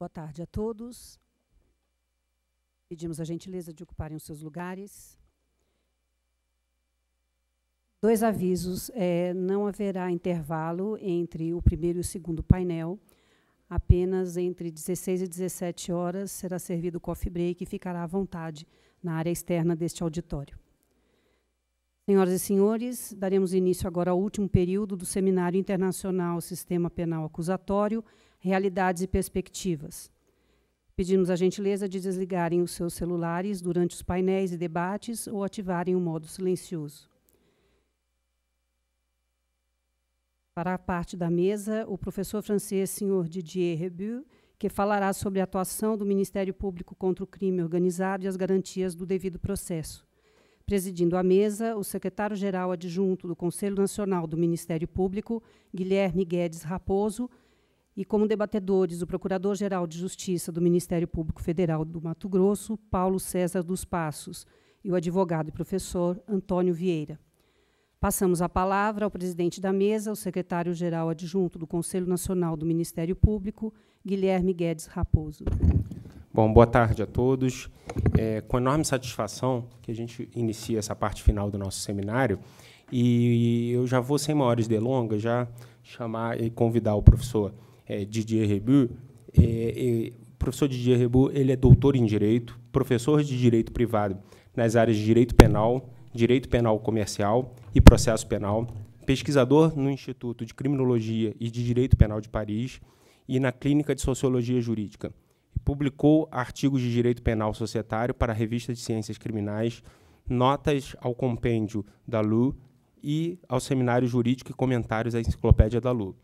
Boa tarde a todos. Pedimos a gentileza de ocuparem os seus lugares. Dois avisos. É, não haverá intervalo entre o primeiro e o segundo painel. Apenas entre 16 e 17 horas será servido o coffee break e ficará à vontade na área externa deste auditório. Senhoras e senhores, daremos início agora ao último período do Seminário Internacional Sistema Penal Acusatório, realidades e perspectivas. Pedimos a gentileza de desligarem os seus celulares durante os painéis e debates ou ativarem o modo silencioso. Para a parte da mesa, o professor francês Sr. Didier Rebu, que falará sobre a atuação do Ministério Público contra o crime organizado e as garantias do devido processo. Presidindo a mesa, o secretário-geral adjunto do Conselho Nacional do Ministério Público, Guilherme Guedes Raposo, e como debatedores o Procurador-Geral de Justiça do Ministério Público Federal do Mato Grosso, Paulo César dos Passos, e o advogado e professor Antônio Vieira. Passamos a palavra ao presidente da mesa, o secretário-geral adjunto do Conselho Nacional do Ministério Público, Guilherme Guedes Raposo. Bom, boa tarde a todos. É com enorme satisfação que a gente inicia essa parte final do nosso seminário e eu já vou, sem maiores delongas, já chamar e convidar o professor é, Didier Rebu, é, o é, professor Didier Rebu ele é doutor em Direito, professor de Direito Privado nas áreas de Direito Penal, Direito Penal Comercial e Processo Penal, pesquisador no Instituto de Criminologia e de Direito Penal de Paris e na Clínica de Sociologia Jurídica. Publicou artigos de direito penal societário para a Revista de Ciências Criminais, notas ao compêndio da LU e ao Seminário Jurídico e Comentários à Enciclopédia da LU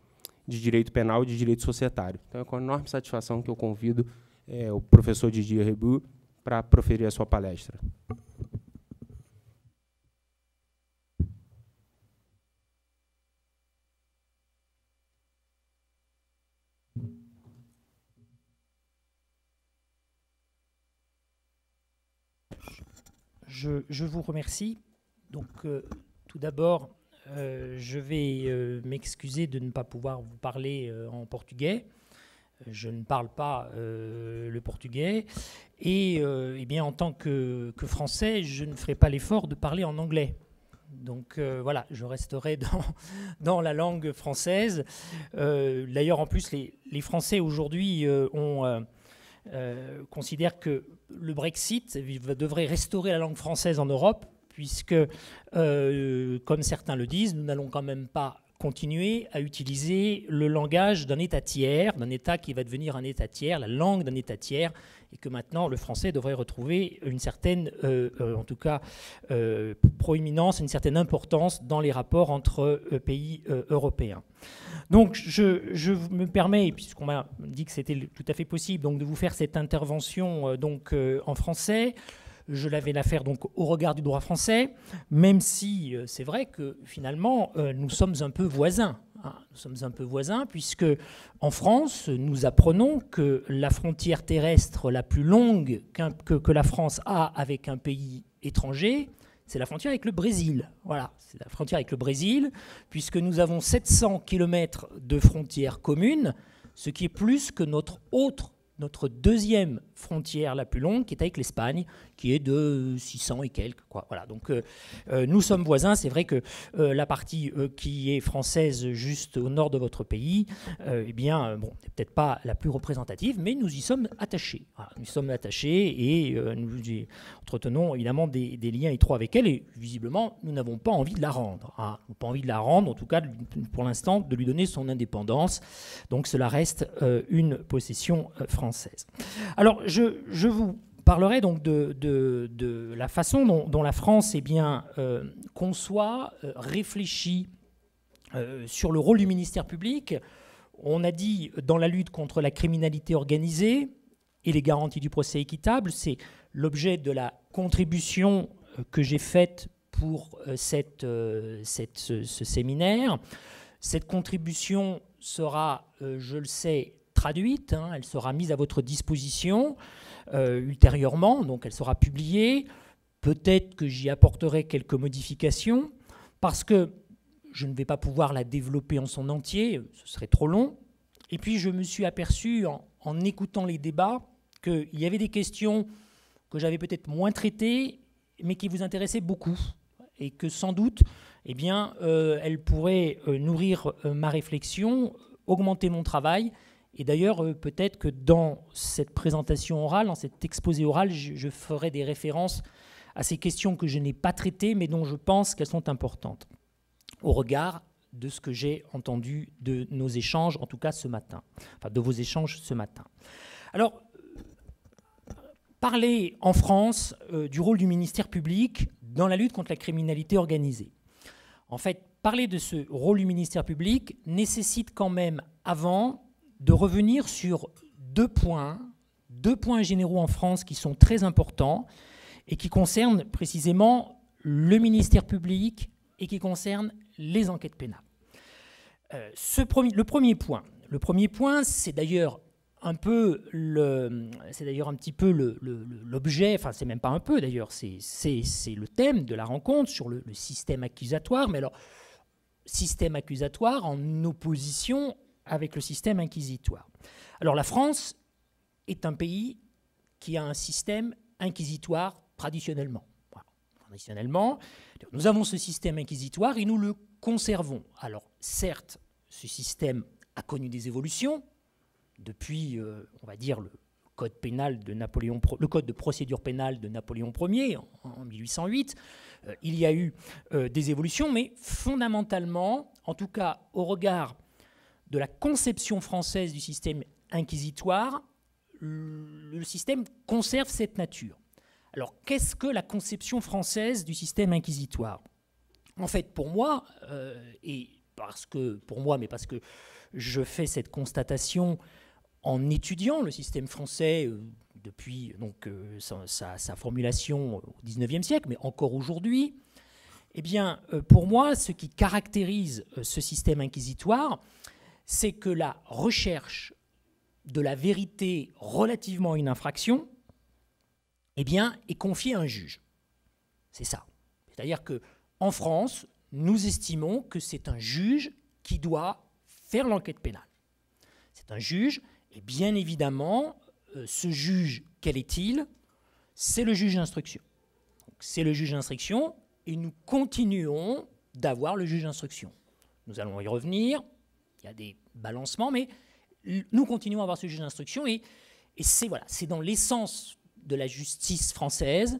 de direito penal e de direito societário. Então é com enorme satisfação que eu convido é, o professor Didier Rebu para proferir a sua palestra. Je, je vous remercie. Donc, euh, tout d'abord, Euh, je vais euh, m'excuser de ne pas pouvoir vous parler euh, en portugais. Je ne parle pas le portugais. Et eh bien, en tant que, français, je ne ferai pas l'effort de parler en anglais. Donc voilà, je resterai dans, dans la langue française. D'ailleurs, en plus, les, Français aujourd'hui considèrent que le Brexit devrait restaurer la langue française en Europe, puisque, euh, comme certains le disent, nous n'allons quand même pas continuer à utiliser le langage d'un État tiers, d'un État qui va devenir un État tiers, la langue d'un État tiers, et que maintenant le français devrait retrouver une certaine, euh, euh, en tout cas, proéminence, une certaine importance dans les rapports entre pays européens. Donc je, me permets, puisqu'on m'a dit que c'était tout à fait possible, donc de vous faire cette intervention donc, en français je l'avais l'affaire donc au regard du droit français, même si euh, c'est vrai que finalement euh, nous sommes un peu voisins. Hein. nous sommes un peu voisins puisque en France nous apprenons que la frontière terrestre la plus longue que, la France a avec un pays étranger, c'est la frontière avec le Brésil. Voilà, c'est la frontière avec le Brésil, puisque nous avons 700 km de frontières communes, ce qui est plus que notre autre, notre deuxième frontière la plus longue, qui est avec l'Espagne, qui est de 600 et quelques. Quoi. Voilà, donc euh, euh, nous sommes voisins. C'est vrai que euh, la partie qui est française juste au nord de votre pays, eh bien, bon, n'est peut-être pas la plus représentative, mais nous y sommes attachés. nous y sommes attachés et nous entretenons évidemment des, liens étroits avec elle. Et visiblement, nous n'avons pas envie de la rendre. Hein. pas envie de la rendre, en tout cas, pour l'instant, de lui donner son indépendance. Donc cela reste une possession française. Alors, je, vous parlerai donc de, la façon dont, la France eh bien, euh, conçoit, euh, réfléchit euh, sur le rôle du ministère public. On a dit dans la lutte contre la criminalité organisée et les garanties du procès équitable, c'est l'objet de la contribution que j'ai faite pour cette, ce, séminaire. Cette contribution sera, je le sais, traduite, hein. elle sera mise à votre disposition euh, ultérieurement, donc elle sera publiée. Peut-être que j'y apporterai quelques modifications, parce que je ne vais pas pouvoir la développer en son entier, ce serait trop long. Et puis je me suis aperçu en, écoutant les débats qu'il y avait des questions que j'avais peut-être moins traitées, mais qui vous intéressaient beaucoup, et que sans doute, eh bien, euh, elles pourraient euh, nourrir ma réflexion, augmenter mon travail et d'ailleurs, euh, peut-être que dans cette présentation orale, dans cet exposé oral, je, ferai des références à ces questions que je n'ai pas traitées, mais dont je pense qu'elles sont importantes, au regard de ce que j'ai entendu de nos échanges, en tout cas ce matin, enfin de vos échanges ce matin. Alors, parler en France euh, du rôle du ministère public dans la lutte contre la criminalité organisée. En fait, parler de ce rôle du ministère public nécessite quand même avant de revenir sur deux points, deux points généraux en France qui sont très importants et qui concernent précisément le ministère public et qui concernent les enquêtes pénales. Euh, ce le premier point, le premier point, c'est d'ailleurs un peu le, c'est d'ailleurs un petit peu l'objet, enfin c'est même pas un peu d'ailleurs, c'est, le thème de la rencontre sur le système accusatoire, mais alors système accusatoire en opposition avec le système inquisitoire. Alors la France est un pays qui a un système inquisitoire traditionnellement. Traditionnellement, nous avons ce système inquisitoire et nous le conservons. Alors certes, ce système a connu des évolutions depuis, euh, on va dire, le code pénal de Napoléon, le code de procédure pénale de Napoléon Ier en, 1808. Euh, il y a eu euh, des évolutions, mais fondamentalement, en tout cas au regard de la conception française du système inquisitoire, le système conserve cette nature. Alors qu'est-ce que la conception française du système inquisitoire En fait, pour moi, euh, et parce que pour moi, mais parce que je fais cette constatation en étudiant le système français euh, depuis donc, euh, sa, sa, formulation au XIXe siècle, mais encore aujourd'hui, eh bien, pour moi, ce qui caractérise ce système inquisitoire, c'est que la recherche de la vérité relativement à une infraction eh bien, est confiée à un juge. C'est ça. C'est-à-dire que en France, nous estimons que c'est un juge qui doit faire l'enquête pénale. C'est un juge, et bien évidemment, euh, ce juge, quel est-il C'est le juge d'instruction. C'est le juge d'instruction, et nous continuons d'avoir le juge d'instruction. Nous allons y revenir, il y a des balancements, mais nous continuons à avoir ce juge d'instruction et, c'est voilà, c'est dans l'essence de la justice française,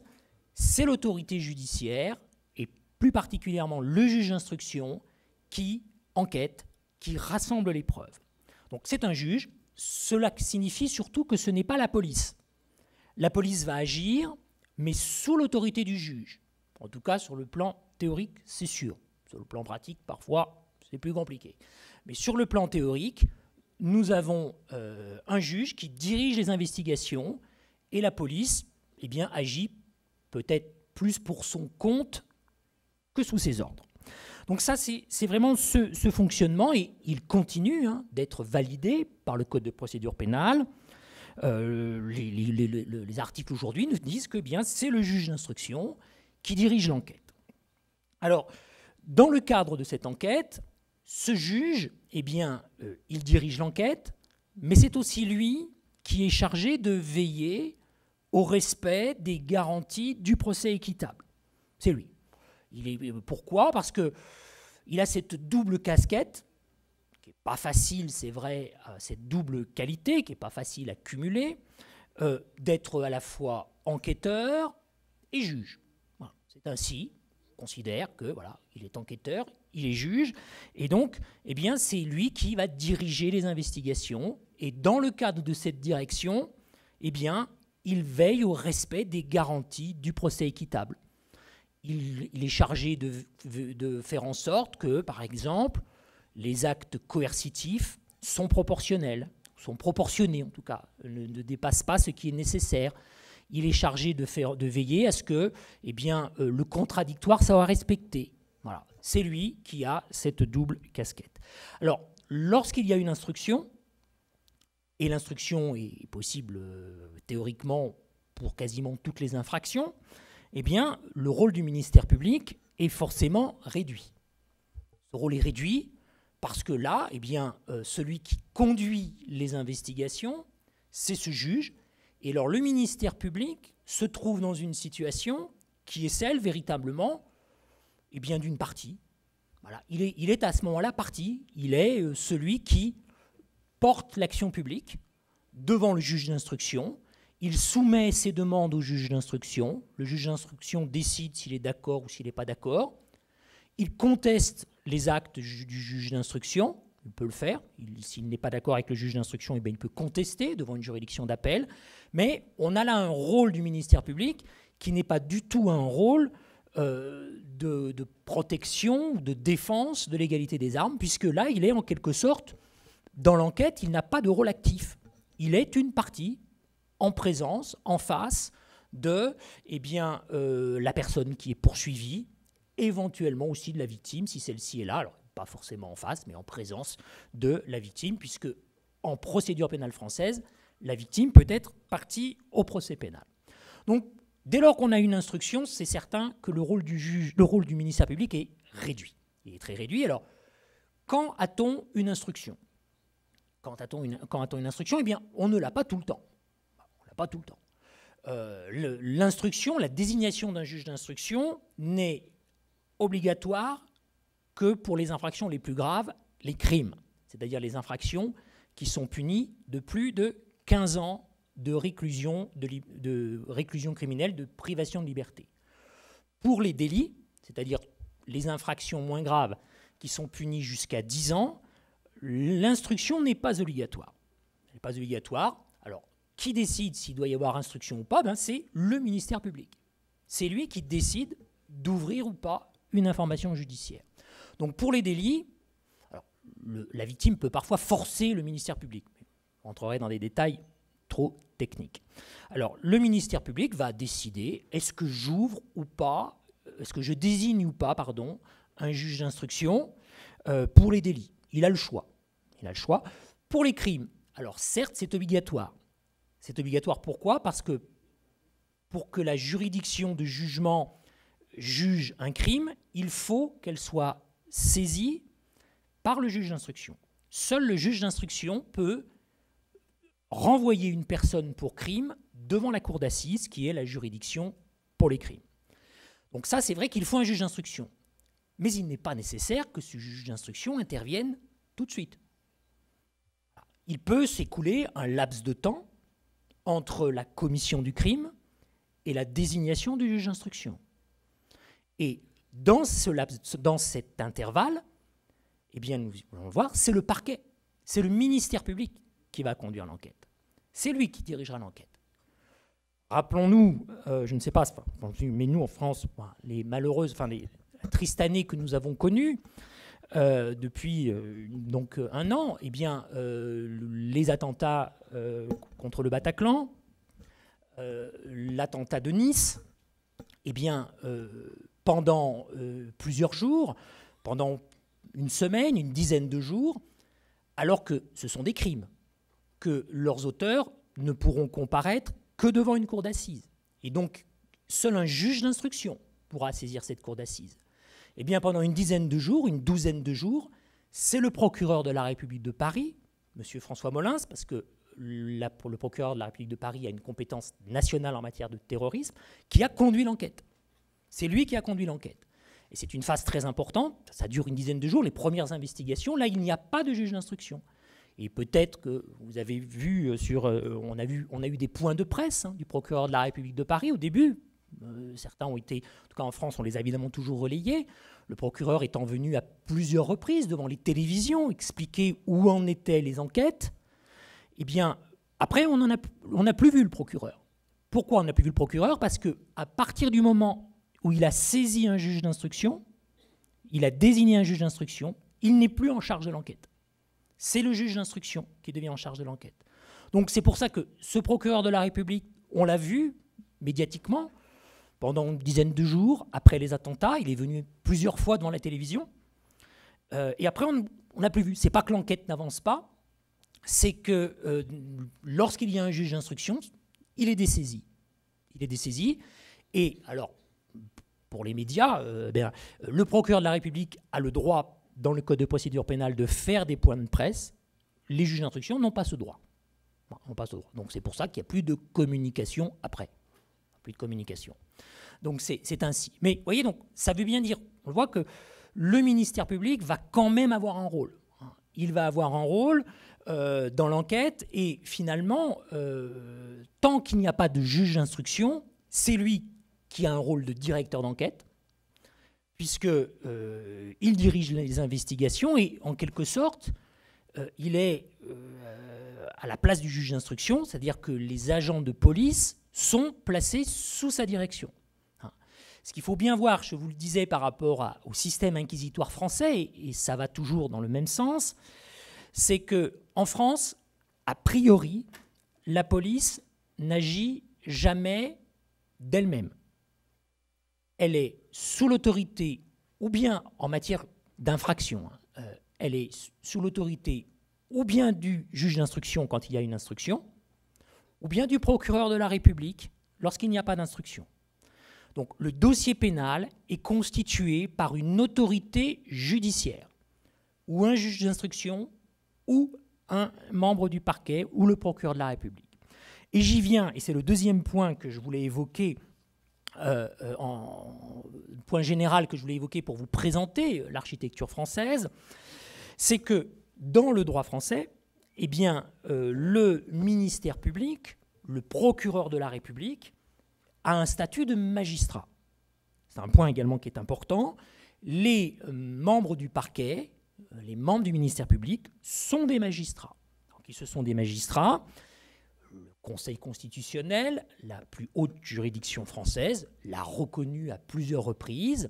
c'est l'autorité judiciaire et plus particulièrement le juge d'instruction qui enquête, qui rassemble les preuves. Donc c'est un juge. Cela signifie surtout que ce n'est pas la police. La police va agir, mais sous l'autorité du juge. En tout cas, sur le plan théorique, c'est sûr. Sur le plan pratique, parfois, c'est plus compliqué. Mais sur le plan théorique, nous avons euh, un juge qui dirige les investigations et la police eh bien, agit peut-être plus pour son compte que sous ses ordres. Donc ça, c'est vraiment ce, fonctionnement, et il continue hein, d'être validé par le Code de procédure pénale. Euh, les, articles aujourd'hui nous disent que eh c'est le juge d'instruction qui dirige l'enquête. Alors, dans le cadre de cette enquête, ce juge eh bien, euh, il dirige l'enquête, mais c'est aussi lui qui est chargé de veiller au respect des garanties du procès équitable. C'est lui. Il est, euh, pourquoi Parce que il a cette double casquette, qui n'est pas facile, c'est vrai, cette double qualité, qui n'est pas facile à cumuler, euh, d'être à la fois enquêteur et juge. c'est ainsi, considère que voilà, il est enquêteur, il est juge, et donc, eh bien, c'est lui qui va diriger les investigations. Et dans le cadre de cette direction, eh bien, il veille au respect des garanties du procès équitable. Il, est chargé de, faire en sorte que, par exemple, les actes coercitifs sont proportionnels, sont proportionnés en tout cas, ne, ne dépassent pas ce qui est nécessaire il est chargé de, faire, de veiller à ce que eh bien, euh, le contradictoire soit respecté. Voilà. C'est lui qui a cette double casquette. Alors, lorsqu'il y a une instruction, et l'instruction est possible euh, théoriquement pour quasiment toutes les infractions, eh bien, le rôle du ministère public est forcément réduit. Ce rôle est réduit parce que là, eh bien, euh, celui qui conduit les investigations, c'est ce juge et alors le ministère public se trouve dans une situation qui est celle véritablement eh bien d'une partie. Il, est, à ce moment-là parti, il est euh, celui qui porte l'action publique devant le juge d'instruction, il soumet ses demandes au juge d'instruction, le juge d'instruction décide s'il est d'accord ou s'il n'est pas d'accord, il conteste les actes du juge d'instruction, il peut le faire. S'il n'est pas d'accord avec le juge d'instruction, eh ben, il peut contester devant une juridiction d'appel. Mais on a là un rôle du ministère public qui n'est pas du tout un rôle euh, de, protection ou de défense de l'égalité des armes, puisque là, il est en quelque sorte, dans l'enquête, il n'a pas de rôle actif. Il est une partie en présence, en face de eh euh, la personne qui est poursuivie, éventuellement aussi de la victime, si celle-ci est là pas forcément en face, mais en présence de la victime, puisque en procédure pénale française, la victime peut être partie au procès pénal. Donc, dès lors qu'on a une instruction, c'est certain que le rôle du juge, le rôle du ministère public est réduit. Il est très réduit. Alors, quand a-t-on une instruction Quand a-t-on une, instruction Eh bien, on ne l'a pas tout le temps. On ne l'a pas tout le temps. Euh, l'instruction, la désignation d'un juge d'instruction n'est obligatoire que pour les infractions les plus graves, les crimes, c'est-à-dire les infractions qui sont punies de plus de 15 ans de réclusion, de, réclusion criminelle, de privation de liberté. Pour les délits, c'est-à-dire les infractions moins graves qui sont punies jusqu'à 10 ans, l'instruction n'est pas obligatoire. Elle n'est pas obligatoire. Alors, qui décide s'il doit y avoir instruction ou pas ben, C'est le ministère public. C'est lui qui décide d'ouvrir ou pas une information judiciaire. Donc pour les délits, la victime peut parfois forcer le ministère public. On rentrerait dans des détails trop techniques. Alors le ministère public va décider est-ce que j'ouvre ou pas, euh, est-ce que je désigne ou pas, pardon, un juge d'instruction euh, pour les délits. Il a le choix. Il a le choix. Pour les crimes, alors certes, c'est obligatoire. C'est obligatoire pourquoi Parce que pour que la juridiction de jugement juge un crime, il faut qu'elle soit saisi par le juge d'instruction. Seul le juge d'instruction peut renvoyer une personne pour crime devant la cour d'assises, qui est la juridiction pour les crimes. Donc ça, c'est vrai qu'il faut un juge d'instruction. Mais il n'est pas nécessaire que ce juge d'instruction intervienne tout de suite. Il peut s'écouler un laps de temps entre la commission du crime et la désignation du juge d'instruction. Et dans, cet intervalle, eh bien, nous allons voir, c'est le parquet, c'est le ministère public qui va conduire l'enquête. C'est lui qui dirigera l'enquête. Rappelons-nous, euh, je ne sais pas, mais nous en France, les malheureuses, enfin les tristes années que nous avons connues euh, depuis euh, donc un an, eh bien les attentats contre le Bataclan, l'attentat de Nice, eh bien pendant euh, plusieurs jours, pendant une semaine, une dizaine de jours, alors que ce sont des crimes, que leurs auteurs ne pourront comparaître que devant une cour d'assises. Et donc, seul un juge d'instruction pourra saisir cette cour d'assises. Eh bien, pendant une dizaine de jours, une douzaine de jours, c'est le procureur de la République de Paris, M. François Molins, parce que le procureur de la République de Paris a une compétence nationale en matière de terrorisme, qui a conduit l'enquête. C'est lui qui a conduit l'enquête. Et c'est une phase très importante, ça dure une dizaine de jours, les premières investigations. Là, il n'y a pas de juge d'instruction. Et peut-être que vous avez vu euh, sur, euh, on a vu, on a eu des points de presse hein, du procureur de la République de Paris au début. Euh, certains ont été, en tout cas en France, on les a évidemment toujours relayés. Le procureur étant venu à plusieurs reprises devant les télévisions expliquer où en étaient les enquêtes. Eh bien, après, on n'a plus vu le procureur. Pourquoi on n'a plus vu le procureur Parce que à partir du moment où il a saisi un juge d'instruction, il a désigné un juge d'instruction, il n'est plus en charge de l'enquête. C'est le juge d'instruction qui devient en charge de l'enquête. Donc c'est pour ça que ce procureur de la République, on l'a vu médiatiquement, pendant une dizaine de jours, après les attentats, il est venu plusieurs fois devant la télévision. Euh, et après, on n'a plus vu. C'est pas que l'enquête n'avance pas, c'est que euh, lorsqu'il y a un juge d'instruction, il est dessaisi. Il est dessaisi. Et alors, pour les médias, euh, ben, le procureur de la République a le droit, dans le Code de procédure pénale, de faire des points de presse. Les juges d'instruction n'ont pas ce droit. on passe Donc c'est pour ça qu'il n'y a plus de communication après. Plus de communication. Donc c'est ainsi. Mais voyez, donc, ça veut bien dire, on voit que le ministère public va quand même avoir un rôle. Il va avoir un rôle euh, dans l'enquête et finalement, euh, tant qu'il n'y a pas de juge d'instruction, c'est lui qui a un rôle de directeur d'enquête, puisqu'il euh, dirige les investigations et, en quelque sorte, euh, il est euh, à la place du juge d'instruction, c'est-à-dire que les agents de police sont placés sous sa direction. Hein. Ce qu'il faut bien voir, je vous le disais par rapport au système inquisitoire français, et, et, ça va toujours dans le même sens, c'est que en France, a priori, la police n'agit jamais d'elle-même elle est sous l'autorité, ou bien en matière d'infraction, hein, euh, elle est sous l'autorité ou bien du juge d'instruction quand il y a une instruction, ou bien du procureur de la République lorsqu'il n'y a pas d'instruction. Donc le dossier pénal est constitué par une autorité judiciaire, ou un juge d'instruction, ou un membre du parquet, ou le procureur de la République. Et j'y viens, et c'est le deuxième point que je voulais évoquer euh, euh, en point général que je voulais évoquer pour vous présenter euh, l'architecture française, c'est que dans le droit français, eh bien, le ministère public, le procureur de la République, a un statut de magistrat. C'est un point également qui est important. Les membres du parquet, les membres du ministère public, sont des magistrats. Donc, ils se sont des magistrats Conseil constitutionnel, la plus haute juridiction française, l'a reconnu à plusieurs reprises.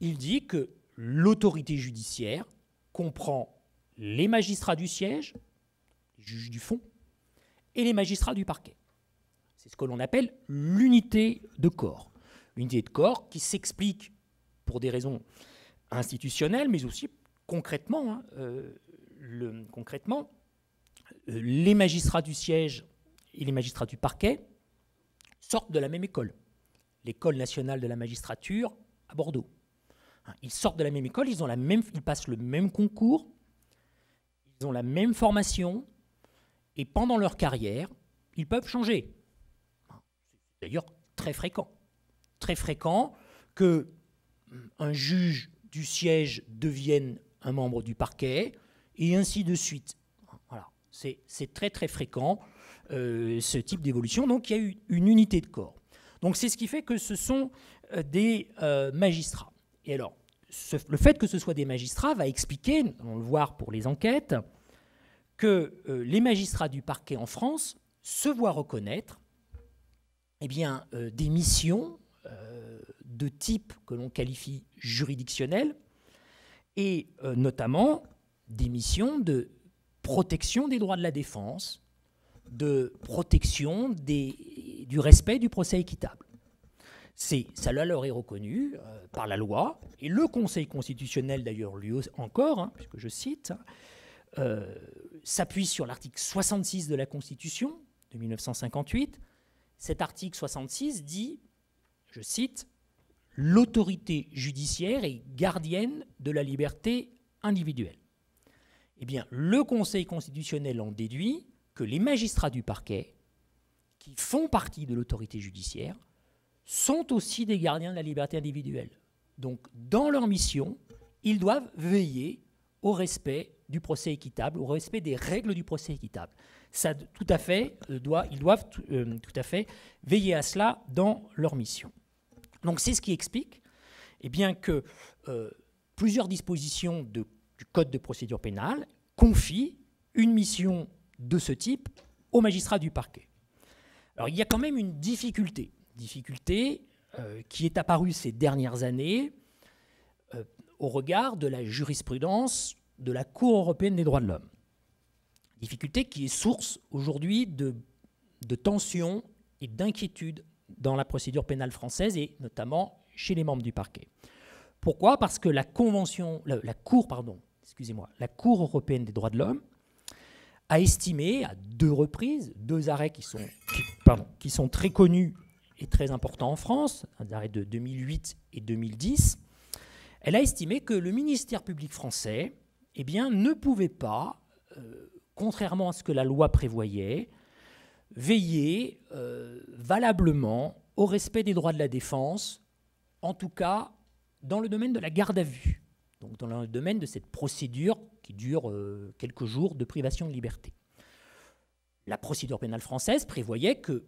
Il dit que l'autorité judiciaire comprend les magistrats du siège, les juges du fond, et les magistrats du parquet. C'est ce que l'on appelle l'unité de corps. L'unité de corps qui s'explique pour des raisons institutionnelles, mais aussi concrètement. Hein, euh, le, concrètement, euh, les magistrats du siège et les magistrats du parquet sortent de la même école, l'école nationale de la magistrature à Bordeaux. Hein, ils sortent de la même école, ils, ont la même, ils passent le même concours, ils ont la même formation, et pendant leur carrière, ils peuvent changer. Hein, c'est d'ailleurs très fréquent. Très fréquent que hum, un juge du siège devienne un membre du parquet, et ainsi de suite. Voilà. C'est très très fréquent. Euh, ce type d'évolution. Donc il y a eu une unité de corps. Donc c'est ce qui fait que ce sont euh, des euh, magistrats. Et alors, le fait que ce soit des magistrats va expliquer, on le voir pour les enquêtes, que les magistrats du parquet en France se voient reconnaître eh bien, des missions de type que l'on qualifie juridictionnel, et notamment des missions de protection des droits de la défense, de protection du respect du procès équitable. C'est, ça leur est reconnu euh, par la loi, et le Conseil constitutionnel d'ailleurs lui encore, hein, puisque je cite, hein, euh, s'appuie sur l'article 66 de la Constitution de 1958. Cet article 66 dit, je cite, l'autorité judiciaire est gardienne de la liberté individuelle. Eh bien, le Conseil constitutionnel en déduit que les magistrats du parquet, qui font partie de l'autorité judiciaire, sont aussi des gardiens de la liberté individuelle. Donc, dans leur mission, ils doivent veiller au respect du procès équitable, au respect des règles du procès équitable. Ça, tout à fait, euh, ils doivent euh, tout, à fait veiller à cela dans leur mission. Donc, c'est ce qui explique eh bien, que euh, plusieurs dispositions du Code de procédure pénale confient une mission de ce type aux magistrats du parquet. Alors il y a quand même une difficulté, difficulté euh, qui est apparue ces dernières années euh, au regard de la jurisprudence de la Cour européenne des droits de l'homme. Difficulté qui est source aujourd'hui de, de tensions et d'inquiétudes dans la procédure pénale française et notamment chez les membres du parquet. Pourquoi Parce que la convention, la Cour, pardon, excusez-moi, la Cour européenne des droits de l'homme a estimé à deux reprises, deux arrêts qui sont, sont très connus et très importants en France, un arrêt de 2008 et 2010, elle a estimé que le ministère public français eh bien, ne pouvait pas, euh, contrairement à ce que la loi prévoyait, veiller euh, valablement au respect des droits de la défense, en tout cas dans le domaine de la garde à vue, donc dans le domaine de cette procédure dure euh, quelques jours de privation de liberté. La procédure pénale française prévoyait que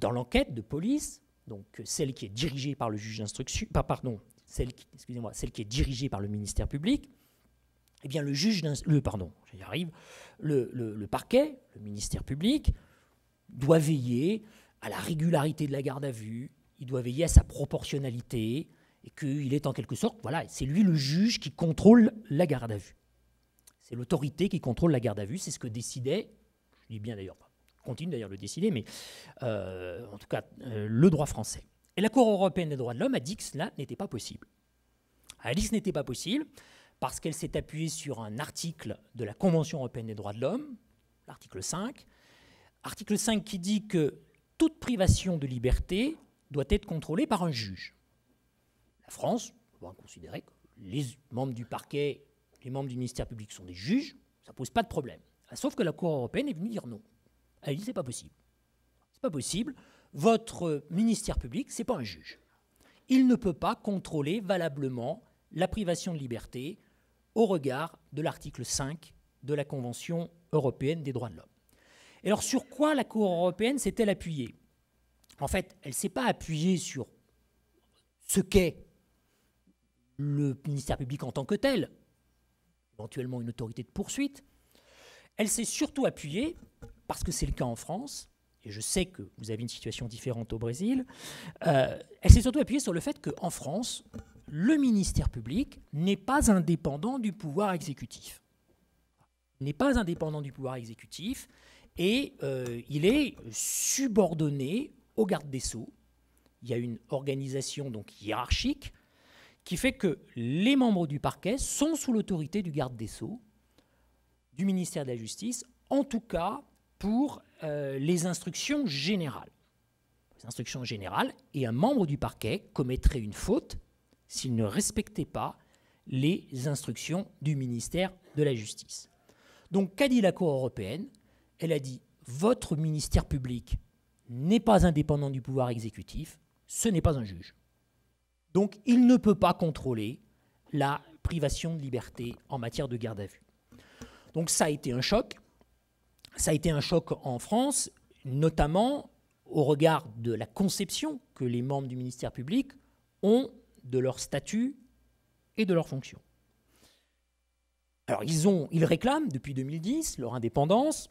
dans l'enquête de police, donc euh, celle qui est dirigée par le juge d'instruction, pardon, celle qui, excusez-moi, celle qui est dirigée par le ministère public, eh bien le juge, le pardon, j'y arrive, le parquet, le ministère public doit veiller à la régularité de la garde à vue, il doit veiller à sa proportionnalité et qu'il est en quelque sorte, voilà, c'est lui le juge qui contrôle la garde à vue. C'est l'autorité qui contrôle la garde à vue. C'est ce que décidait, je dis bien d'ailleurs, continue d'ailleurs de décider, mais euh, en tout cas, euh, le droit français. Et la Cour européenne des droits de l'homme a dit que cela n'était pas possible. Elle dit que ce n'était pas possible parce qu'elle s'est appuyée sur un article de la Convention européenne des droits de l'homme, l'article 5, article 5 qui dit que toute privation de liberté doit être contrôlée par un juge. La France, va considérer que les membres du parquet les membres du ministère public sont des juges, ça pose pas de problème. Ah, sauf que la Cour européenne est venue dire non. Elle dit c'est pas possible. C'est pas possible. Votre ministère public, c'est pas un juge. Il ne peut pas contrôler valablement la privation de liberté au regard de l'article 5 de la Convention européenne des droits de l'homme. Et alors sur quoi la Cour européenne s'est-elle appuyée En fait, elle ne s'est pas appuyée sur ce qu'est le ministère public en tant que tel, éventuellement une autorité de poursuite. Elle s'est surtout appuyée, parce que c'est le cas en France, et je sais que vous avez une situation différente au Brésil, euh, elle s'est surtout appuyée sur le fait qu'en France, le ministère public n'est pas indépendant du pouvoir exécutif. N'est pas indépendant du pouvoir exécutif et euh, il est subordonné au garde des sceaux. Il y a une organisation donc hiérarchique qui fait que les membres du parquet sont sous l'autorité du garde des Sceaux, du ministère de la Justice, en tout cas pour euh, les instructions générales. Les instructions générales, et un membre du parquet commettrait une faute s'il ne respectait pas les instructions du ministère de la Justice. Donc qu'a dit la Cour européenne Elle a dit, votre ministère public n'est pas indépendant du pouvoir exécutif, ce n'est pas un juge. Donc il ne peut pas contrôler la privation de liberté en matière de garde à vue. Donc ça a été un choc. Ça a été un choc en France, notamment au regard de la conception que les membres du ministère public ont de leur statut et de leur fonction. Alors ils, ont, ils réclament depuis 2010 leur indépendance.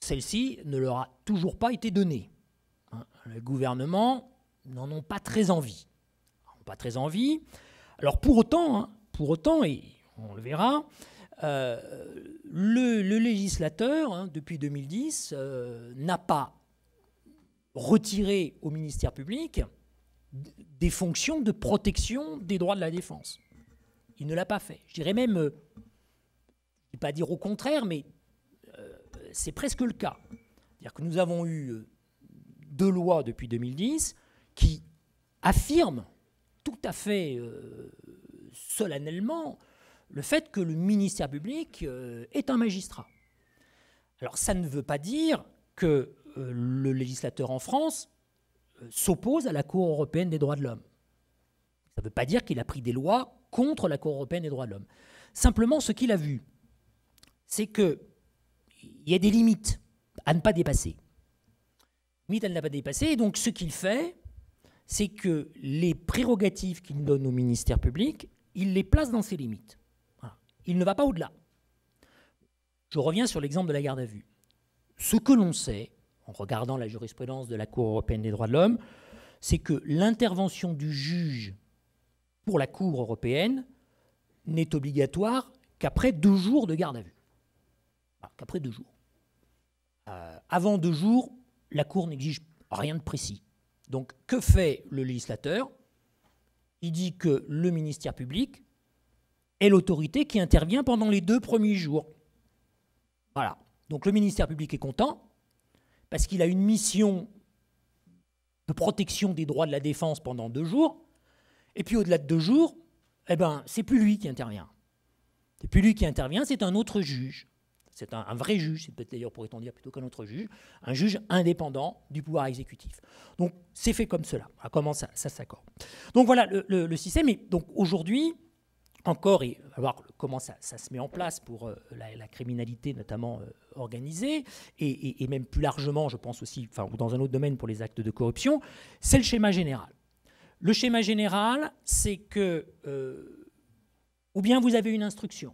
Celle-ci ne leur a toujours pas été donnée. Hein, le gouvernement n'en ont pas très envie pas très envie. Alors pour autant, hein, pour autant et on le verra, euh, le, législateur, hein, depuis 2010, euh, n'a pas retiré au ministère public des fonctions de protection des droits de la défense. Il ne l'a pas fait. Je dirais même, euh, ne pas dire au contraire, mais c'est presque le cas. C'est-à-dire que nous avons eu deux lois depuis 2010 qui affirment tout à fait euh, solennellement le fait que le ministère public euh, est un magistrat. Alors ça ne veut pas dire que euh, le législateur en France s'oppose à la Cour européenne des droits de l'homme. Ça ne veut pas dire qu'il a pris des lois contre la Cour européenne des droits de l'homme. Simplement, ce qu'il a vu, c'est qu'il y a des limites à ne pas dépasser. Limites à n'a pas dépassé, et donc ce qu'il fait, c'est que les prérogatives qu'il donne au ministère public, il les place dans ses limites. Il ne va pas au-delà. Je reviens sur l'exemple de la garde à vue. Ce que l'on sait, en regardant la jurisprudence de la Cour européenne des droits de l'homme, c'est que l'intervention du juge pour la Cour européenne n'est obligatoire qu'après deux jours de garde à vue. qu'après deux jours. Euh, avant deux jours, la Cour n'exige rien de précis. Donc que fait le législateur Il dit que le ministère public est l'autorité qui intervient pendant les deux premiers jours. Voilà. Donc le ministère public est content parce qu'il a une mission de protection des droits de la défense pendant deux jours. Et puis au-delà de deux jours, eh ben, c'est plus lui qui intervient. C'est plus lui qui intervient, c'est un autre juge. C'est un, vrai juge, c'est peut-être d'ailleurs pourrait-on dire plutôt qu'un autre juge, un juge indépendant du pouvoir exécutif. Donc c'est fait comme cela, à ah, comment ça, s'accorde. Donc voilà le, système. Et donc aujourd'hui, encore, et voir comment ça, se met en place pour euh, la, criminalité notamment euh, organisée, et, même plus largement, je pense aussi, enfin, ou dans un autre domaine pour les actes de corruption, c'est le schéma général. Le schéma général, c'est que, euh, ou bien vous avez une instruction,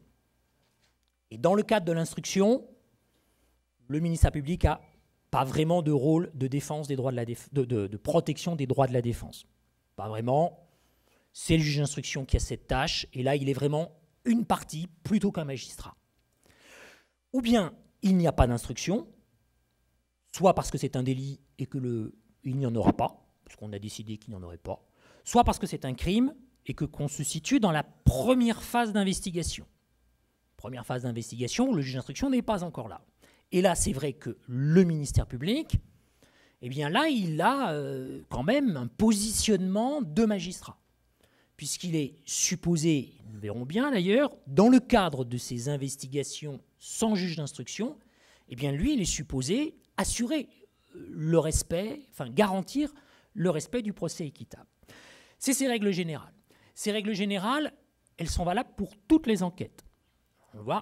et dans le cadre de l'instruction, le ministère public a pas vraiment de rôle de défense des droits de la de, protection des droits de la défense. Pas vraiment. C'est le juge d'instruction qui a cette tâche, et là, il est vraiment une partie plutôt qu'un magistrat. Ou bien il n'y a pas d'instruction, soit parce que c'est un délit et que il n'y en aura pas, parce qu'on a décidé qu'il n'y en aurait pas, soit parce que c'est un crime et que qu'on se situe dans la première phase d'investigation. Première phase d'investigation, le juge d'instruction n'est pas encore là. Et là, c'est vrai que le ministère public, eh bien là, il a euh, quand même un positionnement de magistrat, puisqu'il est supposé, nous verrons bien d'ailleurs, dans le cadre de ces investigations sans juge d'instruction, eh bien lui, il est supposé assurer euh, le respect, enfin garantir le respect du procès équitable. C'est ces règles générales. Ces règles générales, elles sont valables pour toutes les enquêtes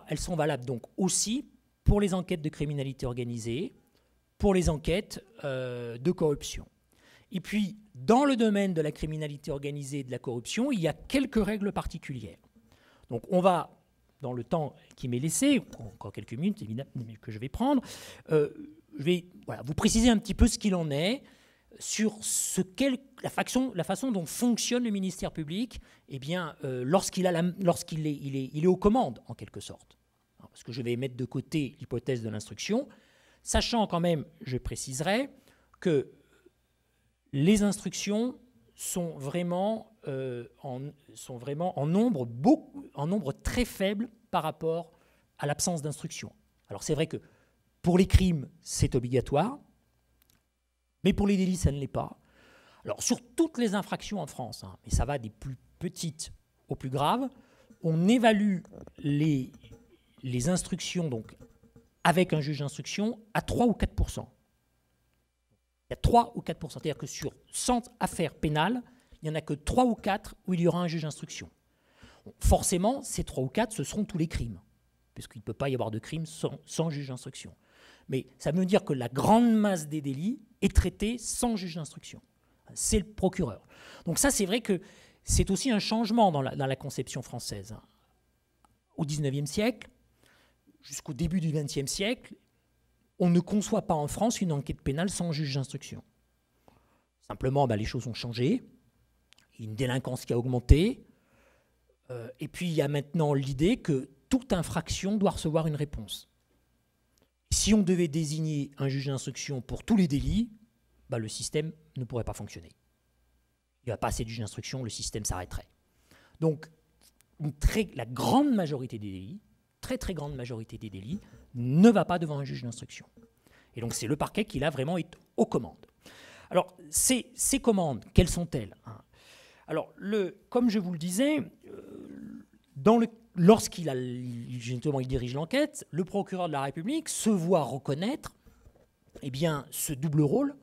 elles sont valables donc aussi pour les enquêtes de criminalité organisée, pour les enquêtes euh, de corruption. Et puis, dans le domaine de la criminalité organisée et de la corruption, il y a quelques règles particulières. Donc, on va, dans le temps qui m'est laissé, encore quelques minutes évidemment, que je vais prendre, euh, je vais vous préciser un petit peu ce qu'il en est, sur la, la, façon dont fonctionne le ministère public eh bien, euh, lorsqu'il, est, il est, aux commandes, en quelque sorte. parce que je vais mettre de côté l'hypothèse de l'instruction, sachant quand même, je préciserai, que les instructions sont vraiment, euh, nombre en nombre très faible par rapport à l'absence d'instruction. Alors c'est vrai que pour les crimes, c'est obligatoire, mais pour les délits, ça ne l'est pas. Alors sur toutes les infractions en France, et hein, ça va des plus petites aux plus graves, on évalue les, instructions donc avec un juge d'instruction à 3 ou 4 Il y a 3 ou 4 C'est-à-dire que sur 100 affaires pénales, il n'y en a que 3 ou 4 où il y aura un juge d'instruction. Forcément, ces 3 ou 4, ce seront tous les crimes, puisqu'il ne peut pas y avoir de crime sans juge d'instruction. Mais ça veut dire que la grande masse des délits est traitée sans juge d'instruction. C'est le procureur. Donc ça, c'est vrai que c'est aussi un changement dans la, conception française. Au XIXe siècle, jusqu'au début du XXe siècle, on ne conçoit pas en France une enquête pénale sans juge d'instruction. Simplement, bah, les choses ont changé. une délinquance qui a augmenté. Euh, et puis, il y a maintenant l'idée que toute infraction doit recevoir une réponse. Si on devait désigner un juge d'instruction pour tous les délits, bah, le système ne pourrait pas fonctionner. Il n'y a pas assez de juge d'instruction, le système s'arrêterait. Donc, la grande majorité des délits, très très grande majorité des délits, ne va pas devant un juge d'instruction. Et donc c'est le parquet qui là vraiment est aux commandes. Alors ces, commandes, quelles sont-elles hein Alors comme je vous le disais, euh, dans le lorsqu'il a, justement, il dirige l'enquête, le procureur de la République se voit reconnaître eh bien, ce double rôle,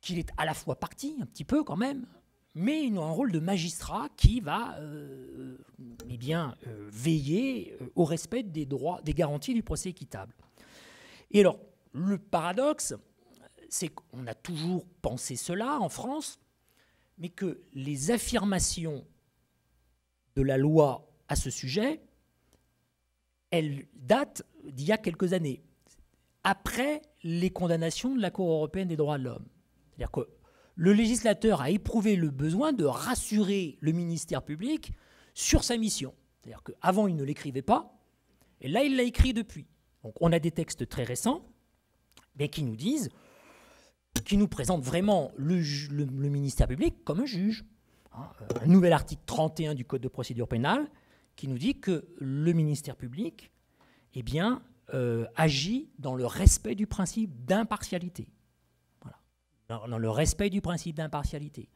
qu'il est à la fois parti, un petit peu quand même, mais il a un rôle de magistrat qui va euh, eh bien, euh, veiller euh, au respect des droits, des garanties du procès équitable. Et alors, le paradoxe, c'est qu'on a toujours pensé cela en France, mais que les affirmations de la loi à ce sujet, elle date d'il y a quelques années, après les condamnations de la Cour européenne des droits de l'homme. C'est-à-dire que le législateur a éprouvé le besoin de rassurer le ministère public sur sa mission. C'est-à-dire qu'avant, il ne l'écrivait pas, et là, il l'a écrit depuis. Donc on a des textes très récents, mais qui nous disent, qui nous présentent vraiment le, le ministère public comme un juge. Hein, euh, un nouvel article 31 du Code de procédure pénale qui nous dit que le ministère public eh bien, euh, agit dans le respect du principe d'impartialité. Voilà. Dans, le respect du principe d'impartialité.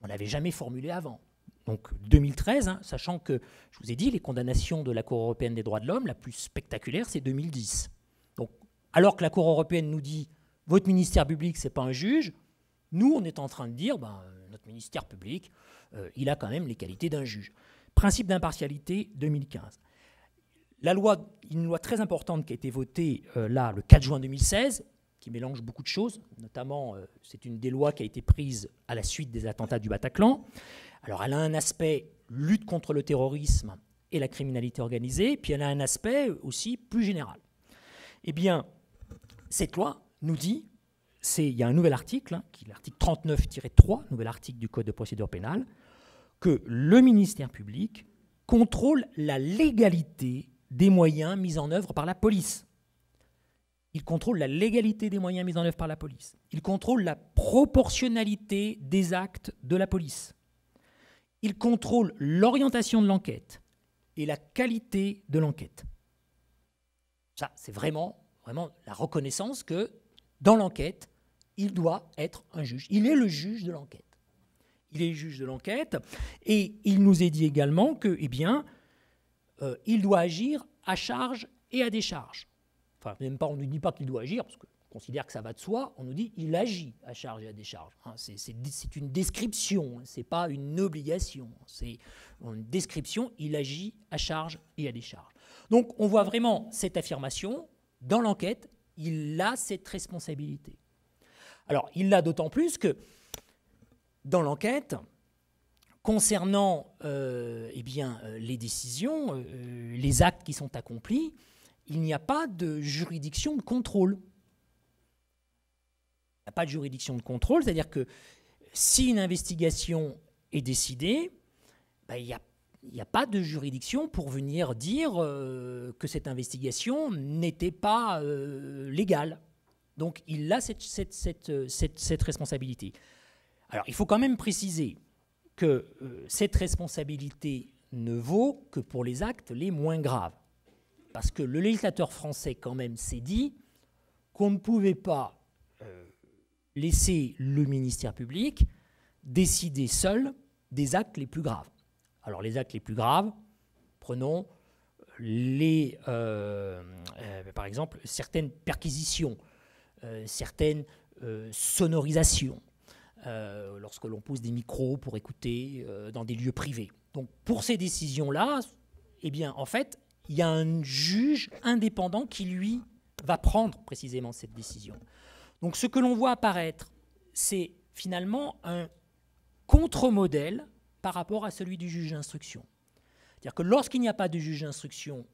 On l'avait jamais formulé avant. Donc 2013, hein, sachant que, je vous ai dit, les condamnations de la Cour européenne des droits de l'homme, la plus spectaculaire, c'est 2010. Donc, alors que la Cour européenne nous dit, votre ministère public, ce n'est pas un juge, nous, on est en train de dire, ben, notre ministère public, euh, il a quand même les qualités d'un juge. Principe d'impartialité 2015. La loi, une loi très importante qui a été votée euh, là le 4 juin 2016, qui mélange beaucoup de choses, notamment euh, c'est une des lois qui a été prise à la suite des attentats du Bataclan. Alors elle a un aspect lutte contre le terrorisme et la criminalité organisée, puis elle a un aspect aussi plus général. Eh bien, cette loi nous dit, c'est, il y a un nouvel article, hein, qui est l'article 39-3, nouvel article du Code de procédure pénale, que le ministère public contrôle la légalité des moyens mis en œuvre par la police. Il contrôle la légalité des moyens mis en œuvre par la police. Il contrôle la proportionnalité des actes de la police. Il contrôle l'orientation de l'enquête et la qualité de l'enquête. Ça, c'est vraiment, vraiment la reconnaissance que dans l'enquête, il doit être un juge. Il est le juge de l'enquête il est juge de l'enquête, et il nous est dit également que, eh bien, euh, il doit agir à charge et à décharge. Enfin, même pas, on ne dit pas qu'il doit agir, parce que considère que ça va de soi, on nous dit il agit à charge et à décharge. Hein, c'est une description, hein, c'est pas une obligation. C'est une description, il agit à charge et à décharge. Donc on voit vraiment cette affirmation dans l'enquête, il a cette responsabilité. Alors il l'a d'autant plus que dans l'enquête concernant euh, eh euh, les décisions, euh, les actes qui sont accomplis, il n'y a pas de juridiction de contrôle. Il n'y a pas de juridiction de contrôle, c'est-à-dire que si une investigation est décidée, ben, il n'y a, pas de juridiction pour venir dire que cette investigation n'était pas légale. Donc il a cette responsabilité. Alors il faut quand même préciser que euh, cette responsabilité ne vaut que pour les actes les moins graves. Parce que le législateur français quand même s'est dit qu'on ne pouvait pas euh, laisser le ministère public décider seul des actes les plus graves. Alors les actes les plus graves, prenons les, euh, par exemple certaines perquisitions, certaines sonorisations, euh, lorsque l'on pose des micros pour écouter euh, dans des lieux privés. Donc pour ces décisions-là, eh bien en fait, il y a un juge indépendant qui lui va prendre précisément cette décision. Donc ce que l'on voit apparaître, c'est finalement un contre-modèle par rapport à celui du juge d'instruction. C'est-à-dire que lorsqu'il n'y a pas de juge d'instruction,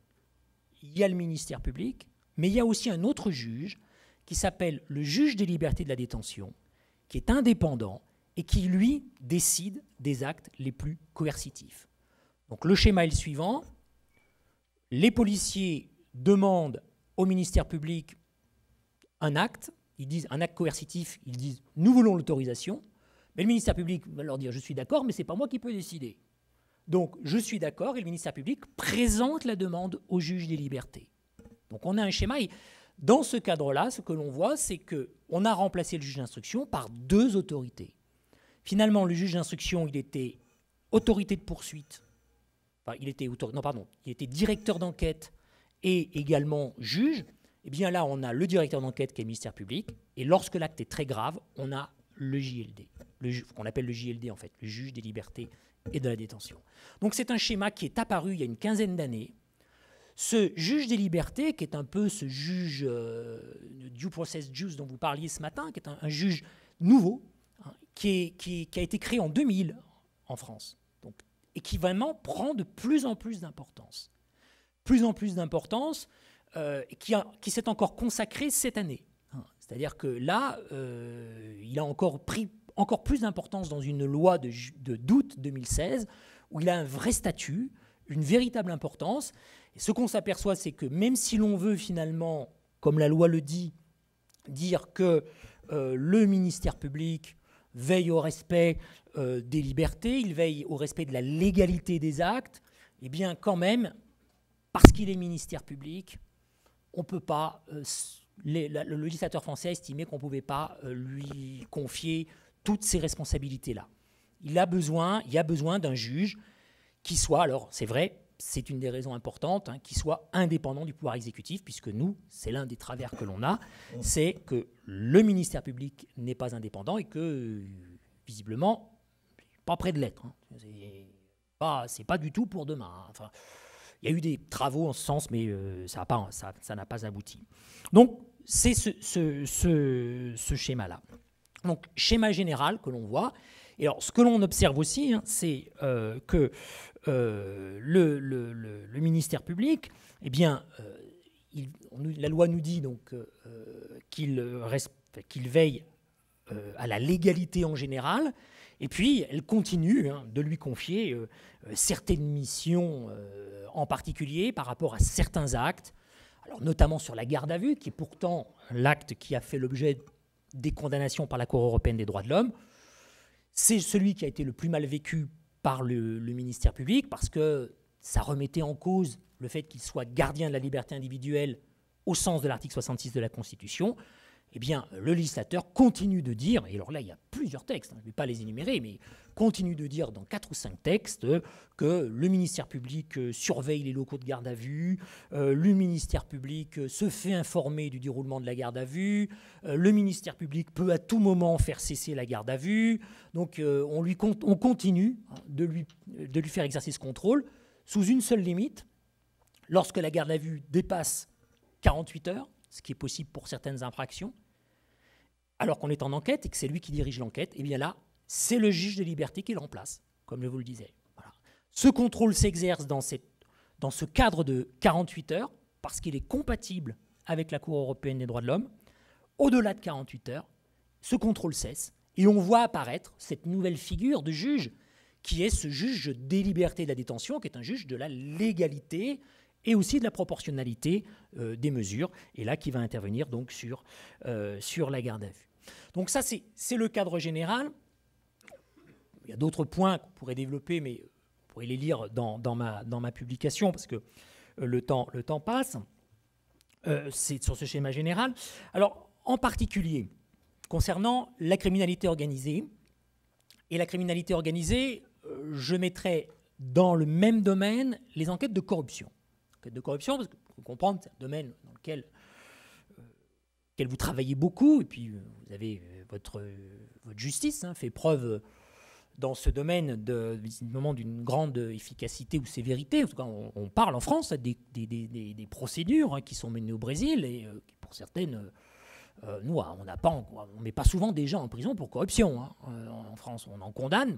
il y a le ministère public, mais il y a aussi un autre juge qui s'appelle le juge des libertés de la détention, qui est indépendant et qui, lui, décide des actes les plus coercitifs. Donc le schéma est le suivant. Les policiers demandent au ministère public un acte, ils disent un acte coercitif, ils disent nous voulons l'autorisation, mais le ministère public va leur dire je suis d'accord, mais ce n'est pas moi qui peux décider. Donc je suis d'accord et le ministère public présente la demande au juge des libertés. Donc on a un schéma. Dans ce cadre-là, ce que l'on voit, c'est qu'on a remplacé le juge d'instruction par deux autorités. Finalement, le juge d'instruction, il était autorité de poursuite. Enfin, il était non, pardon, il était directeur d'enquête et également juge. Eh bien là, on a le directeur d'enquête qui est le ministère public, et lorsque l'acte est très grave, on a le JLD, le qu'on appelle le JLD en fait, le juge des libertés et de la détention. Donc c'est un schéma qui est apparu il y a une quinzaine d'années, ce juge des libertés, qui est un peu ce juge euh, due process juice dont vous parliez ce matin, qui est un, juge nouveau, hein, qui, qui, a été créé en 2000 en France, donc, et qui vraiment prend de plus en plus d'importance. Plus en plus d'importance, euh, qui, s'est encore consacré cette année. Hein. C'est-à-dire que là, euh, il a encore pris encore plus d'importance dans une loi de, de d'août 2016, où il a un vrai statut, une véritable importance ce qu'on s'aperçoit, c'est que même si l'on veut finalement, comme la loi le dit, dire que euh, le ministère public veille au respect euh, des libertés, il veille au respect de la légalité des actes, eh bien quand même, parce qu'il est ministère public, on peut pas, euh, le législateur français a estimé qu'on ne pouvait pas lui confier toutes ces responsabilités-là. Il a besoin, il y a besoin d'un juge qui soit, alors c'est vrai, c'est une des raisons importantes, hein, qu'il soit indépendant du pouvoir exécutif, puisque nous, c'est l'un des travers que l'on a, c'est que le ministère public n'est pas indépendant et que, visiblement, pas près de l'être. Hein. n'est c'est pas du tout pour demain. Hein. il y a eu des travaux en ce sens, mais euh, ça n'a pas, abouti. Donc, c'est ce, schéma-là. Donc, schéma général que l'on voit. Et alors, ce que l'on observe aussi, hein, c'est euh, que euh, le, ministère public, eh bien, euh, la loi nous dit donc euh, qu'il veille à la légalité en général, et puis elle continue hein, de lui confier certaines missions en particulier par rapport à certains actes, alors notamment sur la garde à vue, qui est pourtant l'acte qui a fait l'objet des condamnations par la Cour européenne des droits de l'homme. C'est celui qui a été le plus mal vécu par le, ministère public parce que ça remettait en cause le fait qu'il soit gardien de la liberté individuelle au sens de l'article 66 de la Constitution eh bien, le législateur continue de dire, et alors là, il y a plusieurs textes, hein, je ne vais pas les énumérer, mais continue de dire dans quatre ou cinq textes que le ministère public euh, surveille les locaux de garde à vue, euh, le ministère public euh, se fait informer du déroulement de la garde à vue, le ministère public peut à tout moment faire cesser la garde à vue, donc on, lui on continue hein, de lui, de lui faire exercer ce contrôle sous une seule limite, lorsque la garde à vue dépasse 48 heures, ce qui est possible pour certaines infractions, alors qu'on est en enquête et que c'est lui qui dirige l'enquête, et eh bien là, c'est le juge de liberté qui le remplace, comme je vous le disais. Ce contrôle s'exerce dans, dans, ce cadre de 48 heures, parce qu'il est compatible avec la Cour européenne des droits de l'homme. Au-delà de 48 heures, ce contrôle cesse, et on voit apparaître cette nouvelle figure de juge, qui est ce juge des libertés de la détention, qui est un juge de la légalité, et aussi de la proportionnalité euh, des mesures, et là qui va intervenir donc sur, euh, sur la garde à vue. Donc ça, c'est le cadre général. Il y a d'autres points qu'on pourrait développer, mais vous pourrez les lire dans, ma, dans ma publication, parce que euh, le, temps, le temps passe. c'est sur ce schéma général. Alors, en particulier, concernant la criminalité organisée, et la criminalité organisée, je mettrai dans le même domaine les enquêtes de corruption de corruption, parce que vous comprendre, c'est un domaine dans lequel, euh, vous travaillez beaucoup, et puis euh, vous avez euh, votre, votre justice hein, fait preuve dans ce domaine d'une grande efficacité ou sévérité. En tout cas, on, parle en France des, procédures hein, qui sont menées au Brésil et pour certaines, nous, on n'a pas, on met pas souvent des gens en prison pour corruption. Hein. En, France, on en condamne.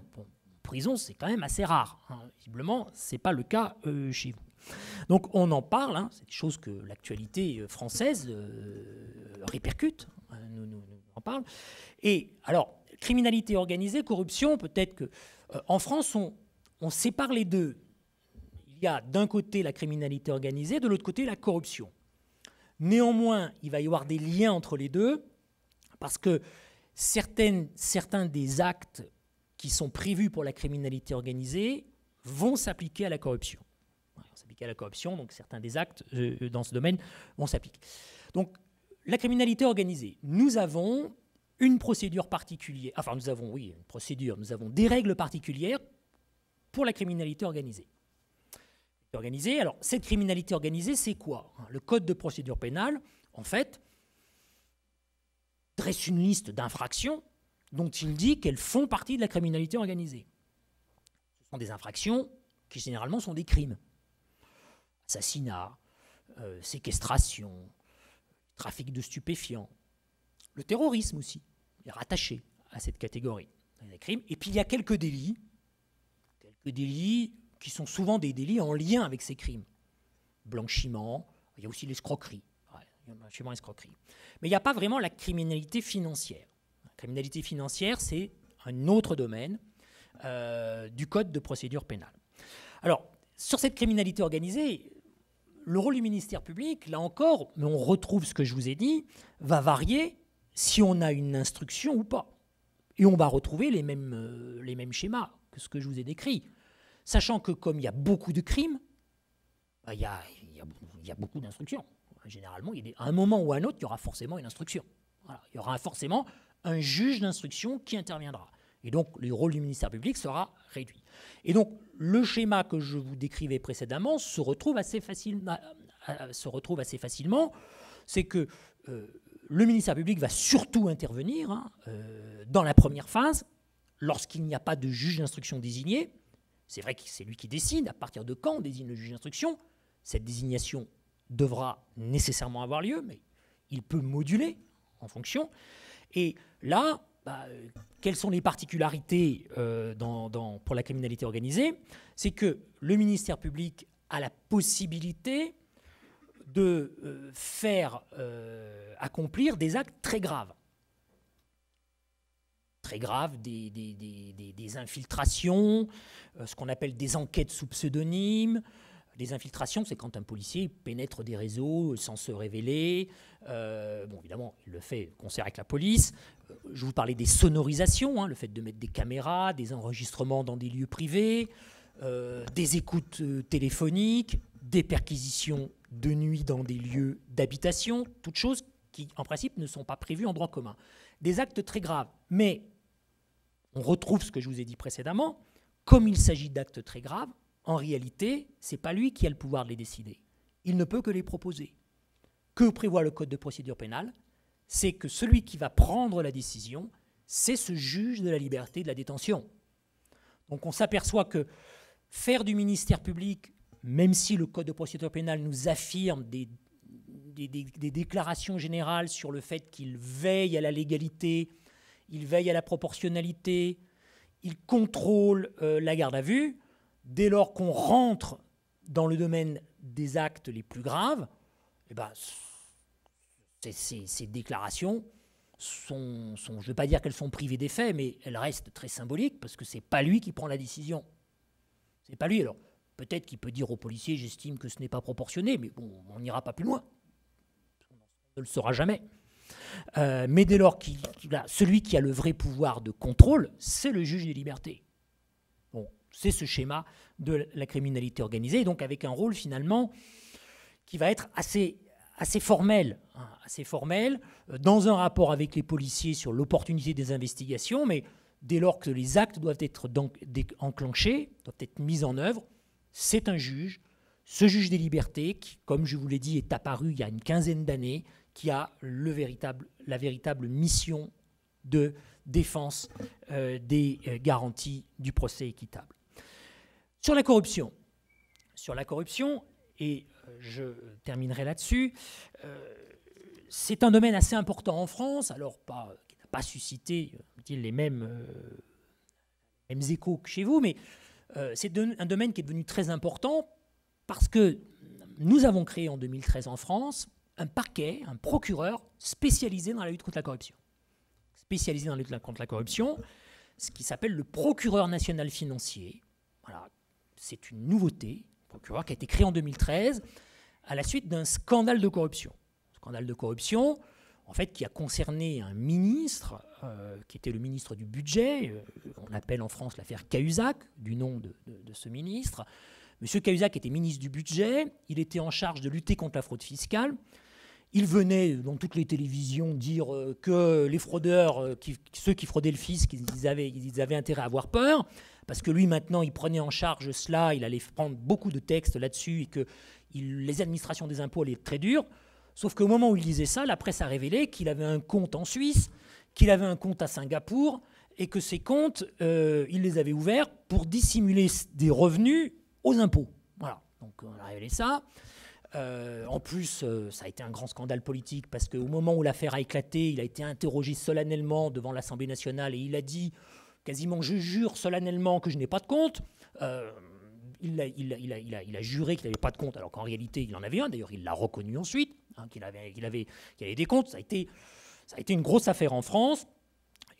prison, c'est quand même assez rare. Visiblement, c'est pas le cas chez vous. Donc on en parle, hein. c'est des choses que l'actualité euh, française euh, répercute, hein, nous, en parle. Et alors, criminalité organisée, corruption, peut-être que euh, en France, on, sépare les deux. Il y a d'un côté la criminalité organisée, de l'autre côté la corruption. Néanmoins, il va y avoir des liens entre les deux, parce que certains des actes qui sont prévus pour la criminalité organisée vont s'appliquer à la corruption y à la corruption, donc certains des actes euh, dans ce domaine, vont s'appliquer Donc la criminalité organisée, nous avons une procédure particulière, enfin nous avons, oui, une procédure, nous avons des règles particulières pour la criminalité organisée. organisée alors cette criminalité organisée, c'est quoi Le code de procédure pénale, en fait, dresse une liste d'infractions dont il dit qu'elles font partie de la criminalité organisée. Ce sont des infractions qui généralement sont des crimes assassinat, euh, séquestration, trafic de stupéfiants, le terrorisme aussi est rattaché à cette catégorie des crimes. Et puis il y a quelques délits, quelques délits qui sont souvent des délits en lien avec ces crimes. Blanchiment, il y a aussi l'escroquerie. blanchiment, escroquerie. Mais il n'y a pas vraiment la criminalité financière. La criminalité financière, c'est un autre domaine euh, du code de procédure pénale. Alors, sur cette criminalité organisée, le rôle du ministère public, là encore, mais on retrouve ce que je vous ai dit, va varier si on a une instruction ou pas. Et on va retrouver les mêmes, euh, les mêmes schémas que ce que je vous ai décrit. Sachant que comme il y a beaucoup de crimes, bah, il y, a, beaucoup d'instructions. Généralement, y a à un moment ou à un autre, il y aura forcément une instruction. Il y aura forcément un juge d'instruction qui interviendra. Et donc, le rôle du ministère public sera réduit. Et donc, le schéma que je vous décrivais précédemment se retrouve assez, euh, euh, facilement. C'est que euh, le ministère public va surtout intervenir hein, dans la première phase, lorsqu'il n'y a pas de juge d'instruction désigné. C'est vrai que c'est lui qui décide à partir de quand on désigne le juge d'instruction. Cette désignation devra nécessairement avoir lieu, mais il peut moduler en fonction. Et là, bah, euh, quelles sont les particularités euh, pour la criminalité organisée C'est que le ministère public a la possibilité de euh, faire accomplir des actes très graves. Très graves, des infiltrations, ce qu'on appelle des enquêtes sous pseudonyme, les infiltrations, c'est quand un policier pénètre des réseaux sans se révéler. Euh, bon, évidemment, il le fait concert avec la police. Euh, je vous parlais des sonorisations, hein, le fait de mettre des caméras, des enregistrements dans des lieux privés, euh, des écoutes téléphoniques, des perquisitions de nuit dans des lieux d'habitation, toutes choses qui, en principe, ne sont pas prévues en droit commun. Des actes très graves, mais on retrouve ce que je vous ai dit précédemment, comme il s'agit d'actes très graves, en réalité, c'est pas lui qui a le pouvoir de les décider. Il ne peut que les proposer. Que prévoit le Code de procédure pénale C'est que celui qui va prendre la décision, c'est ce juge de la liberté de la détention. Donc on s'aperçoit que faire du ministère public, même si le Code de procédure pénale nous affirme des, déclarations générales sur le fait qu'il veille à la légalité, il veille à la proportionnalité, il contrôle euh, la garde à vue, dès lors qu'on rentre dans le domaine des actes les plus graves, eh ben, ces, déclarations sont, je ne veux pas dire qu'elles sont privées d'effet, mais elles restent très symboliques parce que c'est pas lui qui prend la décision. C'est pas lui. Alors peut-être qu'il peut dire aux policiers, j'estime que ce n'est pas proportionné, mais bon, on n'ira pas plus loin. On ne le saura jamais. Euh, mais dès lors qu'il, celui qui a le vrai pouvoir de contrôle, c'est le juge des libertés. C'est ce schéma de la criminalité organisée, donc avec un rôle finalement qui va être assez, assez formel, hein, assez formel, euh, dans un rapport avec les policiers sur l'opportunité des investigations, mais dès lors que les actes doivent être enclenchés, doivent être mis en œuvre, c'est un juge, ce juge des libertés, qui, comme je vous l'ai dit, est apparu il y a une quinzaine d'années, qui a le véritable, la véritable mission de défense euh, des euh, garanties du procès équitable. Sur la corruption. Sur la corruption, et euh, je terminerai là-dessus, euh, c'est un domaine assez important en France, alors pas, qui n'a pas suscité euh, les mêmes, mêmes, échos que chez vous, mais c'est un domaine qui est devenu très important parce que nous avons créé en 2013 en France un parquet, un procureur spécialisé dans la lutte contre la corruption. Spécialisé dans la lutte contre la corruption, ce qui s'appelle le procureur national financier, voilà, c'est une nouveauté, procureur qui a été créé en 2013 à la suite d'un scandale de corruption. Scandale de corruption, en fait, qui a concerné un ministre, euh, qui était le ministre du budget, euh, on appelle en France l'affaire Cahuzac, du nom de, ce ministre. Monsieur Cahuzac était ministre du budget, il était en charge de lutter contre la fraude fiscale. Il venait dans toutes les télévisions dire euh, que les fraudeurs, ceux qui fraudaient le fisc, ils avaient intérêt à avoir peur parce que lui maintenant, il prenait en charge cela, il allait prendre beaucoup de textes là-dessus et que les administrations des impôts allaient être très dures. Sauf qu'au moment où il disait ça, la presse a révélé qu'il avait un compte en Suisse, qu'il avait un compte à Singapour et que ces comptes, euh, il les avait ouverts pour dissimuler des revenus aux impôts. Voilà, donc on a révélé ça. Euh, en plus, euh, ça a été un grand scandale politique parce qu'au moment où l'affaire a éclaté, il a été interrogé solennellement devant l'Assemblée nationale et il a dit quasiment je jure solennellement que je n'ai pas de compte. Euh, il, a, juré qu'il n'avait pas de compte, alors qu'en réalité, il en avait un. D'ailleurs, il l'a reconnu ensuite, hein, qu'il avait, des comptes. Ça a, été, une grosse affaire en France.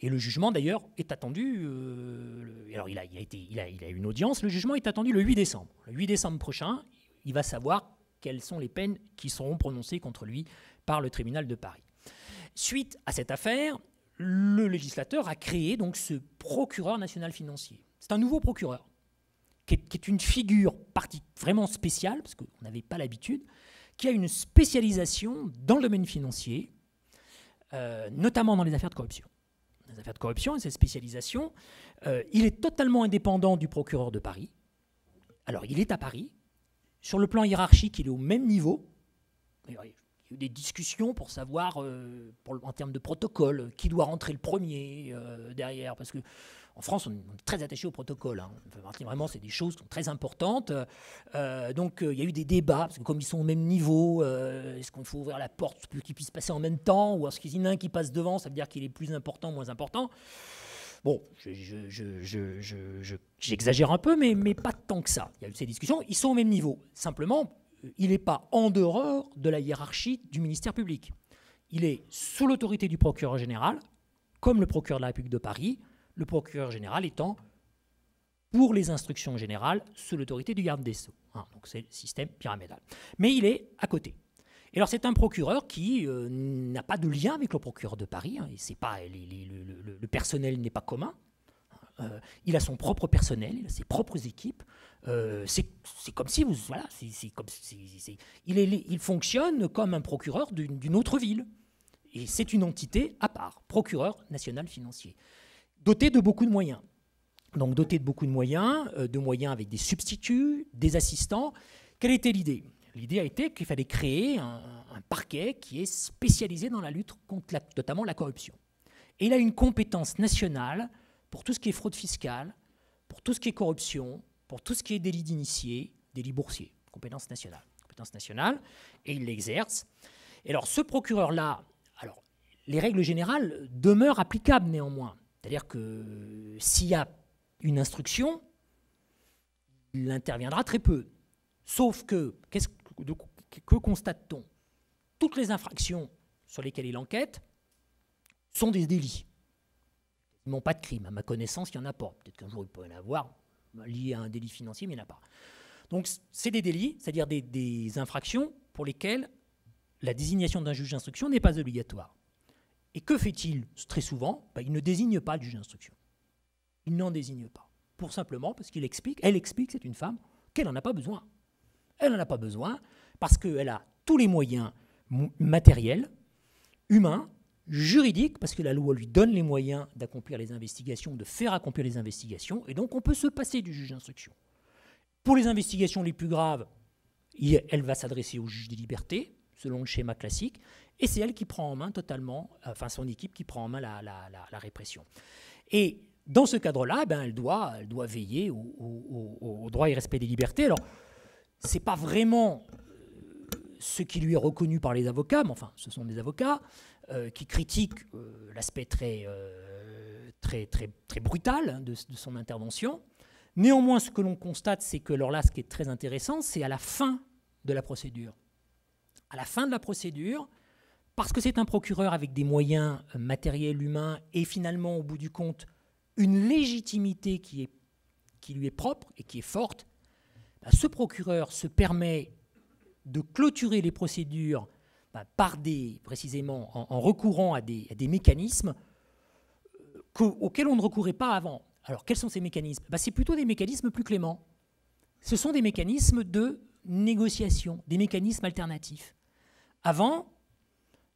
Et le jugement, d'ailleurs, est attendu. Euh, alors, il a, eu été, une audience. Le jugement est attendu le 8 décembre. Le 8 décembre prochain, il va savoir quelles sont les peines qui seront prononcées contre lui par le tribunal de Paris. Suite à cette affaire, le législateur a créé donc ce procureur national financier. C'est un nouveau procureur, qui est, une figure vraiment spéciale, parce qu'on n'avait pas l'habitude, qui a une spécialisation dans le domaine financier, euh, notamment dans les affaires de corruption. Les affaires de corruption et cette spécialisation, euh, il est totalement indépendant du procureur de Paris. Alors, il est à Paris. Sur le plan hiérarchique, il est au même niveau des discussions pour savoir, euh, en termes de protocole, qui doit rentrer le premier euh, derrière. Parce que en France, on est très attaché au protocole. Hein. Vraiment, c'est des choses qui sont très importantes. Euh, donc, il y a eu des débats, parce que comme ils sont au même niveau, est-ce qu'on faut ouvrir la porte pour qu'ils puissent passer en même temps Ou est-ce qu'il y en a un qui passe devant, ça veut dire qu'il est plus important, moins important Bon, j'exagère un peu, mais, mais pas tant que ça. Il y a eu ces discussions, ils sont au même niveau. Simplement, il n'est pas en dehors de la hiérarchie du ministère public. Il est sous l'autorité du procureur général, comme le procureur de la République de Paris, le procureur général étant, pour les instructions générales, sous l'autorité du garde des Sceaux. Hein, donc c'est le système pyramidal. Mais il est à côté. Et alors c'est un procureur qui euh, n'a pas de lien avec le procureur de Paris, hein, et pas, le, personnel n'est pas commun. Euh, il a son propre personnel, il a ses propres équipes, euh, c'est comme si vous. Voilà, c'est comme il, il fonctionne comme un procureur d'une autre ville. Et c'est une entité à part, procureur national financier, doté de beaucoup de moyens. Donc doté de beaucoup de moyens, euh, de moyens avec des substituts, des assistants. Quelle était l'idée L'idée a été qu'il fallait créer un, parquet qui est spécialisé dans la lutte contre notamment la corruption. Et il a une compétence nationale pour tout ce qui est fraude fiscale, pour tout ce qui est corruption, pour tout ce qui est délit d'initié, délit boursier, compétence nationale. Compétence nationale, et il l'exerce. Et alors, ce procureur-là, alors, les règles générales demeurent applicables néanmoins. C'est-à-dire que s'il y a une instruction, il interviendra très peu. Sauf que, que, constate-t-on Toutes les infractions sur lesquelles il enquête sont des délits. Ils n'ont pas de crime. À ma connaissance, il n'y en a pas. Peut-être qu'un jour, il peut en avoir lié à un délit financier, mais il n'y en a pas. Donc c'est des délits, c'est-à-dire des, infractions pour lesquelles la désignation d'un juge d'instruction n'est pas obligatoire. Et que fait-il très souvent ben, Il ne désigne pas le juge d'instruction. Il n'en désigne pas. Pour simplement parce qu'il explique, elle explique, c'est une femme, qu'elle n'en a pas besoin. Elle n'en a pas besoin parce qu'elle a tous les moyens matériels, humains, juridique, parce que la loi lui donne les moyens d'accomplir les investigations, de faire accomplir les investigations, et donc on peut se passer du juge d'instruction. Pour les investigations les plus graves, elle va s'adresser au juge des libertés, selon le schéma classique, et c'est elle qui prend en main totalement, enfin son équipe qui prend en main la, la, répression. Et dans ce cadre-là, eh ben, elle, doit, elle doit veiller au, au, droit et respect des libertés. Alors, ce n'est pas vraiment euh, ce qui lui est reconnu par les avocats, mais enfin, ce sont des avocats, euh, qui critique euh, l'aspect très, euh, très, très, très, brutal hein, de, son intervention. Néanmoins, ce que l'on constate, c'est que, alors là, ce qui est très intéressant, c'est à la fin de la procédure. À la fin de la procédure, parce que c'est un procureur avec des moyens matériels, humains, et finalement, au bout du compte, une légitimité qui, est, qui lui est propre et qui est forte, bah, ce procureur se permet de clôturer les procédures bah, par des, précisément en, recourant à des, mécanismes euh, auxquels on ne recourait pas avant. Alors quels sont ces mécanismes bah, C'est plutôt des mécanismes plus cléments. Ce sont des mécanismes de négociation, des mécanismes alternatifs. Avant,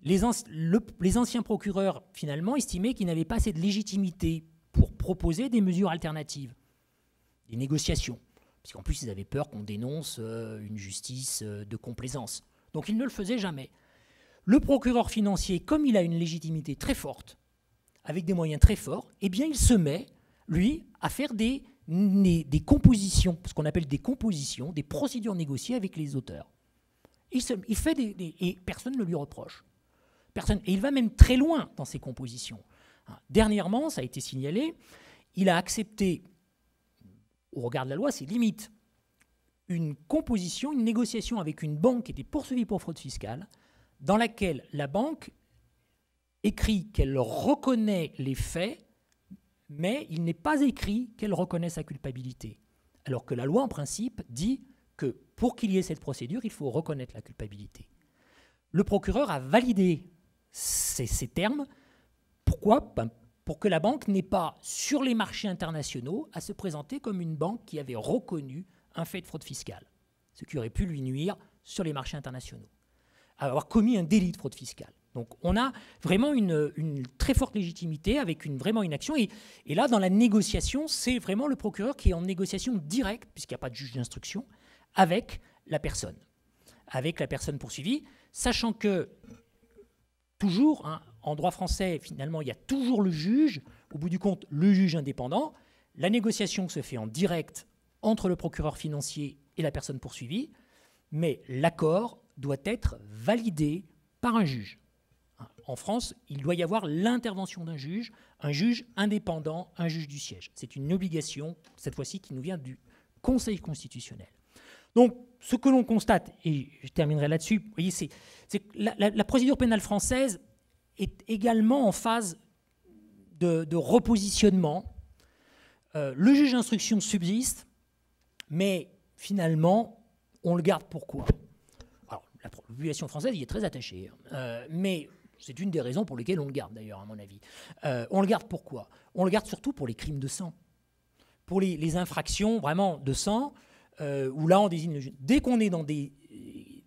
les, anciens procureurs, finalement, estimaient qu'ils n'avaient pas assez de légitimité pour proposer des mesures alternatives, des négociations. Parce qu'en plus, ils avaient peur qu'on dénonce euh, une justice euh, de complaisance. Donc ils ne le faisaient jamais le procureur financier, comme il a une légitimité très forte, avec des moyens très forts, eh bien, il se met, lui, à faire des, des, compositions, ce qu'on appelle des compositions, des procédures négociées avec les auteurs. Il, fait et personne ne lui reproche. Personne, et il va même très loin dans ses compositions. Hein, dernièrement, ça a été signalé, il a accepté, au regard de la loi, ses limites, une composition, une négociation avec une banque qui était poursuivie pour fraude fiscale, dans laquelle la banque écrit qu'elle reconnaît les faits, mais il n'est pas écrit qu'elle reconnaît sa culpabilité. Alors que la loi, en principe, dit que pour qu'il y ait cette procédure, il faut reconnaître la culpabilité. Le procureur a validé ces, termes. Pourquoi ben, Pour que la banque n'ait pas, sur les marchés internationaux, à se présenter comme une banque qui avait reconnu un fait de fraude fiscale, ce qui aurait pu lui nuire sur les marchés internationaux avoir commis un délit de fraude fiscale. Donc on a vraiment une, très forte légitimité avec une, vraiment une action. Et, là, dans la négociation, c'est vraiment le procureur qui est en négociation directe, puisqu'il n'y a pas de juge d'instruction, avec la personne, avec la personne poursuivie, sachant que, toujours, hein, en droit français, finalement, il y a toujours le juge, au bout du compte, le juge indépendant. La négociation se fait en direct entre le procureur financier et la personne poursuivie, mais l'accord doit être validé par un juge. En France, il doit y avoir l'intervention d'un juge, un juge indépendant, un juge du siège. C'est une obligation, cette fois-ci, qui nous vient du Conseil constitutionnel. Donc, ce que l'on constate, et je terminerai là-dessus, c'est que la, procédure pénale française est également en phase de, repositionnement. Euh, le juge d'instruction subsiste, mais finalement, on le garde pourquoi la population française y est très attachée. Euh, mais c'est une des raisons pour lesquelles on le garde, d'ailleurs, à mon avis. Euh, on le garde pourquoi On le garde surtout pour les crimes de sang. Pour les, infractions vraiment de sang, euh, où là, on désigne le... Dès qu'on est dans des,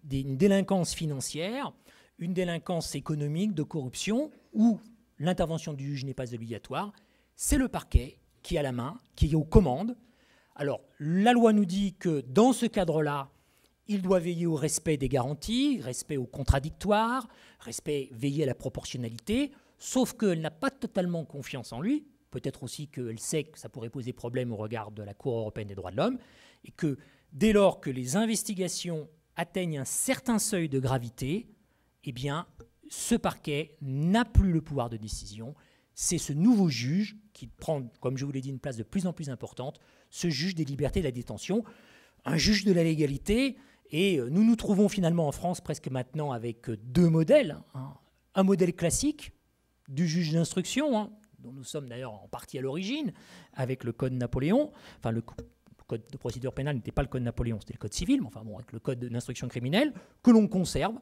des, une délinquance financière, une délinquance économique, de corruption, où l'intervention du juge n'est pas obligatoire, c'est le parquet qui a la main, qui est aux commandes. Alors, la loi nous dit que dans ce cadre-là, il doit veiller au respect des garanties, respect aux contradictoires, respect, veiller à la proportionnalité, sauf qu'elle n'a pas totalement confiance en lui, peut-être aussi qu'elle sait que ça pourrait poser problème au regard de la Cour européenne des droits de l'homme, et que dès lors que les investigations atteignent un certain seuil de gravité, eh bien, ce parquet n'a plus le pouvoir de décision. C'est ce nouveau juge qui prend, comme je vous l'ai dit, une place de plus en plus importante, ce juge des libertés de la détention, un juge de la légalité et euh, nous nous trouvons finalement en France presque maintenant avec euh, deux modèles. Hein. Un modèle classique du juge d'instruction, hein, dont nous sommes d'ailleurs en partie à l'origine, avec le code Napoléon, enfin le code de procédure pénale n'était pas le code Napoléon, c'était le code civil, mais enfin bon, avec le code d'instruction criminelle, que l'on conserve,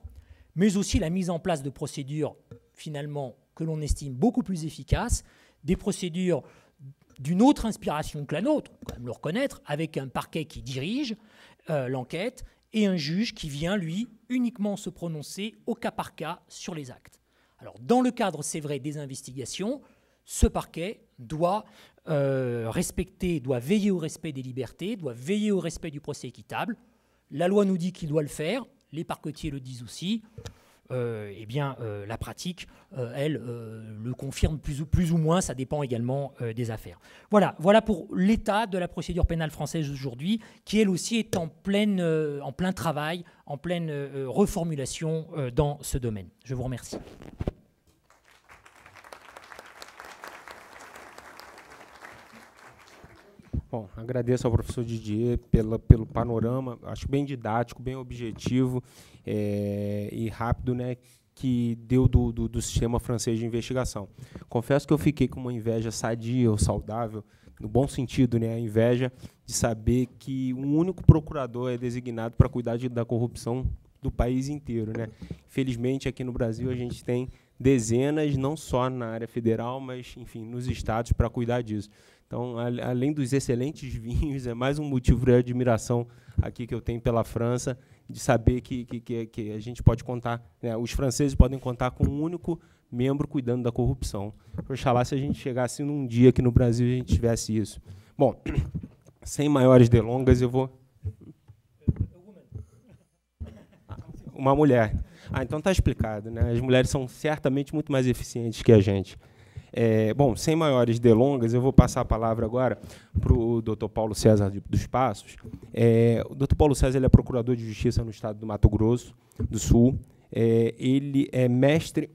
mais aussi la mise en place de procédures finalement que l'on estime beaucoup plus efficaces, des procédures d'une autre inspiration que la nôtre, on quand même le reconnaître, avec un parquet qui dirige euh, l'enquête et un juge qui vient, lui, uniquement se prononcer au cas par cas sur les actes. Alors, dans le cadre, c'est vrai, des investigations, ce parquet doit euh, respecter, doit veiller au respect des libertés, doit veiller au respect du procès équitable. La loi nous dit qu'il doit le faire, les parquetiers le disent aussi. Euh, eh bien, euh, la pratique, euh, elle, le confirme plus ou, plus ou moins, ça dépend également des affaires. Voilà, voilà pour l'état de la procédure pénale française aujourd'hui, qui elle aussi est en, pleine, en plein travail, en pleine reformulation dans ce domaine. Je vous remercie. Bom, agradeço ao professor Didier pela, pelo panorama, acho bem didático, bem objetivo é, e rápido, né, que deu do, do, do, sistema francês de investigação. Confesso que eu fiquei com uma inveja sadia ou saudável, no bom sentido, né, a inveja de saber que um único procurador é designado para cuidar de, da corrupção do país inteiro. Né? Felizmente, aqui no Brasil, a gente tem dezenas, não só na área federal, mas, enfim, nos estados para cuidar disso. Então, a, além dos excelentes vinhos, é mais um motivo de admiração aqui que eu tenho pela França, de saber que, que, que a gente pode contar, né, os franceses podem contar com um único membro cuidando da corrupção. Oxalá se a gente chegasse num dia que no Brasil a gente tivesse isso. Bom, sem maiores delongas, eu vou. Uma mulher. Ah, então está explicado, né? As mulheres são certamente muito mais eficientes que a gente. É, bom, sem maiores delongas, eu vou passar a palavra agora para o doutor Paulo César dos Passos. É, o doutor Paulo César ele é procurador de justiça no estado do Mato Grosso do Sul. É, ele é mestre,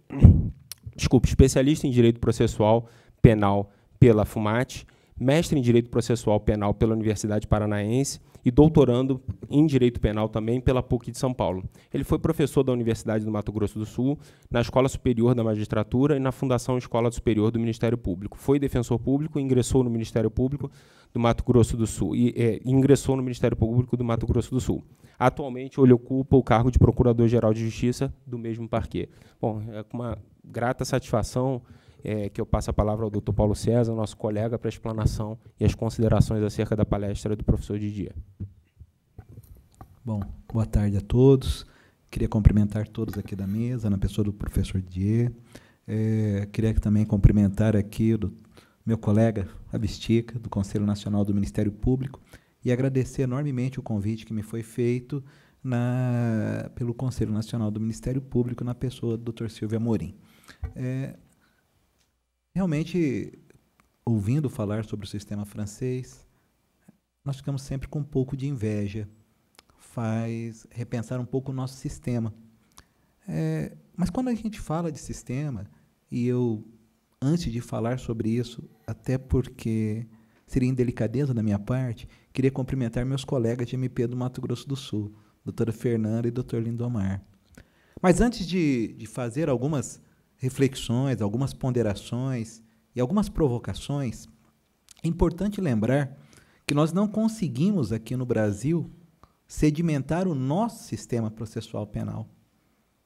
desculpe, especialista em direito processual penal pela FUMAT, mestre em direito processual penal pela Universidade Paranaense e doutorando em Direito Penal também pela PUC de São Paulo. Ele foi professor da Universidade do Mato Grosso do Sul, na Escola Superior da Magistratura e na Fundação Escola Superior do Ministério Público. Foi defensor público e ingressou no Ministério Público do Mato Grosso do Sul e é, ingressou no Ministério Público do Mato Grosso do Sul. Atualmente, ele ocupa o cargo de Procurador-Geral de Justiça do mesmo parquê. Bom, é com uma grata satisfação é, que eu passo a palavra ao Dr. Paulo César, nosso colega, para a explanação e as considerações acerca da palestra do professor Didier. Bom, boa tarde a todos. Queria cumprimentar todos aqui da mesa, na pessoa do professor Didier. É, queria também cumprimentar aqui o meu colega Abistica, do Conselho Nacional do Ministério Público, e agradecer enormemente o convite que me foi feito na, pelo Conselho Nacional do Ministério Público, na pessoa do Dr. Silvio Amorim. É, realmente, ouvindo falar sobre o sistema francês, nós ficamos sempre com um pouco de inveja. Faz repensar um pouco o nosso sistema. É, mas quando a gente fala de sistema, e eu, antes de falar sobre isso, até porque seria indelicadeza da minha parte, queria cumprimentar meus colegas de MP do Mato Grosso do Sul, doutora Fernanda e doutor Lindomar. Mas antes de, de fazer algumas reflexões, algumas ponderações e algumas provocações, é importante lembrar que nós não conseguimos aqui no Brasil sedimentar o nosso sistema processual penal.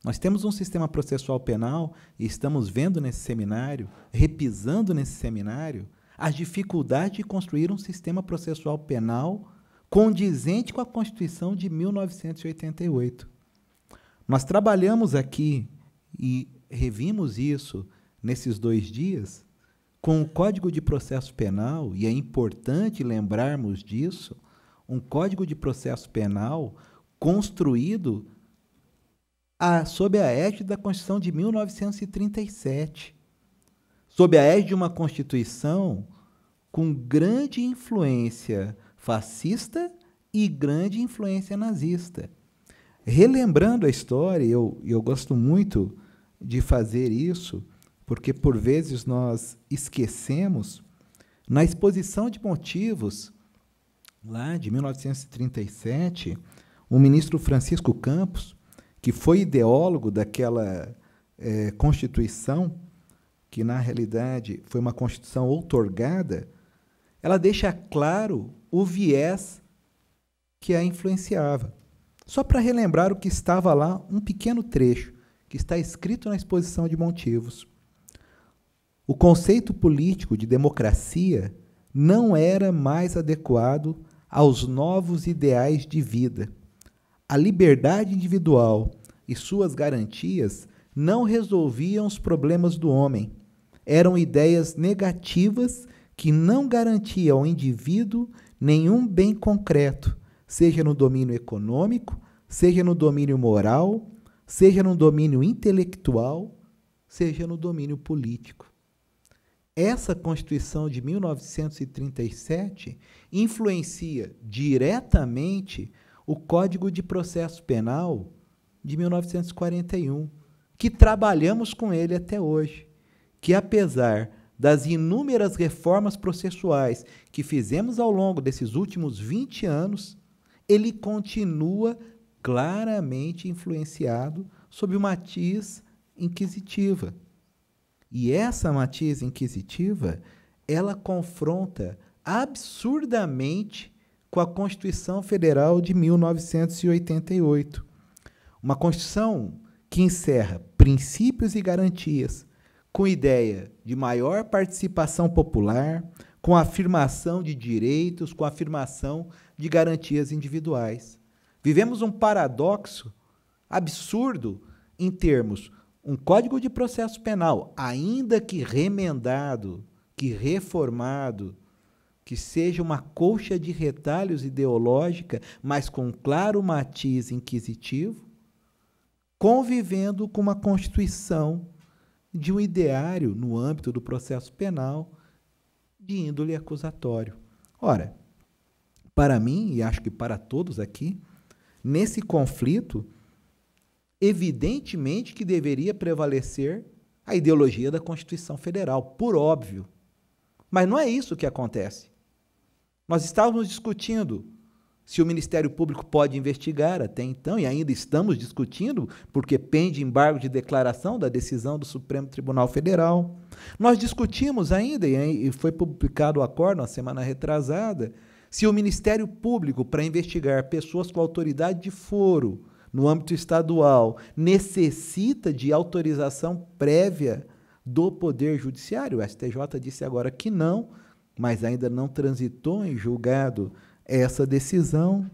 Nós temos um sistema processual penal e estamos vendo nesse seminário, repisando nesse seminário, as dificuldades de construir um sistema processual penal condizente com a Constituição de 1988. Nós trabalhamos aqui e revimos isso nesses dois dias com o Código de Processo Penal, e é importante lembrarmos disso, um Código de Processo Penal construído a, ah, sob a égide da Constituição de 1937, sob a égide de uma Constituição com grande influência fascista e grande influência nazista. Relembrando a história, eu, eu gosto muito de fazer isso, porque por vezes nós esquecemos, na exposição de motivos, lá de 1937, o ministro Francisco Campos, que foi ideólogo daquela é, Constituição, que na realidade foi uma Constituição outorgada, ela deixa claro o viés que a influenciava. Só para relembrar o que estava lá, um pequeno trecho que está escrito na exposição de motivos. O conceito político de democracia não era mais adequado aos novos ideais de vida. A liberdade individual e suas garantias não resolviam os problemas do homem. Eram ideias negativas que não garantiam ao indivíduo nenhum bem concreto, seja no domínio econômico, seja no domínio moral, seja no domínio intelectual, seja no domínio político. Essa Constituição de 1937 influencia diretamente o Código de Processo Penal de 1941, que trabalhamos com ele até hoje, que apesar das inúmeras reformas processuais que fizemos ao longo desses últimos 20 anos, ele continua claramente influenciado sob uma matiz inquisitiva. E essa matiz inquisitiva, ela confronta absurdamente com a Constituição Federal de 1988. Uma Constituição que encerra princípios e garantias com ideia de maior participação popular, com afirmação de direitos, com afirmação de garantias individuais. Vivemos um paradoxo absurdo em termos um código de processo penal, ainda que remendado, que reformado, que seja uma colcha de retalhos ideológica, mas com claro matiz inquisitivo, convivendo com uma constituição de um ideário no âmbito do processo penal de índole acusatório. Ora, para mim, e acho que para todos aqui, nesse conflito, evidentemente que deveria prevalecer a ideologia da Constituição Federal, por óbvio. Mas não é isso que acontece. Nós estávamos discutindo se o Ministério Público pode investigar até então, e ainda estamos discutindo, porque pende embargo de declaração da decisão do Supremo Tribunal Federal. Nós discutimos ainda, e foi publicado o acordo na semana retrasada, se o Ministério Público, para investigar pessoas com autoridade de foro no âmbito estadual, necessita de autorização prévia do Poder Judiciário, o STJ disse agora que não, mas ainda não transitou em julgado essa decisão.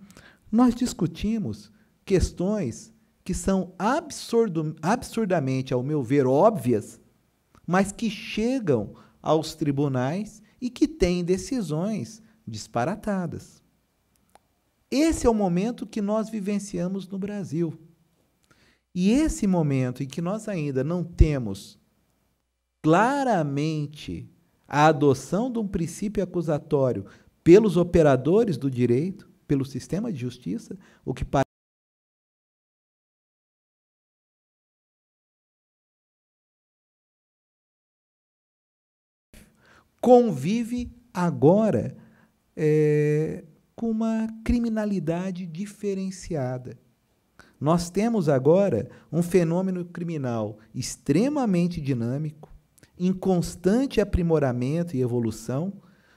Nós discutimos questões que são absurdo, absurdamente, ao meu ver, óbvias, mas que chegam aos tribunais e que têm decisões disparatadas. Esse é o momento que nós vivenciamos no Brasil. E esse momento em que nós ainda não temos claramente a adoção de um princípio acusatório pelos operadores do direito, pelo sistema de justiça, o que parece. Convive agora é, com uma criminalidade diferenciada. Nós temos agora um fenômeno criminal extremamente dinâmico, em constante aprimoramento e evolução,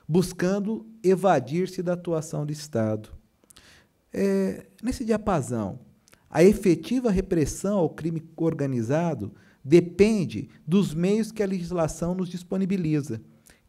buscando evadir-se da atuação do Estado. É, nesse diapasão, a efetiva repressão ao crime organizado depende dos meios que a legislação nos disponibiliza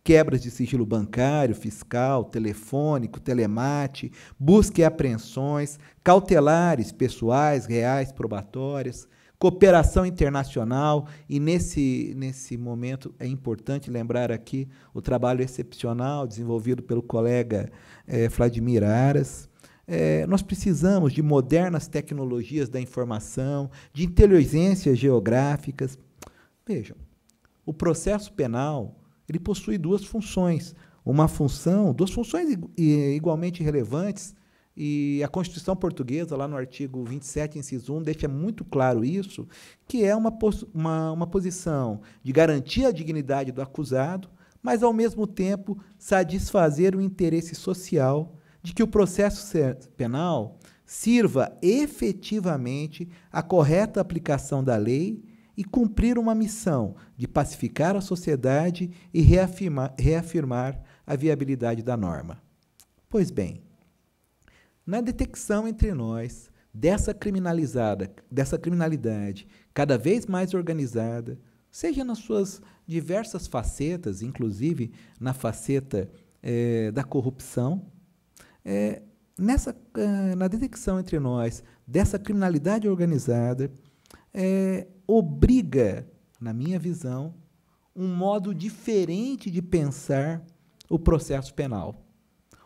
quebras de sigilo bancário, fiscal, telefônico, telemate, busca e apreensões, cautelares pessoais, reais, probatórias, cooperação internacional e nesse nesse momento é importante lembrar aqui o trabalho excepcional desenvolvido pelo colega eh, Vladimir Aras. É, nós precisamos de modernas tecnologias da informação, de inteligências geográficas. Vejam, o processo penal ele possui duas funções. Uma função, duas funções igualmente relevantes, e a Constituição Portuguesa, lá no artigo 27, inciso 1, deixa muito claro isso, que é uma, uma, uma posição de garantir a dignidade do acusado, mas, ao mesmo tempo, satisfazer o interesse social de que o processo penal sirva efetivamente a correta aplicação da lei e cumprir uma missão de pacificar a sociedade e reafirmar, reafirmar a viabilidade da norma. Pois bem, na detecção entre nós dessa criminalizada, dessa criminalidade cada vez mais organizada, seja nas suas diversas facetas, inclusive na faceta é, da corrupção, é, nessa eh, na detecção entre nós dessa criminalidade organizada, é, obriga, na minha visão, um modo diferente de pensar o processo penal.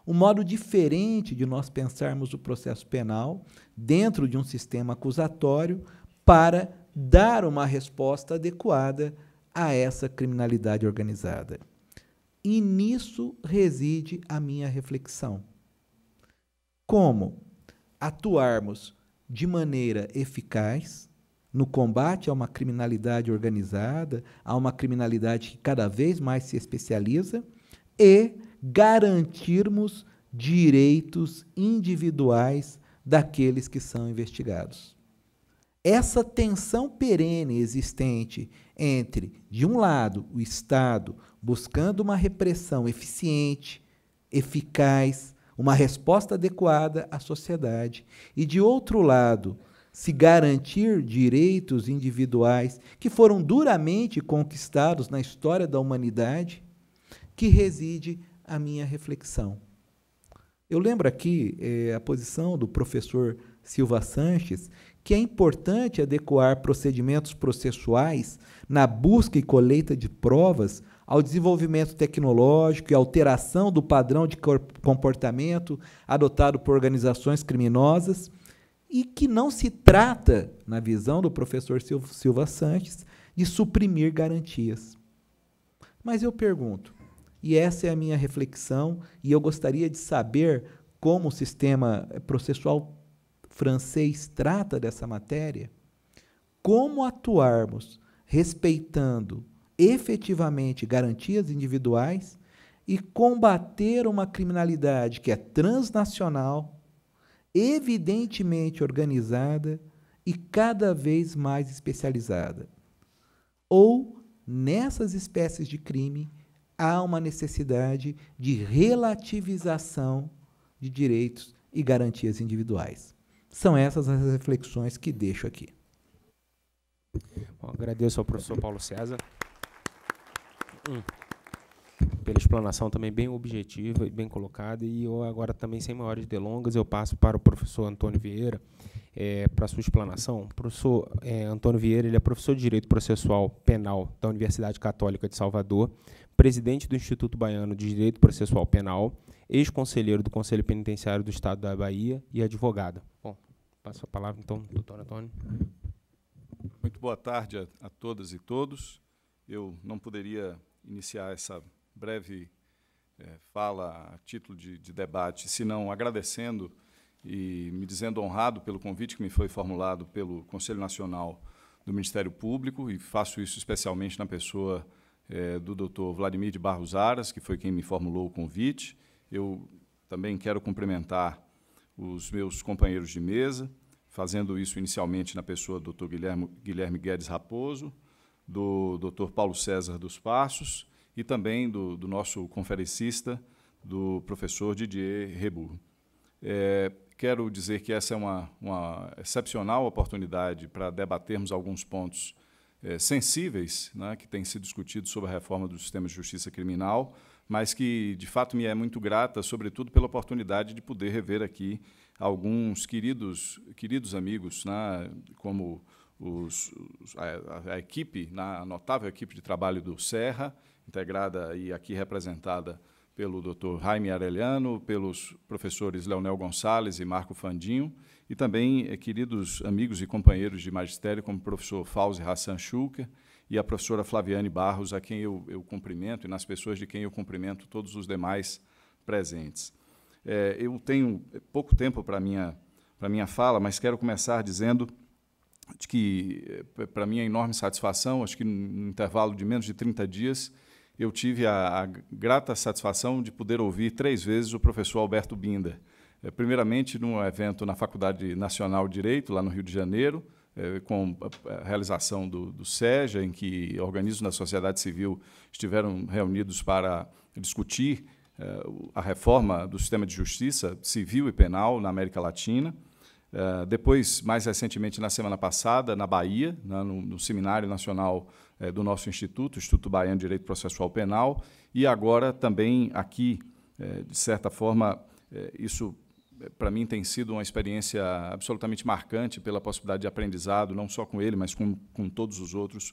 Um modo diferente de nós pensarmos o processo penal dentro de um sistema acusatório para dar uma resposta adequada a essa criminalidade organizada. E nisso reside a minha reflexão. Como atuarmos de maneira eficaz, no combate a uma criminalidade organizada, a uma criminalidade que cada vez mais se especializa, e garantirmos direitos individuais daqueles que são investigados. Essa tensão perene existente entre, de um lado, o Estado buscando uma repressão eficiente, eficaz, uma resposta adequada à sociedade, e de outro lado, se garantir direitos individuais que foram duramente conquistados na história da humanidade, que reside a minha reflexão. Eu lembro aqui eh, a posição do professor Silva Sanches, que é importante adequar procedimentos processuais na busca e colheita de provas ao desenvolvimento tecnológico e alteração do padrão de comportamento adotado por organizações criminosas e que não se trata, na visão do professor Silva Sanches, de suprimir garantias. Mas eu pergunto, e essa é a minha reflexão, e eu gostaria de saber como o sistema processual francês trata dessa matéria, como atuarmos respeitando efetivamente garantias individuais e combater uma criminalidade que é transnacional, evidentemente organizada e cada vez mais especializada. Ou, nessas espécies de crime, há uma necessidade de relativização de direitos e garantias individuais. São essas as reflexões que deixo aqui. Bom, agradeço ao professor Paulo César. Hum pela explanação também bem objetiva e bem colocada. E eu agora também, sem maiores delongas, eu passo para o professor Antônio Vieira é, para a sua explanação. O professor é, Antônio Vieira ele é professor de Direito Processual Penal da Universidade Católica de Salvador, presidente do Instituto Baiano de Direito Processual Penal, ex-conselheiro do Conselho Penitenciário do Estado da Bahia e advogado Bom, passo a palavra então, doutor Antônio. Muito boa tarde a, a todas e todos. Eu não poderia iniciar essa breve é, fala a título de, de debate, senão agradecendo e me dizendo honrado pelo convite que me foi formulado pelo Conselho Nacional do Ministério Público, e faço isso especialmente na pessoa é, do doutor Vladimir de Barros Aras, que foi quem me formulou o convite. Eu também quero cumprimentar os meus companheiros de mesa, fazendo isso inicialmente na pessoa do doutor Guilherme, Guilherme Guedes Raposo, do doutor Paulo César dos Passos, e também do, do nosso conferencista, do professor Didier Rebu. É, quero dizer que essa é uma, uma excepcional oportunidade para debatermos alguns pontos é, sensíveis né, que têm sido discutidos sobre a reforma do sistema de justiça criminal, mas que, de fato, me é muito grata, sobretudo pela oportunidade de poder rever aqui alguns queridos, queridos amigos, né, como os, a, a, equipe, né, a notável equipe de trabalho do Serra, integrada e aqui representada pelo Dr. Jaime Arellano, pelos professores Leonel Gonçalves e Marco Fandinho, e também eh, queridos amigos e companheiros de magistério, como o professor Fauzi Hassan Schulker e a professora Flaviane Barros, a quem eu, eu cumprimento, e nas pessoas de quem eu cumprimento todos os demais presentes. É, eu tenho pouco tempo para a minha, minha fala, mas quero começar dizendo que, eh, para minha enorme satisfação, acho que no intervalo de menos de 30 dias, eu tive a, a grata satisfação de poder ouvir três vezes o professor Alberto Binda. É, primeiramente, num evento na Faculdade Nacional de Direito, lá no Rio de Janeiro, é, com a realização do, do SEJA, em que organismos da sociedade civil estiveram reunidos para discutir é, a reforma do sistema de justiça civil e penal na América Latina. Uh, depois, mais recentemente, na semana passada, na Bahia, né, no, no Seminário Nacional é, do nosso Instituto, Instituto Baiano de Direito Processual Penal, e agora também aqui, é, de certa forma, é, isso para mim tem sido uma experiência absolutamente marcante pela possibilidade de aprendizado, não só com ele, mas com, com todos os outros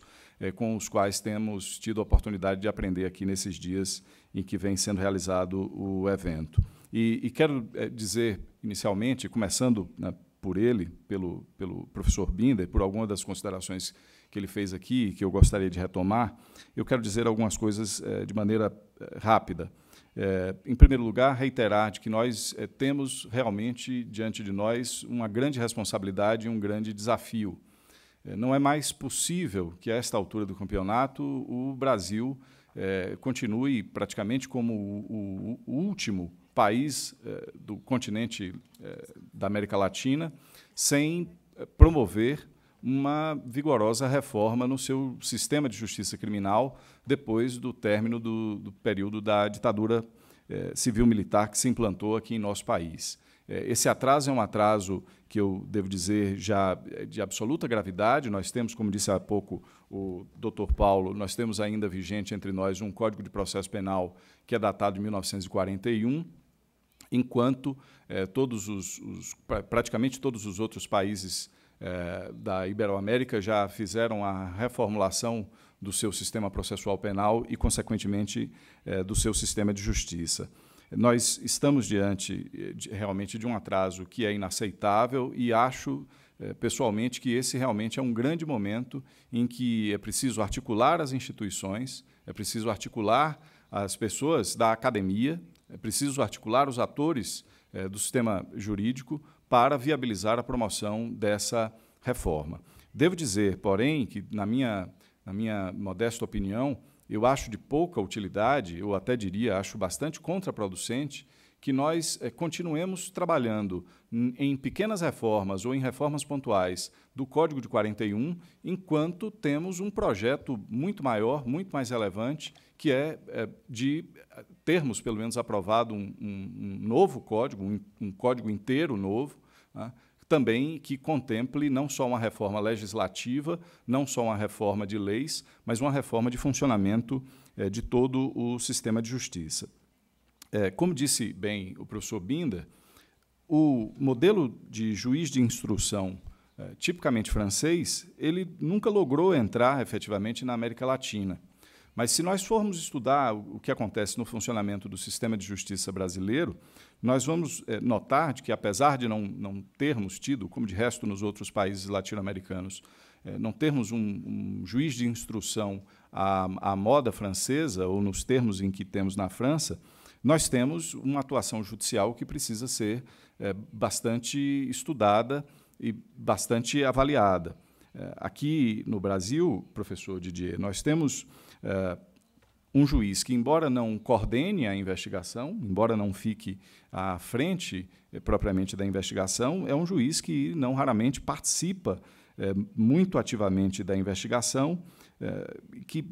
com os quais temos tido a oportunidade de aprender aqui nesses dias em que vem sendo realizado o evento. E, e quero dizer, inicialmente, começando né, por ele, pelo, pelo professor Binder, por algumas das considerações que ele fez aqui, que eu gostaria de retomar, eu quero dizer algumas coisas eh, de maneira eh, rápida. Eh, em primeiro lugar, reiterar de que nós temos realmente diante de nós uma grande responsabilidade e um grande desafio. não é mais possível que, a esta altura do campeonato, o Brasil continue praticamente como o, o, o último país do continente da América Latina sem promover uma vigorosa reforma no seu sistema de justiça criminal depois do término do, do período da ditadura eh, civil-militar que se implantou aqui em nosso país. Eh, esse atraso é um atraso que eu devo dizer já eh, de absoluta gravidade. Nós temos, como disse há pouco o doutor Paulo, nós temos ainda vigente entre nós um Código de Processo Penal que é datado de 1941 enquanto todos os, os, praticamente todos os outros países eh, da Iberoamérica já fizeram a reformulação do seu sistema processual penal e, consequentemente, eh, do seu sistema de justiça. Nós estamos diante eh, de, realmente de um atraso que é inaceitável e acho eh, pessoalmente que esse realmente é um grande momento em que é preciso articular as instituições, é preciso articular as pessoas da academia, é preciso articular os atores é, do sistema jurídico para viabilizar a promoção dessa reforma. Devo dizer, porém, que, na minha, na minha modesta opinião, eu acho de pouca utilidade, eu até diria, acho bastante contraproducente, que nós eh, continuemos trabalhando em pequenas reformas ou em reformas pontuais do Código de 41, enquanto temos um projeto muito maior, muito mais relevante, que é, é de eh, termos, pelo menos, aprovado um, um, um novo código, um, um, código inteiro novo, né? também que contemple não só uma reforma legislativa, não só uma reforma de leis, mas uma reforma de funcionamento eh, de todo o sistema de justiça. Eh, como disse bem o professor Binda, o modelo de juiz de instrução eh, tipicamente francês, ele nunca logrou entrar efetivamente na América Latina. Mas se nós formos estudar o que acontece no funcionamento do sistema de justiça brasileiro, nós vamos é, notar que, apesar de não, não termos tido, como de resto nos outros países latino-americanos, é, não termos um, um, juiz de instrução à, à moda francesa, ou nos termos em que temos na França, nós temos uma atuação judicial que precisa ser é, bastante estudada e bastante avaliada. aqui no Brasil, professor Didier, nós temos é, um juiz que, embora não coordene a investigação, embora não fique à frente eh, propriamente da investigação, é um juiz que não raramente participa eh, muito ativamente da investigação, eh, que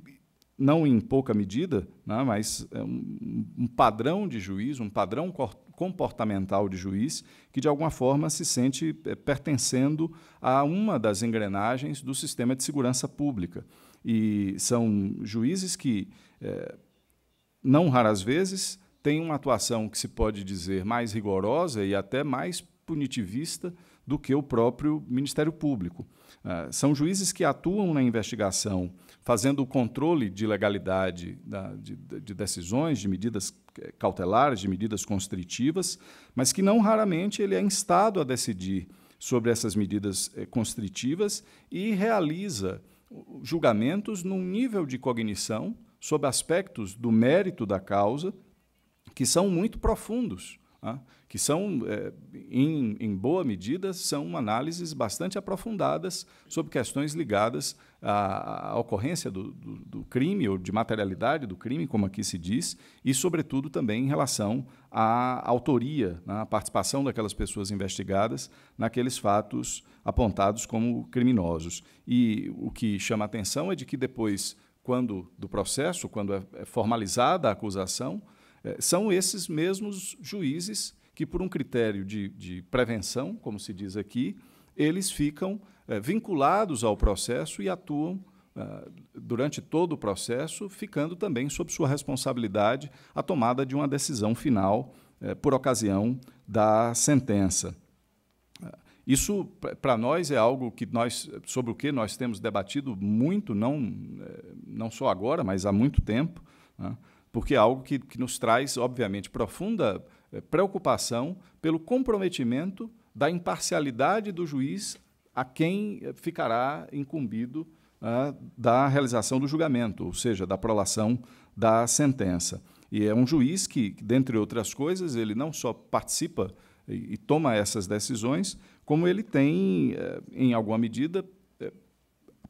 não em pouca medida, né, mas é um, um padrão de juiz, um padrão comportamental de juiz, que de alguma forma se sente eh, pertencendo a uma das engrenagens do sistema de segurança pública. E são juízes que, é, não raras vezes, têm uma atuação que se pode dizer mais rigorosa e até mais punitivista do que o próprio Ministério Público. Ah, são juízes que atuam na investigação, fazendo o controle de legalidade da, de, de, decisões, de medidas cautelares, de medidas constritivas, mas que não raramente ele é instado a decidir sobre essas medidas eh, constritivas e realiza julgamentos num nível de cognição sobre aspectos do mérito da causa que são muito profundos, né? que são, é, em, em boa medida, são análises bastante aprofundadas sobre questões ligadas a, a ocorrência do, do, do, crime ou de materialidade do crime, como aqui se diz, e, sobretudo, também em relação à autoria, né, à participação daquelas pessoas investigadas naqueles fatos apontados como criminosos. E o que chama a atenção é de que depois, quando do processo, quando é, é formalizada a acusação, é, são esses mesmos juízes que, por um critério de, de prevenção, como se diz aqui, eles ficam eh, vinculados ao processo e atuam eh, durante todo o processo, ficando também sob sua responsabilidade a tomada de uma decisão final eh, por ocasião da sentença. isso, para nós, é algo que nós, sobre o que nós temos debatido muito, não, não só agora, mas há muito tempo, né? porque é algo que, que nos traz, obviamente, profunda preocupação pelo comprometimento da imparcialidade do juiz a quem ficará incumbido uh, da realização do julgamento, ou seja, da prolação da sentença. E é um juiz que, dentre outras coisas, ele não só participa e, e toma essas decisões, como ele tem, eh, em alguma medida, eh,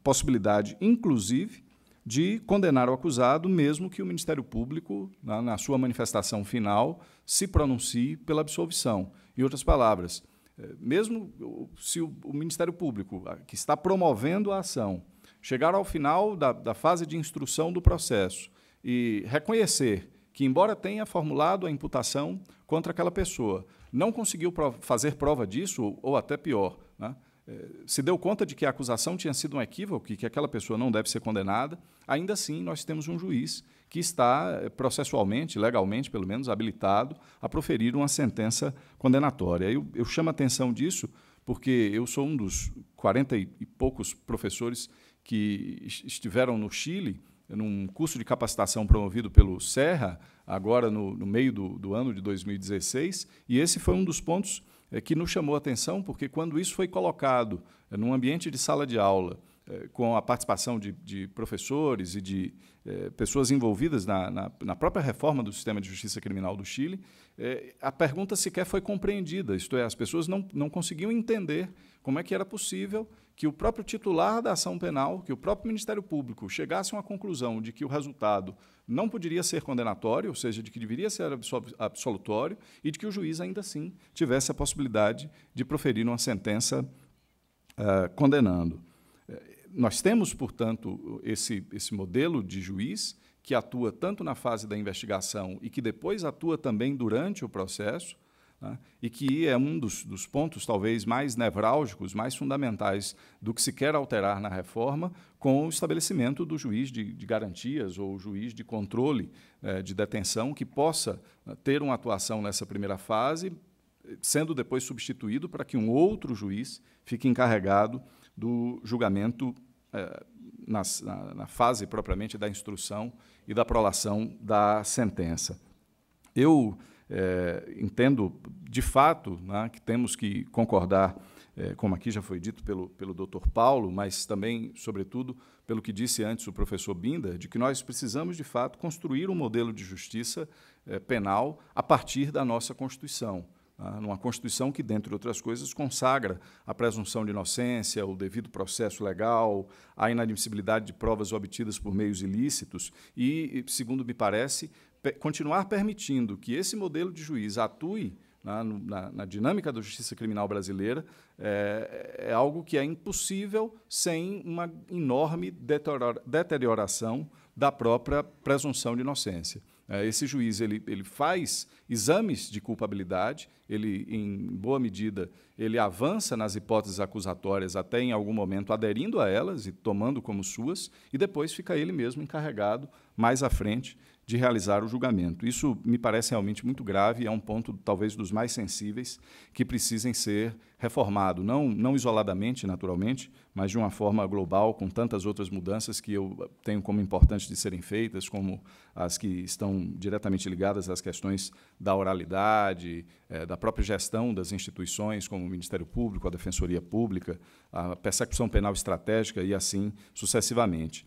possibilidade, inclusive, de condenar o acusado, mesmo que o Ministério Público, na, na sua manifestação final, se pronuncie pela absolvição. Em outras palavras, eh, mesmo se o, Ministério Público, que está promovendo a ação, chegar ao final da, da fase de instrução do processo e reconhecer que, embora tenha formulado a imputação contra aquela pessoa, não conseguiu prov fazer prova disso, ou, ou até pior, né? Eh, se deu conta de que a acusação tinha sido um equívoco e que aquela pessoa não deve ser condenada, ainda assim nós temos um juiz que está eh, processualmente, legalmente, pelo menos, habilitado a proferir uma sentença condenatória. Eu, eu chamo a atenção disso porque eu sou um dos 40 e poucos professores que estiveram no Chile num curso de capacitação promovido pelo Serra, agora no, no meio do, do ano de 2016, e esse foi um dos pontos é, que nos chamou a atenção, porque quando isso foi colocado é, num ambiente de sala de aula, é, com a participação de, de professores e de eh, pessoas envolvidas na, na, na, própria reforma do sistema de justiça criminal do Chile, é, a pergunta sequer foi compreendida, isto é, as pessoas não, não conseguiam entender como é que era possível que o próprio titular da ação penal, que o próprio Ministério Público chegasse a uma conclusão de que o resultado não poderia ser condenatório, ou seja, de que deveria ser absolutório, e de que o juiz, ainda assim, tivesse a possibilidade de proferir uma sentença uh, condenando. Nós temos, portanto, esse, esse modelo de juiz que atua tanto na fase da investigação e que depois atua também durante o processo, né, e que é um dos, dos, pontos talvez mais nevrálgicos, mais fundamentais do que se quer alterar na reforma, com o estabelecimento do juiz de, de garantias ou juiz de controle eh, de detenção que possa né, ter uma atuação nessa primeira fase, sendo depois substituído para que um outro juiz fique encarregado do julgamento eh, na, na fase propriamente da instrução e da prolação da sentença. Eu é, entendo, de fato, né, que temos que concordar, é, como aqui já foi dito pelo, pelo doutor Paulo, mas também, sobretudo, pelo que disse antes o professor Binda, de que nós precisamos, de fato, construir um modelo de justiça é, penal a partir da nossa Constituição. Né, numa Constituição que, dentre outras coisas, consagra a presunção de inocência, o devido processo legal, a inadmissibilidade de provas obtidas por meios ilícitos e, segundo me parece, continuar permitindo que esse modelo de juiz atue na, né, na, na, dinâmica da justiça criminal brasileira é, é, algo que é impossível sem uma enorme deterioração da própria presunção de inocência. É, esse juiz ele, ele faz exames de culpabilidade, ele, em boa medida, ele avança nas hipóteses acusatórias até em algum momento aderindo a elas e tomando como suas, e depois fica ele mesmo encarregado, mais à frente, de realizar o julgamento. Isso me parece realmente muito grave, e é um ponto talvez dos mais sensíveis que precisem ser reformado, não, não isoladamente, naturalmente, mas de uma forma global, com tantas outras mudanças que eu tenho como importantes de serem feitas, como as que estão diretamente ligadas às questões da oralidade, eh, da própria gestão das instituições, como o Ministério Público, a Defensoria Pública, a persecução penal estratégica e assim sucessivamente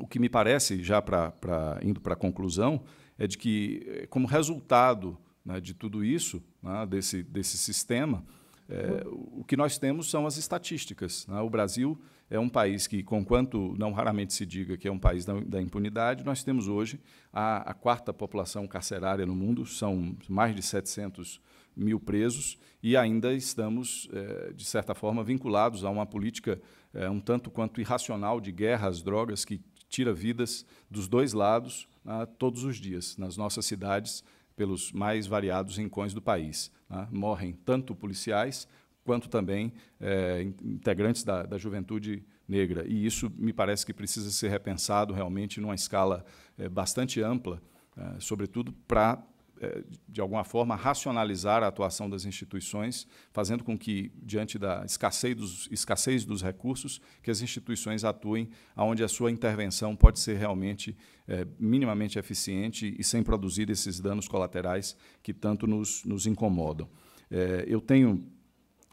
o que me parece, já pra, pra indo para a conclusão, é de que, eh, como resultado né, de tudo isso, né, desse, desse sistema, é, o que nós temos são as estatísticas. Né? O Brasil é um país que, conquanto não raramente se diga que é um país da, da impunidade, nós temos hoje a, a, quarta população carcerária no mundo, são mais de 700 mil presos, e ainda estamos, é, de certa forma, vinculados a uma política é, um tanto quanto irracional de guerra às drogas que tira vidas dos dois lados né, todos os dias, nas nossas cidades, pelos mais variados rincões do país. Né. morrem tanto policiais quanto também eh, integrantes da, da juventude negra. E isso me parece que precisa ser repensado realmente numa escala eh, bastante ampla, eh, sobretudo para é, de alguma forma, racionalizar a atuação das instituições, fazendo com que, diante da escassez dos, escassez dos recursos, que as instituições atuem onde a sua intervenção pode ser realmente é, minimamente eficiente e sem produzir esses danos colaterais que tanto nos, nos incomodam. É, eu tenho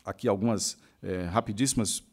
aqui algumas é, rapidíssimas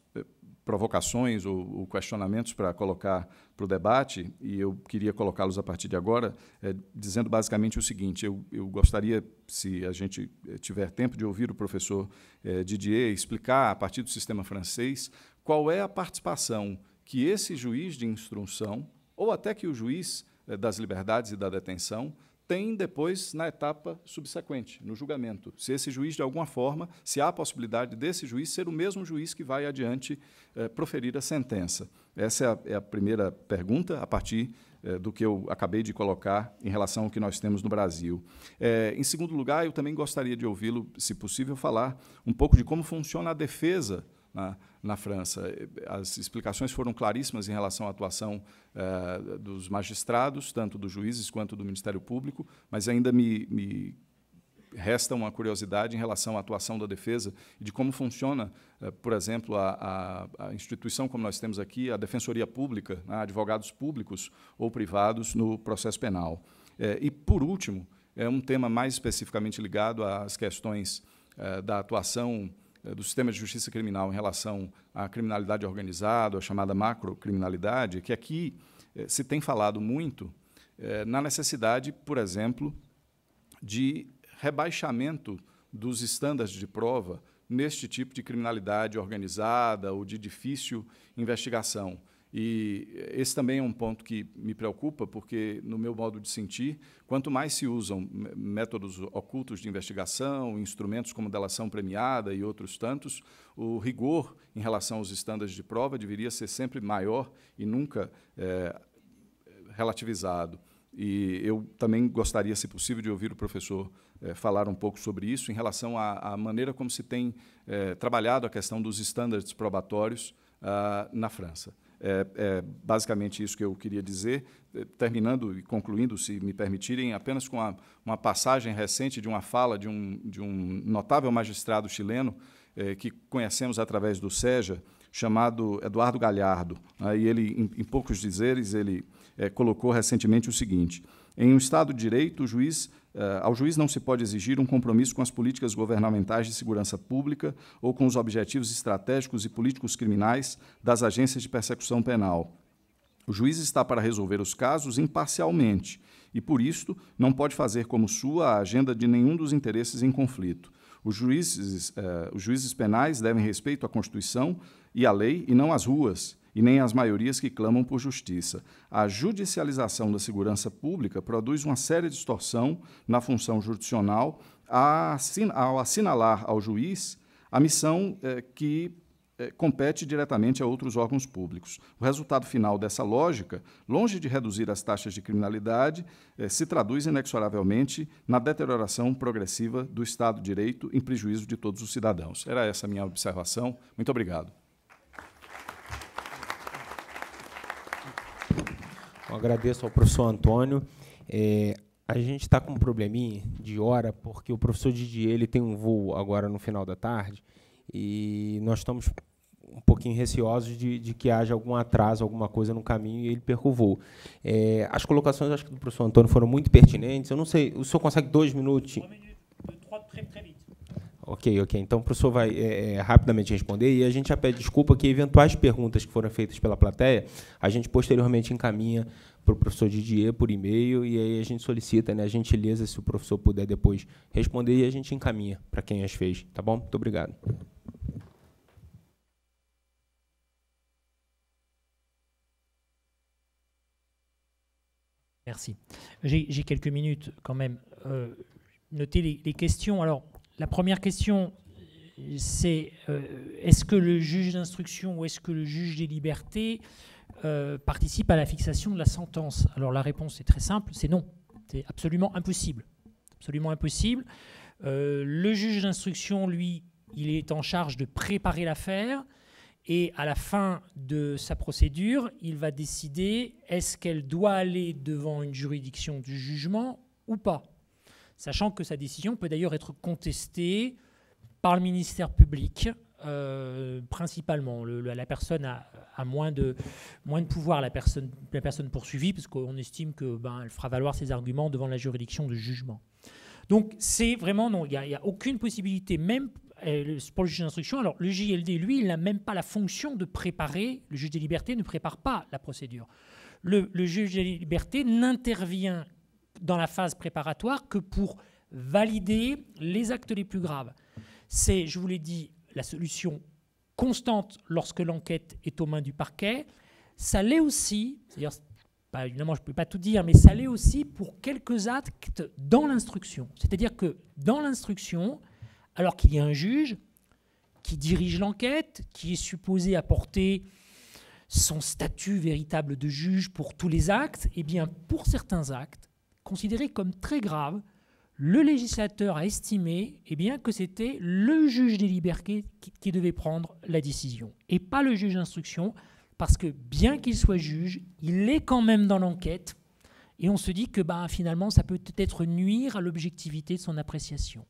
provocações ou, ou questionamentos para colocar para o debate, e eu queria colocá-los a partir de agora, é, dizendo basicamente o seguinte: eu, eu, gostaria, se a gente é, tiver tempo, de ouvir o professor é, Didier explicar, a partir do sistema francês, qual é a participação que esse juiz de instrução, ou até que o juiz é, das liberdades e da detenção, tem depois na etapa subsequente, no julgamento. Se esse juiz, de alguma forma, se há a possibilidade desse juiz ser o mesmo juiz que vai adiante eh, proferir a sentença. Essa é a, é a primeira pergunta, a partir eh, do que eu acabei de colocar em relação ao que nós temos no Brasil. Eh, em segundo lugar, eu também gostaria de ouvi-lo, se possível, falar um pouco de como funciona a defesa na, na França. As explicações foram claríssimas em relação à atuação eh, dos magistrados, tanto dos juízes quanto do Ministério Público, mas ainda me, me resta uma curiosidade em relação à atuação da defesa e de como funciona, eh, por exemplo, a, a, a, instituição como nós temos aqui, a Defensoria Pública, né, advogados públicos ou privados no processo penal. Eh, e, por último, é um tema mais especificamente ligado às questões da atuação eh, do sistema de justiça criminal em relação à criminalidade organizada, a chamada macrocriminalidade, que aqui eh, se tem falado muito eh, na necessidade, por exemplo, de rebaixamento dos estándares de prova neste tipo de criminalidade organizada ou de difícil investigação. E esse também é um ponto que me preocupa, porque, no meu modo de sentir, quanto mais se usam métodos ocultos de investigação, instrumentos como delação premiada e outros tantos, o rigor em relação aos estándares de prova deveria ser sempre maior e nunca é, relativizado. E eu também gostaria, se possível, de ouvir o professor eh, falar um pouco sobre isso em relação à, à maneira como se tem eh, trabalhado a questão dos estándares probatórios ah, na França. É, é, basicamente isso que eu queria dizer, eh, terminando e concluindo, se me permitirem, apenas com a, uma passagem recente de uma fala de um, de um notável magistrado chileno é, que conhecemos através do SEJA, chamado Eduardo Galhardo. Aí né? ele, em, em poucos dizeres, ele eh, colocou recentemente o seguinte: em um Estado de Direito, o juiz eh, ao juiz não se pode exigir um compromisso com as políticas governamentais de segurança pública ou com os objetivos estratégicos e políticos criminais das agências de persecução penal. O juiz está para resolver os casos imparcialmente e, por isto, não pode fazer como sua a agenda de nenhum dos interesses em conflito. Os juízes, eh, os juízes penais devem respeito à Constituição e à lei e não às ruas, e nem as maiorias que clamam por justiça. A judicialização da segurança pública produz uma séria distorção na função jurisdicional ao assinalar ao juiz a missão eh, que eh, compete diretamente a outros órgãos públicos. O resultado final dessa lógica, longe de reduzir as taxas de criminalidade, eh, se traduz inexoravelmente na deterioração progressiva do Estado de Direito em prejuízo de todos os cidadãos. Era essa a minha observação. Muito obrigado. Eu agradeço ao professor Antônio. É, a gente está com um probleminha de hora, porque o professor Didier ele tem um voo agora no final da tarde e nós estamos um pouquinho receosos de, de que haja algum atraso, alguma coisa no caminho e ele perca o voo. É, as colocações, acho que do professor Antônio foram muito pertinentes. Eu não sei, o senhor consegue dois minutos? Dois minutos, dois, três, três. Ok, ok. Então, o professor vai é, é, rapidamente responder e a gente já pede desculpa que eventuais perguntas que foram feitas pela plateia, a gente posteriormente encaminha para o professor Didier por e-mail e aí a gente solicita né, a gentileza, se o professor puder depois responder, e a gente encaminha para quem as fez. Tá bom? Muito obrigado. Merci. J'ai quelques minutes quand même. Euh, noter les, les questions. Alors, La première question, c'est euh, est-ce que le juge d'instruction ou est-ce que le juge des libertés euh, participe à la fixation de la sentence Alors la réponse est très simple, c'est non. C'est absolument impossible. Absolument impossible. Euh, le juge d'instruction, lui, il est en charge de préparer l'affaire et à la fin de sa procédure, il va décider est-ce qu'elle doit aller devant une juridiction du jugement ou pas sachant que sa décision peut d'ailleurs être contestée par le ministère public. Euh, principalement. la, personne a, moins, de, moins de pouvoir, la personne, la personne poursuivie, parce qu'on estime qu'elle ben, fera valoir ses arguments devant la juridiction de jugement. Donc c'est vraiment, non, il n'y a, aucune possibilité, même euh, pour le juge d'instruction. Alors le JLD, lui, il n'a même pas la fonction de préparer, le juge des libertés ne prépare pas la procédure. Le, le juge des libertés n'intervient dans la phase préparatoire que pour valider les actes les plus graves. C'est, je vous l'ai dit, la solution constante lorsque l'enquête est aux mains du parquet. Ça l'est aussi, cest évidemment, je ne peux pas tout dire, mais ça l'est aussi pour quelques actes dans l'instruction. C'est-à-dire que dans l'instruction, alors qu'il y a un juge qui dirige l'enquête, qui est supposé apporter son statut véritable de juge pour tous les actes, eh bien pour certains actes, considéré comme très grave, le législateur a estimé eh bien, que c'était le juge des libertés qui devait prendre la décision, et pas le juge d'instruction, parce que bien qu'il soit juge, il est quand même dans l'enquête, et on se dit que bah, finalement, ça peut peut-être nuire à l'objectivité de son appréciation.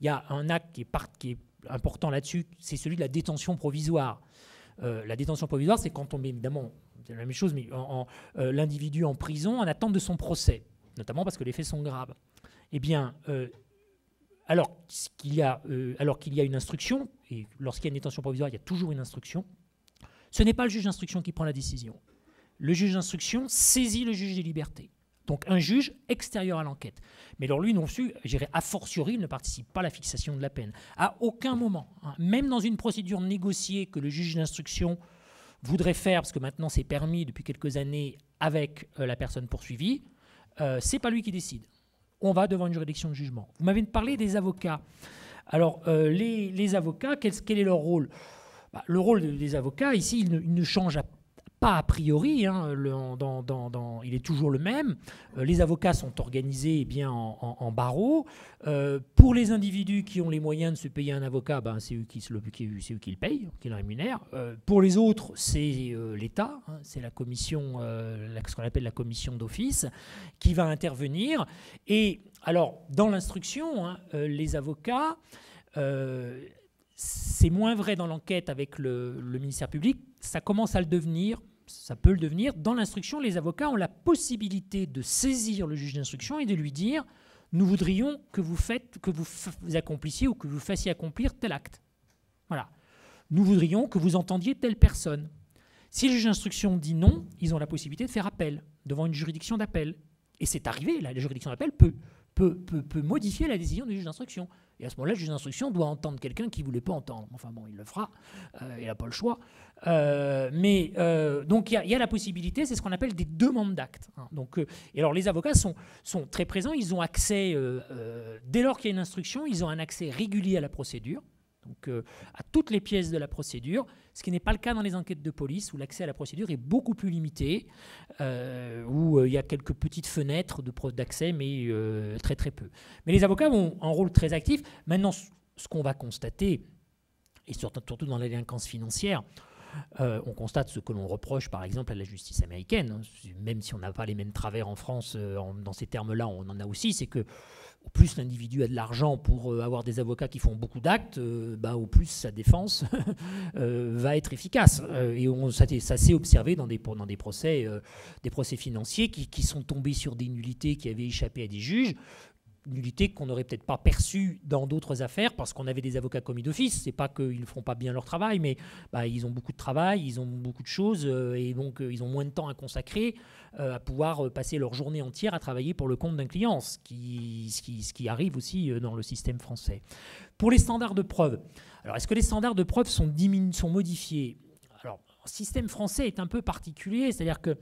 Il y a un acte qui est, important là-dessus, c'est celui de la détention provisoire. Euh, la détention provisoire, c'est quand on met évidemment, la même chose, mais euh, l'individu en prison en attente de son procès notamment parce que les faits sont graves. Eh bien, euh, euh, alors qu'il y, a, une instruction, et lorsqu'il y a une détention provisoire, il y a toujours une instruction, ce n'est pas le juge d'instruction qui prend la décision. Le juge d'instruction saisit le juge des libertés. Donc un juge extérieur à l'enquête. Mais alors lui, non plus, j'irai a fortiori, il ne participe pas à la fixation de la peine. À aucun moment, hein, même dans une procédure négociée que le juge d'instruction voudrait faire, parce que maintenant c'est permis depuis quelques années avec euh, la personne poursuivie, euh, c'est pas lui qui décide. On va devant une juridiction de jugement. Vous m'avez parlé des avocats. Alors, euh, les, avocats, quel, est leur rôle bah, Le rôle des avocats, ici, il ne, change à pas a priori. Hein, il est toujours le même. Euh, les avocats sont organisés eh bien, en, en, barreaux. Euh, pour les individus qui ont les moyens de se payer un avocat, ben, c'est eux qui, le, eux qui payent, qui le rémunèrent. Euh, pour les autres, c'est l'État, hein, c'est la commission, ce qu'on appelle la commission d'office, qui va intervenir. Et alors, dans l'instruction, hein, les avocats c'est moins vrai dans l'enquête avec le, le, ministère public, ça commence à le devenir ça peut le devenir. Dans l'instruction, les avocats ont la possibilité de saisir le juge d'instruction et de lui dire nous voudrions que vous faites, que vous, accomplissiez ou que vous fassiez accomplir tel acte. Voilà. Nous voudrions que vous entendiez telle personne. Si le juge d'instruction dit non, ils ont la possibilité de faire appel devant une juridiction d'appel. Et c'est arrivé, la juridiction d'appel peut, peut modifier la décision du juge d'instruction. Et à ce moment-là, le juge d'instruction doit entendre quelqu'un qui ne voulait pas entendre. Enfin bon, il le fera, euh, il n'a pas le choix. Euh, mais euh, donc il y, a la possibilité, c'est ce qu'on appelle des demandes d'actes. Hein. Donc, et alors les avocats sont, sont très présents, ils ont accès, dès lors qu'il y a une instruction, ils ont un accès régulier à la procédure donc euh, à toutes les pièces de la procédure, ce qui n'est pas le cas dans les enquêtes de police où l'accès à la procédure est beaucoup plus limité, euh, où euh, il y a quelques petites fenêtres d'accès, mais très très peu. Mais les avocats ont un rôle très actif. Maintenant, ce qu'on va constater, et surtout dans la délinquance financière, on constate ce que l'on reproche par exemple à la justice américaine, hein. même si on n'a pas les mêmes travers en France dans ces termes-là, on en a aussi, c'est que plus l'individu a de l'argent pour euh, avoir des avocats qui font beaucoup d'actes, euh, bah, au plus sa défense euh, va être efficace. et on, ça, s'est observé dans des, procès, financiers qui, sont tombés sur des nullités qui avaient échappé à des juges nullité qu'on n'aurait peut-être pas perçue dans d'autres affaires parce qu'on avait des avocats commis d'office. C'est pas qu'ils ne font pas bien leur travail, mais bah, ils ont beaucoup de travail, ils ont beaucoup de choses euh, et donc euh, ils ont moins de temps à consacrer euh, à pouvoir passer leur journée entière à travailler pour le compte d'un client, ce qui, ce qui, arrive aussi dans le système français. Pour les standards de preuve, alors est-ce que les standards de preuve sont, sont modifiés alors, le système français est un peu particulier, c'est-à-dire qu'on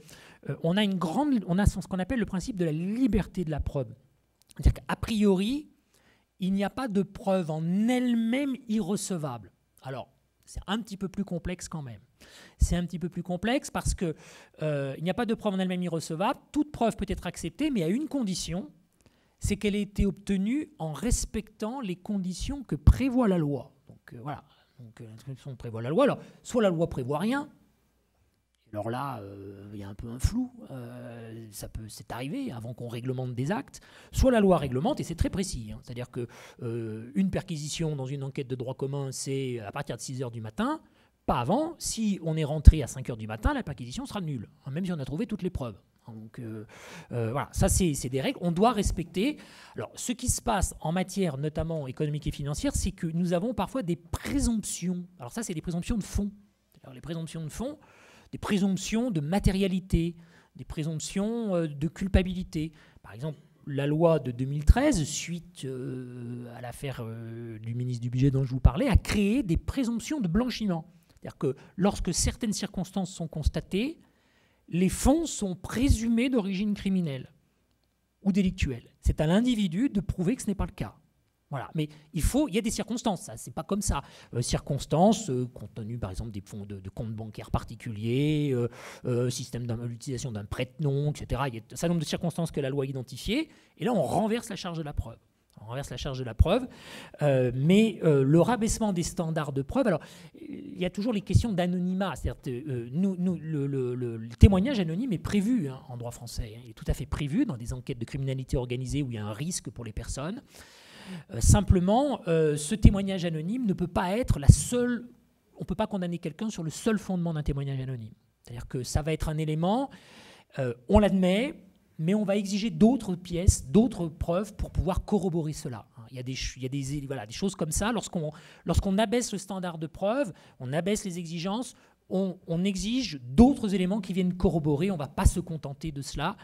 on a une grande, on a ce qu'on appelle le principe de la liberté de la preuve. C'est-à-dire qu'a priori, il n'y a pas de preuve en elle-même irrecevable. Alors, c'est un petit peu plus complexe quand même. C'est un petit peu plus complexe parce qu'il euh, n'y a pas de preuve en elle-même irrecevable. Toute preuve peut être acceptée, mais à une condition, c'est qu'elle ait été obtenue en respectant les conditions que prévoit la loi. Donc euh, voilà. Donc euh, prévoit la loi. Alors, soit la loi prévoit rien, alors là, euh, il y a un peu un flou. Euh, ça peut, c'est arrivé avant qu'on réglemente des actes. Soit la loi réglemente et c'est très précis. Hein. c'est-à-dire que euh, une perquisition dans une enquête de droit commun, c'est à partir de 6 heures du matin. Pas avant. Si on est rentré à 5 heures du matin, la perquisition sera nulle, hein, même si on a trouvé toutes les preuves. Donc voilà, ça c'est des règles. On doit respecter. Alors ce qui se passe en matière notamment économique et financière, c'est que nous avons parfois des présomptions. Alors ça c'est des présomptions de fonds. Alors, les présomptions de fonds, des présomptions de matérialité, des présomptions euh, de culpabilité. Par exemple, la loi de 2013, suite euh, à l'affaire euh, du ministre du Budget dont je vous parlais, a créé des présomptions de blanchiment. C'est-à-dire que lorsque certaines circonstances sont constatées, les fonds sont présumés d'origine criminelle ou délictuelle. C'est à l'individu de prouver que ce n'est pas le cas. Voilà. Mais il faut, il y a des circonstances. Ça, c'est pas comme ça. Euh, circonstances, euh, compte tenu par exemple des fonds de, comptes bancaires particuliers, euh, euh système d'utilisation d'un prête-nom, etc. Il y a un certain nombre de circonstances que la loi a identifiées. Et là, on renverse la charge de la preuve. On renverse la charge de la preuve. mais le rabaissement des standards de preuve. Alors, il y a toujours les questions d'anonymat. cest à nous, le, témoignage anonyme est prévu hein, en droit français. Hein. Il est tout à fait prévu dans des enquêtes de criminalité organisée où il y a un risque pour les personnes. Euh, simplement, euh, ce témoignage anonyme ne peut pas être la seule... On ne peut pas condamner quelqu'un sur le seul fondement d'un témoignage anonyme. C'est-à-dire que ça va être un élément, euh, on l'admet, mais on va exiger d'autres pièces, d'autres preuves pour pouvoir corroborer cela. Il y a des, choses comme ça. Lorsqu'on abaisse le standard de preuve, on abaisse les exigences, on, exige d'autres éléments qui viennent corroborer. On ne va pas se contenter de cela.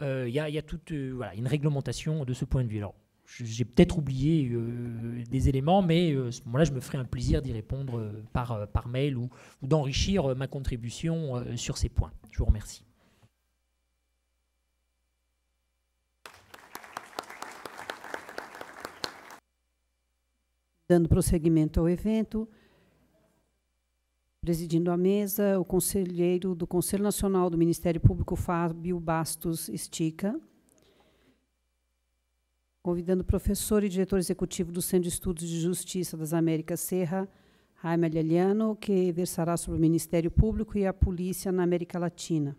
il, y a, toute une réglementation de ce point de vue. là j'ai peut-être oublié euh, des éléments, mais euh, à ce moment-là, je me ferai un plaisir d'y répondre euh, par, par mail ou, d'enrichir ma contribution sur ces points. Je vous remercie. Dando prosseguimento ao evento, presidindo a mesa, o conselheiro do Conselho Nacional do Ministério Público, Fábio Bastos Estica. convidando o professor e diretor executivo do Centro de Estudos de Justiça das Américas Serra, Jaime Aliano, que versará sobre o Ministério Público e a Polícia na América Latina.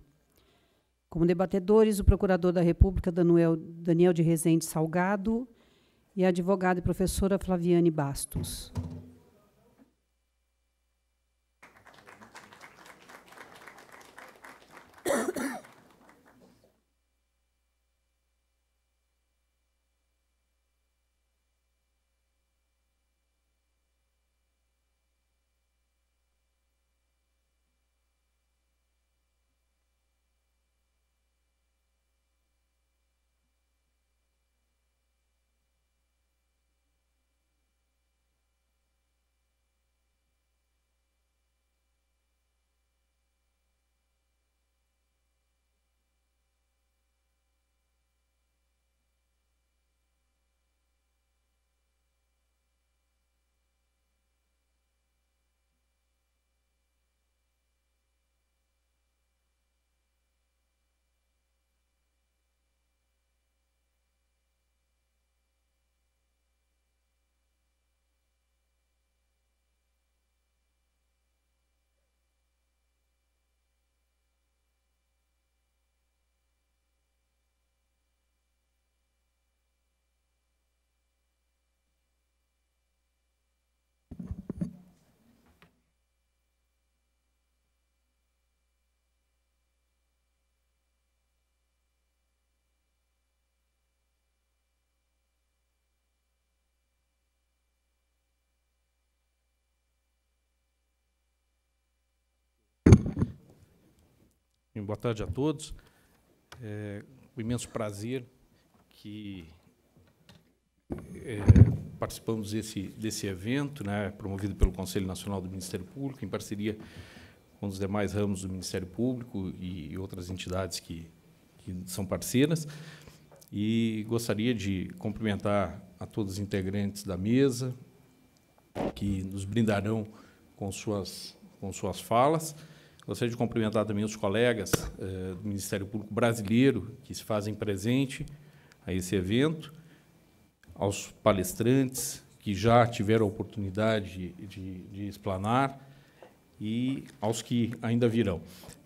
Como debatedores, o Procurador da República, Daniel, Daniel de Rezende Salgado, e a advogada e professora Flaviane Bastos. Boa tarde a todos. É um imenso prazer que é, participamos desse, desse evento, né, promovido pelo Conselho Nacional do Ministério Público, em parceria com os demais ramos do Ministério Público e outras entidades que, que são parceiras. E gostaria de cumprimentar a todos os integrantes da mesa, que nos brindarão com suas, com suas falas. Gostaria de cumprimentar também os colegas eh, do Ministério Público Brasileiro que se fazem presente a esse evento, aos palestrantes que já tiveram a oportunidade de, de, de explanar e aos que ainda virão.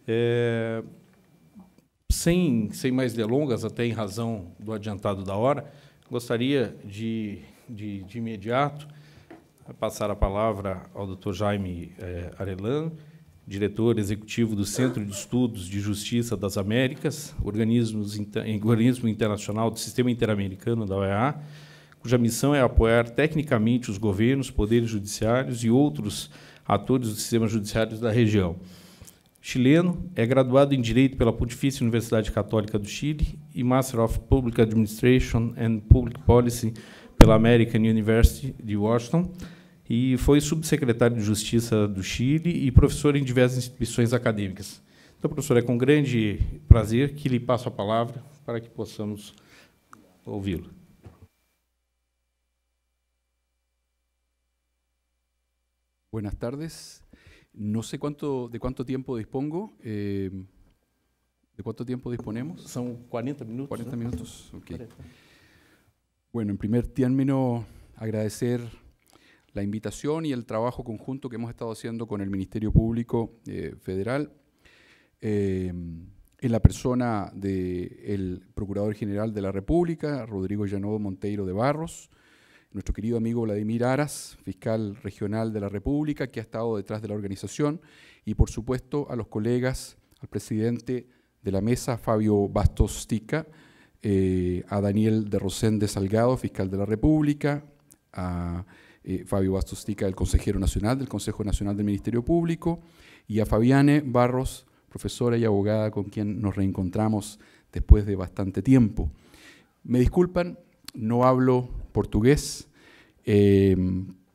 É, sem, sem mais delongas, até em razão do adiantado da hora, gostaria de, de, de imediato passar a palavra ao Dr. Jaime é, eh, Arelano, diretor executivo do Centro de Estudos de Justiça das Américas, organismo internacional do Sistema Interamericano da OEA, cuja missão é apoiar tecnicamente os governos, poderes judiciários e outros atores do sistema judiciário da região. Chileno, é graduado em Direito pela Pontifícia Universidade Católica do Chile e Master of Public Administration and Public Policy pela American University de Washington e foi subsecretário de Justiça do Chile e professor em diversas instituições acadêmicas. Então, professor, é com grande prazer que lhe passo a palavra para que possamos ouvi-lo. Buenas tardes. No sé cuánto, de cuánto tiempo dispongo. Eh, ¿De cuánto tiempo disponemos? Son 40 minutos. 40 ¿no? minutos, ok. 40. Bueno, en primer término, agradecer la invitación y el trabajo conjunto que hemos estado haciendo con el Ministerio Público eh, Federal, eh, en la persona del Procurador General de la República, Rodrigo Llanodo Monteiro de Barros, nuestro querido amigo Vladimir Aras, fiscal regional de la República, que ha estado detrás de la organización, y por supuesto a los colegas, al presidente de la mesa, Fabio Bastos Tica, eh, a Daniel de Rosén de Salgado, fiscal de la República, a eh, Fabio Bastostica, el consejero nacional del Consejo Nacional del Ministerio Público, y a Fabiane Barros, profesora y abogada con quien nos reencontramos después de bastante tiempo. Me disculpan, no hablo portugués, eh,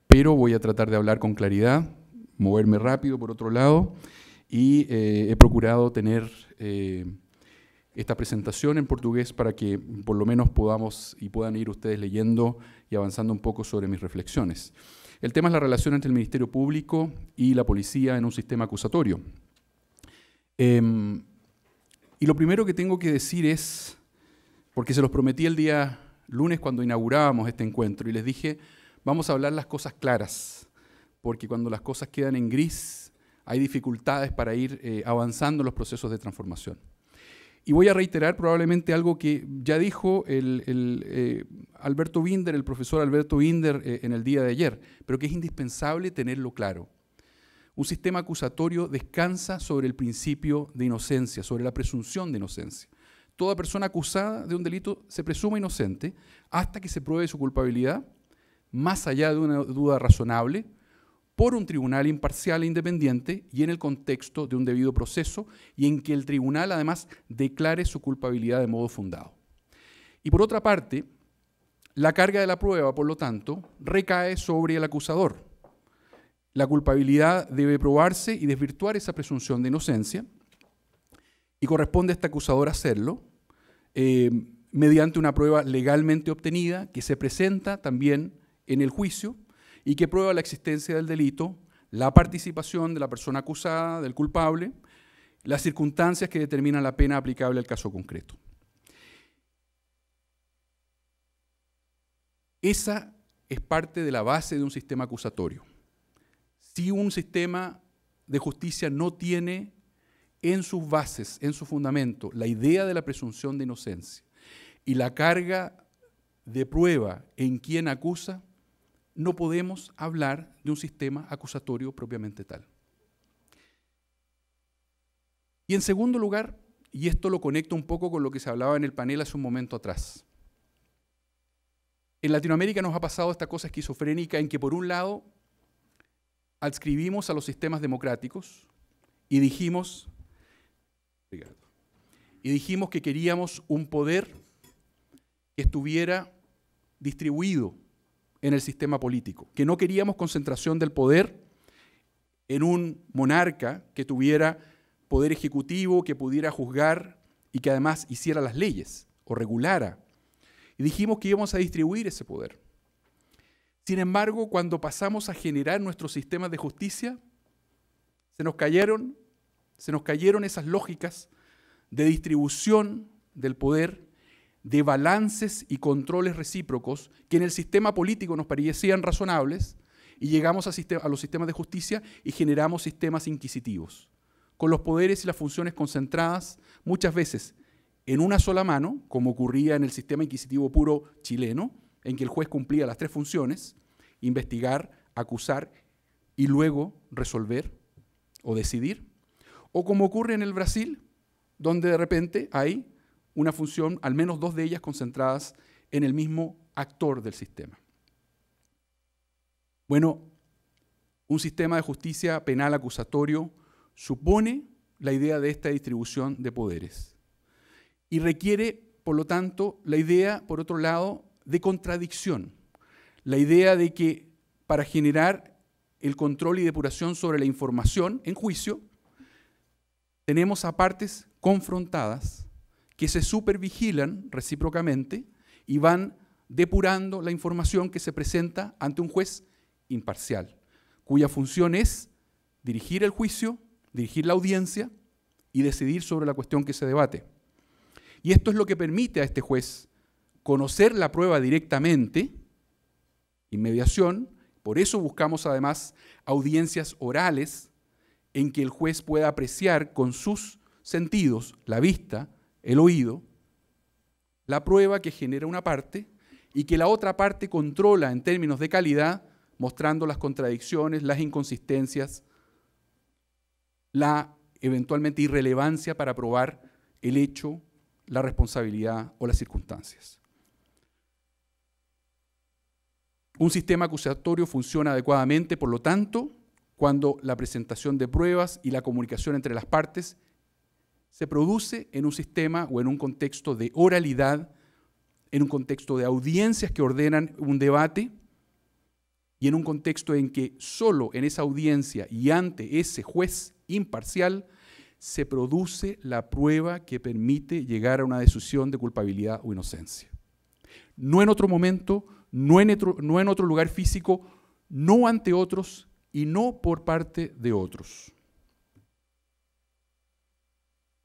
pero voy a tratar de hablar con claridad, moverme rápido por otro lado, y eh, he procurado tener esta presentación en portugués para que por lo menos podamos y puedan ir ustedes leyendo y avanzando un poco sobre mis reflexiones. El tema es la relación entre el Ministerio Público y la policía en un sistema acusatorio. Em, y lo primero que tengo que decir es, porque se los prometí el día lunes cuando inaugurábamos este encuentro y les dije, vamos a hablar las cosas claras, porque cuando las cosas quedan en gris hay dificultades para ir eh, avanzando los procesos de transformación. Y voy a reiterar probablemente algo que ya dijo el, eh, Alberto Binder, el profesor Alberto Binder eh, en el día de ayer, pero que es indispensable tenerlo claro. Un sistema acusatorio descansa sobre el principio de inocencia, sobre la presunción de inocencia. Toda persona acusada de un delito se presume inocente hasta que se pruebe su culpabilidad, más allá de una duda razonable, por un tribunal imparcial e independiente y en el contexto de un debido proceso y en que el tribunal además declare su culpabilidad de modo fundado. Y por otra parte, la carga de la prueba, por lo tanto, recae sobre el acusador. La culpabilidad debe probarse y desvirtuar esa presunción de inocencia y corresponde a este acusador hacerlo. Eh, mediante una prueba legalmente obtenida que se presenta también en el juicio y que prueba la existencia del delito, la participación de la persona acusada, del culpable, las circunstancias que determinan la pena aplicable al caso concreto. Esa es parte de la base de un sistema acusatorio. Si un sistema de justicia no tiene en sus bases, en su fundamento, la idea de la presunción de inocencia y la carga de prueba en quien acusa, no podemos hablar de un sistema acusatorio propiamente tal. Y en segundo lugar, y esto lo conecto un poco con lo que se hablaba en el panel hace un momento atrás, en Latinoamérica nos ha pasado esta cosa esquizofrénica en que por un lado adscribimos a los sistemas democráticos y dijimos, y dijimos que queríamos un poder que estuviera distribuido en el sistema político, que no queríamos concentración del poder en un monarca que tuviera poder ejecutivo, que pudiera juzgar y que además hiciera las leyes o regulara. Y dijimos que íbamos a distribuir ese poder. Sin embargo, cuando pasamos a generar nuestro sistema de justicia, se nos cayeron, se nos cayeron esas lógicas de distribución del poder de balances y controles recíprocos que en el sistema político nos parecían razonables y llegamos a, a, los sistemas de justicia y generamos sistemas inquisitivos, con los poderes y las funciones concentradas muchas veces en una sola mano, como ocurría en el sistema inquisitivo puro chileno, en que el juez cumplía las tres funciones, investigar, acusar y luego resolver o decidir, o como ocurre en el Brasil, donde de repente hay una función, al menos dos de ellas concentradas en el mismo actor del sistema. Bueno, un sistema de justicia penal acusatorio supone la idea de esta distribución de poderes y requiere, por lo tanto, la idea, por otro lado, de contradicción, la idea de que para generar el control y depuración sobre la información en juicio, tenemos a partes confrontadas que se supervigilan recíprocamente y van depurando la información que se presenta ante un juez imparcial, cuya función es dirigir el juicio, dirigir la audiencia y decidir sobre la cuestión que se debate. Y esto es lo que permite a este juez conocer la prueba directamente, inmediación, por eso buscamos además audiencias orales en que el juez pueda apreciar con sus sentidos, la vista, el oído, la prueba que genera una parte y que la otra parte controla en términos de calidad, mostrando las contradicciones, las inconsistencias, la eventualmente irrelevancia para probar el hecho, la responsabilidad o las circunstancias. Un sistema acusatorio funciona adecuadamente, por lo tanto, cuando la presentación de pruebas y la comunicación entre las partes se produce en un sistema o en un contexto de oralidad, en un contexto de audiencias que ordenan un debate y en un contexto en que solo en esa audiencia y ante ese juez imparcial se produce la prueba que permite llegar a una decisión de culpabilidad o inocencia. No en otro momento, no en no en otro lugar físico, no ante otros y no por parte de otros.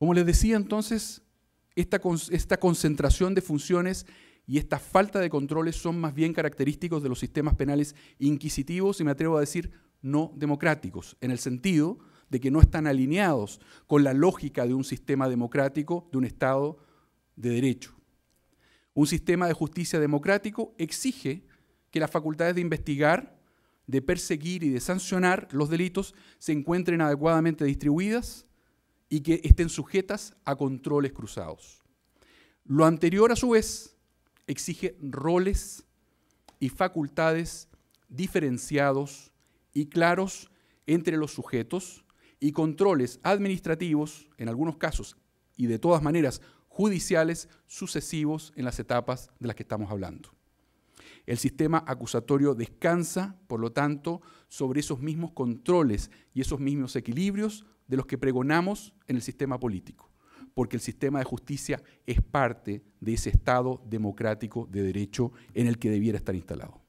Como les decía entonces, esta, concentración de funciones y esta falta de controles son más bien característicos de los sistemas penales inquisitivos y me atrevo a decir no democráticos, en el sentido de que no están alineados con la lógica de un sistema democrático, de un Estado de derecho. Un sistema de justicia democrático exige que las facultades de investigar, de perseguir y de sancionar los delitos se encuentren adecuadamente distribuidas y que estén sujetas a controles cruzados. Lo anterior, a su vez, exige roles y facultades diferenciados y claros entre los sujetos y controles administrativos, en algunos casos, y de todas maneras judiciales sucesivos en las etapas de las que estamos hablando. El sistema acusatorio descansa, por lo tanto, sobre esos mismos controles y esos mismos equilibrios de los que pregonamos en el sistema político, porque el sistema de justicia es parte de ese Estado democrático de derecho en el que debiera estar instalado.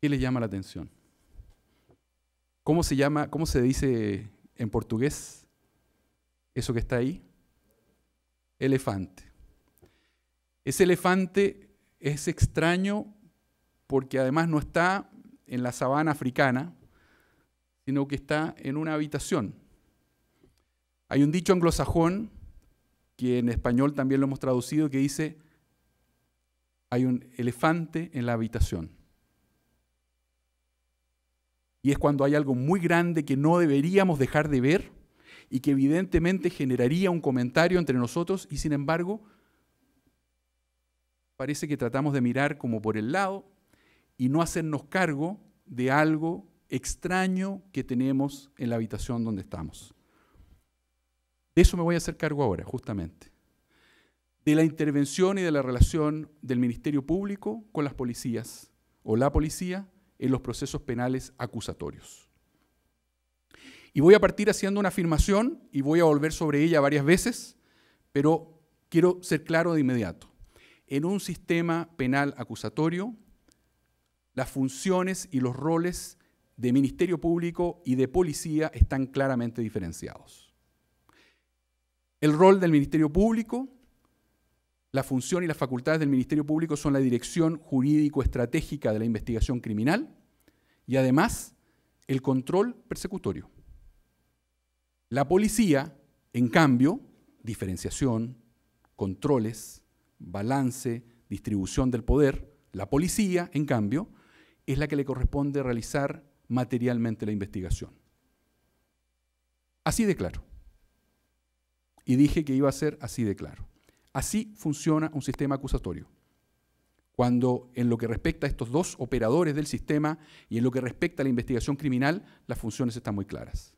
¿Qué le llama la atención? ¿Cómo se llama, cómo se dice en portugués eso que está ahí? Elefante. Ese elefante es extraño porque además no está en la sabana africana, sino que está en una habitación. Hay un dicho anglosajón que en español también lo hemos traducido que dice, hay un elefante en la habitación. Y es cuando hay algo muy grande que no deberíamos dejar de ver y que evidentemente generaría un comentario entre nosotros y sin embargo parece que tratamos de mirar como por el lado y no hacernos cargo de algo extraño que tenemos en la habitación donde estamos. De eso me voy a hacer cargo ahora, justamente. De la intervención y de la relación del Ministerio Público con las policías o la policía en los procesos penales acusatorios. Y voy a partir haciendo una afirmación y voy a volver sobre ella varias veces, pero quiero ser claro de inmediato. En un sistema penal acusatorio, las funciones y los roles de Ministerio Público y de Policía están claramente diferenciados. El rol del Ministerio Público, la función y las facultades del Ministerio Público son la dirección jurídico-estratégica de la investigación criminal y además el control persecutorio. La policía, en cambio, diferenciación, controles, balance, distribución del poder, la policía, en cambio, es la que le corresponde realizar materialmente la investigación. Así de claro. Y dije que iba a ser así de claro. Así funciona un sistema acusatorio. Cuando en lo que respecta a estos dos operadores del sistema y en lo que respecta a la investigación criminal, las funciones están muy claras.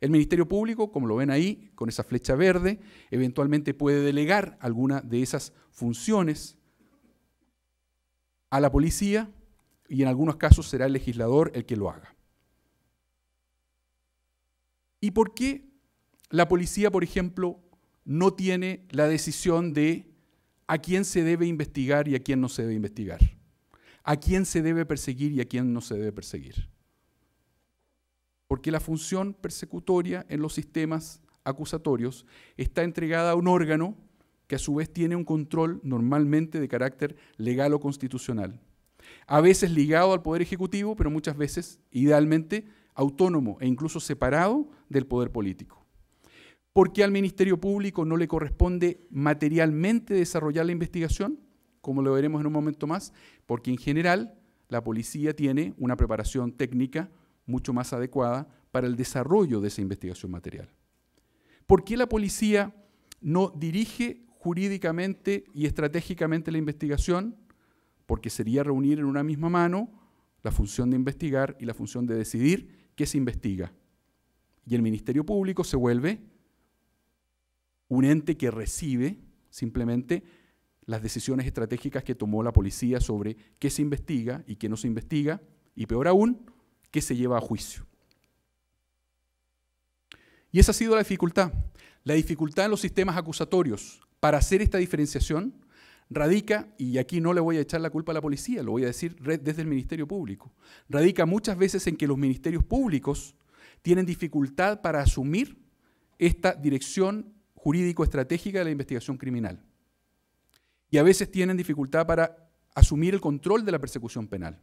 El Ministerio Público, como lo ven ahí, con esa flecha verde, eventualmente puede delegar alguna de esas funciones a la policía y en algunos casos será el legislador el que lo haga. ¿Y por qué la policía, por ejemplo, no tiene la decisión de a quién se debe investigar y a quién no se debe investigar? ¿A quién se debe perseguir y a quién no se debe perseguir? Porque la función persecutoria en los sistemas acusatorios está entregada a un órgano que a su vez tiene un control normalmente de carácter legal o constitucional a veces ligado al Poder Ejecutivo, pero muchas veces, idealmente, autónomo e incluso separado del poder político. ¿Por qué al Ministerio Público no le corresponde materialmente desarrollar la investigación, como lo veremos en un momento más, porque en general la policía tiene una preparación técnica mucho más adecuada para el desarrollo de esa investigación material. ¿Por qué la policía no dirige jurídicamente y estratégicamente la investigación? porque sería reunir en una misma mano la función de investigar y la función de decidir qué se investiga. Y el Ministerio Público se vuelve un ente que recibe simplemente las decisiones estratégicas que tomó la policía sobre qué se investiga y qué no se investiga, y peor aún, qué se lleva a juicio. Y esa ha sido la dificultad. La dificultad en los sistemas acusatorios para hacer esta diferenciación radica, y aquí no le voy a echar la culpa a la policía, lo voy a decir desde el Ministerio Público, radica muchas veces en que los ministerios públicos tienen dificultad para asumir esta dirección jurídico-estratégica de la investigación criminal. Y a veces tienen dificultad para asumir el control de la persecución penal.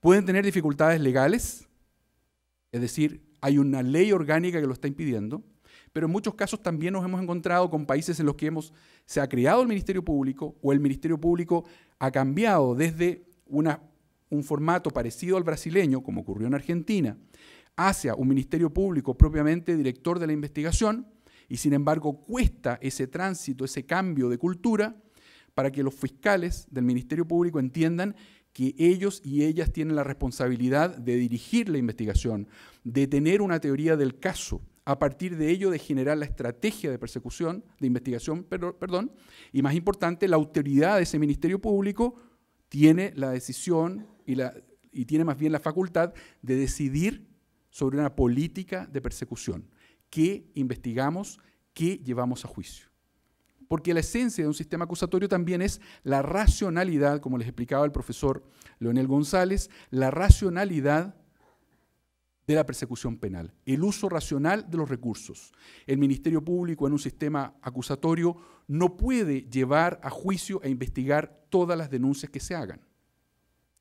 Pueden tener dificultades legales, es decir, hay una ley orgánica que lo está impidiendo, pero en muchos casos también nos hemos encontrado con países en los que hemos, se ha creado el Ministerio Público o el Ministerio Público ha cambiado desde un formato parecido al brasileño, como ocurrió en Argentina, hacia un Ministerio Público propiamente director de la investigación, y sin embargo cuesta ese tránsito, ese cambio de cultura, para que los fiscales del Ministerio Público entiendan que ellos y ellas tienen la responsabilidad de dirigir la investigación, de tener una teoría del caso, a partir de ello de generar la estrategia de persecución, de investigación, perdón, y más importante, la autoridad de ese Ministerio Público tiene la decisión y, y tiene más bien la facultad de decidir sobre una política de persecución, qué investigamos, qué llevamos a juicio. Porque la esencia de un sistema acusatorio también es la racionalidad, como les explicaba el profesor Leonel González, la racionalidad de la persecución penal, el uso racional de los recursos. El Ministerio Público en un sistema acusatorio no puede llevar a juicio e investigar todas las denuncias que se hagan.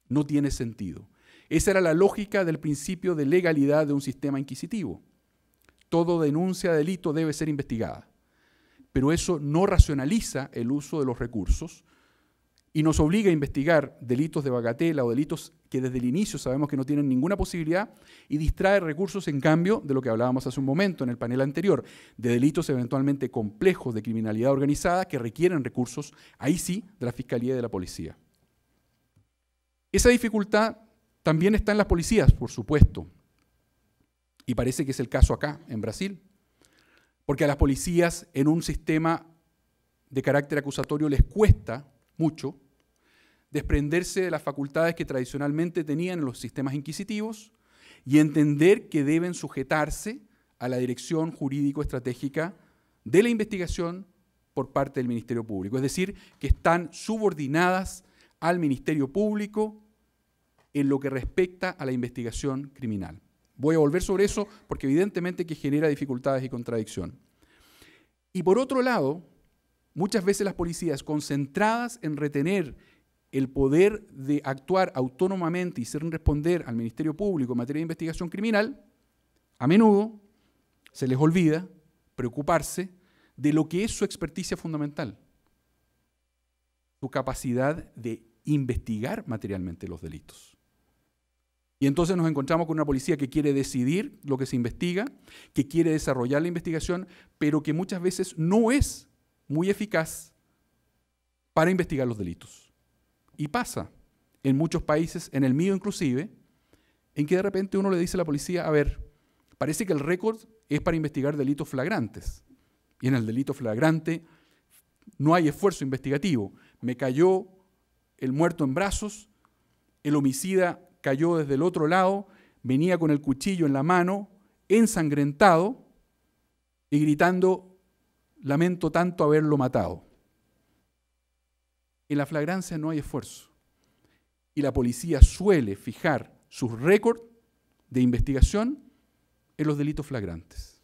No tiene sentido. Esa era la lógica del principio de legalidad de un sistema inquisitivo. Todo denuncia de delito debe ser investigada. Pero eso no racionaliza el uso de los recursos y nos obliga a investigar delitos de bagatela o delitos que desde el inicio sabemos que no tienen ninguna posibilidad y distrae recursos, en cambio, de lo que hablábamos hace un momento en el panel anterior, de delitos eventualmente complejos de criminalidad organizada que requieren recursos, ahí sí, de la Fiscalía y de la Policía. Esa dificultad también está en las policías, por supuesto, y parece que es el caso acá, en Brasil, porque a las policías en un sistema de carácter acusatorio les cuesta mucho, desprenderse de las facultades que tradicionalmente tenían los sistemas inquisitivos y entender que deben sujetarse a la dirección jurídico-estratégica de la investigación por parte del Ministerio Público. Es decir, que están subordinadas al Ministerio Público en lo que respecta a la investigación criminal. Voy a volver sobre eso porque evidentemente que genera dificultades y contradicción. Y por otro lado, muchas veces las policías concentradas en retener el poder de actuar autónomamente y ser responder al Ministerio Público en materia de investigación criminal, a menudo se les olvida preocuparse de lo que es su experticia fundamental, su capacidad de investigar materialmente los delitos. Y entonces nos encontramos con una policía que quiere decidir lo que se investiga, que quiere desarrollar la investigación, pero que muchas veces no es muy eficaz para investigar los delitos. Y pasa en muchos países, en el mío inclusive, en que de repente uno le dice a la policía, a ver, parece que el récord es para investigar delitos flagrantes. Y en el delito flagrante no hay esfuerzo investigativo. Me cayó el muerto en brazos, el homicida cayó desde el otro lado, venía con el cuchillo en la mano, ensangrentado y gritando, Lamento tanto haberlo matado. En la flagrancia no hay esfuerzo. Y la policía suele fijar sus récord de investigación en los delitos flagrantes.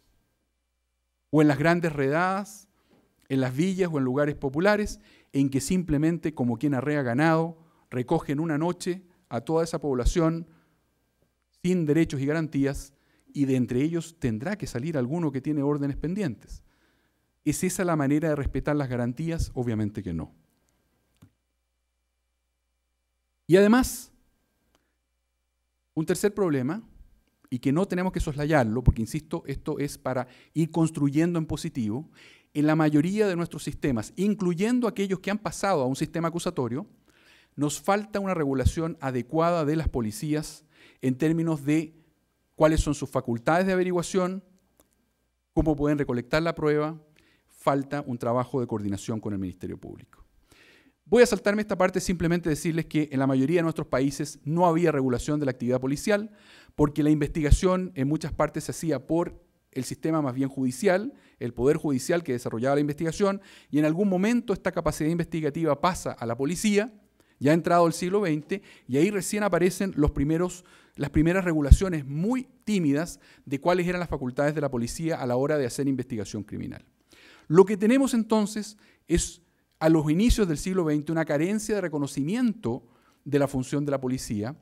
O en las grandes redadas, en las villas o en lugares populares, en que simplemente, como quien arrea ganado, recogen una noche a toda esa población sin derechos y garantías, y de entre ellos tendrá que salir alguno que tiene órdenes pendientes. ¿Es esa la manera de respetar las garantías? Obviamente que no. Y además, un tercer problema, y que no tenemos que soslayarlo, porque insisto, esto es para ir construyendo en positivo, en la mayoría de nuestros sistemas, incluyendo aquellos que han pasado a un sistema acusatorio, nos falta una regulación adecuada de las policías en términos de cuáles son sus facultades de averiguación, cómo pueden recolectar la prueba, falta un trabajo de coordinación con el Ministerio Público. Voy a saltarme esta parte simplemente decirles que en la mayoría de nuestros países no había regulación de la actividad policial, porque la investigación en muchas partes se hacía por el sistema más bien judicial, el poder judicial que desarrollaba la investigación, y en algún momento esta capacidad investigativa pasa a la policía, ya ha entrado el siglo XX, y ahí recién aparecen los primeros, las primeras regulaciones muy tímidas de cuáles eran las facultades de la policía a la hora de hacer investigación criminal. Lo que tenemos entonces es a los inicios del siglo XX una carencia de reconocimiento de la función de la policía.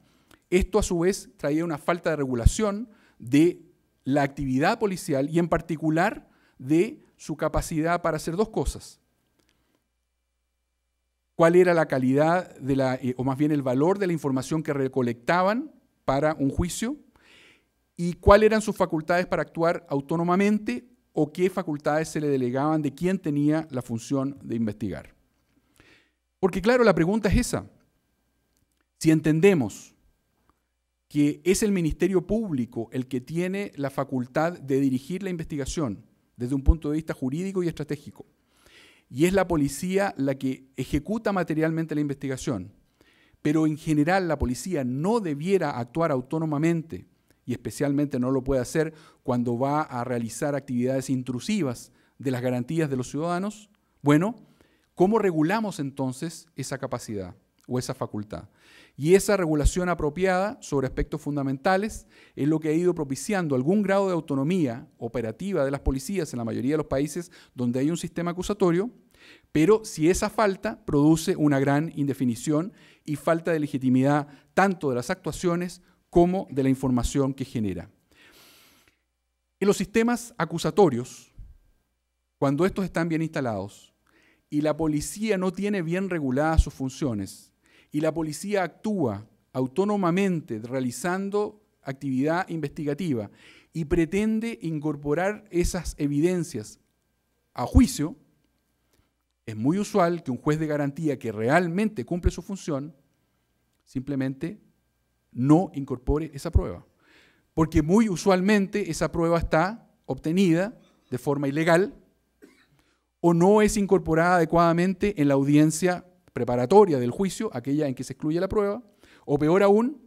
Esto a su vez traía una falta de regulación de la actividad policial y en particular de su capacidad para hacer dos cosas. ¿Cuál era la calidad eh, o más bien el valor de la información que recolectaban para un juicio? ¿Y cuáles eran sus facultades para actuar autónomamente o qué facultades se le delegaban de quién tenía la función de investigar. Porque claro, la pregunta es esa. Si entendemos que es el Ministerio Público el que tiene la facultad de dirigir la investigación desde un punto de vista jurídico y estratégico, y es la policía la que ejecuta materialmente la investigación, pero en general la policía no debiera actuar autónomamente y especialmente no lo puede hacer cuando va a realizar actividades intrusivas de las garantías de los ciudadanos, bueno, ¿cómo regulamos entonces esa capacidad o esa facultad? Y esa regulación apropiada sobre aspectos fundamentales es lo que ha ido propiciando algún grado de autonomía operativa de las policías en la mayoría de los países donde hay un sistema acusatorio, pero si esa falta produce una gran indefinición y falta de legitimidad tanto de las actuaciones como de la información que genera. En los sistemas acusatorios, cuando estos están bien instalados y la policía no tiene bien reguladas sus funciones y la policía actúa autónomamente realizando actividad investigativa y pretende incorporar esas evidencias a juicio, es muy usual que un juez de garantía que realmente cumple su función simplemente no incorpore esa prueba. Porque muy usualmente esa prueba está obtenida de forma ilegal o no es incorporada adecuadamente en la audiencia preparatoria del juicio, aquella en que se excluye la prueba, o peor aún,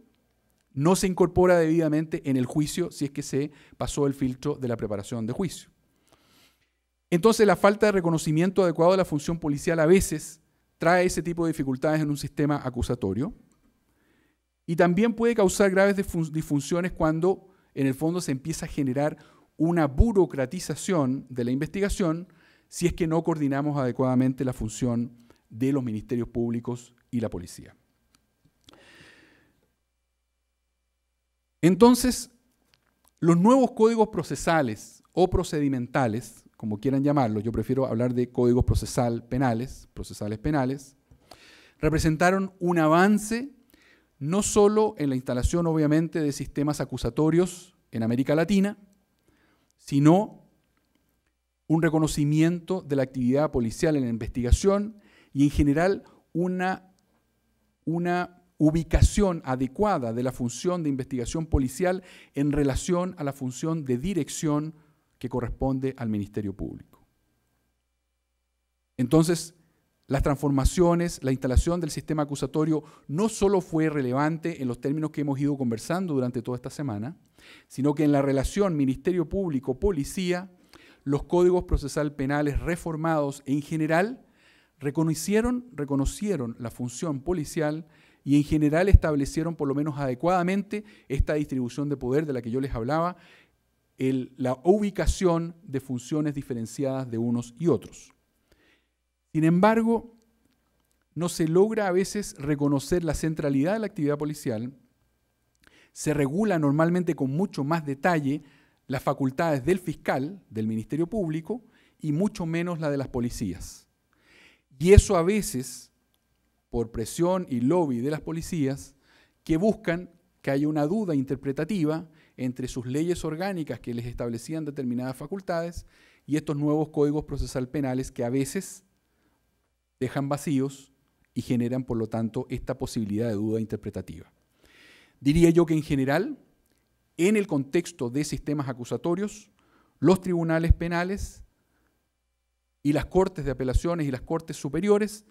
no se incorpora debidamente en el juicio si es que se pasó el filtro de la preparación de juicio. Entonces la falta de reconocimiento adecuado de la función policial a veces trae ese tipo de dificultades en un sistema acusatorio. Y también puede causar graves disfunciones cuando en el fondo se empieza a generar una burocratización de la investigación si es que no coordinamos adecuadamente la función de los ministerios públicos y la policía. Entonces, los nuevos códigos procesales o procedimentales, como quieran llamarlos, yo prefiero hablar de códigos procesal penales, procesales penales, representaron un avance no solo en la instalación, obviamente, de sistemas acusatorios en América Latina, sino un reconocimiento de la actividad policial en la investigación y, en general, una, una ubicación adecuada de la función de investigación policial en relación a la función de dirección que corresponde al Ministerio Público. Entonces, las transformaciones, la instalación del sistema acusatorio no solo fue relevante en los términos que hemos ido conversando durante toda esta semana, sino que en la relación Ministerio Público-Policía, los códigos procesal penales reformados en general reconocieron, reconocieron la función policial y en general establecieron por lo menos adecuadamente esta distribución de poder de la que yo les hablaba, la ubicación de funciones diferenciadas de unos y otros. Sin embargo, no se logra a veces reconocer la centralidad de la actividad policial, se regula normalmente con mucho más detalle las facultades del fiscal, del Ministerio Público, y mucho menos la de las policías. Y eso a veces, por presión y lobby de las policías, que buscan que haya una duda interpretativa entre sus leyes orgánicas que les establecían determinadas facultades y estos nuevos códigos procesal penales que a veces dejan vacíos y generan, por lo tanto, esta posibilidad de duda interpretativa. Diría yo que en general, en el contexto de sistemas acusatorios, los tribunales penales y las cortes de apelaciones y las cortes superiores,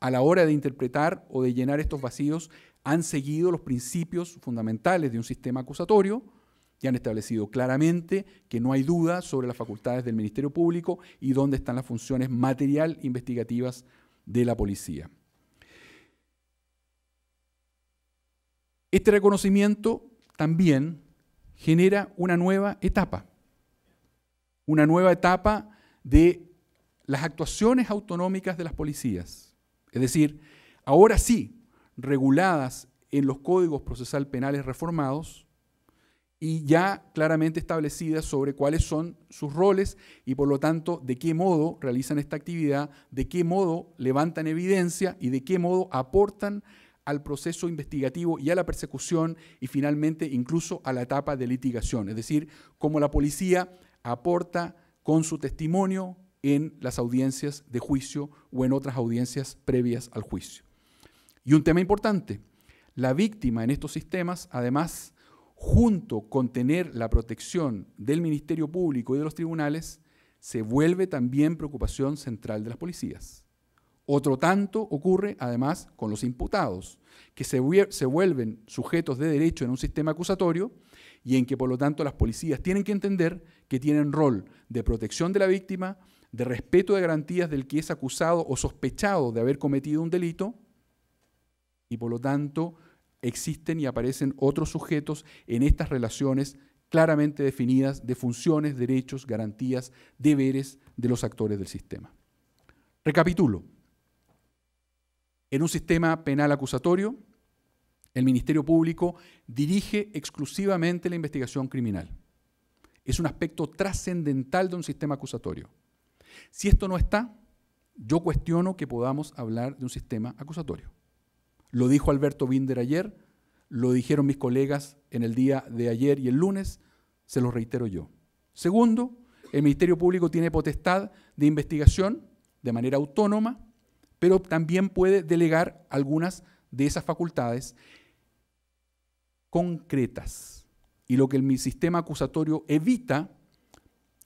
a la hora de interpretar o de llenar estos vacíos, han seguido los principios fundamentales de un sistema acusatorio y han establecido claramente que no hay duda sobre las facultades del Ministerio Público y dónde están las funciones material investigativas de la policía. Este reconocimiento también genera una nueva etapa, una nueva etapa de las actuaciones autonómicas de las policías, es decir, ahora sí, reguladas en los códigos procesal penales reformados, y ya claramente establecidas sobre cuáles son sus roles y por lo tanto de qué modo realizan esta actividad, de qué modo levantan evidencia y de qué modo aportan al proceso investigativo y a la persecución y finalmente incluso a la etapa de litigación, es decir, cómo la policía aporta con su testimonio en las audiencias de juicio o en otras audiencias previas al juicio. Y un tema importante, la víctima en estos sistemas además junto con tener la protección del Ministerio Público y de los tribunales, se vuelve también preocupación central de las policías. Otro tanto ocurre además con los imputados, que se, se, vuelven sujetos de derecho en un sistema acusatorio y en que por lo tanto las policías tienen que entender que tienen rol de protección de la víctima, de respeto de garantías del que es acusado o sospechado de haber cometido un delito y por lo tanto existen y aparecen otros sujetos en estas relaciones claramente definidas de funciones, derechos, garantías, deberes de los actores del sistema. Recapitulo. En un sistema penal acusatorio, el Ministerio Público dirige exclusivamente la investigación criminal. Es un aspecto trascendental de un sistema acusatorio. Si esto no está, yo cuestiono que podamos hablar de un sistema acusatorio. Lo dijo Alberto Binder ayer, lo dijeron mis colegas en el día de ayer y el lunes, se lo reitero yo. Segundo, el Ministerio Público tiene potestad de investigación de manera autónoma, pero también puede delegar algunas de esas facultades concretas. Y lo que el sistema acusatorio evita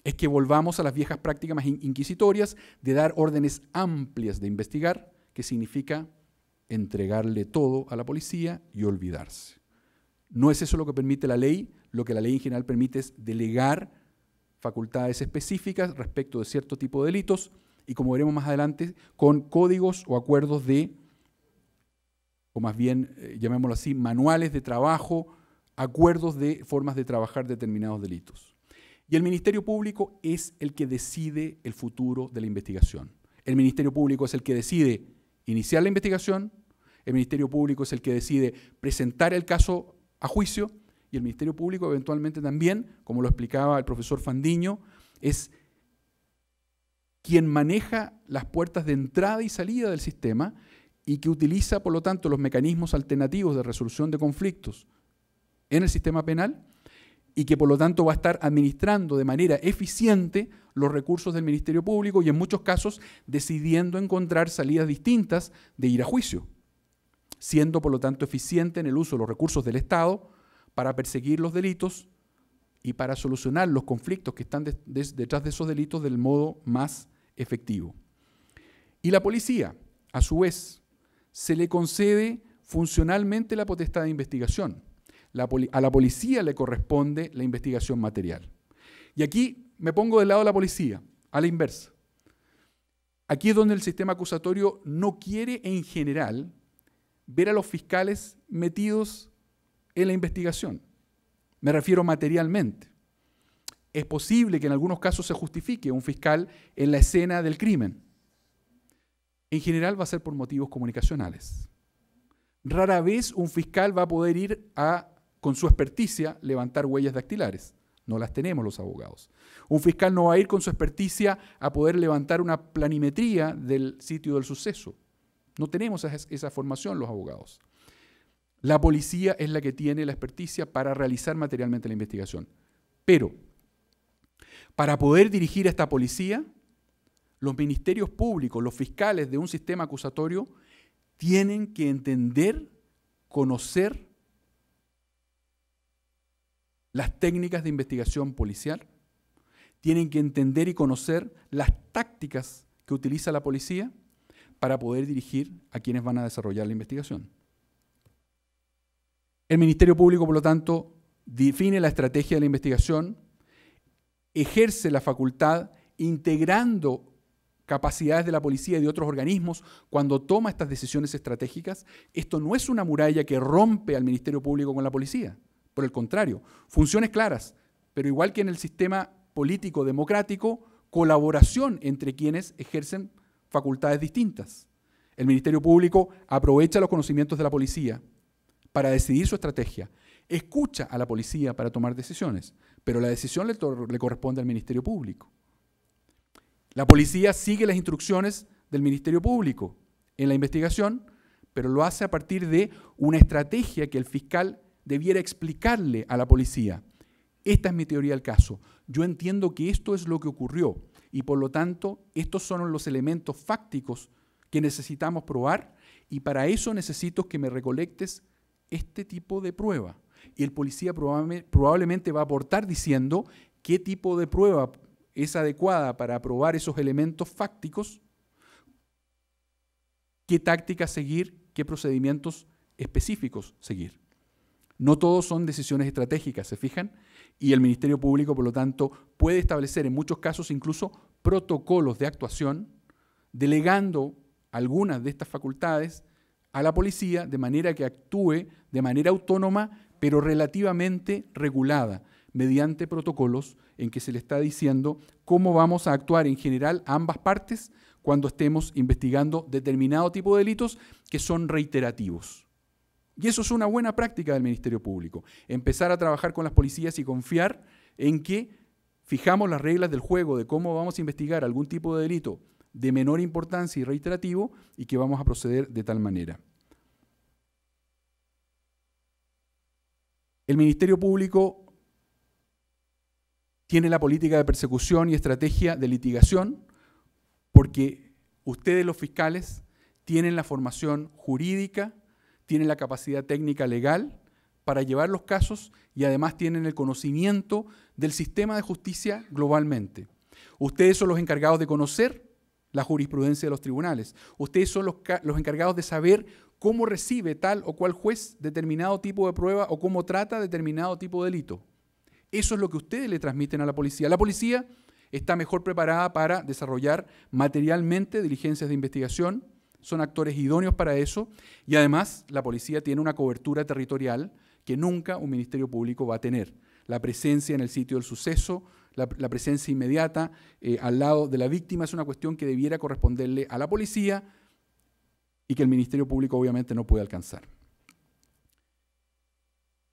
es que volvamos a las viejas prácticas más inquisitorias de dar órdenes amplias de investigar, que significa entregarle todo a la policía y olvidarse. No es eso lo que permite la ley, lo que la ley en general permite es delegar facultades específicas respecto de cierto tipo de delitos y como veremos más adelante, con códigos o acuerdos de, o más bien, eh, llamémoslo así, manuales de trabajo, acuerdos de formas de trabajar determinados delitos. Y el Ministerio Público es el que decide el futuro de la investigación. El Ministerio Público es el que decide iniciar la investigación, el Ministerio Público es el que decide presentar el caso a juicio y el Ministerio Público eventualmente también, como lo explicaba el profesor Fandiño, es quien maneja las puertas de entrada y salida del sistema y que utiliza, por lo tanto, los mecanismos alternativos de resolución de conflictos en el sistema penal y que por lo tanto va a estar administrando de manera eficiente los recursos del Ministerio Público y en muchos casos decidiendo encontrar salidas distintas de ir a juicio, siendo por lo tanto eficiente en el uso de los recursos del Estado para perseguir los delitos y para solucionar los conflictos que están detrás de esos delitos del modo más efectivo. Y la policía, a su vez, se le concede funcionalmente la potestad de investigación a la policía le corresponde la investigación material. Y aquí me pongo del lado de la policía, a la inversa. Aquí es donde el sistema acusatorio no quiere en general ver a los fiscales metidos en la investigación. Me refiero materialmente. Es posible que en algunos casos se justifique un fiscal en la escena del crimen. En general va a ser por motivos comunicacionales. Rara vez un fiscal va a poder ir a con su experticia levantar huellas dactilares. No las tenemos los abogados. Un fiscal no va a ir con su experticia a poder levantar una planimetría del sitio del suceso. No tenemos esa, formación los abogados. La policía es la que tiene la experticia para realizar materialmente la investigación. Pero para poder dirigir a esta policía, los ministerios públicos, los fiscales de un sistema acusatorio, tienen que entender, conocer las técnicas de investigación policial, tienen que entender y conocer las tácticas que utiliza la policía para poder dirigir a quienes van a desarrollar la investigación. El Ministerio Público, por lo tanto, define la estrategia de la investigación, ejerce la facultad integrando capacidades de la policía y de otros organismos cuando toma estas decisiones estratégicas. Esto no es una muralla que rompe al Ministerio Público con la policía. Por el contrario, funciones claras, pero igual que en el sistema político democrático, colaboración entre quienes ejercen facultades distintas. El Ministerio Público aprovecha los conocimientos de la policía para decidir su estrategia, escucha a la policía para tomar decisiones, pero la decisión le, corresponde al Ministerio Público. La policía sigue las instrucciones del Ministerio Público en la investigación, pero lo hace a partir de una estrategia que el fiscal debiera explicarle a la policía, esta es mi teoría del caso, yo entiendo que esto es lo que ocurrió y por lo tanto estos son los elementos fácticos que necesitamos probar y para eso necesito que me recolectes este tipo de prueba. Y el policía probablemente va a aportar diciendo qué tipo de prueba es adecuada para probar esos elementos fácticos, qué táctica seguir, qué procedimientos específicos seguir. No todos son decisiones estratégicas, ¿se fijan? Y el Ministerio Público, por lo tanto, puede establecer en muchos casos incluso protocolos de actuación, delegando algunas de estas facultades a la policía de manera que actúe de manera autónoma, pero relativamente regulada, mediante protocolos en que se le está diciendo cómo vamos a actuar en general ambas partes cuando estemos investigando determinado tipo de delitos que son reiterativos. Y eso es una buena práctica del Ministerio Público, empezar a trabajar con las policías y confiar en que fijamos las reglas del juego de cómo vamos a investigar algún tipo de delito de menor importancia y reiterativo y que vamos a proceder de tal manera. El Ministerio Público tiene la política de persecución y estrategia de litigación porque ustedes los fiscales tienen la formación jurídica tienen la capacidad técnica legal para llevar los casos y además tienen el conocimiento del sistema de justicia globalmente. Ustedes son los encargados de conocer la jurisprudencia de los tribunales. Ustedes son los, encargados de saber cómo recibe tal o cual juez determinado tipo de prueba o cómo trata determinado tipo de delito. Eso es lo que ustedes le transmiten a la policía. La policía está mejor preparada para desarrollar materialmente diligencias de investigación, son actores idóneos para eso y además la policía tiene una cobertura territorial que nunca un ministerio público va a tener. La presencia en el sitio del suceso, la, presencia inmediata eh, al lado de la víctima es una cuestión que debiera corresponderle a la policía y que el ministerio público obviamente no puede alcanzar.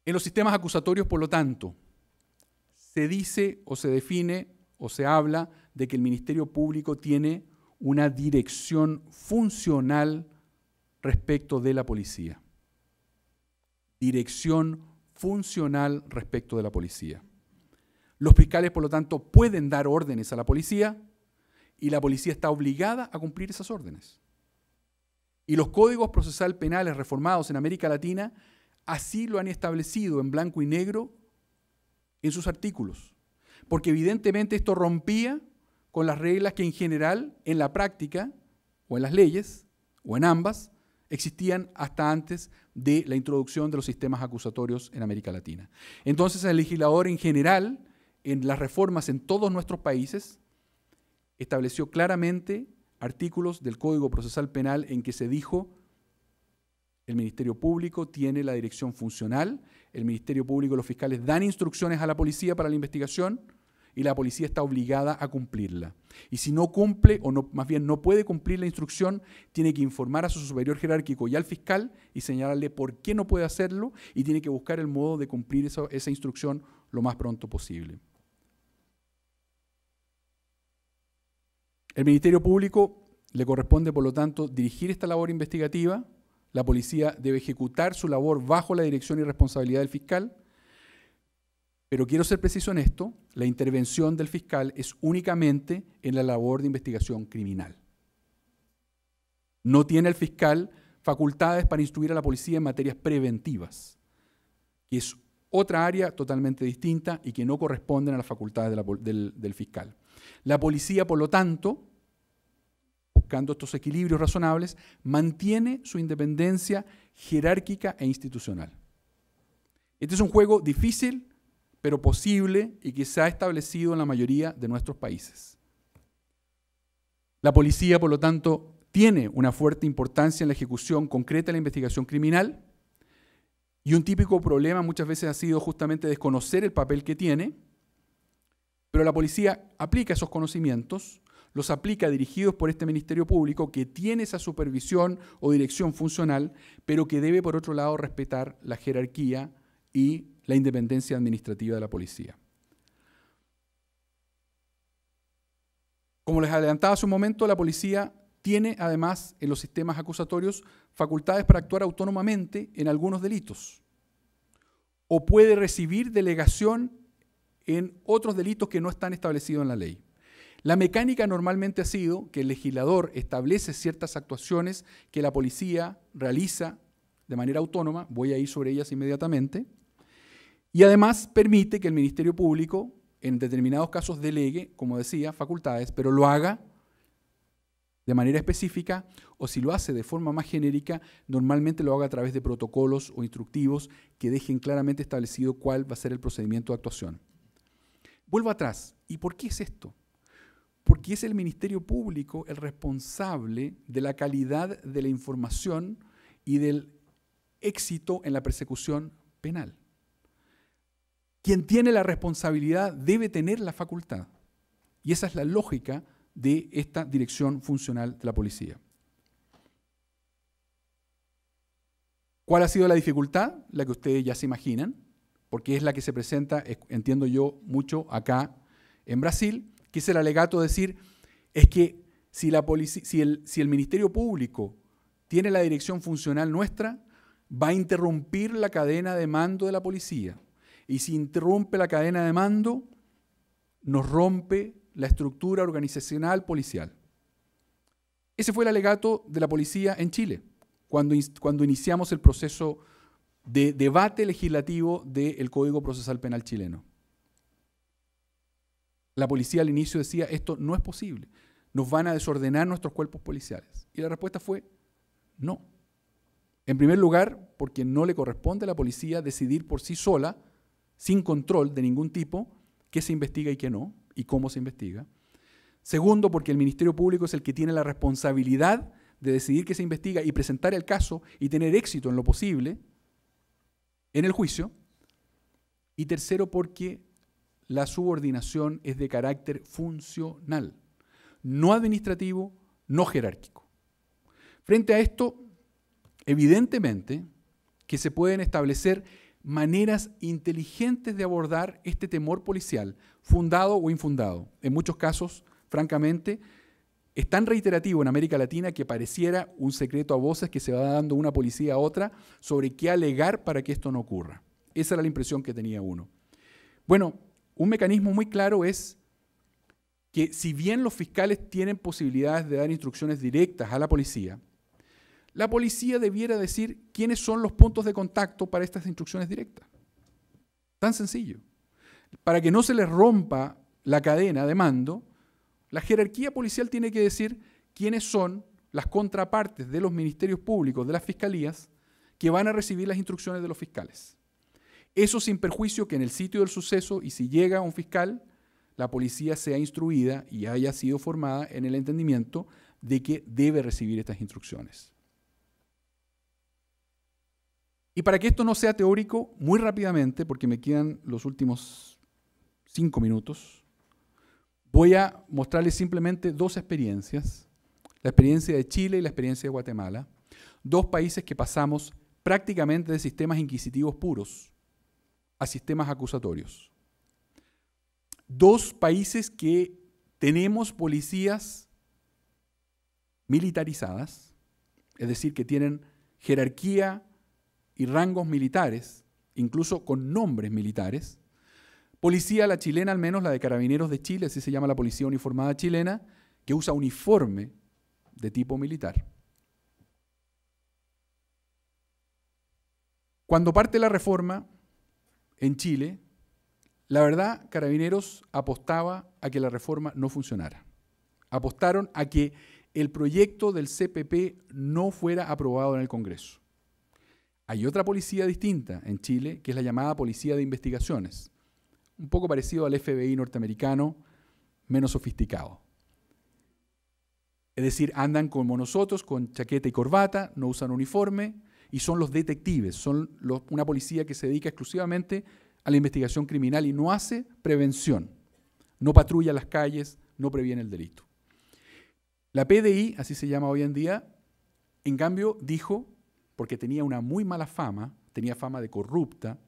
En los sistemas acusatorios, por lo tanto, se dice o se define o se habla de que el Ministerio Público tiene una dirección funcional respecto de la policía. Dirección funcional respecto de la policía. Los fiscales, por lo tanto, pueden dar órdenes a la policía y la policía está obligada a cumplir esas órdenes. Y los códigos procesal penales reformados en América Latina así lo han establecido en blanco y negro en sus artículos. Porque evidentemente esto rompía con las reglas que en general, en la práctica, o en las leyes, o en ambas, existían hasta antes de la introducción de los sistemas acusatorios en América Latina. Entonces el legislador en general, en las reformas en todos nuestros países, estableció claramente artículos del Código Procesal Penal en que se dijo el Ministerio Público tiene la dirección funcional, el Ministerio Público y los fiscales dan instrucciones a la policía para la investigación, y la policía está obligada a cumplirla. Y si no cumple, o no, más bien no puede cumplir la instrucción, tiene que informar a su superior jerárquico y al fiscal y señalarle por qué no puede hacerlo y tiene que buscar el modo de cumplir esa instrucción lo más pronto posible. El Ministerio Público le corresponde, por lo tanto, dirigir esta labor investigativa. La policía debe ejecutar su labor bajo la dirección y responsabilidad del fiscal pero quiero ser preciso en esto, la intervención del fiscal es únicamente en la labor de investigación criminal. No tiene el fiscal facultades para instruir a la policía en materias preventivas, que es otra área totalmente distinta y que no corresponden a las facultades del, del fiscal. La policía, por lo tanto, buscando estos equilibrios razonables, mantiene su independencia jerárquica e institucional. Este es un juego difícil, pero posible y que se ha establecido en la mayoría de nuestros países. La policía, por lo tanto, tiene una fuerte importancia en la ejecución concreta de la investigación criminal y un típico problema muchas veces ha sido justamente desconocer el papel que tiene, pero la policía aplica esos conocimientos, los aplica dirigidos por este Ministerio Público que tiene esa supervisión o dirección funcional, pero que debe por otro lado respetar la jerarquía y la independencia administrativa de la policía. Como les adelantaba hace un momento, la policía tiene además en los sistemas acusatorios facultades para actuar autónomamente en algunos delitos o puede recibir delegación en otros delitos que no están establecidos en la ley. La mecánica normalmente ha sido que el legislador establece ciertas actuaciones que la policía realiza de manera autónoma, voy a ir sobre ellas inmediatamente, y además permite que el Ministerio Público en determinados casos delegue, como decía, facultades, pero lo haga de manera específica o si lo hace de forma más genérica, normalmente lo haga a través de protocolos o instructivos que dejen claramente establecido cuál va a ser el procedimiento de actuación. Vuelvo atrás. ¿Y por qué es esto? Porque es el Ministerio Público el responsable de la calidad de la información y del éxito en la persecución penal. Quien tiene la responsabilidad debe tener la facultad. Y esa es la lógica de esta dirección funcional de la policía. ¿Cuál ha sido la dificultad? La que ustedes ya se imaginan, porque es la que se presenta, entiendo yo, mucho acá en Brasil, que es el alegato de decir, es que si, la si, el, si el Ministerio Público tiene la dirección funcional nuestra, va a interrumpir la cadena de mando de la policía. Y si interrumpe la cadena de mando, nos rompe la estructura organizacional policial. Ese fue el alegato de la policía en Chile, cuando, cuando iniciamos el proceso de debate legislativo del Código Procesal Penal chileno. La policía al inicio decía, esto no es posible, nos van a desordenar nuestros cuerpos policiales. Y la respuesta fue, no. En primer lugar, porque no le corresponde a la policía decidir por sí sola sin control de ningún tipo, qué se investiga y qué no, y cómo se investiga. Segundo, porque el Ministerio Público es el que tiene la responsabilidad de decidir qué se investiga y presentar el caso y tener éxito en lo posible en el juicio. Y tercero, porque la subordinación es de carácter funcional, no administrativo, no jerárquico. Frente a esto, evidentemente que se pueden establecer maneras inteligentes de abordar este temor policial, fundado o infundado. En muchos casos, francamente, es tan reiterativo en América Latina que pareciera un secreto a voces que se va dando una policía a otra sobre qué alegar para que esto no ocurra. Esa era la impresión que tenía uno. Bueno, un mecanismo muy claro es que si bien los fiscales tienen posibilidades de dar instrucciones directas a la policía, la policía debiera decir quiénes son los puntos de contacto para estas instrucciones directas. Tan sencillo. Para que no se les rompa la cadena de mando, la jerarquía policial tiene que decir quiénes son las contrapartes de los ministerios públicos, de las fiscalías, que van a recibir las instrucciones de los fiscales. Eso sin perjuicio que en el sitio del suceso, y si llega un fiscal, la policía sea instruida y haya sido formada en el entendimiento de que debe recibir estas instrucciones. Y para que esto no sea teórico, muy rápidamente, porque me quedan los últimos cinco minutos, voy a mostrarles simplemente dos experiencias, la experiencia de Chile y la experiencia de Guatemala, dos países que pasamos prácticamente de sistemas inquisitivos puros a sistemas acusatorios. Dos países que tenemos policías militarizadas, es decir, que tienen jerarquía y rangos militares, incluso con nombres militares. Policía, la chilena al menos, la de carabineros de Chile, así se llama la policía uniformada chilena, que usa uniforme de tipo militar. Cuando parte la reforma en Chile, la verdad, Carabineros apostaba a que la reforma no funcionara. Apostaron a que el proyecto del CPP no fuera aprobado en el Congreso. Hay otra policía distinta en Chile, que es la llamada Policía de Investigaciones, un poco parecido al FBI norteamericano, menos sofisticado. Es decir, andan como nosotros, con chaqueta y corbata, no usan uniforme y son los detectives, son una policía que se dedica exclusivamente a la investigación criminal y no hace prevención, no patrulla las calles, no previene el delito. La PDI, así se llama hoy en día, en cambio dijo porque tenía una muy mala fama, tenía fama de corrupta,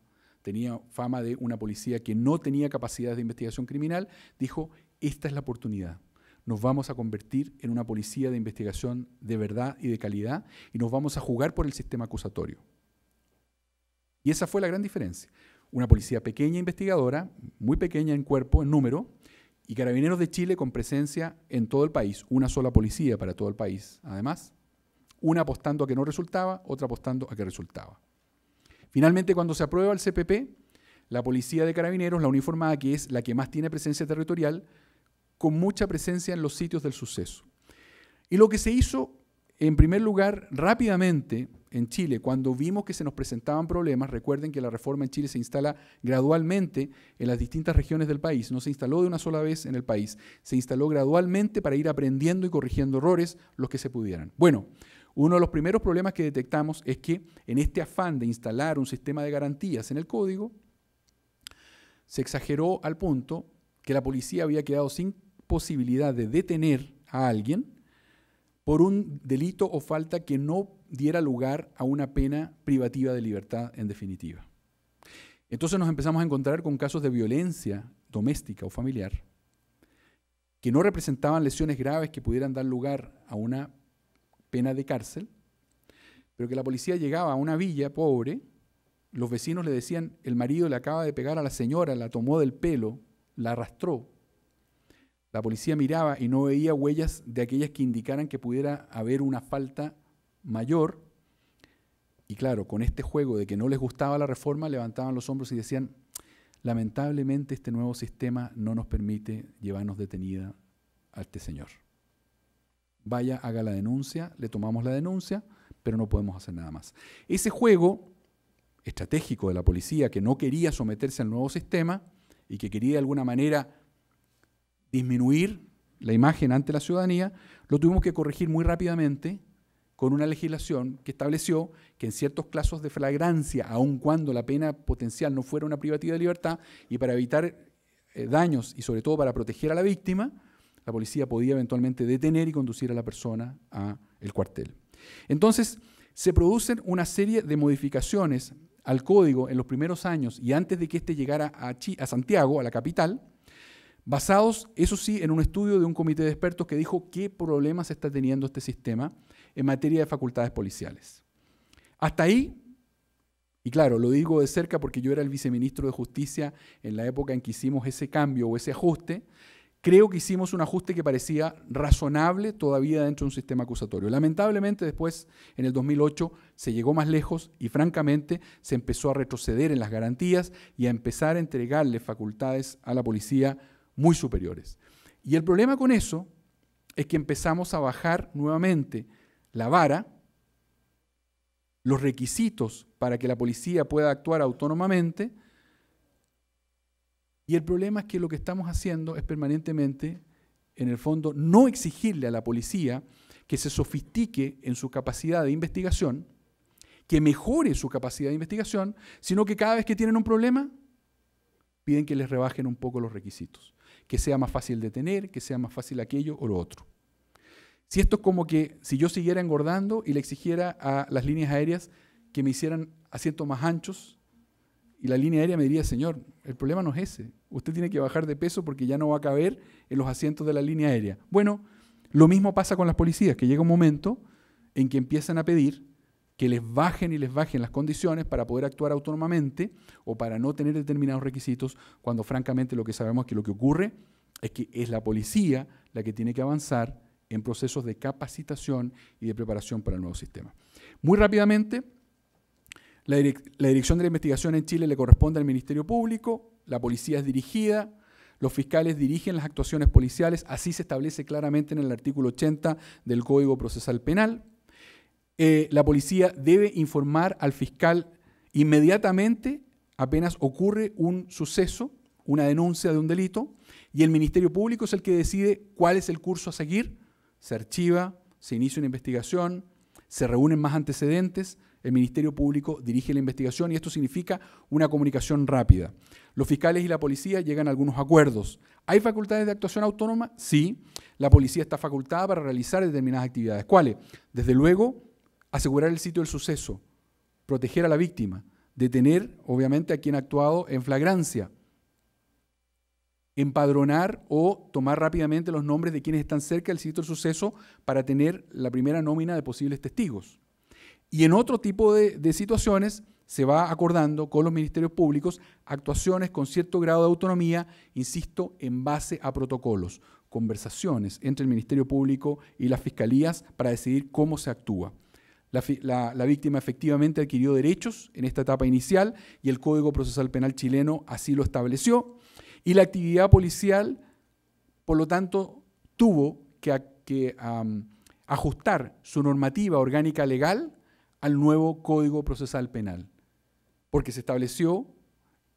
tenía fama de una policía que no tenía capacidad de investigación criminal, dijo, esta es la oportunidad. Nos vamos a convertir en una policía de investigación de verdad y de calidad y nos vamos a jugar por el sistema acusatorio. Y esa fue la gran diferencia. Una policía pequeña investigadora, muy pequeña en cuerpo, en número, y Carabineros de Chile con presencia en todo el país, una sola policía para todo el país, además, una apostando a que no resultaba, otra apostando a que resultaba. Finalmente, cuando se aprueba el CPP, la policía de carabineros, la uniformada, que es la que más tiene presencia territorial, con mucha presencia en los sitios del suceso. Y lo que se hizo, en primer lugar, rápidamente en Chile, cuando vimos que se nos presentaban problemas, recuerden que la reforma en Chile se instala gradualmente en las distintas regiones del país, no se instaló de una sola vez en el país, se instaló gradualmente para ir aprendiendo y corrigiendo errores los que se pudieran. Bueno, uno de los primeros problemas que detectamos es que en este afán de instalar un sistema de garantías en el código, se exageró al punto que la policía había quedado sin posibilidad de detener a alguien por un delito o falta que no diera lugar a una pena privativa de libertad en definitiva. Entonces nos empezamos a encontrar con casos de violencia doméstica o familiar que no representaban lesiones graves que pudieran dar lugar a una pena de cárcel, pero que la policía llegaba a una villa pobre, los vecinos le decían, el marido le acaba de pegar a la señora, la tomó del pelo, la arrastró. La policía miraba y no veía huellas de aquellas que indicaran que pudiera haber una falta mayor. Y claro, con este juego de que no les gustaba la reforma, levantaban los hombros y decían, lamentablemente este nuevo sistema no nos permite llevarnos detenida a este señor vaya, haga la denuncia, le tomamos la denuncia, pero no podemos hacer nada más. Ese juego estratégico de la policía que no quería someterse al nuevo sistema y que quería de alguna manera disminuir la imagen ante la ciudadanía, lo tuvimos que corregir muy rápidamente con una legislación que estableció que en ciertos casos de flagrancia, aun cuando la pena potencial no fuera una privativa de libertad, y para evitar eh, daños y sobre todo para proteger a la víctima, la policía podía eventualmente detener y conducir a la persona a el cuartel. Entonces, se producen una serie de modificaciones al código en los primeros años y antes de que éste llegara a, a Santiago, a la capital, basados, eso sí, en un estudio de un comité de expertos que dijo qué problemas está teniendo este sistema en materia de facultades policiales. Hasta ahí, y claro, lo digo de cerca porque yo era el viceministro de Justicia en la época en que hicimos ese cambio o ese ajuste, Creo que hicimos un ajuste que parecía razonable todavía dentro de un sistema acusatorio. Lamentablemente después, en el 2008, se llegó más lejos y francamente se empezó a retroceder en las garantías y a empezar a entregarle facultades a la policía muy superiores. Y el problema con eso es que empezamos a bajar nuevamente la vara, los requisitos para que la policía pueda actuar autónomamente y el problema es que lo que estamos haciendo es permanentemente, en el fondo, no exigirle a la policía que se sofistique en su capacidad de investigación, que mejore su capacidad de investigación, sino que cada vez que tienen un problema, piden que les rebajen un poco los requisitos, que sea más fácil detener, que sea más fácil aquello o lo otro. Si esto es como que si yo siguiera engordando y le exigiera a las líneas aéreas que me hicieran asientos más anchos, y la línea aérea me diría, señor, el problema no es ese. Usted tiene que bajar de peso porque ya no va a caber en los asientos de la línea aérea. Bueno, lo mismo pasa con las policías, que llega un momento en que empiezan a pedir que les bajen y les bajen las condiciones para poder actuar autónomamente o para no tener determinados requisitos, cuando francamente lo que sabemos es que lo que ocurre es que es la policía la que tiene que avanzar en procesos de capacitación y de preparación para el nuevo sistema. Muy rápidamente, la, dirección de la investigación en Chile le corresponde al Ministerio Público, la policía es dirigida, los fiscales dirigen las actuaciones policiales, así se establece claramente en el artículo 80 del Código Procesal Penal. Eh, la policía debe informar al fiscal inmediatamente apenas ocurre un suceso, una denuncia de un delito, y el Ministerio Público es el que decide cuál es el curso a seguir. Se archiva, se inicia una investigación, se reúnen más antecedentes, el Ministerio Público dirige la investigación y esto significa una comunicación rápida. Los fiscales y la policía llegan a algunos acuerdos. ¿Hay facultades de actuación autónoma? Sí. La policía está facultada para realizar determinadas actividades. ¿Cuáles? Desde luego, asegurar el sitio del suceso, proteger a la víctima, detener, obviamente, a quien ha actuado en flagrancia, empadronar o tomar rápidamente los nombres de quienes están cerca del sitio del suceso para tener la primera nómina de posibles testigos. Y en otro tipo de, situaciones se va acordando con los ministerios públicos actuaciones con cierto grado de autonomía, insisto, en base a protocolos, conversaciones entre el Ministerio Público y las fiscalías para decidir cómo se actúa. La, víctima efectivamente adquirió derechos en esta etapa inicial y el Código Procesal Penal chileno así lo estableció. Y la actividad policial, por lo tanto, tuvo que, ajustar su normativa orgánica legal al nuevo Código Procesal Penal, porque se estableció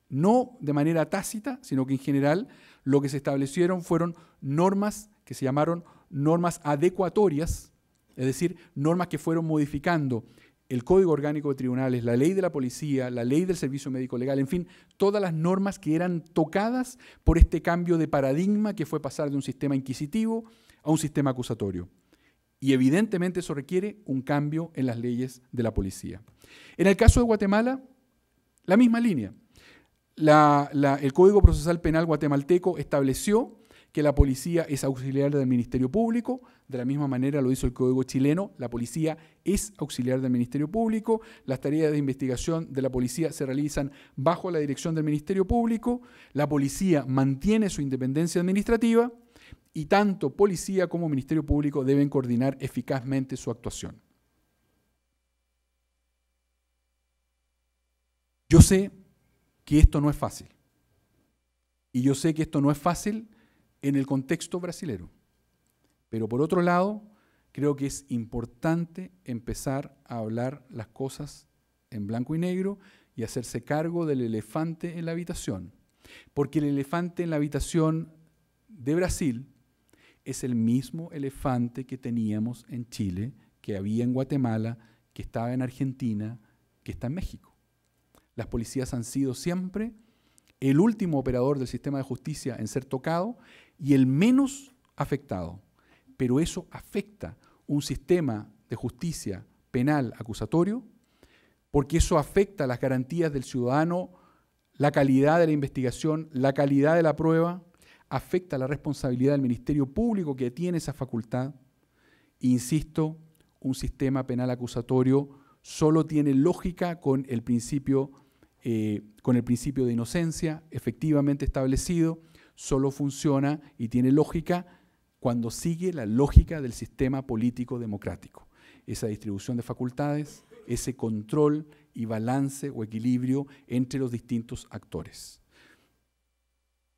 no de manera tácita, sino que en general lo que se establecieron fueron normas que se llamaron normas adecuatorias, es decir, normas que fueron modificando el Código Orgánico de Tribunales, la ley de la policía, la ley del servicio médico legal, en fin, todas las normas que eran tocadas por este cambio de paradigma que fue pasar de un sistema inquisitivo a un sistema acusatorio. Y evidentemente eso requiere un cambio en las leyes de la policía. En el caso de Guatemala, la misma línea. el Código Procesal Penal guatemalteco estableció que la policía es auxiliar del Ministerio Público, de la misma manera lo hizo el Código chileno, la policía es auxiliar del Ministerio Público, las tareas de investigación de la policía se realizan bajo la dirección del Ministerio Público, la policía mantiene su independencia administrativa y tanto policía como Ministerio Público deben coordinar eficazmente su actuación. Yo sé que esto no es fácil. Y yo sé que esto no es fácil en el contexto brasilero. Pero por otro lado, creo que es importante empezar a hablar las cosas en blanco y negro y hacerse cargo del elefante en la habitación. Porque el elefante en la habitación de Brasil es el mismo elefante que teníamos en Chile, que había en Guatemala, que estaba en Argentina, que está en México. Las policías han sido siempre el último operador del sistema de justicia en ser tocado y el menos afectado. Pero eso afecta un sistema de justicia penal acusatorio porque eso afecta las garantías del ciudadano, la calidad de la investigación, la calidad de la prueba, afecta la responsabilidad del Ministerio Público que tiene esa facultad. Insisto, un sistema penal acusatorio solo tiene lógica con el principio, eh, con el principio de inocencia efectivamente establecido, solo funciona y tiene lógica cuando sigue la lógica del sistema político democrático. Esa distribución de facultades, ese control y balance o equilibrio entre los distintos actores.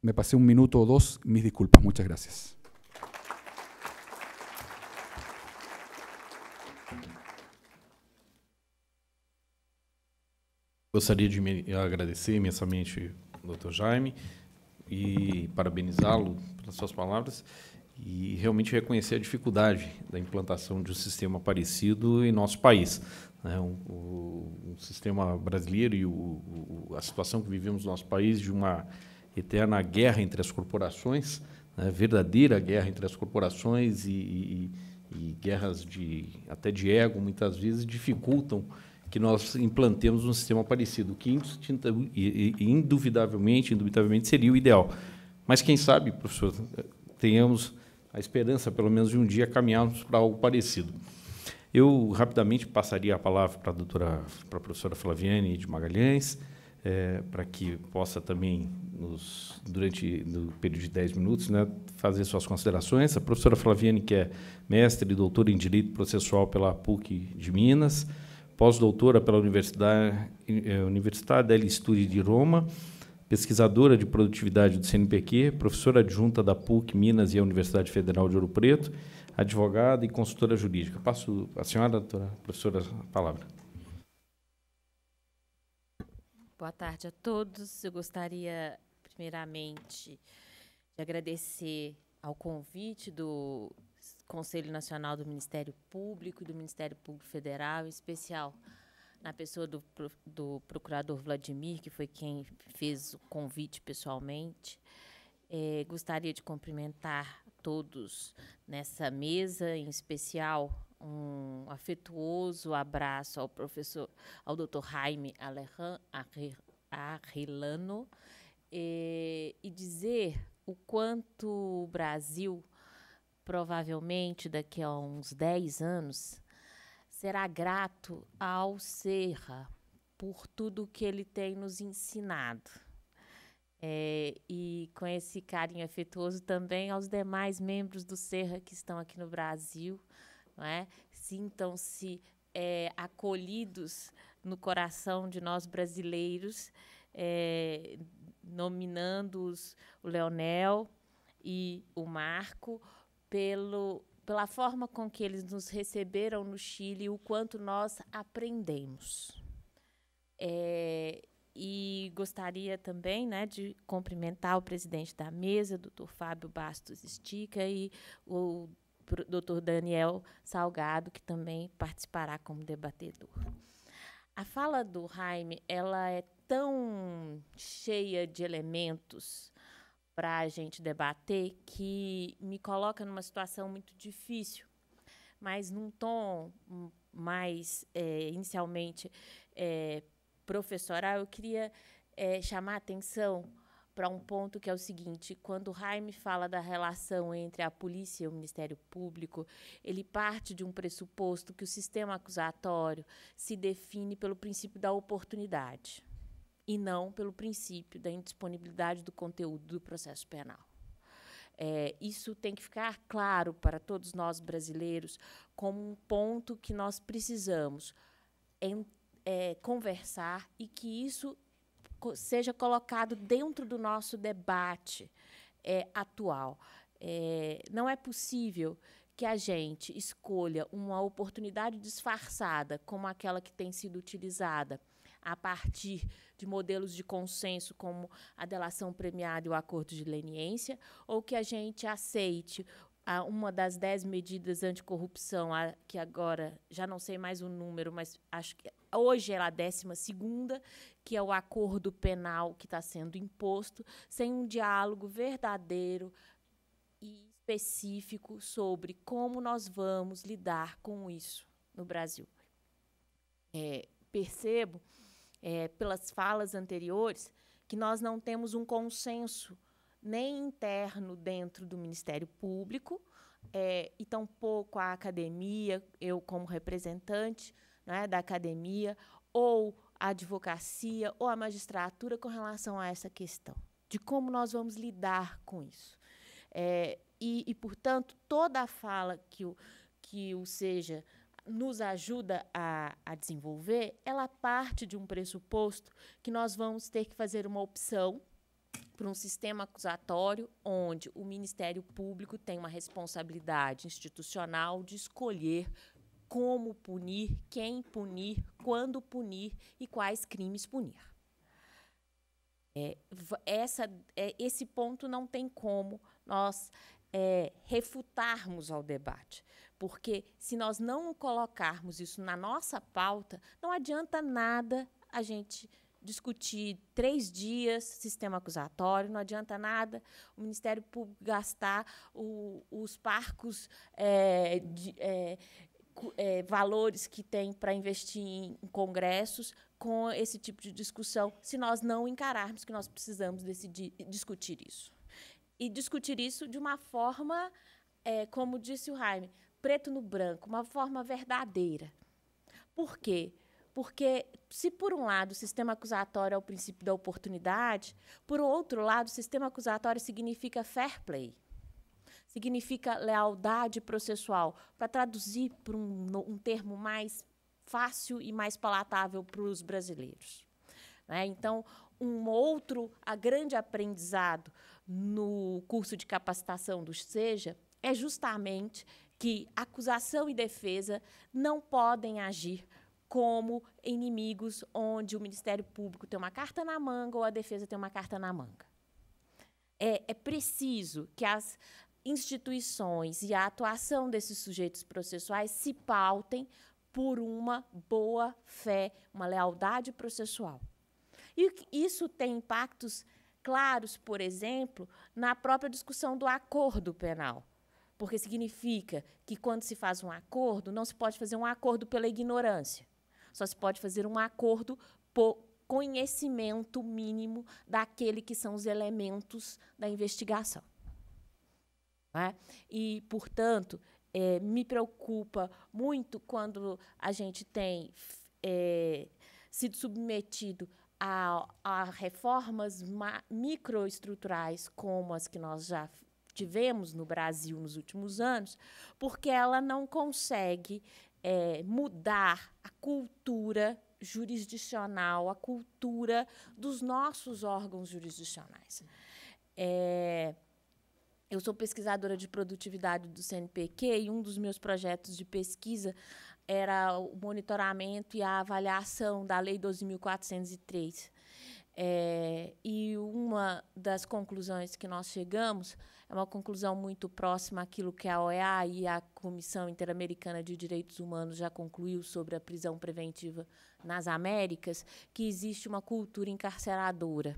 Me pasé un minuto o dos, mis disculpas, muchas gracias. Gostaria de agradecer imensamente o Dr. Jaime e parabenizá-lo pelas suas palavras e realmente reconhecer a dificuldade da implantação de um sistema parecido em nosso país. Né? o, sistema brasileiro e o, o, a situação que vivemos no nosso país de uma eterna guerra entre as corporações, né, verdadeira guerra entre as corporações e, e, e, guerras de até de ego muitas vezes dificultam que nós implantemos um sistema parecido, que indubitavelmente seria o ideal. Mas quem sabe, professor, tenhamos a esperança, pelo menos, de um dia caminharmos para algo parecido. Eu rapidamente passaria a palavra para a doutora, para a professora Flaviane de Magalhães, é, para que possa também nos, durante o período de 10 minutos, né, fazer suas considerações. A professora Flaviane, que é mestre e doutora em Direito Processual pela PUC de Minas, pós-doutora pela Universidade, eh, Universidade delle Studi de Roma, pesquisadora de produtividade do CNPq, professora adjunta da PUC Minas e a Universidade Federal de Ouro Preto, advogada e consultora jurídica. Passo a senhora, doutora, professora, a palavra. Boa tarde a todos. Eu gostaria primeiramente de agradecer ao convite do Conselho Nacional do Ministério Público e do Ministério Público Federal, em especial na pessoa do, do procurador Vladimir, que foi quem fez o convite pessoalmente. É, gostaria de cumprimentar todos nessa mesa, em especial um afetuoso abraço ao professor, ao Dr. Jaime Arrilano, e, é, e dizer o quanto o Brasil, provavelmente daqui a uns 10 anos, será grato ao Serra por tudo que ele tem nos ensinado. É, e com esse carinho afetuoso também aos demais membros do Serra que estão aqui no Brasil, é? sintam-se é, acolhidos no coração de nós brasileiros, é, nominando-os o Leonel e o Marco pelo pela forma com que eles nos receberam no Chile e o quanto nós aprendemos. É, e gostaria também né, de cumprimentar o presidente da mesa, doutor Fábio Bastos Estica, e o doutor Daniel Salgado, que também participará como debatedor. A fala do Jaime ela é tão cheia de elementos para a gente debater que me coloca numa situação muito difícil, mas num tom mais é, inicialmente é, professoral, eu queria é, chamar a atenção para um ponto que é o seguinte: quando Jaime fala da relação entre a polícia e o Ministério Público, ele parte de um pressuposto que o sistema acusatório se define pelo princípio da oportunidade e não pelo princípio da indisponibilidade do conteúdo do processo penal. É, isso tem que ficar claro para todos nós brasileiros como um ponto que nós precisamos em, é, conversar e que isso seja colocado dentro do nosso debate é, atual. É, não é possível que a gente escolha uma oportunidade disfarçada como aquela que tem sido utilizada a partir de modelos de consenso como a delação premiada e o acordo de leniência, ou que a gente aceite a, ah, uma das dez medidas anticorrupção, a, ah, que agora já não sei mais o número, mas acho que hoje é a décima segunda, que é o acordo penal que está sendo imposto, sem um diálogo verdadeiro e específico sobre como nós vamos lidar com isso no Brasil. É, percebo é, pelas falas anteriores, que nós não temos um consenso nem interno dentro do Ministério Público, é, e tampouco a academia, eu como representante né, da academia, ou a advocacia, ou a magistratura com relação a essa questão, de como nós vamos lidar com isso. É, e, e, portanto, toda a fala que o, que o seja nos ajuda a, a desenvolver, ela parte de um pressuposto que nós vamos ter que fazer uma opção para um sistema acusatório onde o Ministério Público tem uma responsabilidade institucional de escolher como punir, quem punir, quando punir e quais crimes punir. É, essa, é, esse ponto não tem como nós é, refutarmos ao debate, porque se nós não colocarmos isso na nossa pauta, não adianta nada a gente discutir três dias sistema acusatório, não adianta nada o Ministério Público gastar o, os parcos é, de, é, é, valores que tem para investir em, em congressos com esse tipo de discussão, se nós não encararmos que nós precisamos decidir discutir isso. E discutir isso de uma forma, é, como disse o Jaime, preto no branco, uma forma verdadeira. Por quê? Porque, se por um lado o sistema acusatório é o princípio da oportunidade, por outro lado, o sistema acusatório significa fair play, significa lealdade processual. Para traduzir para um, um termo mais fácil e mais palatável para os brasileiros. Né? Então, um outro a grande aprendizado no curso de capacitação do SEJA é justamente que acusação e defesa não podem agir como inimigos onde o Ministério Público tem uma carta na manga ou a defesa tem uma carta na manga. É, é preciso que as instituições e a atuação desses sujeitos processuais se pautem por uma boa fé, uma lealdade processual. E isso tem impactos claros, por exemplo, na própria discussão do acordo penal porque significa que quando se faz um acordo, não se pode fazer um acordo pela ignorância, só se pode fazer um acordo por conhecimento mínimo daquele que são os elementos da investigação. É? E, portanto, é, me preocupa muito quando a gente tem é, sido submetido a, a reformas microestruturais como as que nós já tivemos no Brasil nos últimos anos, porque ela não consegue é, mudar a cultura jurisdicional, a cultura dos nossos órgãos jurisdicionais. É, eu sou pesquisadora de produtividade do CNPq e um dos meus projetos de pesquisa era o monitoramento e a avaliação da Lei 12.403. É, e uma das conclusões que nós chegamos é uma conclusão muito próxima àquilo que a OEA e a Comissão Interamericana de Direitos Humanos já concluiu sobre a prisão preventiva nas Américas, que existe uma cultura encarceradora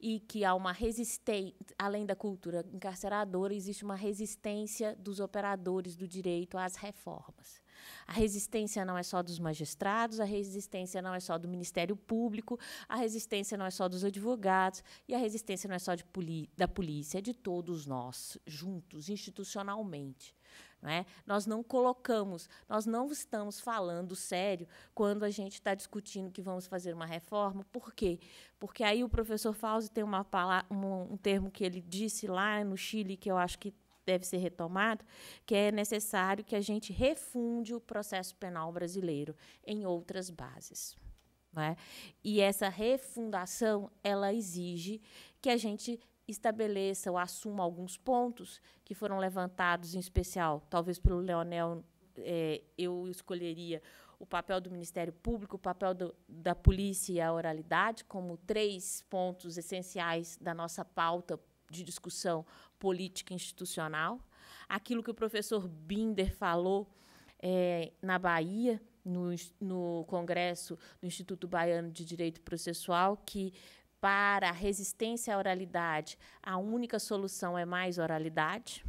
e que há uma resistência, além da cultura encarceradora, existe uma resistência dos operadores do direito às reformas. A resistência não é só dos magistrados, a resistência não é só do Ministério Público, a resistência não é só dos advogados e a resistência não é só da polícia, é de todos nós, juntos, institucionalmente. Não é? Nós não colocamos, nós não estamos falando sério quando a gente está discutindo que vamos fazer uma reforma. Por quê? Porque aí o professor Fauzi tem uma um, um termo que ele disse lá no Chile que eu acho que deve ser retomado, que é necessário que a gente refunde o processo penal brasileiro em outras bases. Né? E essa refundação ela exige que a gente estabeleça ou assuma alguns pontos que foram levantados, em especial, talvez pelo Leonel, é, eu escolheria o papel do Ministério Público, o papel do, da polícia e a oralidade como três pontos essenciais da nossa pauta de discussão política institucional. Aquilo que o professor Binder falou é, na Bahia, no, no Congresso do Instituto Baiano de Direito Processual, que para a resistência à oralidade, a única solução é mais oralidade.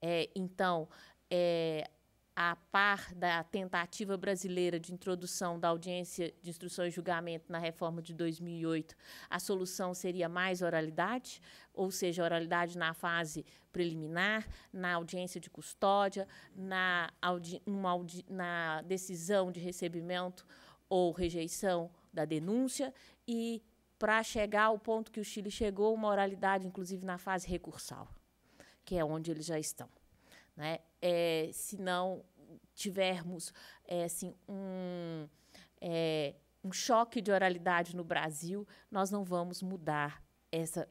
É, então, é, a par da tentativa brasileira de introdução da audiência de instrução e julgamento na reforma de 2008, a solução seria mais oralidade, ou seja, oralidade na fase preliminar, na audiência de custódia, na, audi audi na decisão de recebimento ou rejeição da denúncia e para chegar ao ponto que o Chile chegou, uma oralidade, inclusive na fase recursal, que é onde eles já estão. Né? É, se não tivermos é, assim, um, é, um choque de oralidade no Brasil, nós não vamos mudar essa,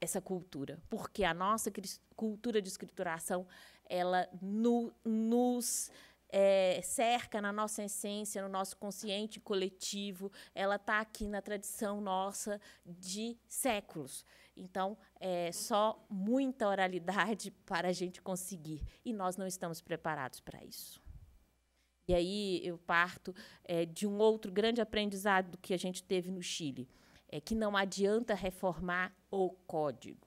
essa cultura, porque a nossa cultura de escrituração ela no, nos é, cerca na nossa essência, no nosso consciente coletivo, ela está aqui na tradição nossa de séculos. Então, é só muita oralidade para a gente conseguir. E nós não estamos preparados para isso. E aí eu parto é, de um outro grande aprendizado que a gente teve no Chile, é que não adianta reformar o código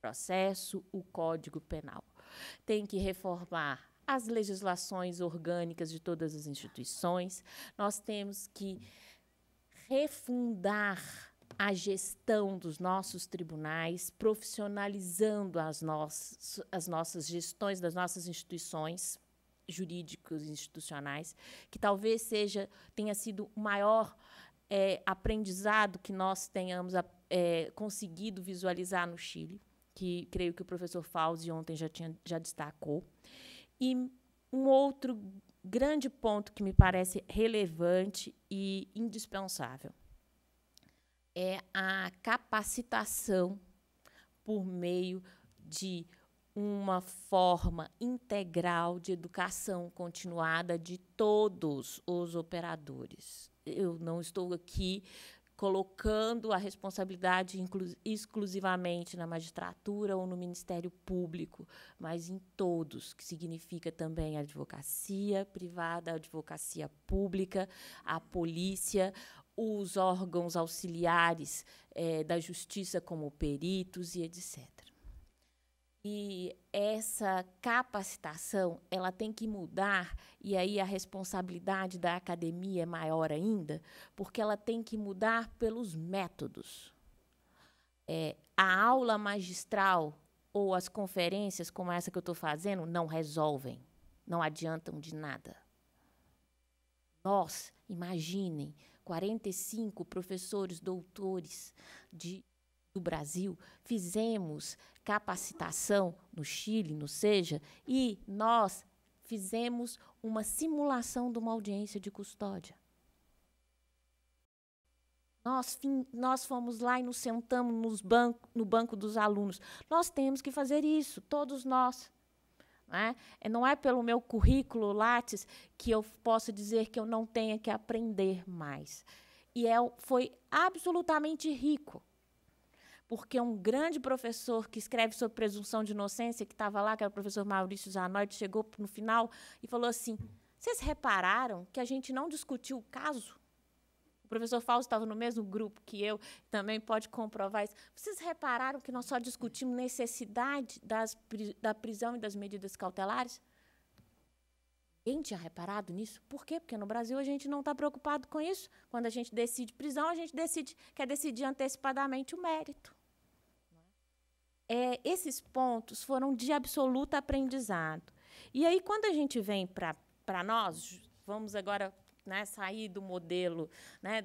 processo, o Código Penal. Tem que reformar as legislações orgânicas de todas as instituições. Nós temos que refundar a gestão dos nossos tribunais, profissionalizando as, nossas, as nossas gestões das nossas instituições jurídicos institucionais, que talvez seja tenha sido o maior é, aprendizado que nós tenhamos é, conseguido visualizar no Chile, que creio que o professor Fauzi ontem já, tinha, já destacou. E um outro grande ponto que me parece relevante e indispensável é a capacitação por meio de uma forma integral de educação continuada de todos os operadores. Eu não estou aqui colocando a responsabilidade exclusivamente na magistratura ou no Ministério Público, mas em todos, que significa também a advocacia privada, a advocacia pública, a polícia, os órgãos auxiliares é, da justiça, como peritos e etc. E essa capacitação ela tem que mudar, e aí a responsabilidade da academia é maior ainda, porque ela tem que mudar pelos métodos. É, a aula magistral ou as conferências como essa que eu estou fazendo não resolvem, não adiantam de nada. Nós, imaginem, 45 professores, doutores de, do Brasil, fizemos capacitação no Chile, no SEJA, e nós fizemos uma simulação de uma audiência de custódia. Nós, nós fomos lá e nos sentamos nos banco, no banco dos alunos. Nós temos que fazer isso, todos nós. Né? É, não é pelo meu currículo Lattes que eu posso dizer que eu não tenha que aprender mais. E é, foi absolutamente rico, porque um grande professor que escreve sobre presunção de inocência, que estava lá, que era o professor Maurício Zanotti, chegou no final e falou assim: Vocês repararam que a gente não discutiu o caso? O professor Fausto estava no mesmo grupo que eu, também pode comprovar isso. Vocês repararam que nós só discutimos necessidade das, da prisão e das medidas cautelares? Quem tinha reparado nisso? Por quê? Porque no Brasil a gente não está preocupado com isso. Quando a gente decide prisão, a gente decide, quer decidir antecipadamente o mérito. É, esses pontos foram de absoluto aprendizado. E aí, quando a gente vem para nós, vamos agora né, sair do modelo né,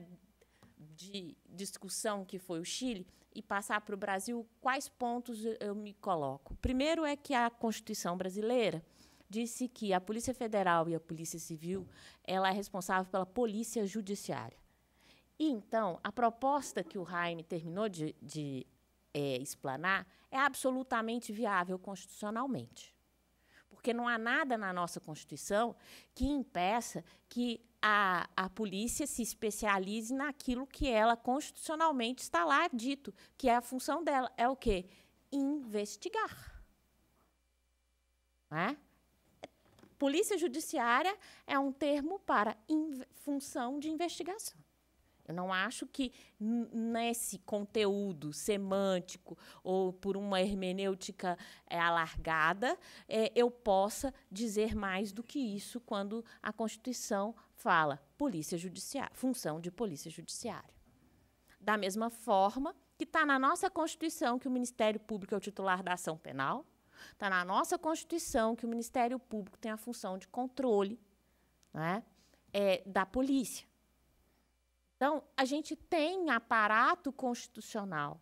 de discussão que foi o Chile e passar para o Brasil, quais pontos eu me coloco? Primeiro é que a Constituição brasileira disse que a Polícia Federal e a Polícia Civil ela é responsável pela Polícia Judiciária. E, então, a proposta que o Jaime terminou de, de é, explanar é absolutamente viável constitucionalmente. Porque não há nada na nossa Constituição que impeça que a, a polícia se especialize naquilo que ela constitucionalmente está lá dito, que é a função dela. É o quê? Investigar. é? Polícia judiciária é um termo para função de investigação. Eu não acho que nesse conteúdo semântico ou por uma hermenêutica é, alargada é, eu possa dizer mais do que isso quando a Constituição fala polícia judiciária, função de polícia judiciária. Da mesma forma que está na nossa Constituição que o Ministério Público é o titular da ação penal, está na nossa Constituição que o Ministério Público tem a função de controle né, é, da polícia. Então, a gente tem aparato constitucional.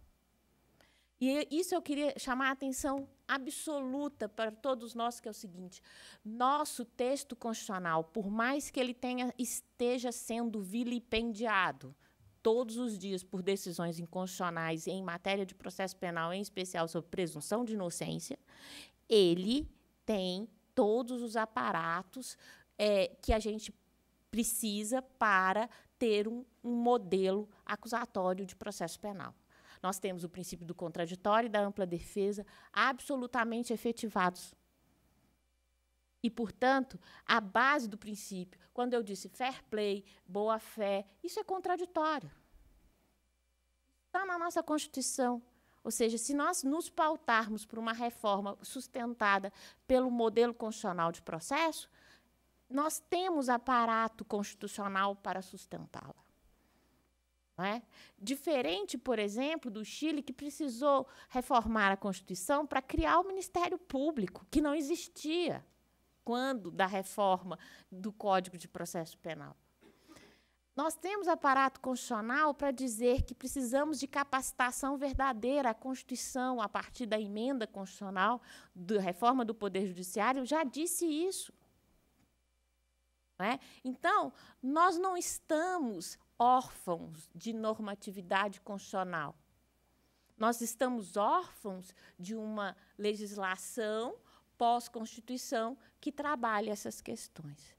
E isso eu queria chamar a atenção absoluta para todos nós, que é o seguinte: nosso texto constitucional, por mais que ele tenha, esteja sendo vilipendiado todos os dias por decisões inconstitucionais em matéria de processo penal, em especial sobre presunção de inocência, ele tem todos os aparatos é, que a gente precisa para ter um, um modelo acusatório de processo penal. Nós temos o princípio do contraditório e da ampla defesa absolutamente efetivados e, portanto, a base do princípio, quando eu disse fair play, boa fé, isso é contraditório. Está na nossa Constituição. Ou seja, se nós nos pautarmos por uma reforma sustentada pelo modelo constitucional de processo, nós temos aparato constitucional para sustentá-la. É? Diferente, por exemplo, do Chile, que precisou reformar a Constituição para criar o Ministério Público, que não existia quando da reforma do Código de Processo Penal. Nós temos aparato constitucional para dizer que precisamos de capacitação verdadeira. A Constituição, a partir da emenda constitucional, da reforma do Poder Judiciário, já disse isso. Né? Então, nós não estamos órfãos de normatividade constitucional. Nós estamos órfãos de uma legislação pós-constituição que trabalhe essas questões.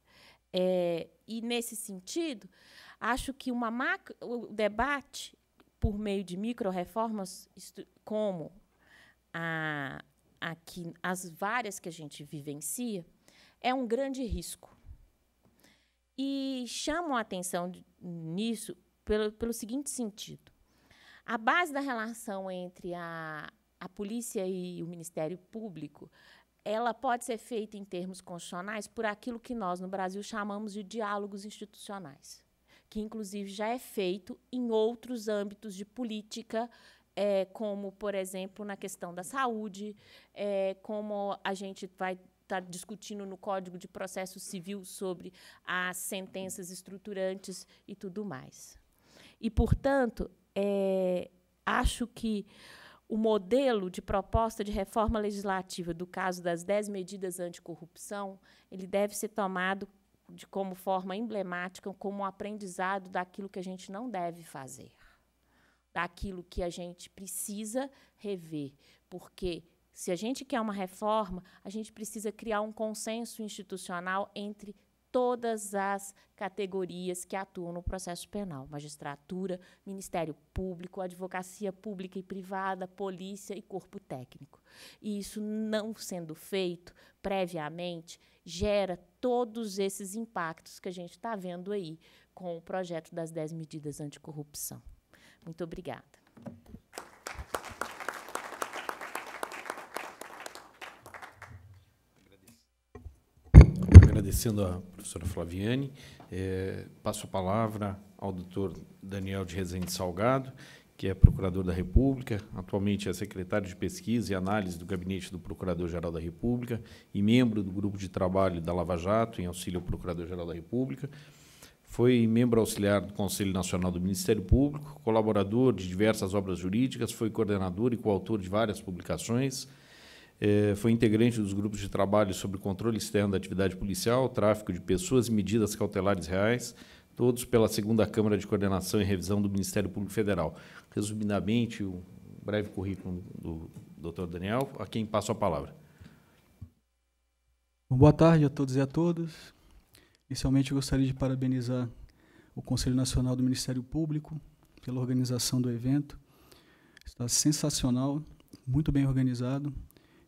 É, e, nesse sentido, acho que uma macro, o debate por meio de micro-reformas, como a, a que, as várias que a gente vivencia, é um grande risco. E chamam a atenção nisso pelo, pelo seguinte sentido. A base da relação entre a, a polícia e o Ministério Público ela pode ser feita em termos constitucionais por aquilo que nós no Brasil chamamos de diálogos institucionais, que inclusive já é feito em outros âmbitos de política, é, como por exemplo na questão da saúde, é, como a gente vai está discutindo no Código de Processo Civil sobre as sentenças estruturantes e tudo mais. E, portanto, é, acho que o modelo de proposta de reforma legislativa do caso das 10 medidas anticorrupção, ele deve ser tomado de como forma emblemática, como um aprendizado daquilo que a gente não deve fazer, daquilo que a gente precisa rever, porque se a gente quer uma reforma, a gente precisa criar um consenso institucional entre todas as categorias que atuam no processo penal: magistratura, Ministério Público, advocacia pública e privada, polícia e corpo técnico. E isso não sendo feito previamente gera todos esses impactos que a gente está vendo aí com o projeto das 10 medidas anticorrupção. Muito obrigada. agradecendo a professora Flaviane. É, passo a palavra ao doutor Daniel de Rezende Salgado, que é procurador da República, atualmente é secretário de Pesquisa e Análise do Gabinete do Procurador-Geral da República e membro do Grupo de Trabalho da Lava Jato em auxílio ao Procurador-Geral da República. Foi membro auxiliar do Conselho Nacional do Ministério Público, colaborador de diversas obras jurídicas, foi coordenador e coautor de várias publicações, eh, foi integrante dos grupos de trabalho sobre controle externo da atividade policial, tráfico de pessoas e medidas cautelares reais, todos pela segunda Câmara de Coordenação e Revisão do Ministério Público Federal. Resumidamente, um breve currículo do doutor Daniel, a quem passo a palavra. Boa tarde a todos e a todas. Inicialmente, gostaria de parabenizar o Conselho Nacional do Ministério Público pela organização do evento. Está sensacional, muito bem organizado,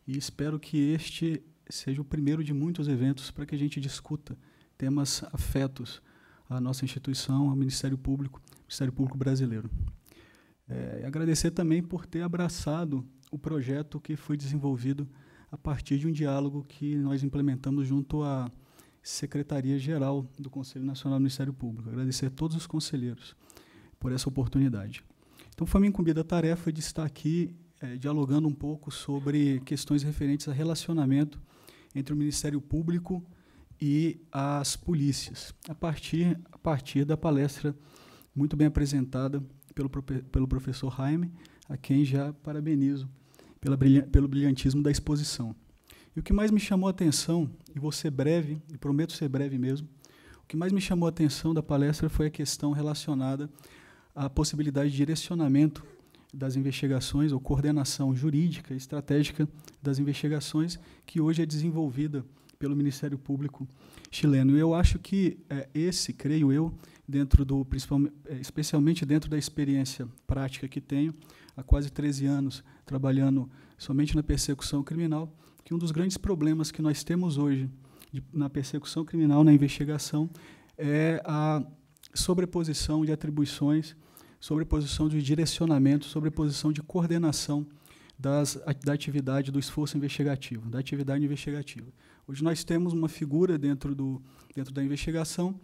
e espero que este seja o primeiro de muitos eventos para que a gente discuta temas afetos à nossa instituição, ao Ministério Público, Ministério Público brasileiro. É, agradecer também por ter abraçado o projeto que foi desenvolvido a partir de um diálogo que nós implementamos junto à Secretaria-Geral do Conselho Nacional do Ministério Público. Agradecer a todos os conselheiros por essa oportunidade. Então, foi me incumbida a tarefa de estar aqui é, dialogando um pouco sobre questões referentes a relacionamento entre o Ministério Público e as polícias, a partir, a partir da palestra muito bem apresentada pelo, pelo professor Jaime, a quem já parabenizo pela, pelo brilhantismo da exposição. E o que mais me chamou a atenção, e vou ser breve, e prometo ser breve mesmo, o que mais me chamou a atenção da palestra foi a questão relacionada à possibilidade de direcionamento das investigações, ou coordenação jurídica e estratégica das investigações, que hoje é desenvolvida pelo Ministério Público chileno. E eu acho que é, esse, creio eu, dentro do é, especialmente dentro da experiência prática que tenho, há quase 13 anos trabalhando somente na persecução criminal, que um dos grandes problemas que nós temos hoje de, na persecução criminal, na investigação, é a sobreposição de atribuições sobreposição de direcionamento, sobreposição de coordenação das, da atividade do esforço investigativo, da atividade investigativa. Hoje nós temos uma figura dentro, do, dentro da investigação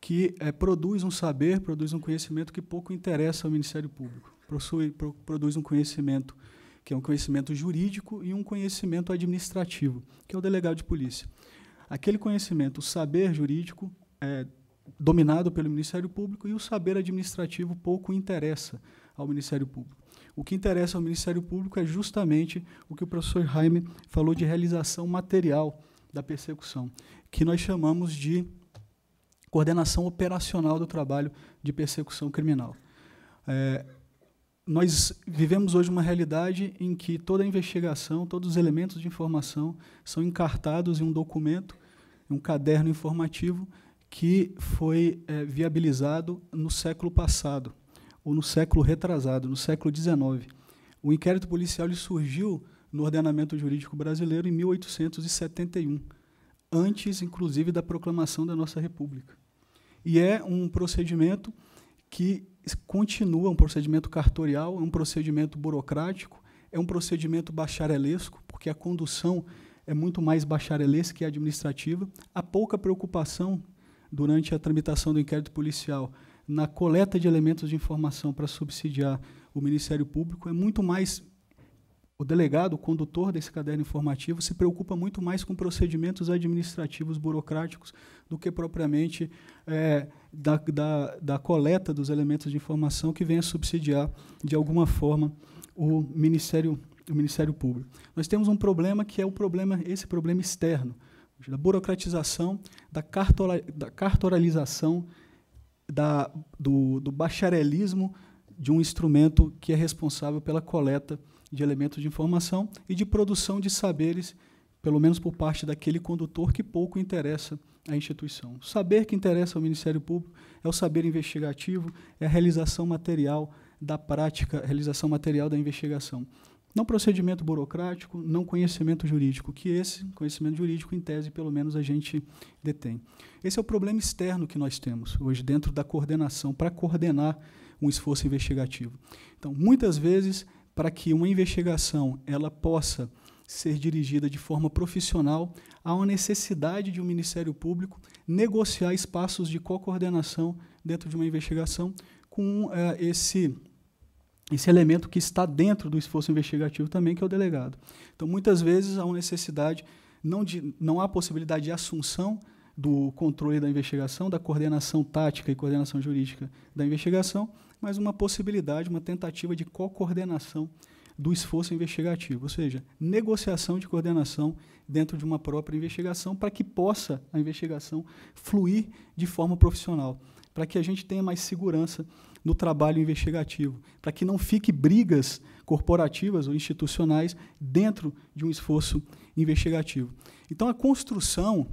que é, produz um saber, produz um conhecimento que pouco interessa ao Ministério Público. Possui, pro, produz um conhecimento que é um conhecimento jurídico e um conhecimento administrativo, que é o delegado de polícia. Aquele conhecimento, o saber jurídico, é, dominado pelo Ministério Público e o saber administrativo pouco interessa ao Ministério Público. O que interessa ao Ministério Público é justamente o que o professor Jaime falou de realização material da persecução, que nós chamamos de coordenação operacional do trabalho de persecução criminal. É, nós vivemos hoje uma realidade em que toda a investigação, todos os elementos de informação são encartados em um documento, em um caderno informativo, que foi é, viabilizado no século passado, ou no século retrasado, no século XIX. O inquérito policial surgiu no ordenamento jurídico brasileiro em 1871, antes, inclusive, da proclamação da nossa República. E é um procedimento que continua, um procedimento cartorial, é um procedimento burocrático, é um procedimento bacharelesco, porque a condução é muito mais bacharelesca que administrativa. Há pouca preocupação durante a tramitação do inquérito policial na coleta de elementos de informação para subsidiar o Ministério Público, é muito mais o delegado, o condutor desse caderno informativo, se preocupa muito mais com procedimentos administrativos burocráticos do que propriamente é, da, da, da, coleta dos elementos de informação que venha subsidiar, de alguma forma, o Ministério, o Ministério Público. Nós temos um problema que é o problema, esse problema externo, da burocratização, da, cartola, da cartoralização, da, do, do bacharelismo de um instrumento que é responsável pela coleta de elementos de informação e de produção de saberes, pelo menos por parte daquele condutor que pouco interessa à instituição. O saber que interessa ao Ministério Público é o saber investigativo, é a realização material da prática, realização material da investigação. Não procedimento burocrático, não conhecimento jurídico, que esse conhecimento jurídico, em tese, pelo menos a gente detém. Esse é o problema externo que nós temos hoje dentro da coordenação, para coordenar um esforço investigativo. Então, muitas vezes, para que uma investigação ela possa ser dirigida de forma profissional, há uma necessidade de um Ministério Público negociar espaços de co-coordenação dentro de uma investigação com uh, esse esse elemento que está dentro do esforço investigativo também, que é o delegado. Então, muitas vezes, há uma necessidade, não, de, não há possibilidade de assunção do controle da investigação, da coordenação tática e coordenação jurídica da investigação, mas uma possibilidade, uma tentativa de co-coordenação do esforço investigativo, ou seja, negociação de coordenação dentro de uma própria investigação para que possa a investigação fluir de forma profissional, para que a gente tenha mais segurança no trabalho investigativo, para que não fique brigas corporativas ou institucionais dentro de um esforço investigativo. Então, a construção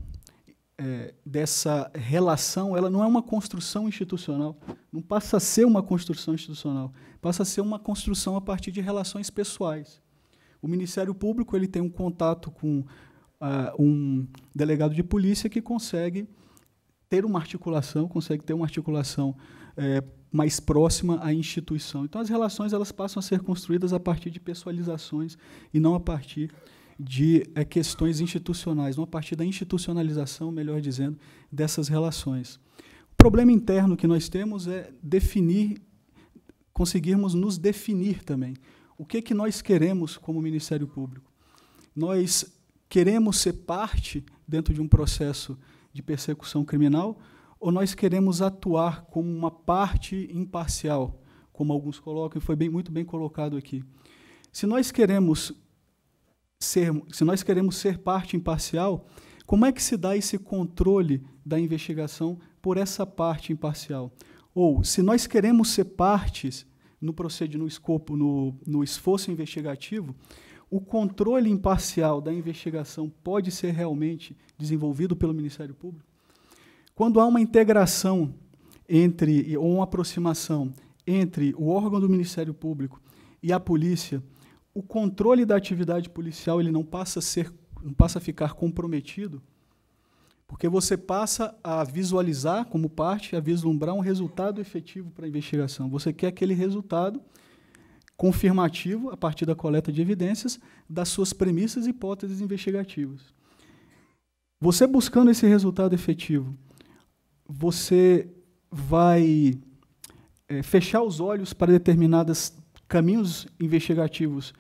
é, dessa relação, ela não é uma construção institucional, não passa a ser uma construção institucional, passa a ser uma construção a partir de relações pessoais. O Ministério Público ele tem um contato com uh, um delegado de polícia que consegue ter uma articulação, consegue ter uma articulação é, mais próxima à instituição. Então as relações elas passam a ser construídas a partir de pessoalizações e não a partir de é, questões institucionais, não a partir da institucionalização, melhor dizendo, dessas relações. O problema interno que nós temos é definir, conseguirmos nos definir também. O que é que nós queremos como Ministério Público? Nós queremos ser parte dentro de um processo de persecução criminal ou nós queremos atuar como uma parte imparcial, como alguns colocam, e foi bem, muito bem colocado aqui. Se nós queremos ser, se nós queremos ser parte imparcial, como é que se dá esse controle da investigação por essa parte imparcial? Ou, se nós queremos ser partes no procedimento, no escopo, no, no esforço investigativo, o controle imparcial da investigação pode ser realmente desenvolvido pelo Ministério Público? Quando há uma integração entre ou uma aproximação entre o órgão do Ministério Público e a polícia, o controle da atividade policial ele não passa a ser não passa a ficar comprometido, porque você passa a visualizar como parte, a vislumbrar um resultado efetivo para a investigação. Você quer aquele resultado confirmativo a partir da coleta de evidências das suas premissas e hipóteses investigativas. Você buscando esse resultado efetivo, você vai é, fechar os olhos para determinados caminhos investigativos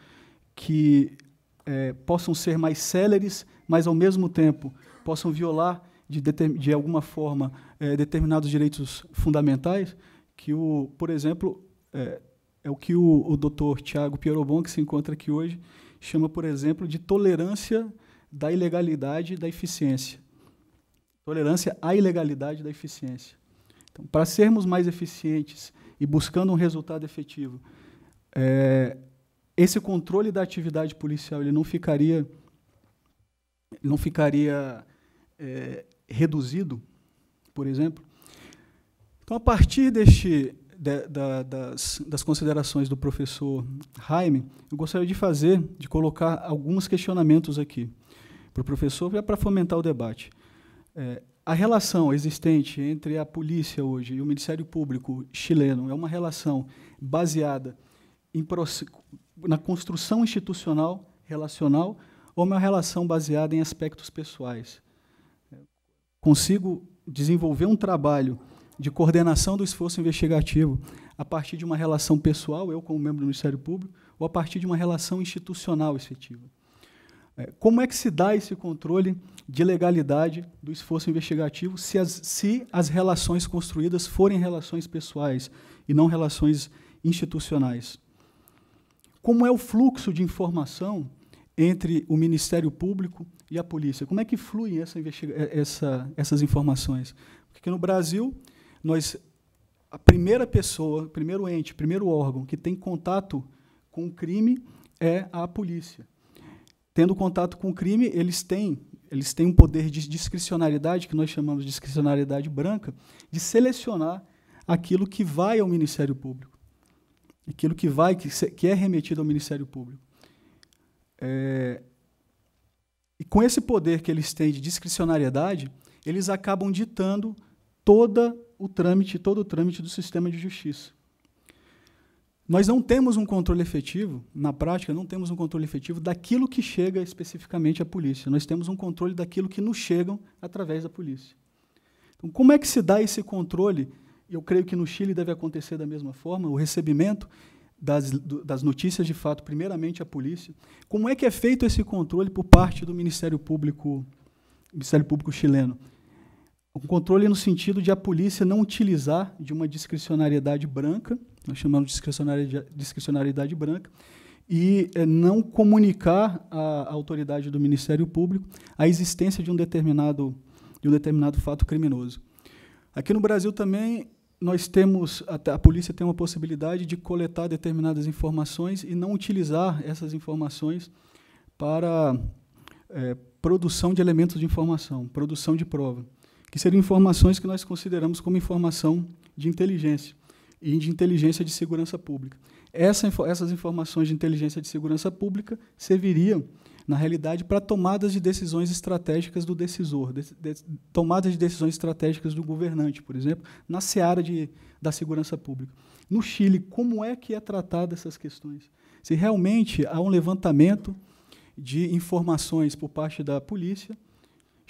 que é, possam ser mais céleres, mas ao mesmo tempo possam violar de, de alguma forma é, determinados direitos fundamentais, que o, por exemplo, é, o que o, o doutor Tiago Pierobon, que se encontra aqui hoje, chama, por exemplo, de tolerância da ilegalidade e da eficiência. Tolerância à ilegalidade da eficiência. Então, para sermos mais eficientes e buscando um resultado efetivo, é, esse controle da atividade policial ele não ficaria, não ficaria é, reduzido, por exemplo. Então, a partir deste, de, da, das, das, considerações do professor Jaime, eu gostaria de fazer, de colocar alguns questionamentos aqui para o professor, já para fomentar o debate. É, a relação existente entre a polícia hoje e o Ministério Público chileno é uma relação baseada em, na construção institucional, relacional, ou uma relação baseada em aspectos pessoais? Consigo desenvolver um trabalho de coordenação do esforço investigativo a partir de uma relação pessoal, eu como membro do Ministério Público, ou a partir de uma relação institucional efetiva? É, como é que se dá esse controle de legalidade do esforço investigativo se as, se as relações construídas forem relações pessoais e não relações institucionais? Como é o fluxo de informação entre o Ministério Público e a polícia? Como é que fluem essa é, essa, essas informações? Porque no Brasil, nós a primeira pessoa, primeiro ente, primeiro órgão que tem contato com o crime é a polícia tendo contato com o crime, eles têm, eles têm um poder de discricionariedade, que nós chamamos de discricionariedade branca, de selecionar aquilo que vai ao Ministério Público, aquilo que vai, que, que é remetido ao Ministério Público. É, e com esse poder que eles têm de discricionariedade, eles acabam ditando toda o trâmite, todo o trâmite do sistema de justiça. Nós não temos um controle efetivo, na prática, não temos um controle efetivo daquilo que chega especificamente à polícia. Nós temos um controle daquilo que nos chegam através da polícia. Então, como é que se dá esse controle? Eu creio que no Chile deve acontecer da mesma forma, o recebimento das, do, das notícias de fato, primeiramente à polícia. Como é que é feito esse controle por parte do Ministério Público, Ministério Público chileno? Um controle no sentido de a polícia não utilizar de uma discricionariedade branca, nós chamamos de discricionariedade, branca, e é, não comunicar à, autoridade do Ministério Público a existência de um determinado, de um determinado fato criminoso. Aqui no Brasil também nós temos a, a polícia tem uma possibilidade de coletar determinadas informações e não utilizar essas informações para é, produção de elementos de informação, produção de prova que seriam informações que nós consideramos como informação de inteligência e de inteligência de segurança pública. Essa, essas informações de inteligência de segurança pública serviriam, na realidade, para tomadas de decisões estratégicas do decisor, de, de, tomadas de decisões estratégicas do governante, por exemplo, na seara de, da segurança pública. No Chile, como é que é tratada essas questões? Se realmente há um levantamento de informações por parte da polícia,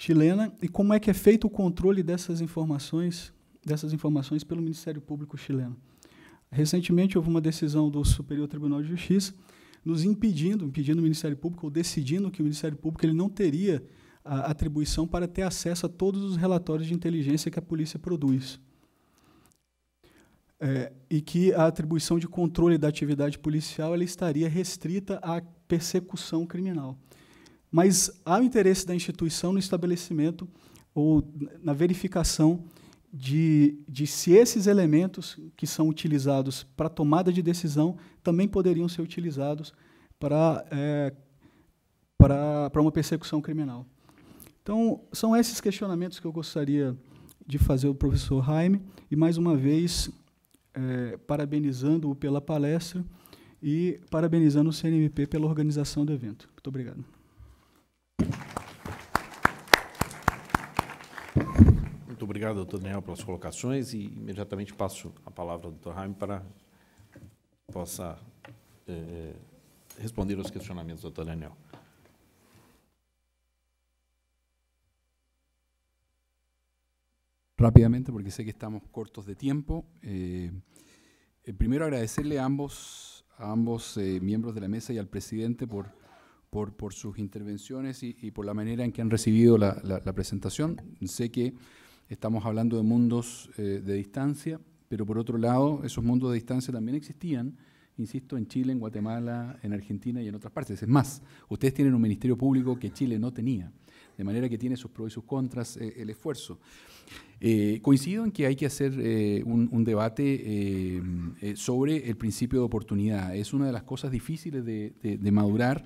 chilena e como é que é feito o controle dessas informações, dessas informações pelo Ministério Público chileno. Recentemente houve uma decisão do Superior Tribunal de Justiça nos impedindo, impedindo o Ministério Público ou decidindo que o Ministério Público ele não teria a atribuição para ter acesso a todos os relatórios de inteligência que a polícia produz. É, e que a atribuição de controle da atividade policial ela estaria restrita à persecução criminal mas há o interesse da instituição no estabelecimento ou na verificação de, de se esses elementos que são utilizados para tomada de decisão também poderiam ser utilizados para, é, para, para uma persecução criminal. Então, são esses questionamentos que eu gostaria de fazer o professor Jaime, e mais uma vez, é, parabenizando-o pela palestra e parabenizando o CNMP pela organização do evento. Muito obrigado. Muchas obrigado, doutor Daniel, las colocaciones y e inmediatamente paso a palabra al doutor Jaime para que possa eh, eh, responder los cuestionamientos, doutor Daniel. Rápidamente, porque sé que estamos cortos de tiempo. Eh, primero agradecerle a ambos, a ambos miembros de la mesa y al presidente por, por, sus intervenciones y, por la manera en que han recibido la, la presentación. Sé que estamos hablando de mundos eh, de distancia, pero por otro lado, esos mundos de distancia también existían, insisto, en Chile, en Guatemala, en Argentina y en otras partes. Es más, ustedes tienen un ministerio público que Chile no tenía, de manera que tiene sus pros y sus contras eh, el esfuerzo. Eh, coincido en que hay que hacer un, debate sobre el principio de oportunidad. Es una de las cosas difíciles de madurar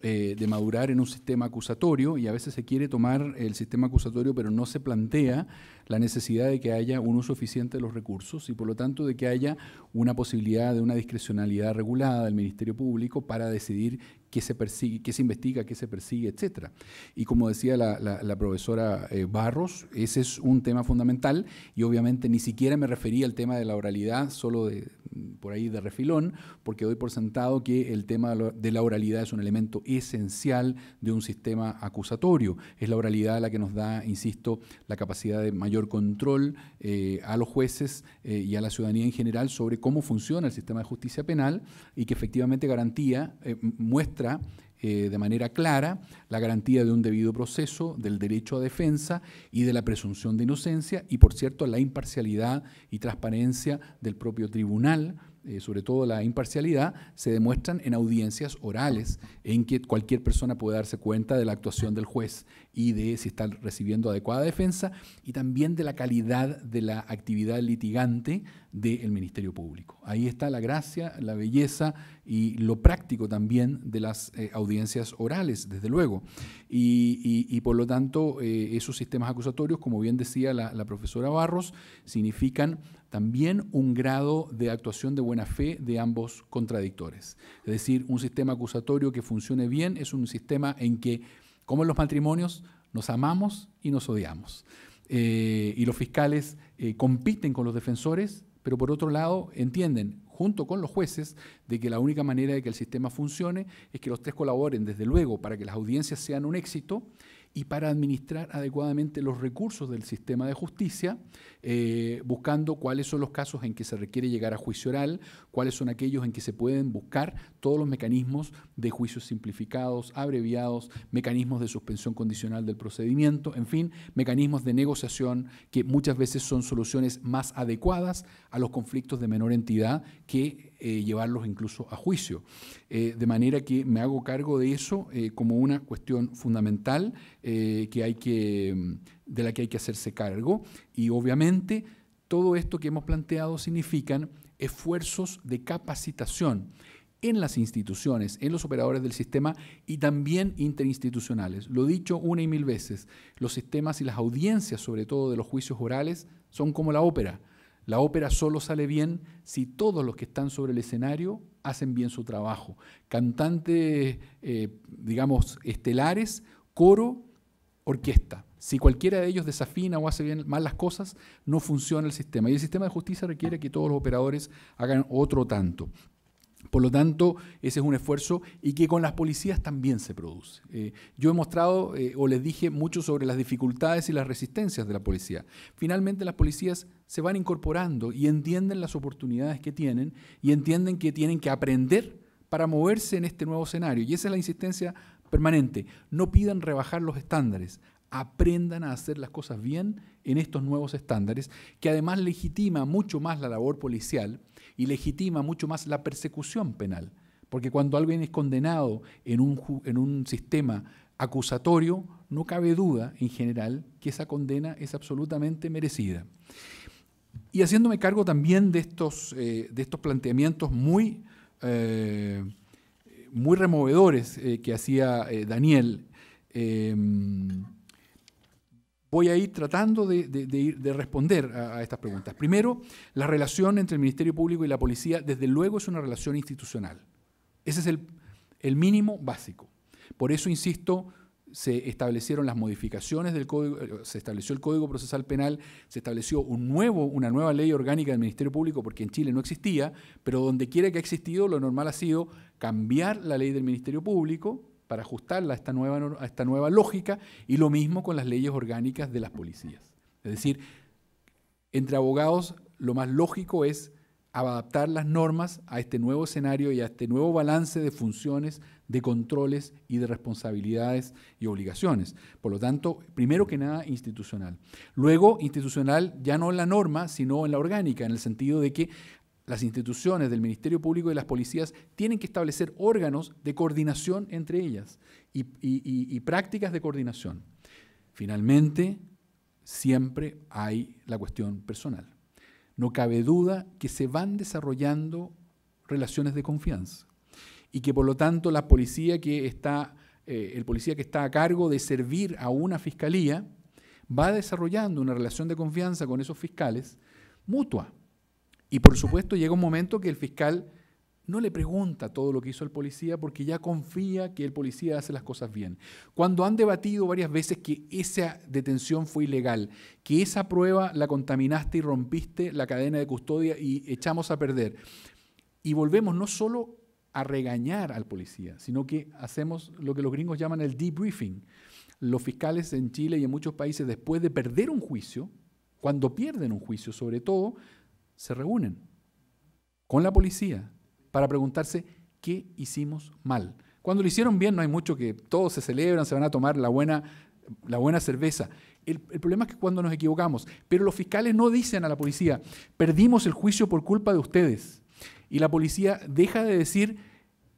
eh, de madurar en un sistema acusatorio y a veces se quiere tomar el sistema acusatorio pero no se plantea la necesidad de que haya un uso eficiente de los recursos y por lo tanto de que haya una posibilidad de una discrecionalidad regulada del Ministerio Público para decidir qué se persigue, qué se investiga, qué se persigue, etcétera. Y como decía la, profesora eh, Barros, ese es un tema fundamental y obviamente ni siquiera me refería al tema de la oralidad, solo de, mm, por ahí de refilón, porque doy por sentado que el tema de la oralidad es un elemento esencial de un sistema acusatorio. Es la oralidad la que nos da, insisto, la capacidad de mayor control eh, a los jueces eh, y a la ciudadanía en general sobre cómo funciona el sistema de justicia penal y que efectivamente garantía, eh, muestra de manera clara la garantía de un debido proceso, del derecho a defensa y de la presunción de inocencia y, por cierto, la imparcialidad y transparencia del propio tribunal sobre todo la imparcialidad, se demuestran en audiencias orales, en que cualquier persona puede darse cuenta de la actuación del juez y de si están recibiendo adecuada defensa y también de la calidad de la actividad litigante del Ministerio Público. Ahí está la gracia, la belleza y lo práctico también de las eh, audiencias orales, desde luego. Y, por lo tanto, eh, esos sistemas acusatorios, como bien decía la, la profesora Barros, significan también un grado de actuación de buena fe de ambos contradictores. Es decir, un sistema acusatorio que funcione bien es un sistema en que como en los matrimonios, nos amamos y nos odiamos. Eh, y los fiscales eh, compiten con los defensores, pero por otro lado entienden, junto con los jueces, de que la única manera de que el sistema funcione es que los tres colaboren, desde luego, para que las audiencias sean un éxito y para administrar adecuadamente los recursos del sistema de justicia, eh, buscando cuáles son los casos en que se requiere llegar a juicio oral, cuáles son aquellos en que se pueden buscar todos los mecanismos de juicios simplificados, abreviados, mecanismos de suspensión condicional del procedimiento, en fin, mecanismos de negociación que muchas veces son soluciones más adecuadas a los conflictos de menor entidad que eh, llevarlos incluso a juicio. Eh, de manera que me hago cargo de eso eh, como una cuestión fundamental que, mm, de la que hay que hacerse cargo y obviamente todo esto que hemos planteado significan esfuerzos de capacitación en las instituciones, en los operadores del sistema y también interinstitucionales. Lo he dicho una y mil veces, los sistemas y las audiencias, sobre todo de los juicios orales, son como la ópera. La ópera solo sale bien si todos los que están sobre el escenario hacen bien su trabajo. Cantantes, eh, digamos, estelares, coro, orquesta. Si cualquiera de ellos desafina o hace bien mal las cosas, no funciona el sistema. Y el sistema de justicia requiere que todos los operadores hagan otro tanto. Por lo tanto, ese es un esfuerzo y que con las policías también se produce. Eh, yo he mostrado eh, o les dije mucho sobre las dificultades y las resistencias de la policía. Finalmente las policías se van incorporando y entienden las oportunidades que tienen y entienden que tienen que aprender para moverse en este nuevo escenario. Y esa es la insistencia permanente. No pidan rebajar los estándares, aprendan a hacer las cosas bien en estos nuevos estándares, que además legitima mucho más la labor policial y legitima mucho más la persecución penal. Porque cuando alguien es condenado en un, en un sistema acusatorio, no cabe duda en general que esa condena es absolutamente merecida. Y haciéndome cargo también de estos, eh, de estos planteamientos muy, eh, muy removedores eh, que hacía Daniel, voy a ir tratando de, responder a, estas preguntas. Primero, la relación entre el Ministerio Público y la policía, desde luego, es una relación institucional. Ese es el, mínimo básico. Por eso, insisto, se establecieron las modificaciones del código, eh, se estableció el Código Procesal Penal, se estableció una nueva ley orgánica del Ministerio Público, porque en Chile no existía, pero donde quiera que ha existido, lo normal ha sido cambiar la ley del Ministerio Público para ajustarla a esta, nueva, a esta nueva lógica y lo mismo con las leyes orgánicas de las policías. Es decir, entre abogados lo más lógico es adaptar las normas a este nuevo escenario y a este nuevo balance de funciones, de controles y de responsabilidades y obligaciones. Por lo tanto, primero que nada, institucional. Luego, institucional ya no en la norma, sino en la orgánica, en el sentido de que las instituciones del Ministerio Público y las policías tienen que establecer órganos de coordinación entre ellas y, prácticas de coordinación. Finalmente, siempre hay la cuestión personal. No cabe duda que se van desarrollando relaciones de confianza y que por lo tanto la policía que está, eh, el policía que está a cargo de servir a una fiscalía va desarrollando una relación de confianza con esos fiscales mutua y por supuesto llega un momento que el fiscal no le pregunta todo lo que hizo el policía porque ya confía que el policía hace las cosas bien. Cuando han debatido varias veces que esa detención fue ilegal, que esa prueba la contaminaste y rompiste la cadena de custodia y echamos a perder. Y volvemos no solo a regañar al policía, sino que hacemos lo que los gringos llaman el debriefing. Los fiscales en Chile y en muchos países, después de perder un juicio, cuando pierden un juicio sobre todo, se reúnen con la policía para preguntarse qué hicimos mal. Cuando lo hicieron bien no hay mucho que todos se celebran, se van a tomar la buena, la buena cerveza. El, problema es que cuando nos equivocamos, pero los fiscales no dicen a la policía, perdimos el juicio por culpa de ustedes. Y la policía deja de decir,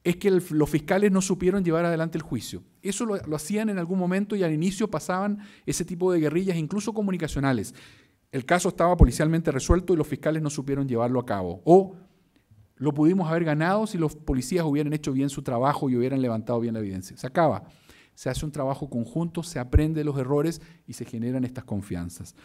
es que los fiscales no supieron llevar adelante el juicio. Eso lo, lo hacían en algún momento y al inicio pasaban ese tipo de guerrillas, incluso comunicacionales el caso estaba policialmente resuelto y los fiscales no supieron llevarlo a cabo. O lo pudimos haber ganado si los policías hubieran hecho bien su trabajo y hubieran levantado bien la evidencia. Se acaba. Se hace un trabajo conjunto, se aprende los errores y se generan estas confianzas.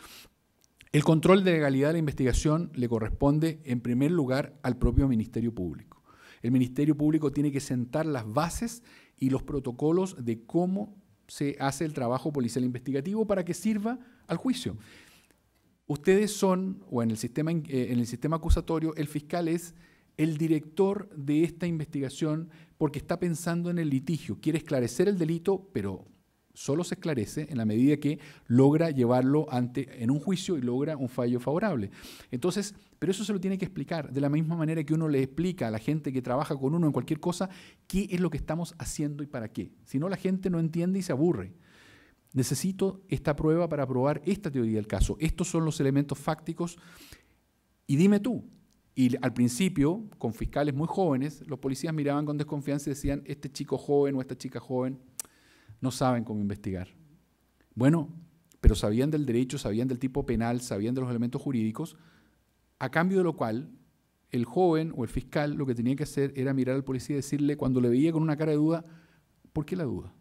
El control de legalidad de la investigación le corresponde, en primer lugar, al propio Ministerio Público. El Ministerio Público tiene que sentar las bases y los protocolos de cómo se hace el trabajo policial investigativo para que sirva al juicio. Ustedes son, o en el sistema, eh, en el sistema acusatorio, el fiscal es el director de esta investigación porque está pensando en el litigio, quiere esclarecer el delito, pero solo se esclarece en la medida que logra llevarlo ante en un juicio y logra un fallo favorable. Entonces, pero eso se lo tiene que explicar de la misma manera que uno le explica a la gente que trabaja con uno en cualquier cosa qué es lo que estamos haciendo y para qué. Si no la gente no entiende y se aburre necesito esta prueba para probar esta teoría del caso. Estos son los elementos fácticos. Y dime tú. Y al principio, con fiscales muy jóvenes, los policías miraban con desconfianza y decían, este chico joven o esta chica joven no saben cómo investigar. Bueno, pero sabían del derecho, sabían del tipo penal, sabían de los elementos jurídicos, a cambio de lo cual el joven o el fiscal lo que tenía que hacer era mirar al policía y decirle, cuando le veía con una cara de duda, ¿por qué la duda?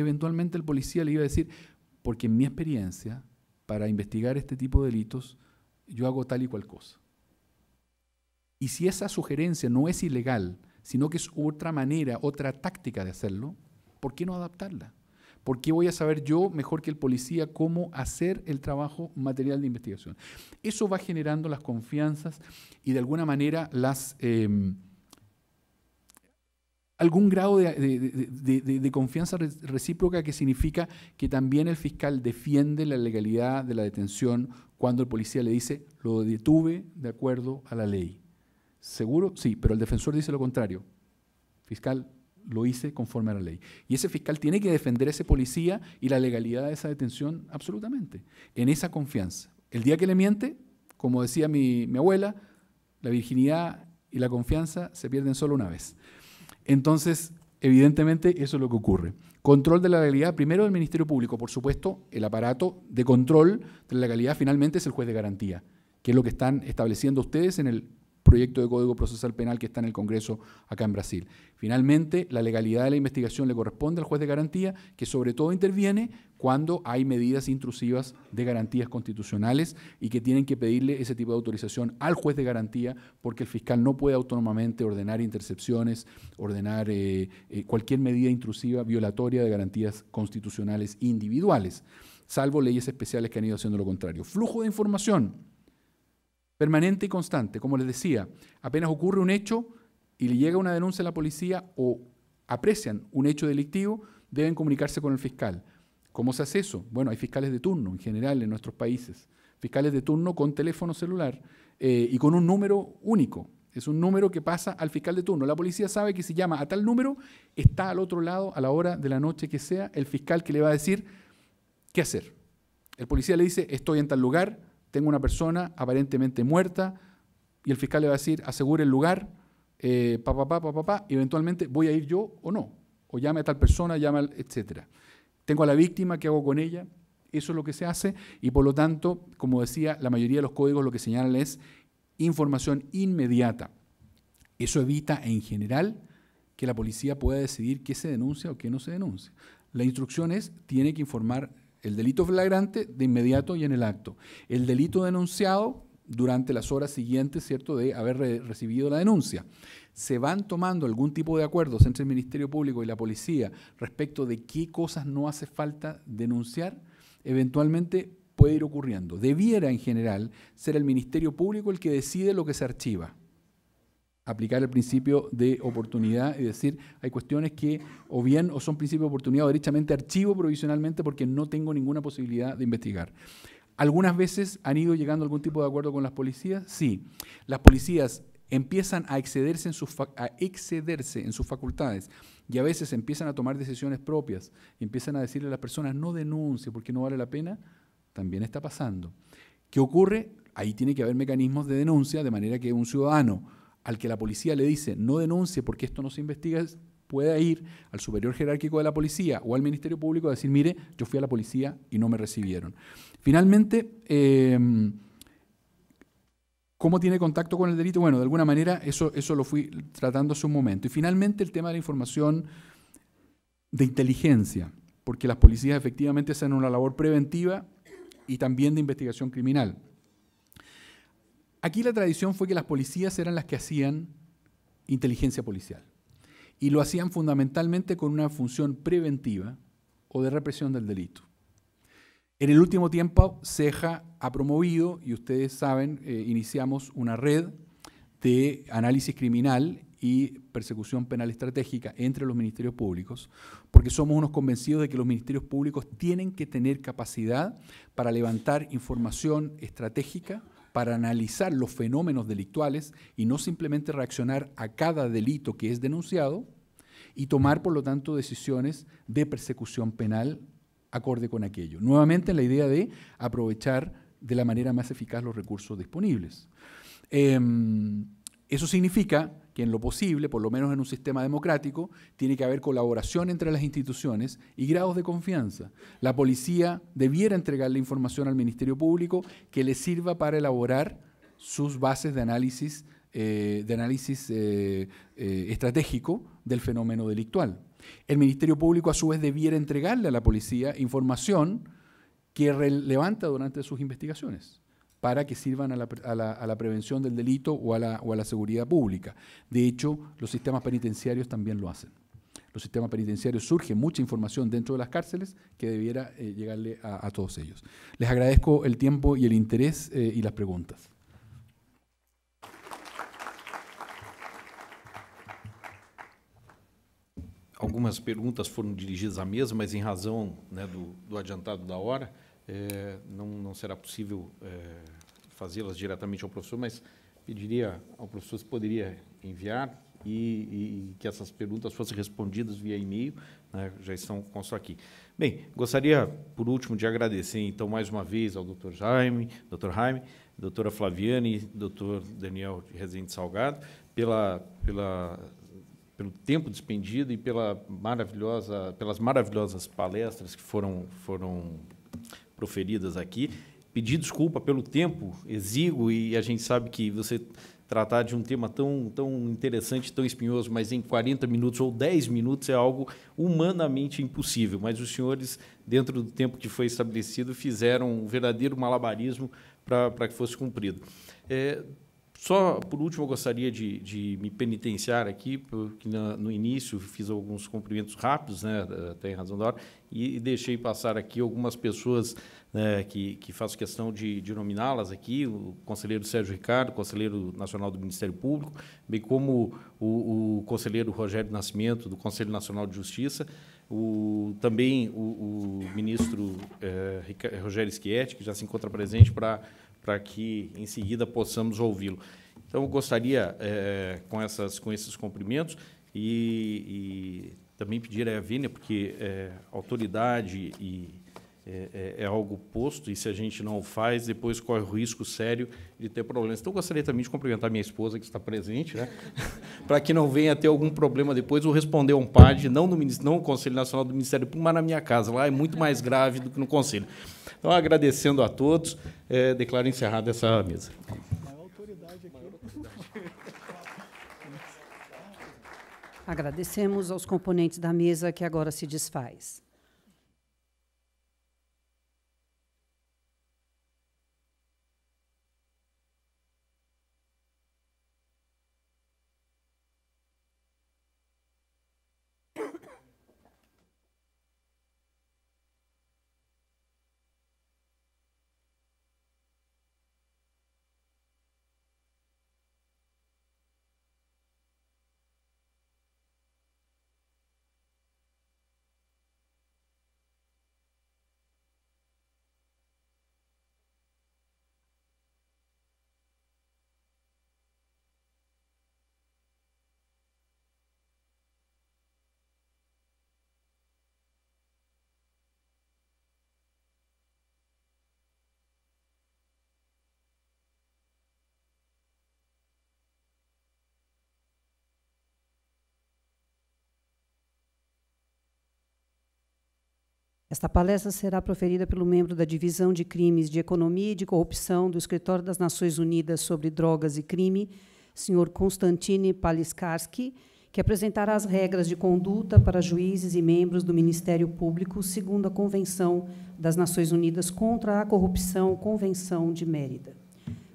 eventualmente el policía le iba a decir, porque en mi experiencia, para investigar este tipo de delitos, yo hago tal y cual cosa. Y si esa sugerencia no es ilegal, sino que es otra manera, otra táctica de hacerlo, ¿por qué no adaptarla? ¿Por qué voy a saber yo mejor que el policía cómo hacer el trabajo material de investigación? Eso va generando las confianzas y de alguna manera las... Em, algún grado de, confianza recíproca que significa que también el fiscal defiende la legalidad de la detención cuando el policía le dice lo detuve de acuerdo a la ley. ¿Seguro? Sí, pero el defensor dice lo contrario. Fiscal, lo hice conforme a la ley. Y ese fiscal tiene que defender a ese policía y la legalidad de esa detención absolutamente, en esa confianza. El día que le miente, como decía mi, mi abuela, la virginidad y la confianza se pierden solo una vez. Entonces, evidentemente, eso es lo que ocurre. Control de la legalidad, primero del Ministerio Público, por supuesto, el aparato de control de la legalidad finalmente es el juez de garantía, que es lo que están estableciendo ustedes en el proyecto de código procesal penal que está en el Congreso acá en Brasil. Finalmente, la legalidad de la investigación le corresponde al juez de garantía, que sobre todo interviene cuando hay medidas intrusivas de garantías constitucionales y que tienen que pedirle ese tipo de autorización al juez de garantía porque el fiscal no puede autónomamente ordenar intercepciones, ordenar eh, eh, cualquier medida intrusiva violatoria de garantías constitucionales individuales, salvo leyes especiales que han ido haciendo lo contrario. Flujo de información permanente y constante. Como les decía, apenas ocurre un hecho y le llega una denuncia a la policía o aprecian un hecho delictivo, deben comunicarse con el fiscal. ¿Cómo se hace eso? Bueno, hay fiscales de turno en general en nuestros países, fiscales de turno con teléfono celular eh, y con un número único. Es un número que pasa al fiscal de turno. La policía sabe que si llama a tal número, está al otro lado a la hora de la noche que sea el fiscal que le va a decir qué hacer. El policía le dice, estoy en tal lugar, tengo una persona aparentemente muerta y el fiscal le va a decir, asegure el lugar, eh, pa, pa, pa, pa, y eventualmente voy a ir yo o no, o llame a tal persona, llame etcétera. Tengo a la víctima, ¿qué hago con ella? Eso es lo que se hace y por lo tanto, como decía, la mayoría de los códigos lo que señalan es información inmediata. Eso evita en general que la policía pueda decidir qué se denuncia o qué no se denuncia. La instrucción es, tiene que informar el delito flagrante de inmediato y en el acto. El delito denunciado durante las horas siguientes, ¿cierto?, de haber recibido la denuncia. Se van tomando algún tipo de acuerdos entre el Ministerio Público y la policía respecto de qué cosas no hace falta denunciar. Eventualmente puede ir ocurriendo. Debiera, en general, ser el Ministerio Público el que decide lo que se archiva aplicar el principio de oportunidad y decir, hay cuestiones que o bien o son principio de oportunidad o derechamente archivo provisionalmente porque no tengo ninguna posibilidad de investigar. Algunas veces han ido llegando algún tipo de acuerdo con las policías, sí. Las policías empiezan a excederse en sus, a excederse en sus facultades y a veces empiezan a tomar decisiones propias empiezan a decirle a las personas no denuncie porque no vale la pena, también está pasando. ¿Qué ocurre? Ahí tiene que haber mecanismos de denuncia de manera que un ciudadano al que la policía le dice no denuncie porque esto no se investiga, pueda ir al superior jerárquico de la policía o al Ministerio Público a decir, mire, yo fui a la policía y no me recibieron. Finalmente, em, ¿Cómo tiene contacto con el delito? Bueno, de alguna manera eso, eso lo fui tratando hace un momento. Y finalmente el tema de la información de inteligencia, porque las policías efectivamente hacen una labor preventiva y también de investigación criminal. Aquí la tradición fue que las policías eran las que hacían inteligencia policial. Y lo hacían fundamentalmente con una función preventiva o de represión del delito. En el último tiempo, CEJA ha promovido, y ustedes saben, eh, iniciamos una red de análisis criminal y persecución penal estratégica entre los ministerios públicos, porque somos unos convencidos de que los ministerios públicos tienen que tener capacidad para levantar información estratégica para analizar los fenómenos delictuales y no simplemente reaccionar a cada delito que es denunciado y tomar, por lo tanto, decisiones de persecución penal acorde con aquello. Nuevamente, la idea de aprovechar de la manera más eficaz los recursos disponibles. Em, eso significa que en lo posible, por lo menos en un sistema democrático, tiene que haber colaboración entre las instituciones y grados de confianza. La policía debiera entregarle información al Ministerio Público que le sirva para elaborar sus bases de análisis, eh, de análisis eh, eh, estratégico del fenómeno delictual. El Ministerio Público a su vez debiera entregarle a la policía información que relevanta durante sus investigaciones para que sirvan a la, prevención del delito o a la, seguridad pública. De hecho, los sistemas penitenciarios también lo hacen los sistemas penitenciarios surgen mucha información dentro de las cárceles que debiera eh, llegarle a, todos ellos. Les agradezco el tiempo y el interés eh, y las preguntas. Algunas preguntas fueron dirigidas a mesa, mas en em razón del do, do adiantado hora, é, não, não, será possível é, fazê-las diretamente ao professor, mas pediria ao professor se poderia enviar e, e que essas perguntas fossem respondidas via e-mail, né, já estão com consta aqui. Bem, gostaria, por último, de agradecer, então, mais uma vez ao Dr. Jaime, Dr. Jaime, doutora Flaviane, Dr. Daniel Rezende Salgado, pela, pela pelo tempo despendido e pela maravilhosa, pelas maravilhosas palestras que foram, foram proferidas aqui. Pedir desculpa pelo tempo exíguo e a gente sabe que você tratar de um tema tão, tão interessante, tão espinhoso, mas em 40 minutos ou 10 minutos é algo humanamente impossível. Mas os senhores, dentro do tempo que foi estabelecido, fizeram um verdadeiro malabarismo para que fosse cumprido. É, só por último, eu gostaria de, de me penitenciar aqui, porque na, no início fiz alguns cumprimentos rápidos, né, até em razão da hora, e, e deixei passar aqui algumas pessoas né, que, que faço questão de, de nominá-las aqui: o conselheiro Sérgio Ricardo, conselheiro nacional do Ministério Público, bem como o, o conselheiro Rogério Nascimento, do Conselho Nacional de Justiça, o, também o, o ministro eh, Rogério Schietti, que já se encontra presente para para que em seguida possamos ouvi-lo. Então, eu gostaria, é, com, essas, com esses cumprimentos, e, e também pedir a Vênia, porque é, autoridade e é, é, é, algo posto, e se a gente não o faz, depois corre o risco sério de ter problemas. Então, gostaria também de cumprimentar minha esposa, que está presente, né? para que não venha ter algum problema depois ou responder a um PAD, não no, não Conselho Nacional do Ministério Público, mas na minha casa. Lá é muito mais grave do que no Conselho. Então, agradecendo a todos, é, declaro encerrada essa mesa. Agradecemos aos componentes da mesa que agora se desfaz. Esta palestra será proferida pelo membro da Divisão de Crimes de Economia e de Corrupção do Escritório das Nações Unidas sobre Drogas e Crime, Sr. Konstantine Paliskarski, que apresentará as regras de conduta para juízes e membros do Ministério Público, segundo a Convenção das Nações Unidas contra a Corrupção, Convenção de Mérida.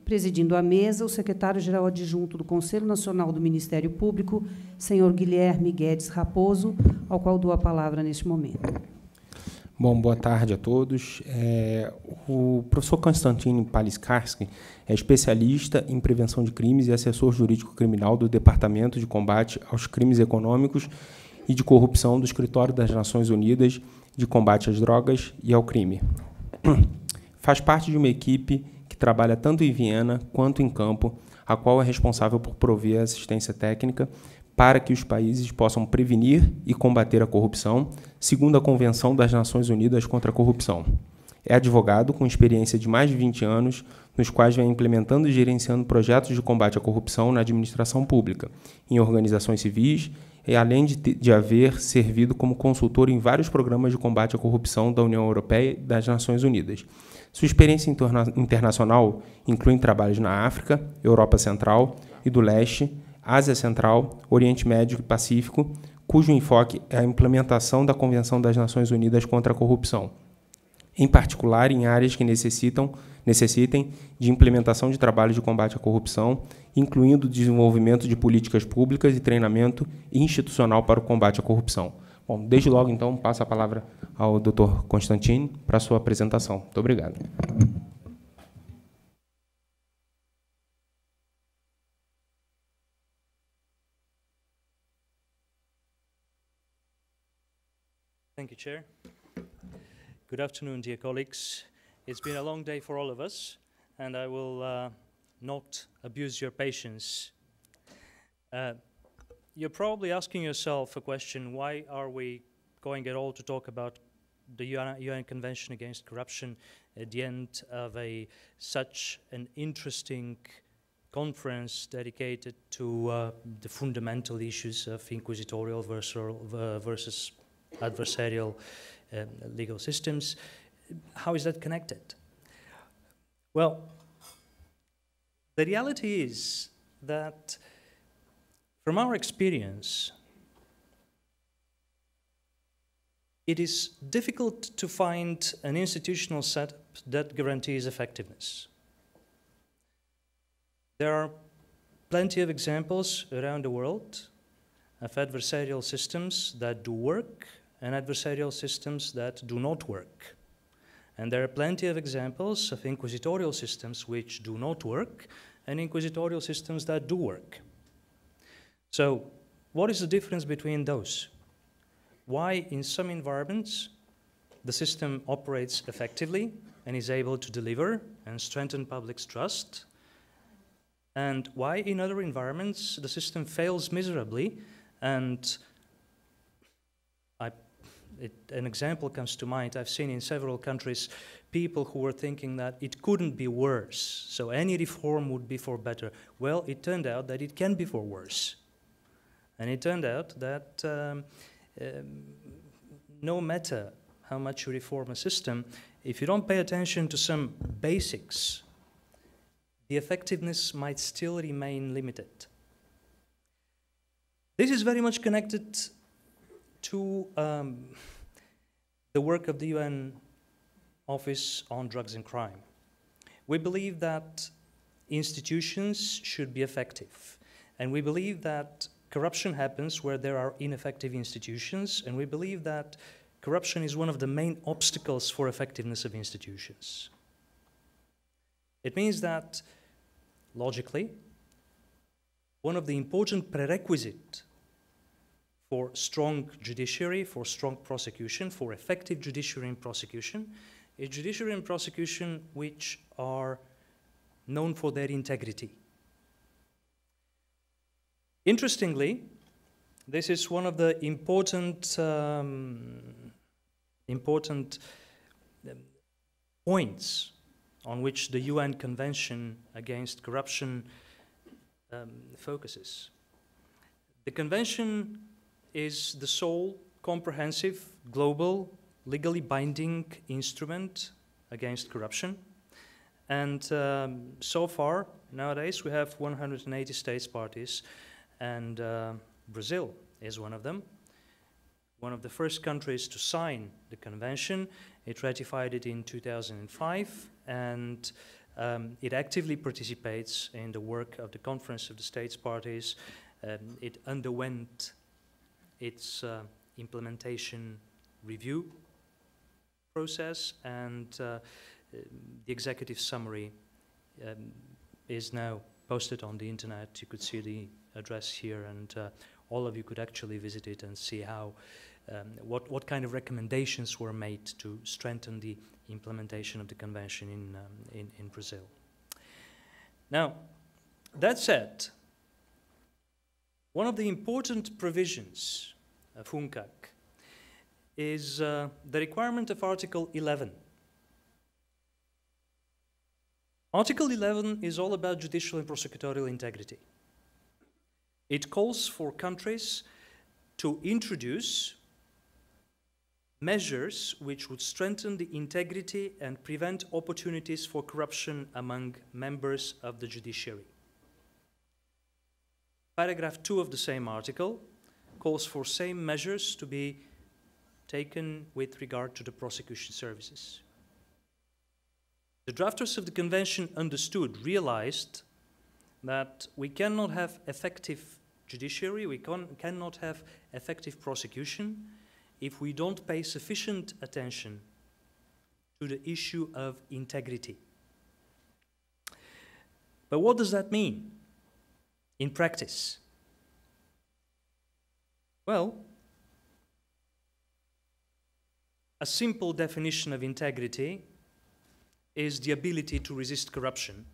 Presidindo a mesa, o secretário-geral adjunto do Conselho Nacional do Ministério Público, senhor Guilherme Guedes Raposo, ao qual dou a palavra neste momento. Bom, boa tarde a todos. É, o professor Constantino Paliskarski é especialista em prevenção de crimes e assessor jurídico criminal do Departamento de Combate aos Crimes Econômicos e de Corrupção do Escritório das Nações Unidas de Combate às Drogas e ao Crime. Faz parte de uma equipe que trabalha tanto em Viena quanto em campo, a qual é responsável por prover assistência técnica para que os países possam prevenir e combater a corrupção, segundo a Convenção das Nações Unidas contra a Corrupção. É advogado com experiência de mais de 20 anos, nos quais vem implementando e gerenciando projetos de combate à corrupção na administração pública, em organizações civis e além de, de haver servido como consultor em vários programas de combate à corrupção da União Europeia e das Nações Unidas. Sua experiência interna internacional inclui trabalhos na África, Europa Central e do Leste, Ásia Central, Oriente Médio e Pacífico, cujo enfoque é a implementação da Convenção das Nações Unidas contra a Corrupção, em particular em áreas que necessitam, necessitem de implementação de trabalhos de combate à corrupção, incluindo o desenvolvimento de políticas públicas e treinamento institucional para o combate à corrupção. Bom, desde logo, então, passo a palavra ao Dr. Constantino para a sua apresentação. Muito obrigado. Thank you, Chair. Good afternoon, dear colleagues. It's been a long day for all of us, and I will uh, not abuse your patience. Uh, you're probably asking yourself a question, why are we going at all to talk about the UN, UN Convention Against Corruption at the end of a such an interesting conference dedicated to uh, the fundamental issues of inquisitorial versus, versus adversarial um, legal systems. How is that connected? Well, the reality is that from our experience, it is difficult to find an institutional setup that guarantees effectiveness. There are plenty of examples around the world of adversarial systems that do work and adversarial systems that do not work. And there are plenty of examples of inquisitorial systems which do not work and inquisitorial systems that do work. So what is the difference between those? Why in some environments the system operates effectively and is able to deliver and strengthen public trust, and why in other environments the system fails miserably and it, an example comes to mind. I've seen in several countries people who were thinking that it couldn't be worse, so any reform would be for better. Well, it turned out that it can be for worse. And it turned out that um, um, no matter how much you reform a system, if you don't pay attention to some basics, the effectiveness might still remain limited. This is very much connected to um, the work of the UN Office on Drugs and Crime. We believe that institutions should be effective, and we believe that corruption happens where there are ineffective institutions, and we believe that corruption is one of the main obstacles for effectiveness of institutions. It means that, logically, one of the important prerequisites for strong judiciary, for strong prosecution, for effective judiciary and prosecution, a judiciary and prosecution which are known for their integrity. Interestingly, this is one of the important, um, important um, points on which the UN Convention Against Corruption um, focuses. The convention is the sole comprehensive global legally binding instrument against corruption. And um, so far, nowadays, we have 180 states parties, and uh, Brazil is one of them. One of the first countries to sign the convention. It ratified it in 2005, and um, it actively participates in the work of the Conference of the States Parties. Um, it underwent its uh, implementation review process and uh, the executive summary um, is now posted on the internet. You could see the address here and uh, all of you could actually visit it and see how um, what, what kind of recommendations were made to strengthen the implementation of the convention in, um, in, in Brazil. Now, that said, one of the important provisions of HUNCAC is uh, the requirement of Article 11. Article 11 is all about judicial and prosecutorial integrity. It calls for countries to introduce measures which would strengthen the integrity and prevent opportunities for corruption among members of the judiciary. Paragraph 2 of the same article calls for same measures to be taken with regard to the prosecution services. The drafters of the convention understood, realized that we cannot have effective judiciary, we cannot have effective prosecution if we don't pay sufficient attention to the issue of integrity. But what does that mean? in practice? Well, a simple definition of integrity is the ability to resist corruption.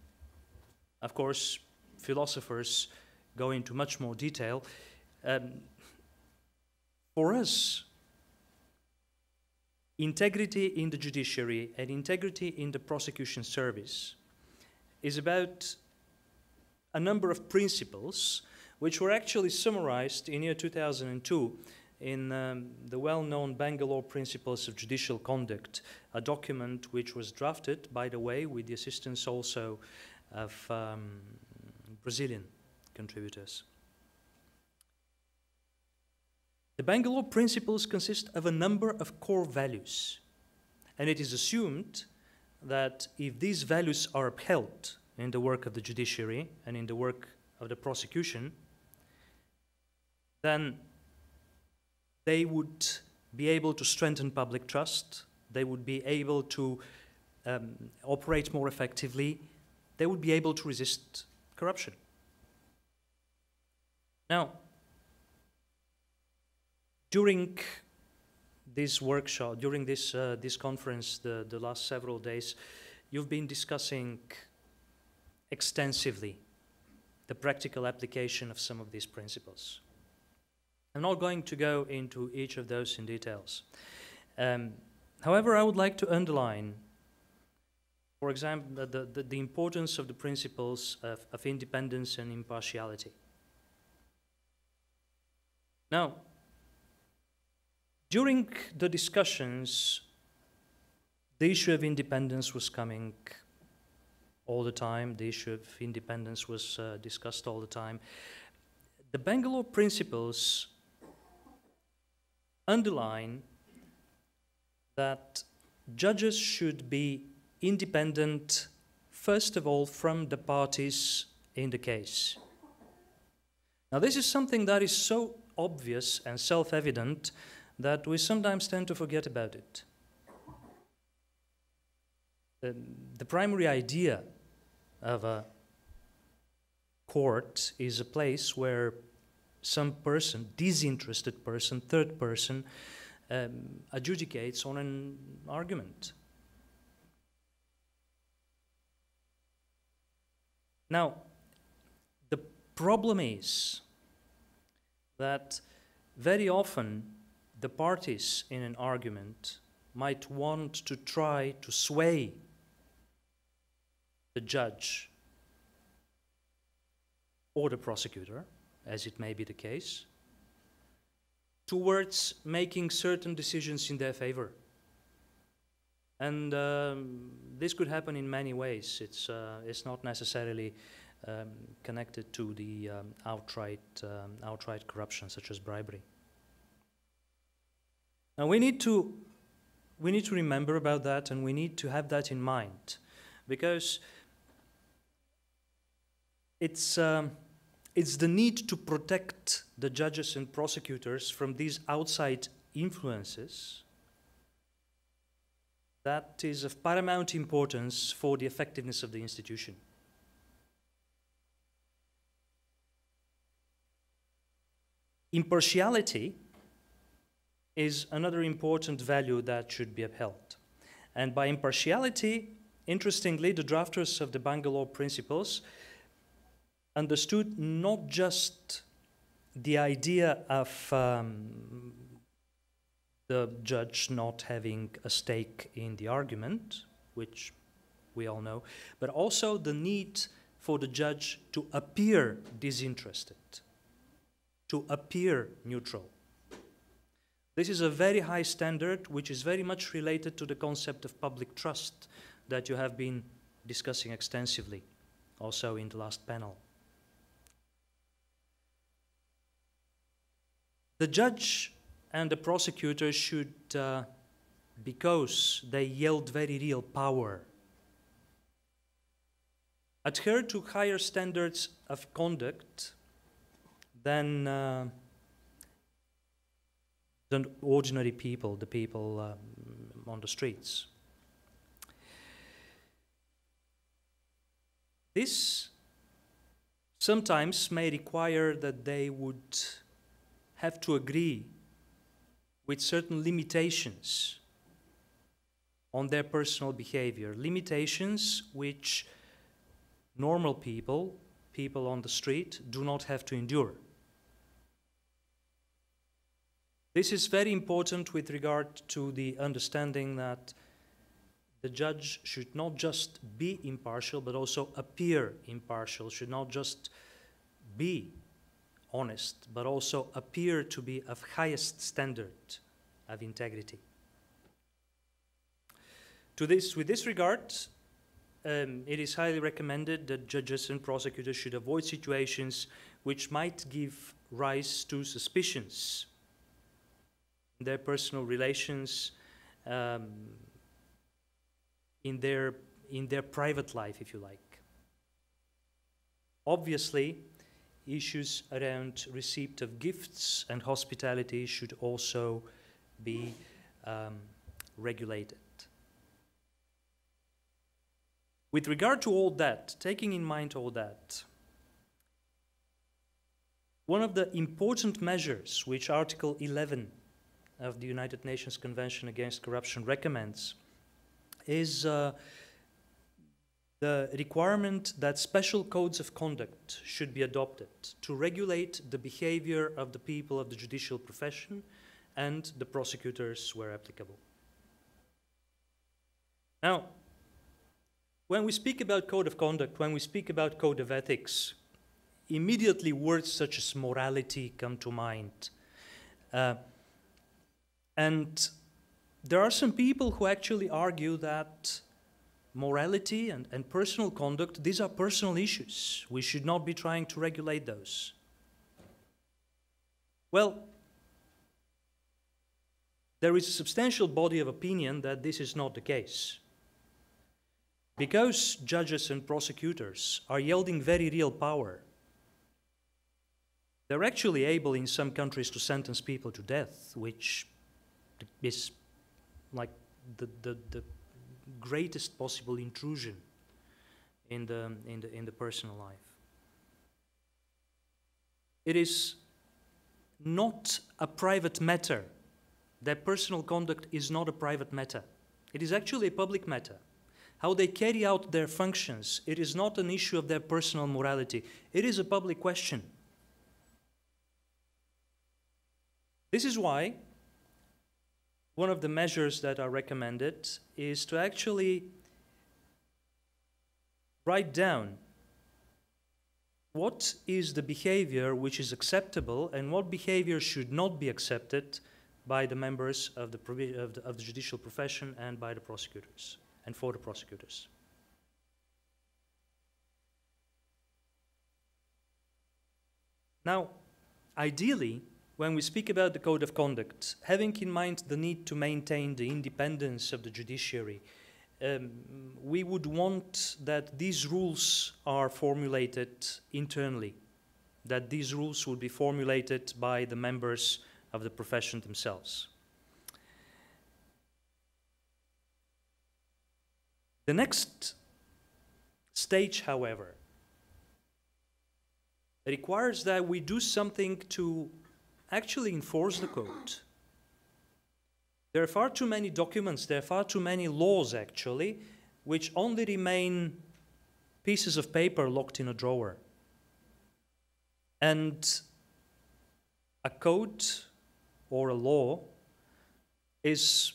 Of course, philosophers go into much more detail. Um, for us, integrity in the judiciary and integrity in the prosecution service is about a number of principles which were actually summarized in year 2002 in um, the well-known Bangalore Principles of Judicial Conduct, a document which was drafted, by the way, with the assistance also of um, Brazilian contributors. The Bangalore Principles consist of a number of core values, and it is assumed that if these values are upheld, in the work of the judiciary and in the work of the prosecution, then they would be able to strengthen public trust, they would be able to um, operate more effectively, they would be able to resist corruption. Now, during this workshop, during this, uh, this conference, the, the last several days, you've been discussing extensively the practical application of some of these principles. I'm not going to go into each of those in details. Um, however, I would like to underline, for example, the, the, the importance of the principles of, of independence and impartiality. Now, during the discussions, the issue of independence was coming all the time. The issue of independence was uh, discussed all the time. The Bangalore principles underline that judges should be independent, first of all, from the parties in the case. Now, this is something that is so obvious and self evident that we sometimes tend to forget about it. The, um, the primary idea of a court is a place where some person, disinterested person, third person, um, adjudicates on an argument. Now, the problem is that very often the parties in an argument might want to try to sway the judge or the prosecutor, as it may be the case, towards making certain decisions in their favor. And um, this could happen in many ways. It's, uh, it's not necessarily um, connected to the um, outright, um, outright corruption, such as bribery. Now we need, to, we need to remember about that and we need to have that in mind because it's, um, it's the need to protect the judges and prosecutors from these outside influences that is of paramount importance for the effectiveness of the institution. Impartiality is another important value that should be upheld. And by impartiality, interestingly, the drafters of the Bangalore Principles understood not just the idea of um, the judge not having a stake in the argument, which we all know, but also the need for the judge to appear disinterested, to appear neutral. This is a very high standard, which is very much related to the concept of public trust that you have been discussing extensively, also in the last panel. The judge and the prosecutor should, uh, because they yield very real power, adhere to higher standards of conduct than, uh, than ordinary people, the people um, on the streets. This sometimes may require that they would have to agree with certain limitations on their personal behavior, limitations which normal people, people on the street, do not have to endure. This is very important with regard to the understanding that the judge should not just be impartial, but also appear impartial, should not just be honest, but also appear to be of highest standard of integrity. To this, with this regard, um, it is highly recommended that judges and prosecutors should avoid situations which might give rise to suspicions in their personal relations, um, in, their, in their private life, if you like. Obviously, issues around receipt of gifts and hospitality should also be um, regulated. With regard to all that, taking in mind all that, one of the important measures which Article 11 of the United Nations Convention Against Corruption recommends is uh, the requirement that special codes of conduct should be adopted to regulate the behavior of the people of the judicial profession and the prosecutors where applicable. Now, when we speak about code of conduct, when we speak about code of ethics, immediately words such as morality come to mind. Uh, and there are some people who actually argue that morality and, and personal conduct, these are personal issues. We should not be trying to regulate those. Well, there is a substantial body of opinion that this is not the case. Because judges and prosecutors are yielding very real power, they're actually able in some countries to sentence people to death, which is like the, the, the greatest possible intrusion in the, in the, in the personal life. It is not a private matter. That personal conduct is not a private matter. It is actually a public matter. How they carry out their functions, it is not an issue of their personal morality. It is a public question. This is why one of the measures that are recommended is to actually write down what is the behavior which is acceptable and what behavior should not be accepted by the members of the, of the, of the judicial profession and by the prosecutors and for the prosecutors. Now, ideally, when we speak about the code of conduct, having in mind the need to maintain the independence of the judiciary, um, we would want that these rules are formulated internally, that these rules would be formulated by the members of the profession themselves. The next stage, however, requires that we do something to actually enforce the code. There are far too many documents, there are far too many laws, actually, which only remain pieces of paper locked in a drawer. And a code or a law is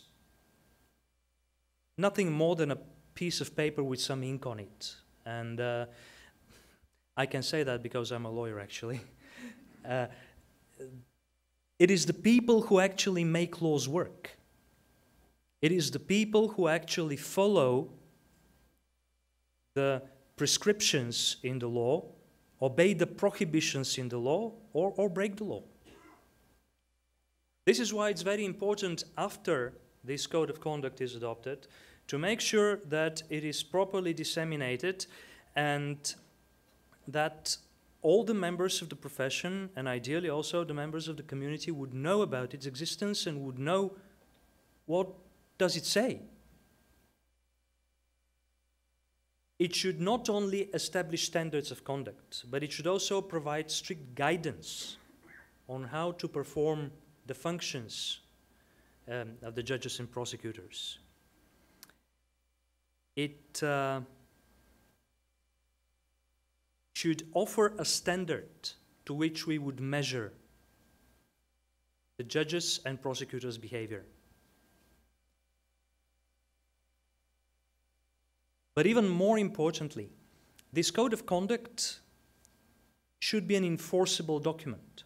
nothing more than a piece of paper with some ink on it. And uh, I can say that because I'm a lawyer, actually. uh, it is the people who actually make laws work. It is the people who actually follow the prescriptions in the law, obey the prohibitions in the law, or, or break the law. This is why it's very important after this code of conduct is adopted to make sure that it is properly disseminated and that all the members of the profession and ideally also the members of the community would know about its existence and would know what does it say. It should not only establish standards of conduct, but it should also provide strict guidance on how to perform the functions um, of the judges and prosecutors. It uh, should offer a standard to which we would measure the judges and prosecutors' behavior. But even more importantly, this code of conduct should be an enforceable document.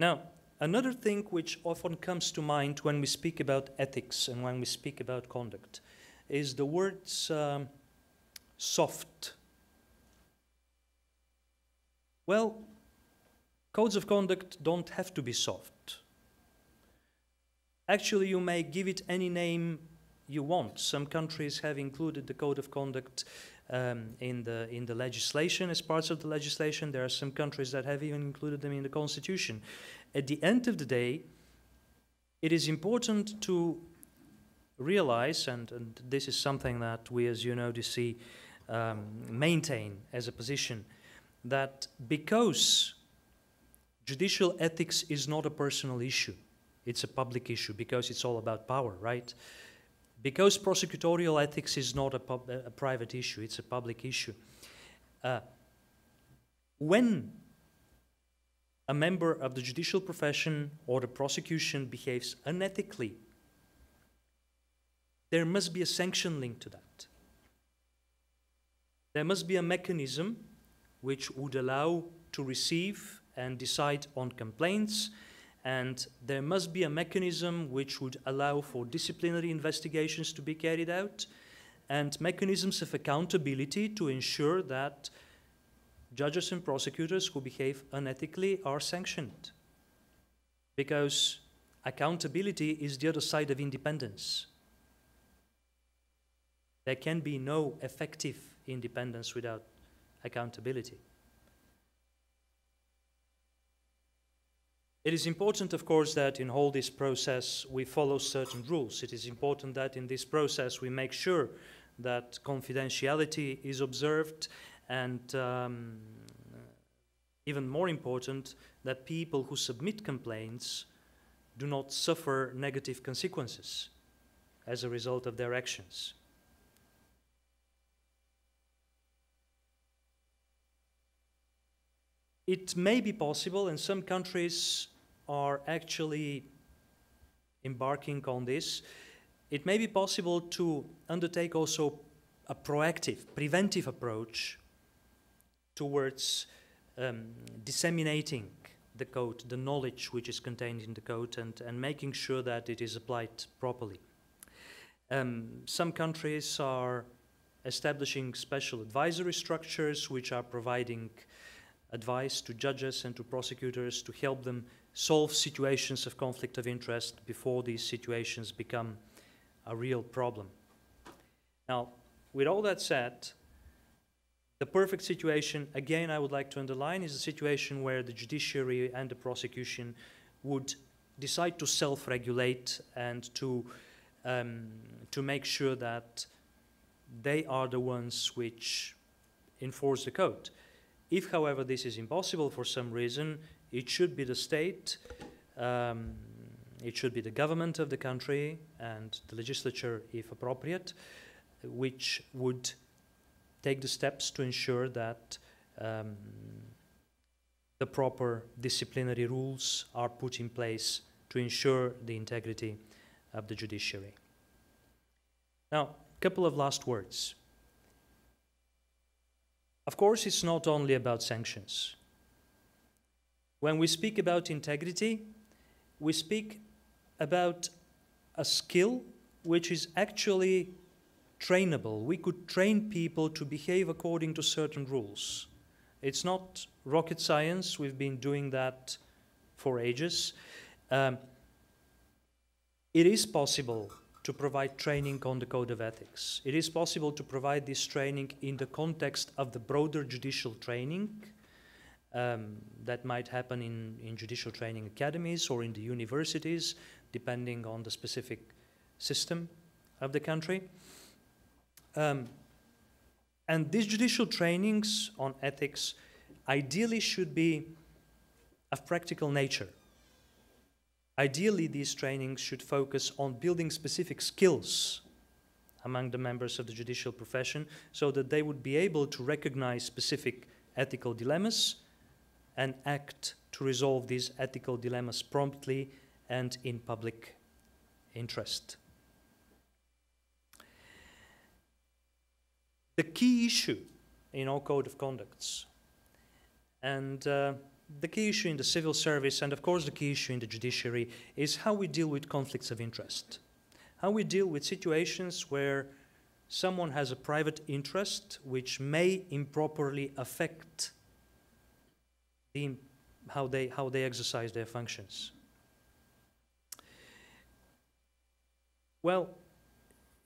Now, another thing which often comes to mind when we speak about ethics and when we speak about conduct is the words um, soft well, codes of conduct don't have to be soft. Actually, you may give it any name you want. Some countries have included the code of conduct um, in the in the legislation as parts of the legislation. There are some countries that have even included them in the constitution. At the end of the day, it is important to realize, and, and this is something that we as UNODC um, maintain as a position, that because judicial ethics is not a personal issue, it's a public issue because it's all about power, right? Because prosecutorial ethics is not a, pub, a private issue, it's a public issue. Uh, when a member of the judicial profession or the prosecution behaves unethically, there must be a sanction linked to that. There must be a mechanism which would allow to receive and decide on complaints. And there must be a mechanism which would allow for disciplinary investigations to be carried out and mechanisms of accountability to ensure that judges and prosecutors who behave unethically are sanctioned. Because accountability is the other side of independence. There can be no effective independence without accountability. It is important, of course, that in all this process we follow certain rules. It is important that in this process we make sure that confidentiality is observed and um, even more important, that people who submit complaints do not suffer negative consequences as a result of their actions. it may be possible, and some countries are actually embarking on this, it may be possible to undertake also a proactive, preventive approach towards um, disseminating the code, the knowledge which is contained in the code, and, and making sure that it is applied properly. Um, some countries are establishing special advisory structures which are providing advice to judges and to prosecutors to help them solve situations of conflict of interest before these situations become a real problem. Now, with all that said, the perfect situation, again, I would like to underline, is a situation where the judiciary and the prosecution would decide to self-regulate and to, um, to make sure that they are the ones which enforce the code. If, however, this is impossible for some reason, it should be the state, um, it should be the government of the country and the legislature, if appropriate, which would take the steps to ensure that um, the proper disciplinary rules are put in place to ensure the integrity of the judiciary. Now, a couple of last words. Of course, it's not only about sanctions. When we speak about integrity, we speak about a skill which is actually trainable. We could train people to behave according to certain rules. It's not rocket science, we've been doing that for ages. Um, it is possible to provide training on the Code of Ethics. It is possible to provide this training in the context of the broader judicial training um, that might happen in, in judicial training academies or in the universities, depending on the specific system of the country. Um, and these judicial trainings on ethics ideally should be of practical nature Ideally, these trainings should focus on building specific skills among the members of the judicial profession so that they would be able to recognize specific ethical dilemmas and act to resolve these ethical dilemmas promptly and in public interest. The key issue in our code of conducts, and uh, the key issue in the civil service and of course the key issue in the judiciary is how we deal with conflicts of interest. How we deal with situations where someone has a private interest which may improperly affect the, how, they, how they exercise their functions. Well,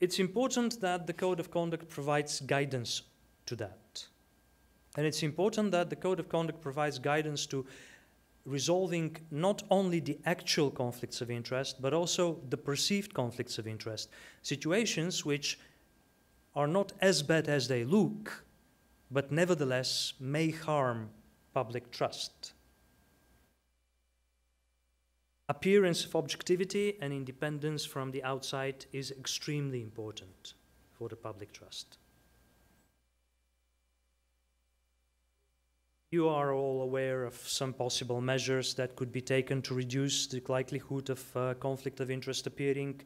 it's important that the code of conduct provides guidance to that. And it's important that the code of conduct provides guidance to resolving not only the actual conflicts of interest, but also the perceived conflicts of interest. Situations which are not as bad as they look, but nevertheless may harm public trust. Appearance of objectivity and independence from the outside is extremely important for the public trust. You are all aware of some possible measures that could be taken to reduce the likelihood of uh, conflict of interest appearing.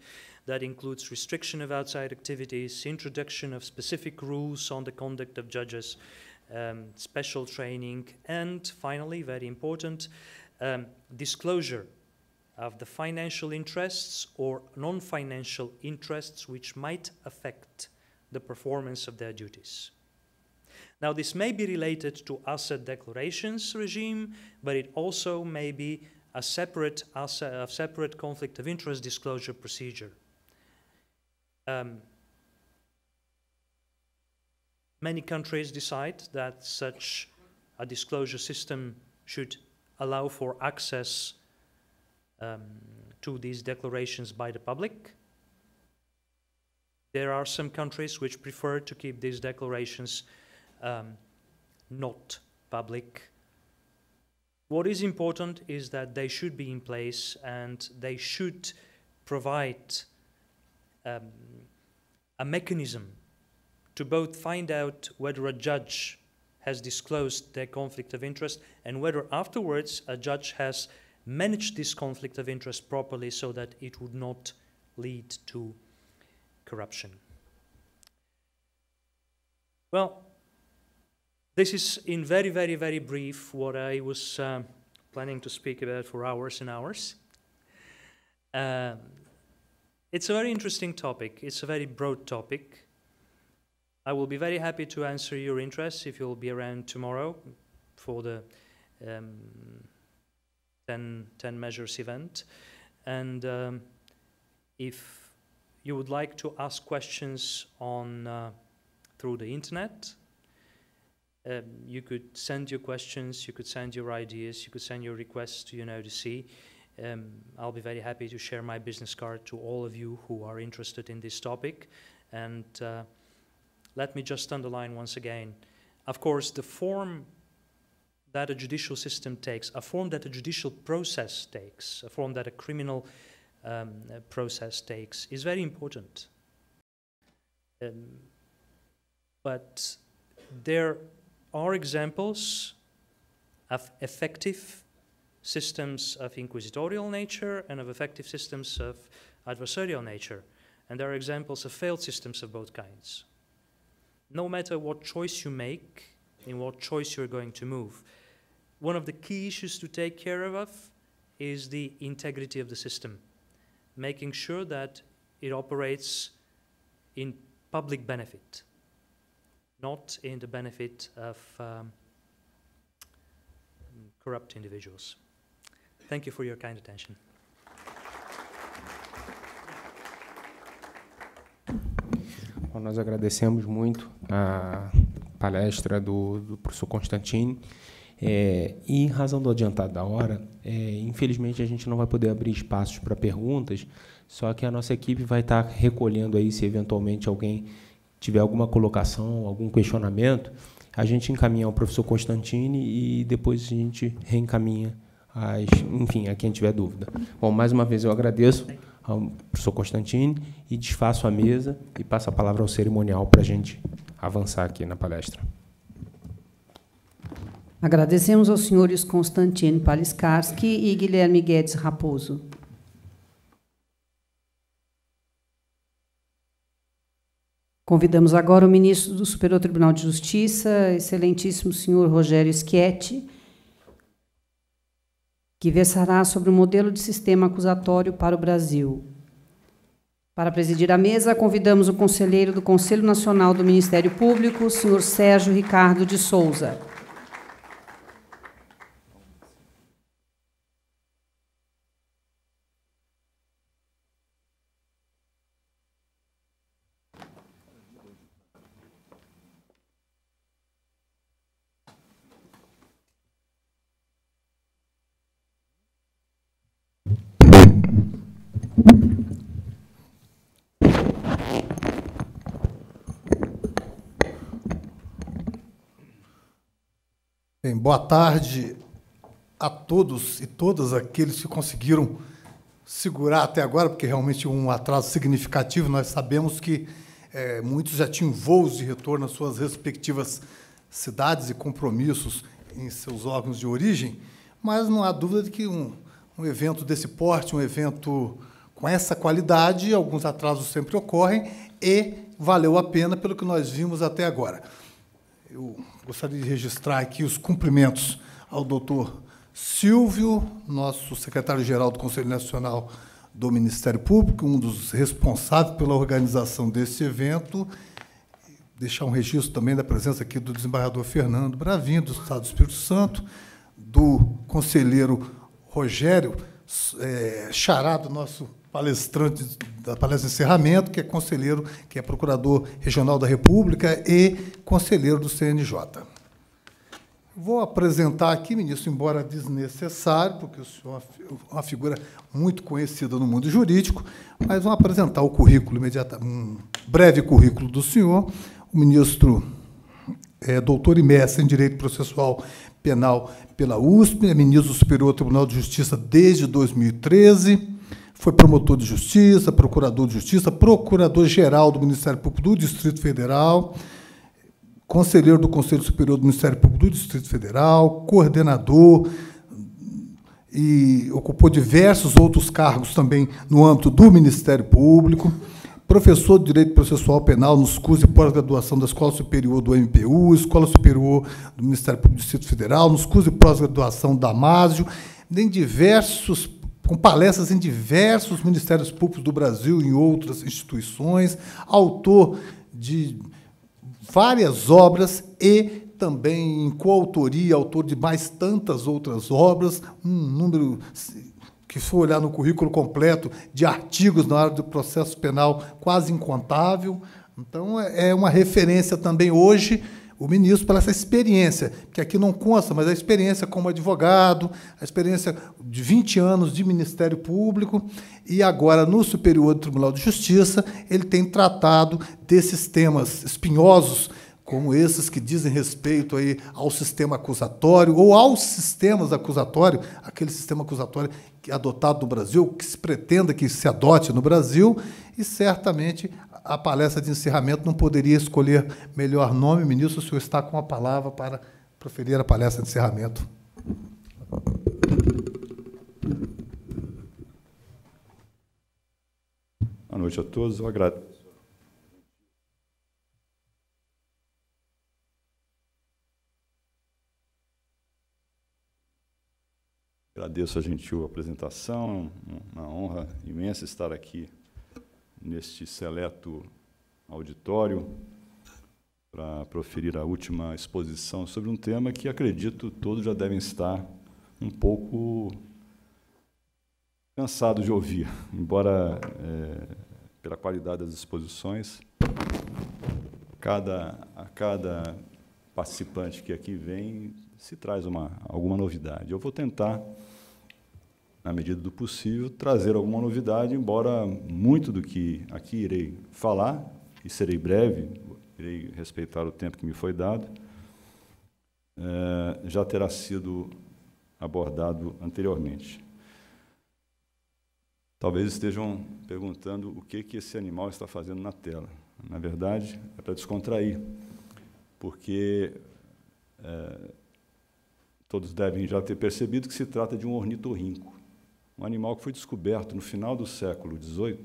That includes restriction of outside activities, introduction of specific rules on the conduct of judges, um, special training, and finally, very important, um, disclosure of the financial interests or non financial interests which might affect the performance of their duties. Now, this may be related to asset declarations regime, but it also may be a separate, a separate conflict of interest disclosure procedure. Um, many countries decide that such a disclosure system should allow for access um, to these declarations by the public. There are some countries which prefer to keep these declarations um, not public. What is important is that they should be in place and they should provide um, a mechanism to both find out whether a judge has disclosed their conflict of interest and whether afterwards a judge has managed this conflict of interest properly so that it would not lead to corruption. Well, this is in very, very, very brief what I was um, planning to speak about for hours and hours. Uh, it's a very interesting topic. It's a very broad topic. I will be very happy to answer your interests if you'll be around tomorrow for the um, 10, 10 measures event. And um, if you would like to ask questions on uh, through the internet, um, you could send your questions, you could send your ideas, you could send your requests to see. Um, I'll be very happy to share my business card to all of you who are interested in this topic. And uh, let me just underline once again, of course, the form that a judicial system takes, a form that a judicial process takes, a form that a criminal um, uh, process takes, is very important. Um, but there are examples of effective systems of inquisitorial nature and of effective systems of adversarial nature. And there are examples of failed systems of both kinds. No matter what choice you make, in what choice you're going to move, one of the key issues to take care of is the integrity of the system, making sure that it operates in public benefit. not in the benefit of um, corrupt individuals. Thank you for your kind attention. Bom, nós agradecemos muito a palestra do, do professor Constantini. É, e em razão do adiantado da hora, é, infelizmente a gente não vai poder abrir espaços para perguntas, só que a nossa equipe vai estar recolhendo aí se eventualmente alguém tiver alguma colocação, algum questionamento, a gente encaminha ao professor Constantini e depois a gente reencaminha as, enfim, a quem tiver dúvida. Bom, mais uma vez eu agradeço ao professor Constantini e desfaço a mesa e passo a palavra ao cerimonial para a gente avançar aqui na palestra. Agradecemos aos senhores Constantino Paliskarski e Guilherme Guedes Raposo. Convidamos agora o ministro do Superior Tribunal de Justiça, excelentíssimo senhor Rogério Schietti, que versará sobre o modelo de sistema acusatório para o Brasil. Para presidir a mesa, convidamos o conselheiro do Conselho Nacional do Ministério Público, senhor Sérgio Ricardo de Souza. Bem, boa tarde a todos e todas aqueles que conseguiram segurar até agora, porque realmente um atraso significativo. Nós sabemos que é, muitos já tinham voos de retorno às suas respectivas cidades e compromissos em seus órgãos de origem, mas não há dúvida de que um, um evento desse porte, um evento com essa qualidade, alguns atrasos sempre ocorrem e valeu a pena pelo que nós vimos até agora. Eu gostaria de registrar aqui os cumprimentos ao doutor Silvio, nosso secretário-geral do Conselho Nacional do Ministério Público, um dos responsáveis pela organização desse evento. Deixar um registro também da presença aqui do desembargador Fernando Bravinho, do Estado do Espírito Santo, do conselheiro Rogério é, Chará, do nosso palestrante da palestra de encerramento, que é conselheiro, que é procurador regional da República e conselheiro do CNJ. Vou apresentar aqui, ministro, embora desnecessário, porque o senhor é uma figura muito conhecida no mundo jurídico, mas vou apresentar o currículo imediatamente, um breve currículo do senhor. O ministro é doutor e mestre em Direito Processual Penal pela USP, é ministro do Superior Tribunal de Justiça desde 2013 foi promotor de justiça, procurador de justiça, procurador-geral do Ministério Público do Distrito Federal, conselheiro do Conselho Superior do Ministério Público do Distrito Federal, coordenador e ocupou diversos outros cargos também no âmbito do Ministério Público, professor de Direito Processual Penal nos cursos de pós-graduação da Escola Superior do MPU, Escola Superior do Ministério Público do Distrito Federal, nos cursos de pós-graduação da MASIO, em diversos com palestras em diversos ministérios públicos do Brasil e em outras instituições, autor de várias obras e também em coautoria, autor de mais tantas outras obras, um número que se for olhar no currículo completo de artigos na área do processo penal quase incontável. Então é, é uma referência também hoje o ministro pela essa experiência, que aqui não consta, mas a experiência como advogado, a experiência de 20 anos de Ministério Público, e agora no Superior Tribunal de Justiça, ele tem tratado desses temas espinhosos, como esses que dizem respeito aí ao sistema acusatório ou aos sistemas acusatórios, aquele sistema acusatório é adotado no Brasil, que se pretenda que se adote no Brasil, e certamente a palestra de encerramento não poderia escolher melhor nome, ministro. O senhor está com a palavra para proferir a palestra de encerramento. Boa noite a todos. Eu agradeço. Agradeço a gentil apresentação, uma honra imensa estar aqui neste seleto auditório para proferir a última exposição sobre um tema que acredito todos já devem estar um pouco cansados de ouvir, embora é, pela qualidade das exposições, cada, a cada participante que aqui vem se traz uma, alguma novidade. Eu vou tentar na medida do possível, trazer alguma novidade, embora muito do que aqui irei falar, e serei breve, irei respeitar o tempo que me foi dado, é, já terá sido abordado anteriormente. Talvez estejam perguntando o que, que esse animal está fazendo na tela. Na verdade, é para descontrair, porque é, todos devem já ter percebido que se trata de um ornitorrinco um animal que foi descoberto no final do século XVIII,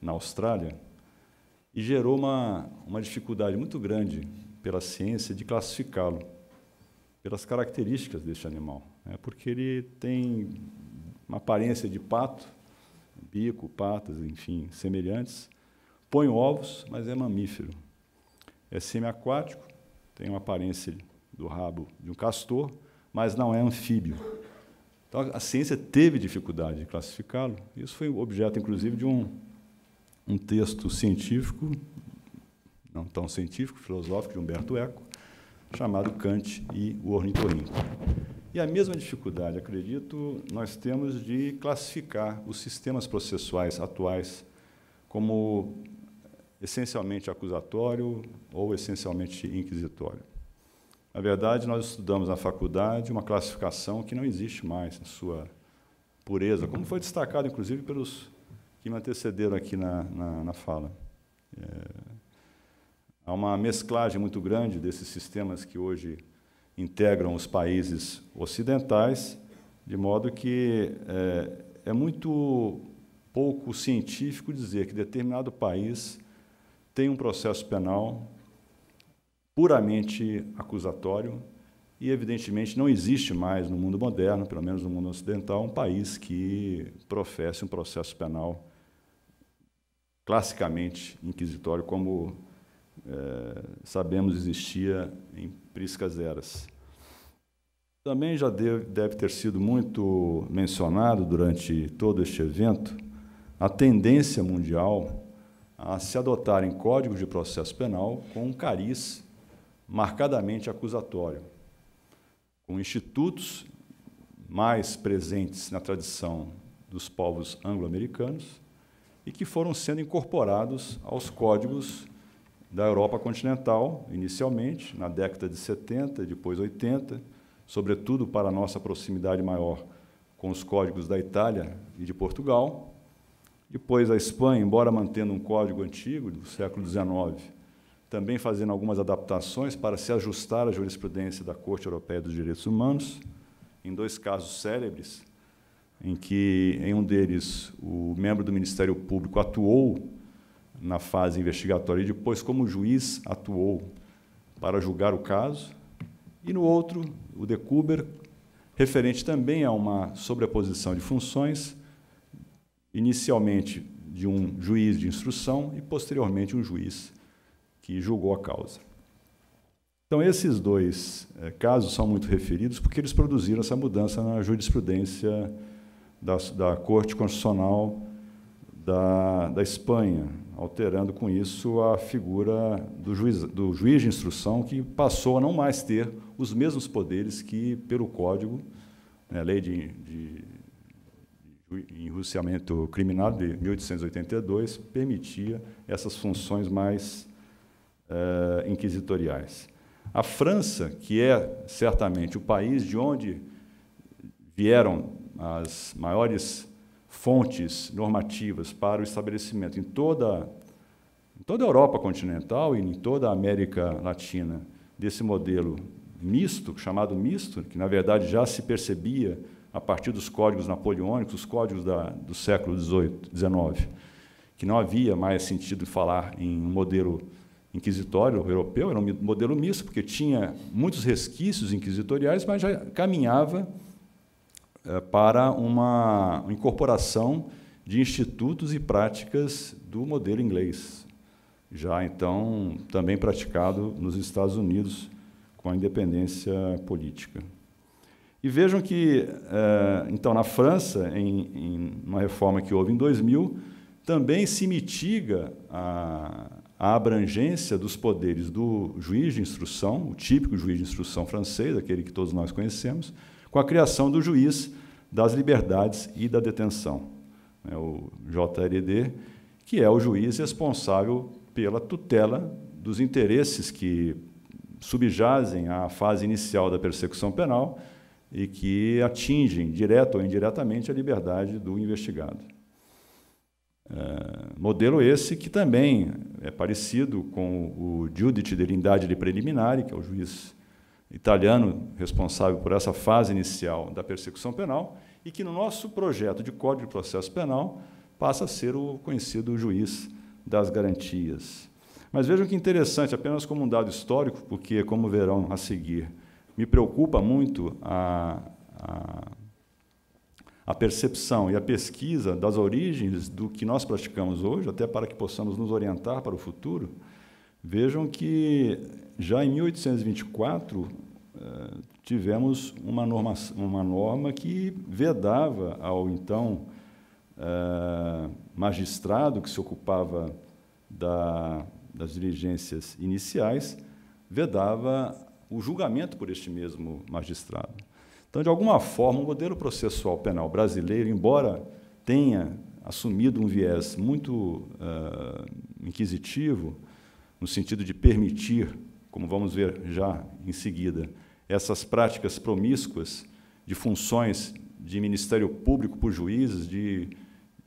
na Austrália, e gerou uma, uma dificuldade muito grande pela ciência de classificá-lo, pelas características deste animal. Né? Porque ele tem uma aparência de pato, bico, patas, enfim, semelhantes, põe ovos, mas é mamífero. É semiaquático, tem uma aparência do rabo de um castor, mas não é anfíbio. Então, a ciência teve dificuldade de classificá-lo. Isso foi objeto, inclusive, de um, um texto científico, não tão científico, filosófico, de Humberto Eco, chamado Kant e o Ornitorrinco. E a mesma dificuldade, acredito, nós temos de classificar os sistemas processuais atuais como essencialmente acusatório ou essencialmente inquisitório. Na verdade, nós estudamos na faculdade uma classificação que não existe mais na sua pureza, como foi destacado, inclusive, pelos que me antecederam aqui na, na, na fala. É, há uma mesclagem muito grande desses sistemas que hoje integram os países ocidentais, de modo que é, é muito pouco científico dizer que determinado país tem um processo penal puramente acusatório e, evidentemente, não existe mais no mundo moderno, pelo menos no mundo ocidental, um país que professe um processo penal classicamente inquisitório, como é, sabemos existia em Priscas Eras. Também já deve, deve ter sido muito mencionado durante todo este evento a tendência mundial a se adotarem códigos de processo penal com um cariz marcadamente acusatório, com institutos mais presentes na tradição dos povos anglo-americanos e que foram sendo incorporados aos códigos da Europa continental, inicialmente, na década de 70, depois 80, sobretudo para a nossa proximidade maior com os códigos da Itália e de Portugal. Depois, a Espanha, embora mantendo um código antigo do século XIX, também fazendo algumas adaptações para se ajustar à jurisprudência da Corte Europeia dos Direitos Humanos, em dois casos célebres, em que, em um deles, o membro do Ministério Público atuou na fase investigatória e depois, como juiz, atuou para julgar o caso, e no outro, o Decuber, referente também a uma sobreposição de funções, inicialmente de um juiz de instrução e, posteriormente, um juiz que julgou a causa. Então, esses dois eh, casos são muito referidos porque eles produziram essa mudança na jurisprudência da, da Corte Constitucional da, da, Espanha, alterando com isso a figura do juiz, do juiz de instrução, que passou a não mais ter os mesmos poderes que, pelo Código, né, a Lei de, de, de Criminal de 1882, permitia essas funções mais uh, inquisitoriais. A França, que é certamente o país de onde vieram as maiores fontes normativas para o estabelecimento em toda, em toda a Europa continental e em toda a América Latina desse modelo misto, chamado misto, que na verdade já se percebia a partir dos códigos napoleônicos, os códigos da, do século XVIII, XIX, que não havia mais sentido falar em um modelo inquisitório europeu, era um modelo misto, porque tinha muitos resquícios inquisitoriais, mas já caminhava eh, para uma incorporação de institutos e práticas do modelo inglês, já então também praticado nos Estados Unidos com a independência política. E vejam que, eh, então, na França, em, uma reforma que houve em 2000, também se mitiga a, a abrangência dos poderes do juiz de instrução, o típico juiz de instrução francês, aquele que todos nós conhecemos, com a criação do juiz das liberdades e da detenção, né, o JLD, que é o juiz responsável pela tutela dos interesses que subjazem à fase inicial da persecução penal e que atingem, direto ou indiretamente, a liberdade do investigado. Ah, modelo esse que também é parecido com o Giudice de Lindade de Preliminari, que é o juiz italiano responsável por essa fase inicial da persecução penal, e que no nosso projeto de Código de Processo Penal passa a ser o conhecido juiz das garantias. Mas vejam que interessante, apenas como um dado histórico, porque, como verão a seguir, me preocupa muito a, a a percepção e a pesquisa das origens do que nós praticamos hoje, até para que possamos nos orientar para o futuro, vejam que já em 1824 eh, tivemos uma norma, uma norma que vedava ao então eh, magistrado que se ocupava da, das diligências iniciais, vedava o julgamento por este mesmo magistrado. Então, de alguma forma, o modelo processual penal brasileiro, embora tenha assumido um viés muito uh, inquisitivo, no sentido de permitir, como vamos ver já em seguida, essas práticas promíscuas de funções de Ministério Público por juízes, de,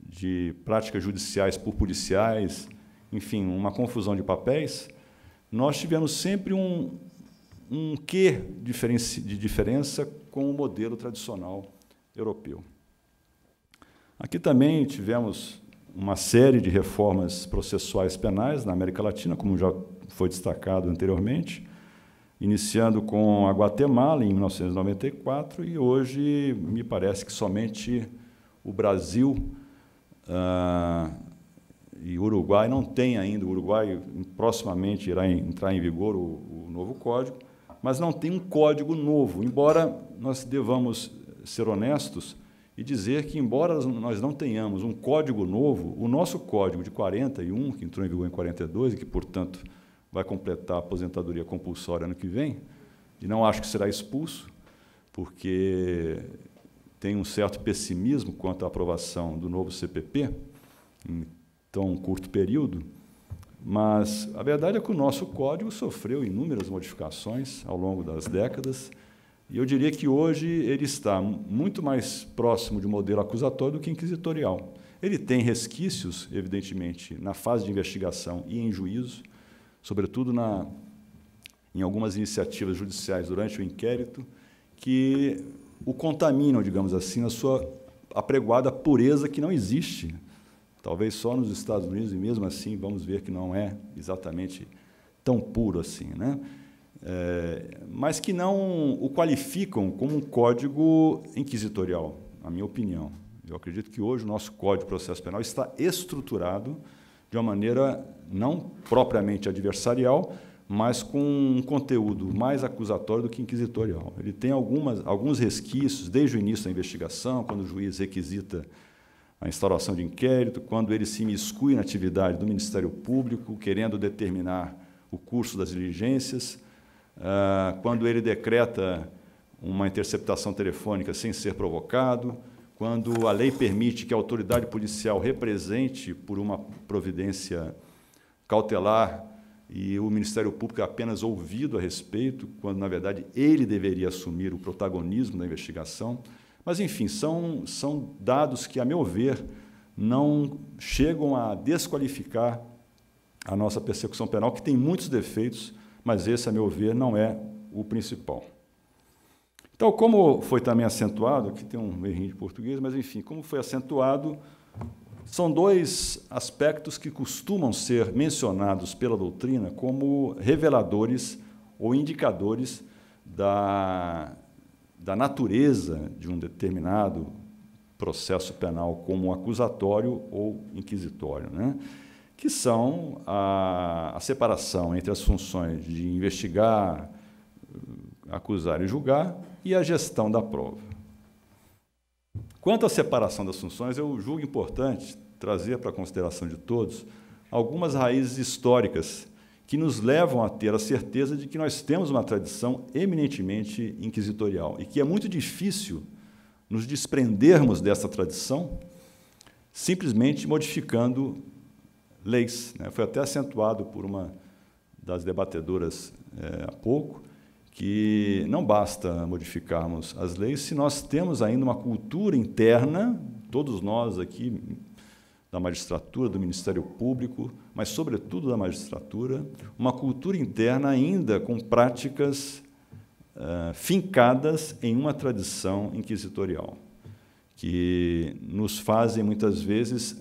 de práticas judiciais por policiais, enfim, uma confusão de papéis, nós tivemos sempre um, um quê de diferença com o modelo tradicional europeu. Aqui também tivemos uma série de reformas processuais penais na América Latina, como já foi destacado anteriormente, iniciando com a Guatemala em 1994 e hoje me parece que somente o Brasil e ah, e Uruguai não têm ainda, o Uruguai proximamente irá entrar em vigor o, o novo código, mas não tem um código novo. Embora nós devamos ser honestos e dizer que, embora nós não tenhamos um código novo, o nosso código de 41, que entrou em vigor em 42 e que, portanto, vai completar a aposentadoria compulsória ano que vem, e não acho que será expulso, porque tem um certo pessimismo quanto à aprovação do novo CPP em tão curto período mas a verdade é que o nosso código sofreu inúmeras modificações ao longo das décadas, e eu diria que hoje ele está muito mais próximo de modelo acusatório do que inquisitorial. Ele tem resquícios, evidentemente, na fase de investigação e em juízo, sobretudo na, em algumas iniciativas judiciais durante o inquérito, que o contaminam, digamos assim, na sua apregoada pureza que não existe Talvez só nos Estados Unidos, e mesmo assim vamos ver que não é exatamente tão puro assim, né? É, mas que não o qualificam como um código inquisitorial, na minha opinião. Eu acredito que hoje o nosso Código de Processo Penal está estruturado de uma maneira não propriamente adversarial, mas com um conteúdo mais acusatório do que inquisitorial. Ele tem algumas, alguns resquícios, desde o início da investigação, quando o juiz requisita a instauração de inquérito, quando ele se imiscui na atividade do Ministério Público, querendo determinar o curso das diligências, ah, quando ele decreta uma interceptação telefônica sem ser provocado, quando a lei permite que a autoridade policial represente por uma providência cautelar e o Ministério Público é apenas ouvido a respeito, quando na verdade ele deveria assumir o protagonismo da investigação. Mas, enfim, são, são dados que, a meu ver, não chegam a desqualificar a nossa persecução penal, que tem muitos defeitos, mas esse, a meu ver, não é o principal. Então, como foi também acentuado, aqui tem um errinho de português, mas enfim, como foi acentuado, são dois aspectos que costumam ser mencionados pela doutrina como reveladores ou indicadores da da natureza de um determinado processo penal como acusatório ou inquisitório, né? que são a, a separação entre as funções de investigar, acusar e julgar e a gestão da prova. Quanto à separação das funções, eu julgo importante trazer para a consideração de todos algumas raízes históricas que nos levam a ter a certeza de que nós temos uma tradição eminentemente inquisitorial e que é muito difícil nos desprendermos dessa tradição simplesmente modificando leis. Né? Foi até acentuado por uma das debatedoras é, há pouco que não basta modificarmos as leis se nós temos ainda uma cultura interna, todos nós aqui da magistratura, do Ministério Público, mas, sobretudo, da magistratura, uma cultura interna ainda com práticas uh, fincadas em uma tradição inquisitorial, que nos fazem, muitas vezes,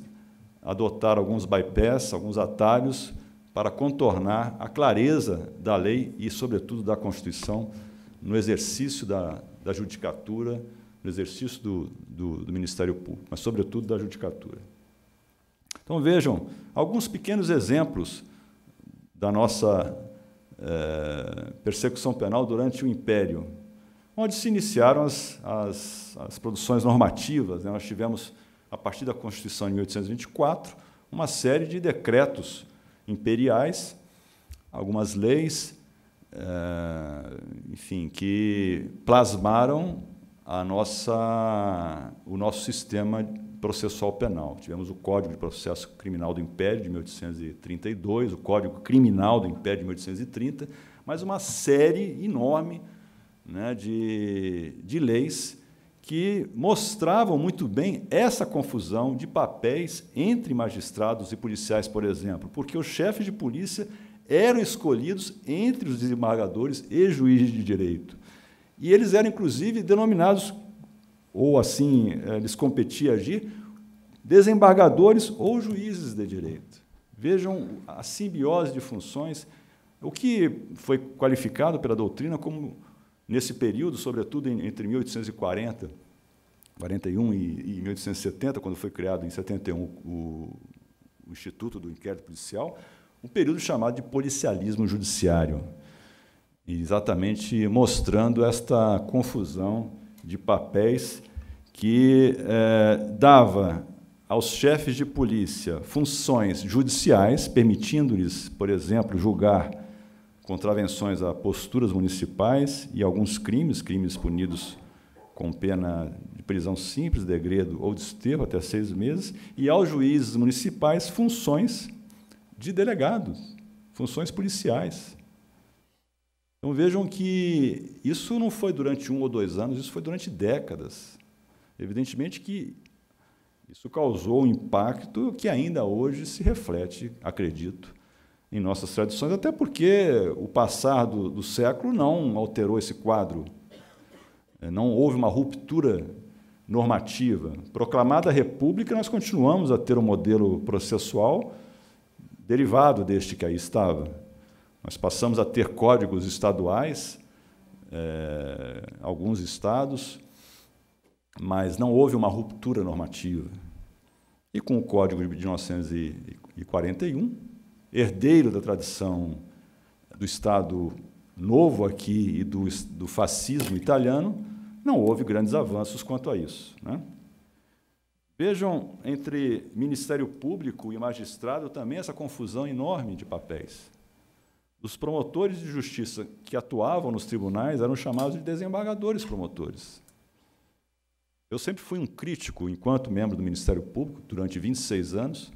adotar alguns bypass, alguns atalhos, para contornar a clareza da lei e, sobretudo, da Constituição no exercício da, da judicatura, no exercício do, do, do Ministério Público, mas, sobretudo, da judicatura. Então vejam, alguns pequenos exemplos da nossa é, persecução penal durante o Império, onde se iniciaram as, as, as produções normativas. Né? Nós tivemos, a partir da Constituição de 1824, uma série de decretos imperiais, algumas leis, é, enfim, que plasmaram a nossa, o nosso sistema processual penal. Tivemos o Código de Processo Criminal do Império de 1832, o Código Criminal do Império de 1830, mas uma série enorme né, de, de leis que mostravam muito bem essa confusão de papéis entre magistrados e policiais, por exemplo, porque os chefes de polícia eram escolhidos entre os desembargadores e juízes de direito. E eles eram, inclusive, denominados ou assim eh, lhes competia agir, desembargadores ou juízes de direito. Vejam a simbiose de funções, o que foi qualificado pela doutrina como, nesse período, sobretudo entre 1840, 41 e, 1870, quando foi criado em 71 o, o Instituto do Inquérito Policial, um período chamado de policialismo judiciário, exatamente mostrando esta confusão de papéis que é, dava aos chefes de polícia funções judiciais, permitindo-lhes, por exemplo, julgar contravenções a posturas municipais e alguns crimes, crimes punidos com pena de prisão simples, degredo ou desterro até seis meses, e aos juízes municipais funções de delegados, funções policiais. Então vejam que isso não foi durante um ou dois anos, isso foi durante décadas. Evidentemente que isso causou um impacto que ainda hoje se reflete, acredito, em nossas tradições, até porque o passar do, do século não alterou esse quadro. É, não houve uma ruptura normativa. Proclamada a República, nós continuamos a ter um modelo processual derivado deste que aí estava. Nós passamos a ter códigos estaduais, é, alguns estados, mas não houve uma ruptura normativa. E com o Código de 1941, herdeiro da tradição do Estado novo aqui e do, do fascismo italiano, não houve grandes avanços quanto a isso. Né? Vejam, entre Ministério Público e magistrado também essa confusão enorme de papéis. Os promotores de justiça que atuavam nos tribunais eram chamados de desembargadores promotores. Eu sempre fui um crítico, enquanto membro do Ministério Público, durante 26 anos,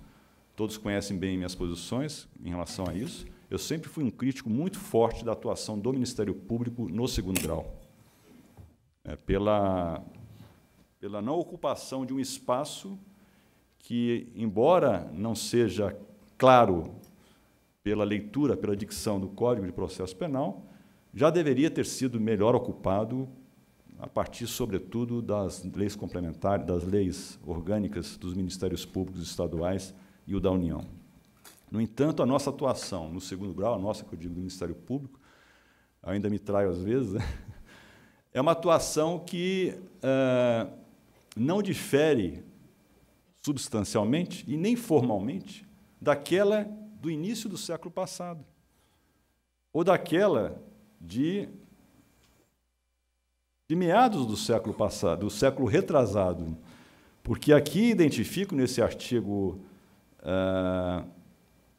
todos conhecem bem minhas posições em relação a isso, eu sempre fui um crítico muito forte da atuação do Ministério Público no segundo grau. É, pela, pela não ocupação de um espaço que, embora não seja claro pela leitura, pela dicção do Código de Processo Penal, já deveria ter sido melhor ocupado a partir, sobretudo, das leis complementares, das leis orgânicas dos Ministérios Públicos Estaduais e o da União. No entanto, a nossa atuação no segundo grau, a nossa, que eu digo, do Ministério Público, ainda me traio às vezes, né? é uma atuação que uh, não difere substancialmente e nem formalmente daquela do início do século passado, ou daquela de, de meados do século passado, do século retrasado. Porque aqui identifico nesse artigo uh,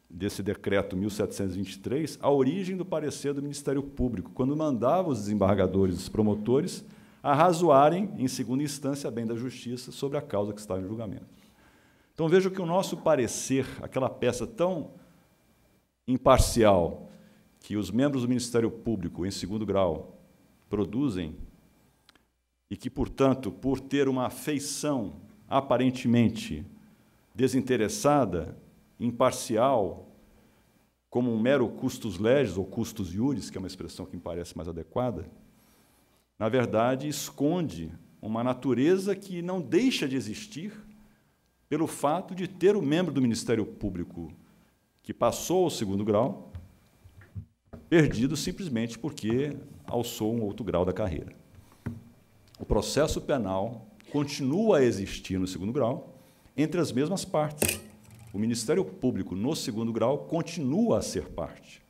desse decreto 1723 a origem do parecer do Ministério Público, quando mandava os desembargadores, os promotores, arrazoarem, em segunda instância, a bem da justiça, sobre a causa que estava em julgamento. Então vejo que o nosso parecer, aquela peça tão imparcial que os membros do Ministério Público em segundo grau produzem e que, portanto, por ter uma afeição aparentemente desinteressada, imparcial, como um mero custos legis ou custos iuris, que é uma expressão que me parece mais adequada, na verdade esconde uma natureza que não deixa de existir pelo fato de ter o um membro do Ministério Público que passou ao segundo grau, perdido simplesmente porque alçou um outro grau da carreira. O processo penal continua a existir no segundo grau entre as mesmas partes. O Ministério Público no segundo grau continua a ser parte.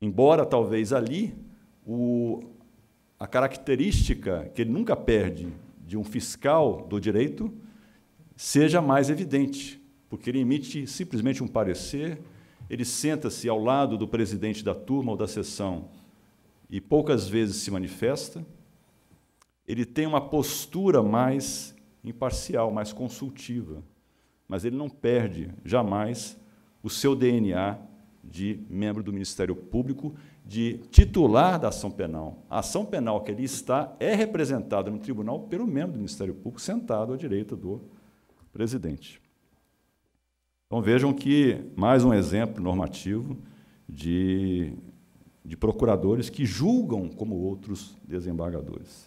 Embora talvez ali o, a característica que ele nunca perde de um fiscal do direito seja mais evidente, porque ele emite simplesmente um parecer, ele senta-se ao lado do presidente da turma ou da sessão e poucas vezes se manifesta, ele tem uma postura mais imparcial, mais consultiva, mas ele não perde jamais o seu DNA de membro do Ministério Público, de titular da ação penal. A ação penal que ele está é representada no tribunal pelo membro do Ministério Público sentado à direita do presidente. Então vejam que mais um exemplo normativo de, de procuradores que julgam como outros desembargadores.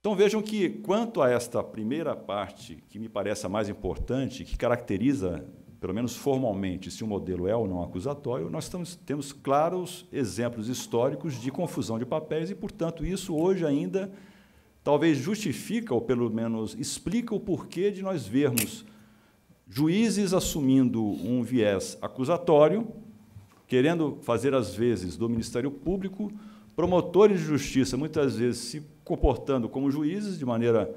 Então vejam que, quanto a esta primeira parte, que me parece a mais importante, que caracteriza, pelo menos formalmente, se o modelo é ou não acusatório, nós estamos, temos claros exemplos históricos de confusão de papéis e, portanto, isso hoje ainda talvez justifica, ou pelo menos explica, o porquê de nós vermos juízes assumindo um viés acusatório, querendo fazer as vezes do Ministério Público, promotores de justiça muitas vezes se comportando como juízes de maneira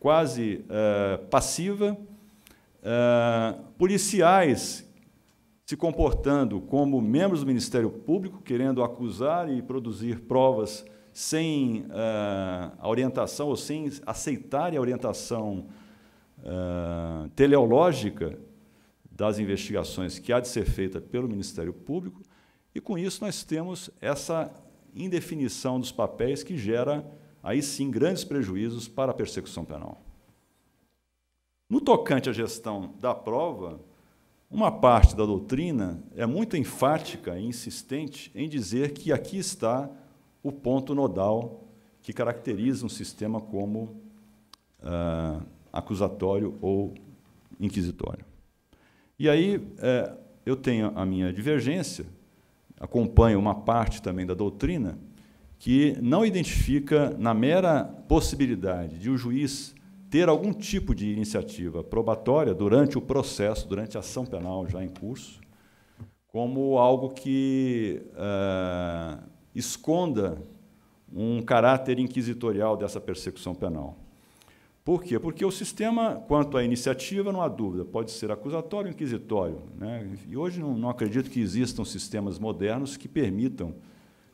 quase eh, passiva, eh, policiais se comportando como membros do Ministério Público, querendo acusar e produzir provas sem eh, a orientação ou sem aceitar a orientação ah, teleológica das investigações que há de ser feita pelo Ministério Público, e com isso nós temos essa indefinição dos papéis que gera, aí sim, grandes prejuízos para a persecução penal. No tocante à gestão da prova, uma parte da doutrina é muito enfática e insistente em dizer que aqui está o ponto nodal que caracteriza um sistema como ah, acusatório ou inquisitório. E aí é, eu tenho a minha divergência, acompanho uma parte também da doutrina que não identifica na mera possibilidade de o juiz ter algum tipo de iniciativa probatória durante o processo, durante a ação penal já em curso, como algo que uh, esconda um caráter inquisitorial dessa persecução penal. Por quê? Porque o sistema, quanto à iniciativa, não há dúvida, pode ser acusatório ou inquisitório. Né? E hoje não, não, acredito que existam sistemas modernos que permitam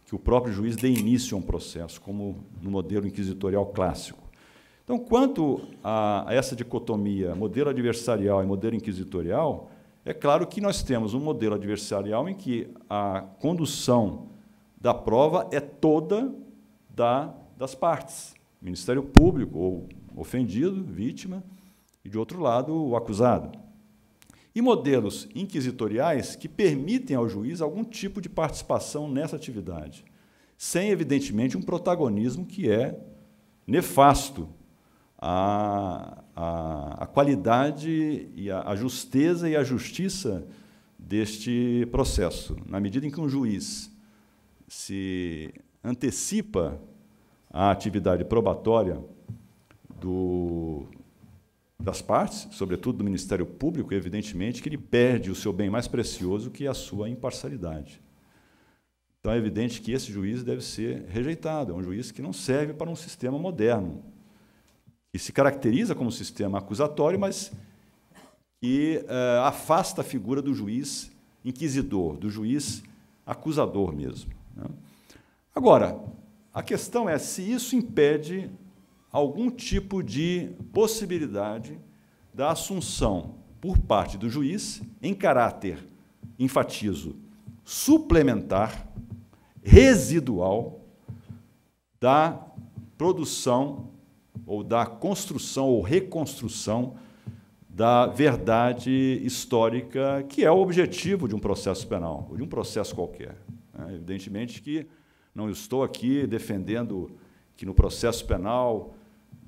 que o próprio juiz dê início a um processo, como no modelo inquisitorial clássico. Então, quanto a, a essa dicotomia modelo adversarial e modelo inquisitorial, é claro que nós temos um modelo adversarial em que a condução da prova é toda da, das partes. Ministério Público ou ofendido, vítima, e de outro lado, o acusado. E modelos inquisitoriais que permitem ao juiz algum tipo de participação nessa atividade, sem, evidentemente, um protagonismo que é nefasto à, à, à qualidade, e à, à justeza e à justiça deste processo. Na medida em que um juiz se antecipa à atividade probatória do, das partes, sobretudo do Ministério Público, evidentemente, que ele perde o seu bem mais precioso, que é a sua imparcialidade. Então é evidente que esse juiz deve ser rejeitado. É um juiz que não serve para um sistema moderno, que se caracteriza como sistema acusatório, mas que uh, afasta a figura do juiz inquisidor, do juiz acusador mesmo. Né? Agora, a questão é se isso impede algum tipo de possibilidade da assunção por parte do juiz em caráter, enfatizo, suplementar, residual, da produção ou da construção ou reconstrução da verdade histórica, que é o objetivo de um processo penal, ou de um processo qualquer. É, evidentemente que não estou aqui defendendo que no processo penal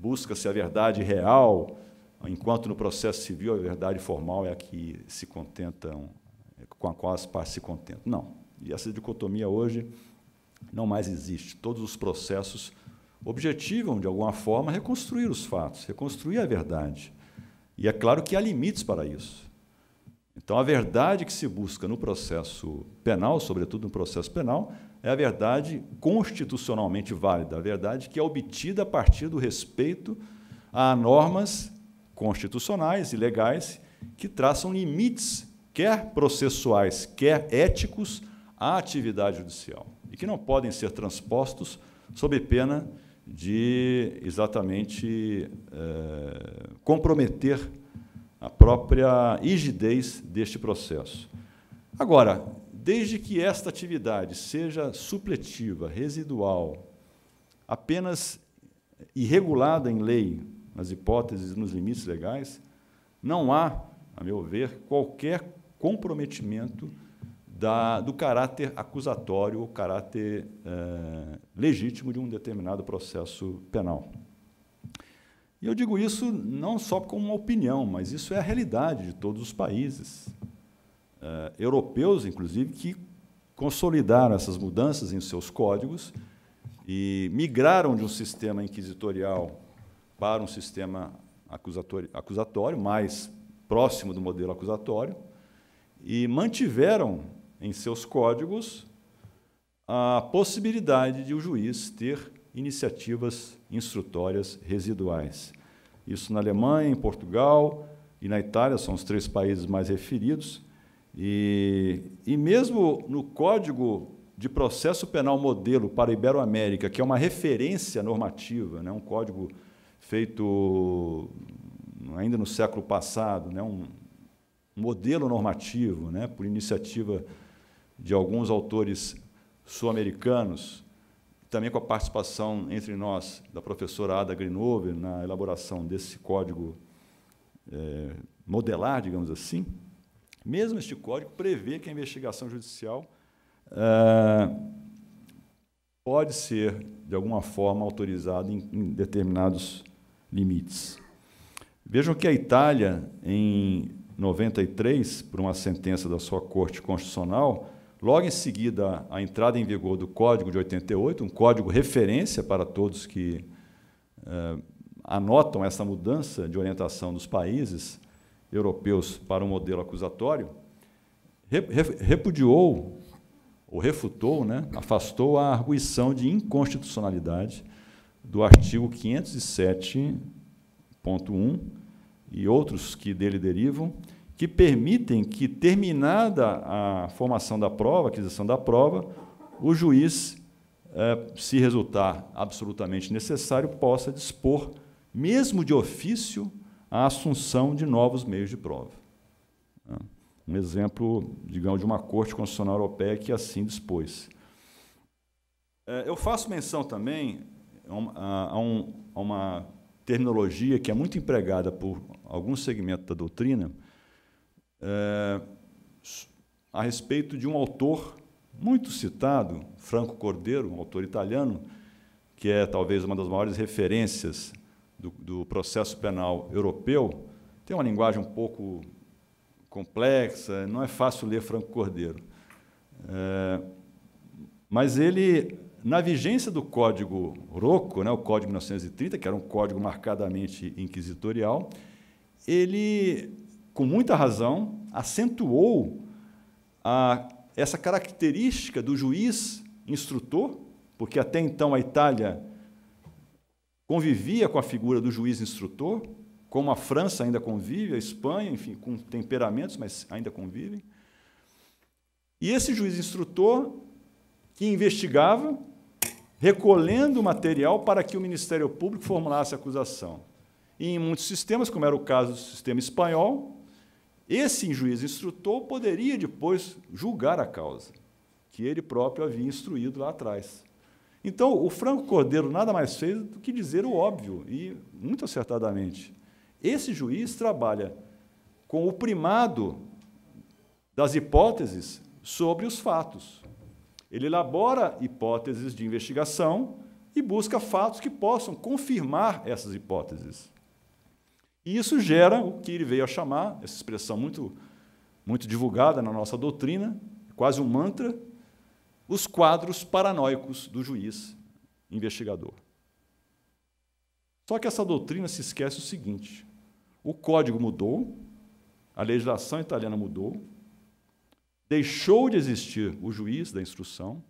busca-se a verdade é real, enquanto no processo civil a verdade formal é a que se contentam, com a qual as partes se contentam. Não. E essa dicotomia hoje não mais existe. Todos os processos objetivam, de alguma forma, reconstruir os fatos, reconstruir a verdade. E é claro que há limites para isso. Então, a verdade que se busca no processo penal, sobretudo no processo penal, é a verdade constitucionalmente válida, a verdade que é obtida a partir do respeito a normas constitucionais e legais que traçam limites, quer processuais, quer éticos, à atividade judicial e que não podem ser transpostos sob pena de exatamente é, comprometer a própria rigidez deste processo. Agora, Desde que esta atividade seja supletiva, residual, apenas irregulada em lei, nas hipóteses e nos limites legais, não há, a meu ver, qualquer comprometimento da, do caráter acusatório ou caráter eh, legítimo de um determinado processo penal. E eu digo isso não só como uma opinião, mas isso é a realidade de todos os países uh, europeus, inclusive, que consolidaram essas mudanças em seus códigos e migraram de um sistema inquisitorial para um sistema acusatório, acusatório mais próximo do modelo acusatório, e mantiveram em seus códigos a possibilidade de o juiz ter iniciativas instrutórias residuais. Isso na Alemanha, em Portugal e na Itália são os três países mais referidos. E, e mesmo no Código de Processo Penal Modelo para a Iberoamérica, que é uma referência normativa, né, um código feito hum, ainda no século passado, né, um modelo normativo, né, por iniciativa de alguns autores sul-americanos, também com a participação entre nós da professora Ada Grinover na elaboração desse código é, modelar, digamos assim, mesmo este código prevê que a investigação judicial eh, pode ser, de alguma forma, autorizada em, em determinados limites. Vejam que a Itália, em 93, por uma sentença da sua Corte Constitucional, logo em seguida a entrada em vigor do Código de 88, um código referência para todos que eh, anotam essa mudança de orientação dos países, europeus para o modelo acusatório, repudiou ou refutou, né, afastou a arguição de inconstitucionalidade do artigo 507.1 e outros que dele derivam, que permitem que, terminada a formação da prova, a aquisição da prova, o juiz, eh, se resultar absolutamente necessário, possa dispor, mesmo de ofício, a assunção de novos meios de prova. Né? Um exemplo, digamos, de uma Corte Constitucional Europeia que assim dispôs. É, eu faço menção também a, um, a uma terminologia que é muito empregada por algum segmento da doutrina é, a respeito de um autor muito citado, Franco Cordeiro, um autor italiano, que é talvez uma das maiores referências do, do processo penal europeu tem uma linguagem um pouco complexa, não é fácil ler Franco Cordeiro. É, mas ele, na vigência do Código Rocco, né, o Código 1930, que era um código marcadamente inquisitorial, ele, com muita razão, acentuou a, essa característica do juiz instrutor, porque até então a Itália convivia com a figura do juiz instrutor, como a França ainda convive, a Espanha, enfim, com temperamentos, mas ainda convivem. E esse juiz instrutor que investigava, recolhendo material para que o Ministério Público formulasse a acusação. E em muitos sistemas, como era o caso do sistema espanhol, esse juiz instrutor poderia depois julgar a causa, que ele próprio havia instruído lá atrás. Então, o Franco Cordeiro nada mais fez do que dizer o óbvio, e muito acertadamente. Esse juiz trabalha com o primado das hipóteses sobre os fatos. Ele elabora hipóteses de investigação e busca fatos que possam confirmar essas hipóteses. E isso gera o que ele veio a chamar, essa expressão muito, muito divulgada na nossa doutrina, quase um mantra, os quadros paranoicos do juiz investigador. Só que essa doutrina se esquece o seguinte: o código mudou, a legislação italiana mudou, deixou de existir o juiz da instrução,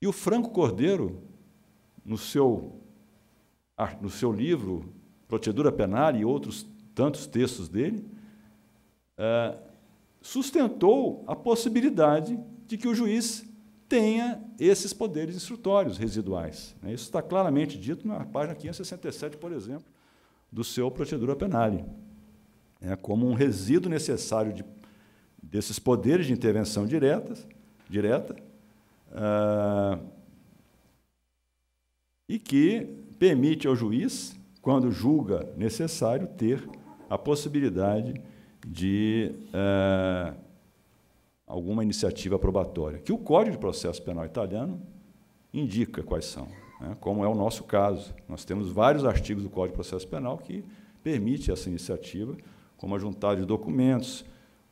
e o Franco Cordeiro, no seu, no seu livro Procedura Penal e outros tantos textos dele, eh, sustentou a possibilidade de que o juiz tenha esses poderes instrutórios residuais. Né? Isso está claramente dito na página 567, por exemplo, do seu Procedura Penale, é como um resíduo necessário de, desses poderes de intervenção diretas, direta, uh, e que permite ao juiz, quando julga necessário, ter a possibilidade de uh, alguma iniciativa probatória, que o Código de Processo Penal italiano indica quais são, né? como é o nosso caso. Nós temos vários artigos do Código de Processo Penal que permite essa iniciativa, como a juntada de documentos,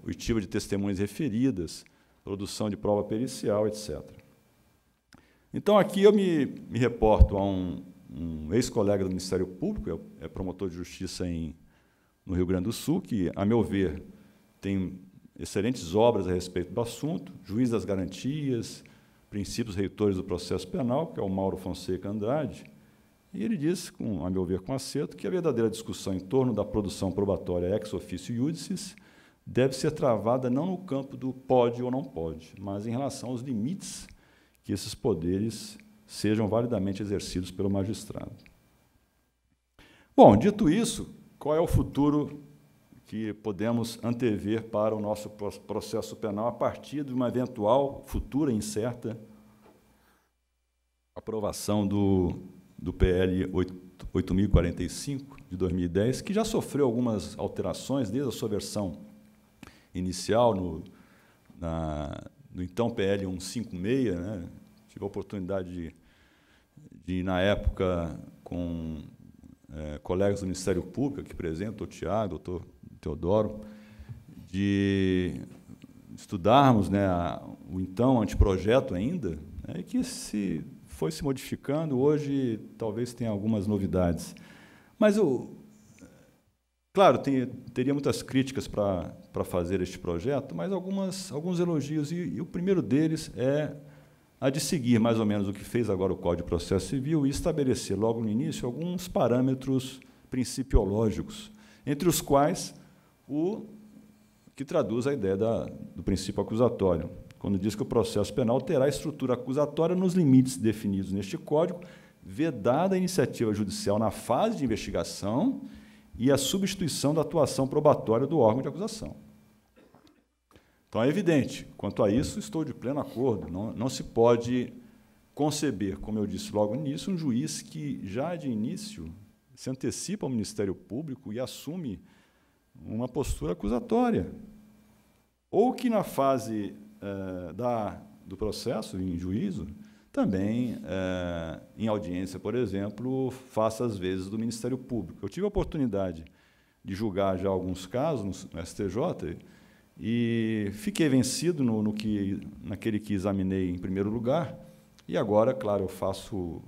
oitiva de testemunhas referidas, produção de prova pericial, etc. Então, aqui eu me, me reporto a um, um ex-colega do Ministério Público, é, é promotor de justiça em, no Rio Grande do Sul, que, a meu ver, tem excelentes obras a respeito do assunto, Juiz das Garantias, Princípios Reitores do Processo Penal, que é o Mauro Fonseca Andrade, e ele disse, com, a meu ver com acerto, que a verdadeira discussão em torno da produção probatória ex officio iudicis deve ser travada não no campo do pode ou não pode, mas em relação aos limites que esses poderes sejam validamente exercidos pelo magistrado. Bom, dito isso, qual é o futuro que podemos antever para o nosso processo penal a partir de uma eventual futura incerta aprovação do, do PL 8045 de 2010, que já sofreu algumas alterações desde a sua versão inicial no, na, no então PL 156. Né? Tive a oportunidade de, de na época, com é, colegas do Ministério Público, aqui presente, o Tiago, doutor Teodoro, de estudarmos né, o então anteprojeto ainda, né, que se foi se modificando, hoje talvez tenha algumas novidades. Mas, eu, claro, tem, teria muitas críticas para fazer este projeto, mas algumas, alguns elogios, e, e o primeiro deles é a de seguir mais ou menos o que fez agora o Código de Processo Civil e estabelecer logo no início alguns parâmetros principiológicos, entre os quais o que traduz a ideia da, do princípio acusatório, quando diz que o processo penal terá estrutura acusatória nos limites definidos neste Código, vedada a iniciativa judicial na fase de investigação e a substituição da atuação probatória do órgão de acusação. Então, é evidente, quanto a isso, estou de pleno acordo. Não, não se pode conceber, como eu disse logo no início, um juiz que já de início se antecipa ao Ministério Público e assume uma postura acusatória. Ou que na fase eh, da, do processo, em juízo, também, eh, em audiência, por exemplo, faça às vezes do Ministério Público. Eu tive a oportunidade de julgar já alguns casos no STJ e fiquei vencido no, no que, naquele que examinei em primeiro lugar. E agora, claro, eu faço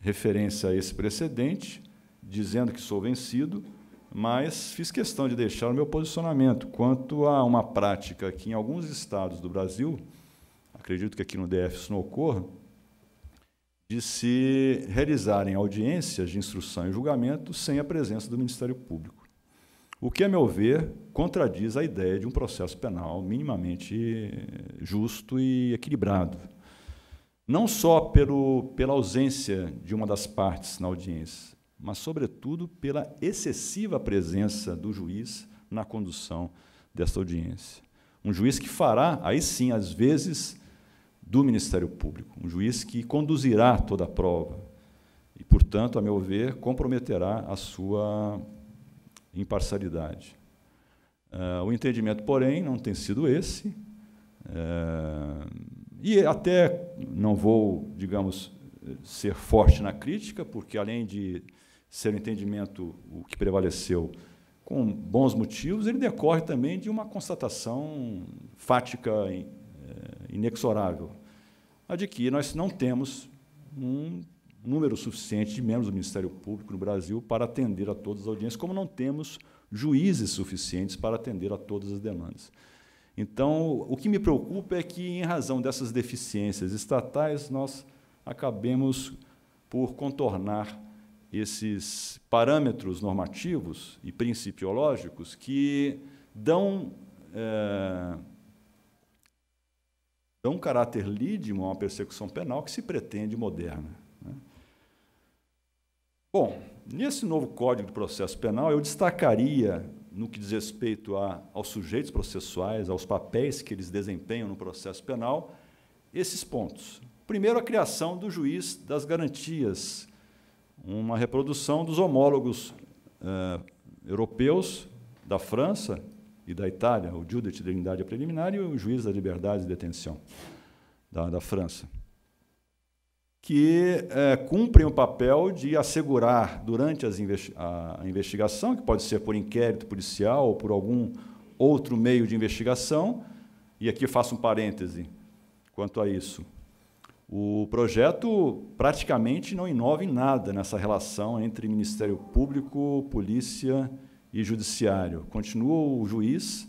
referência a esse precedente, dizendo que sou vencido, mas fiz questão de deixar o meu posicionamento quanto a uma prática que em alguns estados do Brasil, acredito que aqui no DF isso não ocorra, de se realizarem audiências de instrução e julgamento sem a presença do Ministério Público. O que, a meu ver, contradiz a ideia de um processo penal minimamente justo e equilibrado. Não só pelo, pela ausência de uma das partes na audiência, mas, sobretudo, pela excessiva presença do juiz na condução desta audiência. Um juiz que fará, aí sim, às vezes, do Ministério Público, um juiz que conduzirá toda a prova e, portanto, a meu ver, comprometerá a sua imparcialidade. Uh, o entendimento, porém, não tem sido esse, uh, e até não vou, digamos, eh, ser forte na crítica, porque além de ser o entendimento o que prevaleceu com bons motivos, ele decorre também de uma constatação fática eh, inexorável, a de que nós não temos um número suficiente de membros do Ministério Público no Brasil para atender a todas as audiências, como não temos juízes suficientes para atender a todas as demandas. Então, o que me preocupa é que, em razão dessas deficiências estatais, nós acabemos por contornar esses parâmetros normativos e principiológicos que dão, é, dão um caráter lídimo a uma persecução penal que se pretende moderna. Né? Bom, nesse novo Código de Processo Penal, eu destacaria, no que diz respeito a, aos sujeitos processuais, aos papéis que eles desempenham no processo penal, esses pontos. Primeiro, a criação do juiz das garantias uma reprodução dos homólogos eh, europeus da França e da Itália, o Judith de Lindade Preliminar e o Juiz da Liberdade de Detenção da, da França, que eh, cumprem o papel de assegurar, durante investi a investigação, que pode ser por inquérito policial ou por algum outro meio de investigação, e aqui faço um parêntese quanto a isso, o projeto praticamente não inova em nada nessa relação entre Ministério Público, Polícia e Judiciário. Continua o juiz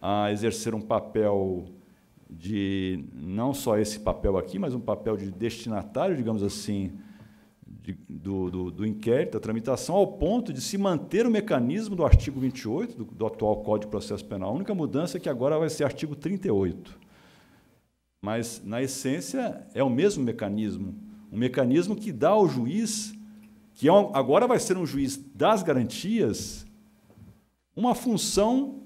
a exercer um papel de não só esse papel aqui, mas um papel de destinatário, digamos assim, de, do, do, do, inquérito, da tramitação, ao ponto de se manter o mecanismo do artigo 28 do, do atual Código de Processo Penal. A única mudança é que agora vai ser artigo 38. Mas, na essência, é o mesmo mecanismo. Um mecanismo que dá ao juiz, que é um, agora vai ser um juiz das garantias, uma função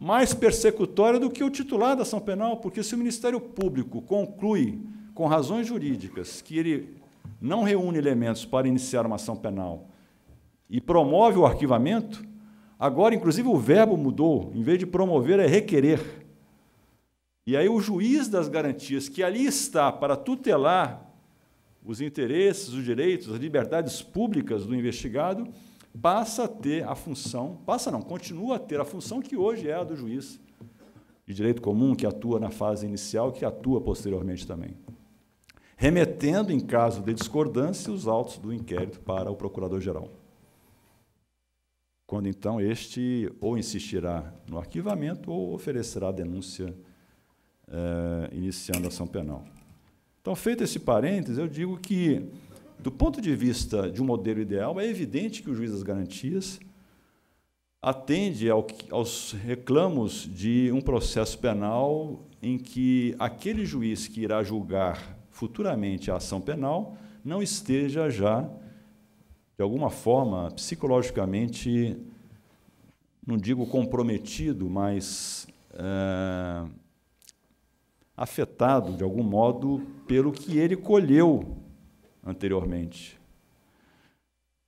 mais persecutória do que o titular da ação penal, porque se o Ministério Público conclui, com razões jurídicas, que ele não reúne elementos para iniciar uma ação penal e promove o arquivamento, agora, inclusive, o verbo mudou, em vez de promover, é requerer. E aí o juiz das garantias, que ali está para tutelar os interesses, os direitos, as liberdades públicas do investigado, passa a ter a função, passa não, continua a ter a função que hoje é a do juiz de direito comum, que atua na fase inicial, que atua posteriormente também. Remetendo, em caso de discordância, os autos do inquérito para o procurador-geral. Quando então este ou insistirá no arquivamento ou oferecerá denúncia é, iniciando a ação penal. Então, feito esse parênteses, eu digo que, do ponto de vista de um modelo ideal, é evidente que o juiz das garantias atende ao, aos reclamos de um processo penal em que aquele juiz que irá julgar futuramente a ação penal não esteja já, de alguma forma, psicologicamente, não digo comprometido, mas. É, afetado, de algum modo, pelo que ele colheu anteriormente.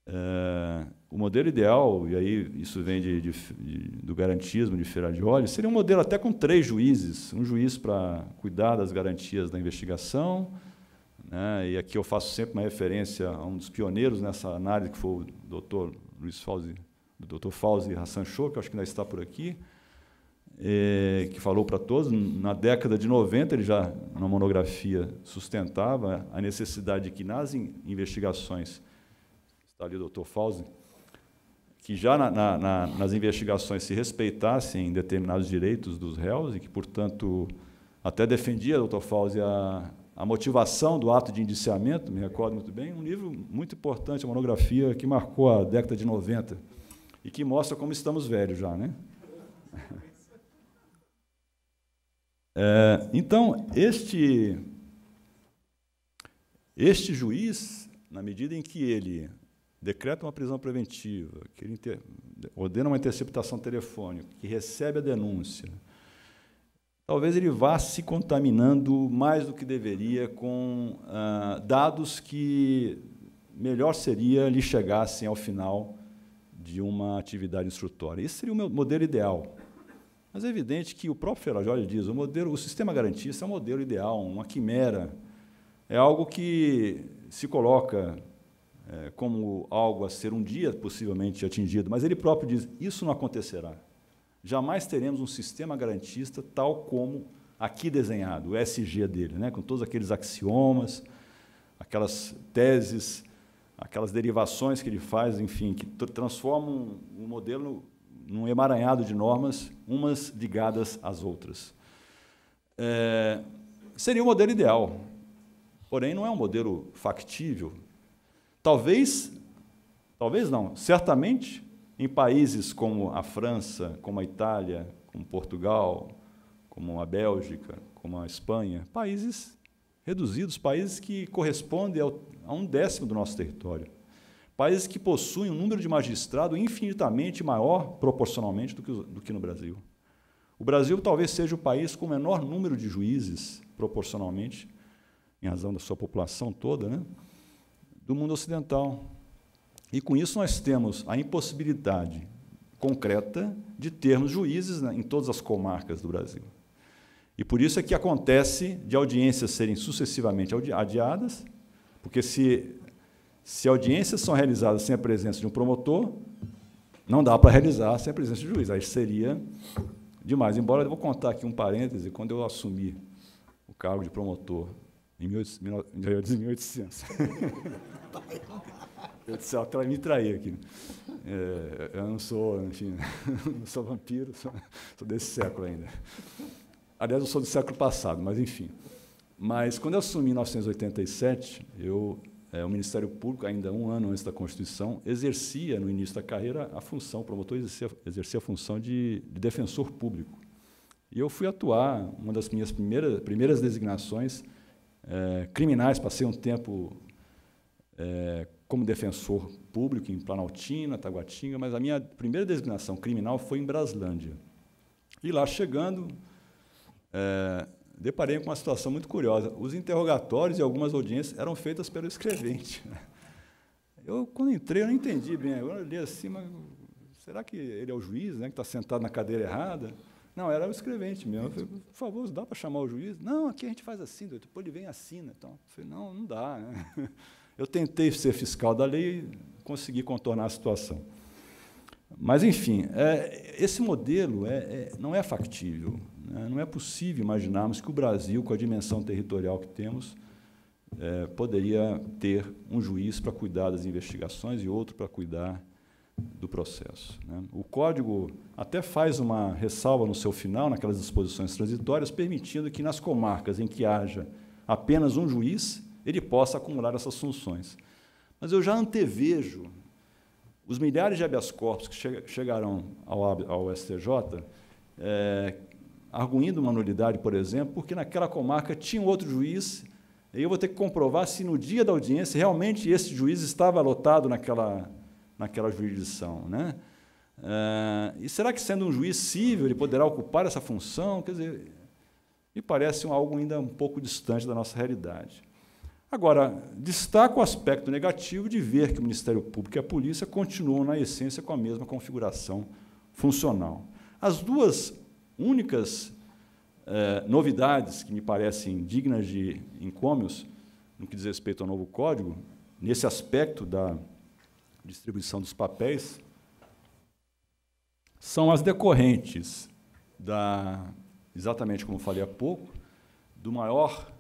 É, o modelo ideal, e aí isso vem de, de, de, do garantismo de Ferrarioli, seria um modelo até com três juízes. Um juiz para cuidar das garantias da investigação, né, e aqui eu faço sempre uma referência a um dos pioneiros nessa análise, que foi o doutor Luiz Fauzi, o doutor Fauzi Hassan Show, que acho que ainda está por aqui, eh, que falou para todos, na década de 90 ele já, na monografia, sustentava a necessidade de que nas investigações, está ali o doutor Fauzi, que já na, na, na, nas investigações se respeitassem determinados direitos dos réus e que, portanto, até defendia, doutor Fauzi, a, a motivação do ato de indiciamento, me recordo muito bem, um livro muito importante, uma monografia que marcou a década de 90 e que mostra como estamos velhos já, né? É, então, este, este juiz, na medida em que ele decreta uma prisão preventiva, que ele inter, ordena uma interceptação telefônica, que recebe a denúncia, talvez ele vá se contaminando mais do que deveria com ah, dados que melhor seria lhe chegassem ao final de uma atividade instrutória. Esse seria o meu modelo ideal. Mas é evidente que o próprio Ferrajoli diz, o, modelo, o sistema garantista é um modelo ideal, uma quimera, é algo que se coloca é, como algo a ser um dia possivelmente atingido, mas ele próprio diz, isso não acontecerá. Jamais teremos um sistema garantista tal como aqui desenhado, o SG dele, né, com todos aqueles axiomas, aquelas teses, aquelas derivações que ele faz, enfim, que transformam o modelo num emaranhado de normas, umas ligadas às outras. É, seria o um modelo ideal, porém não é um modelo factível. Talvez, talvez não, certamente em países como a França, como a Itália, como Portugal, como a Bélgica, como a Espanha, países reduzidos, países que correspondem ao, a um décimo do nosso território. Países que possuem um número de magistrado infinitamente maior proporcionalmente do que, do que no Brasil. O Brasil talvez seja o país com o menor número de juízes proporcionalmente, em razão da sua população toda, né, do mundo ocidental. E com isso nós temos a impossibilidade concreta de termos juízes né, em todas as comarcas do Brasil. E por isso é que acontece de audiências serem sucessivamente adiadas, porque se se audiências são realizadas sem a presença de um promotor, não dá para realizar sem a presença de um juiz. Aí seria demais. Embora eu vou contar aqui um parêntese, quando eu assumi o cargo de promotor em 1800. eu disse, ela me trair aqui. É, eu não sou, enfim, não sou vampiro, sou, sou desse século ainda. Aliás, eu sou do século passado, mas enfim. Mas quando eu assumi em 1987, eu é, o Ministério Público, ainda um ano antes da Constituição, exercia, no início da carreira, a função, o promotor exercia, exercia a função de, de defensor público. E eu fui atuar, uma das minhas primeiras, primeiras designações é, criminais, passei um tempo é, como defensor público em Planaltina, Taguatinga, mas a minha primeira designação criminal foi em Braslândia. E lá chegando, é, deparei com uma situação muito curiosa. Os interrogatórios e algumas audiências eram feitas pelo escrevente. Eu, quando entrei, eu não entendi bem. eu olhei assim, mas será que ele é o juiz né, que está sentado na cadeira errada? Não, era o escrevente mesmo. Eu falei, por favor, dá para chamar o juiz? Não, aqui a gente faz assim, doutor. depois ele vem e assina. Então, eu falei, não, não dá. Né? Eu tentei ser fiscal da lei e consegui contornar a situação. Mas, enfim, é, esse modelo é, é, não é factível. Né, não é possível imaginarmos que o Brasil, com a dimensão territorial que temos, é, poderia ter um juiz para cuidar das investigações e outro para cuidar do processo. Né? O código até faz uma ressalva no seu final, naquelas disposições transitórias, permitindo que nas comarcas em que haja apenas um juiz, ele possa acumular essas funções. Mas eu já antevejo os milhares de habeas corpus que che chegarão ao, ao STJ, é, arguindo uma nulidade, por exemplo, porque naquela comarca tinha outro juiz, e eu vou ter que comprovar se no dia da audiência realmente esse juiz estava lotado naquela, naquela jurisdição. Né? Uh, e será que, sendo um juiz cível, ele poderá ocupar essa função? Quer dizer, me parece um, algo ainda um pouco distante da nossa realidade. Agora, destaco o aspecto negativo de ver que o Ministério Público e a polícia continuam, na essência, com a mesma configuração funcional. As duas únicas eh, novidades que me parecem dignas de encômios no que diz respeito ao novo código, nesse aspecto da distribuição dos papéis, são as decorrentes da, exatamente como falei há pouco, do maior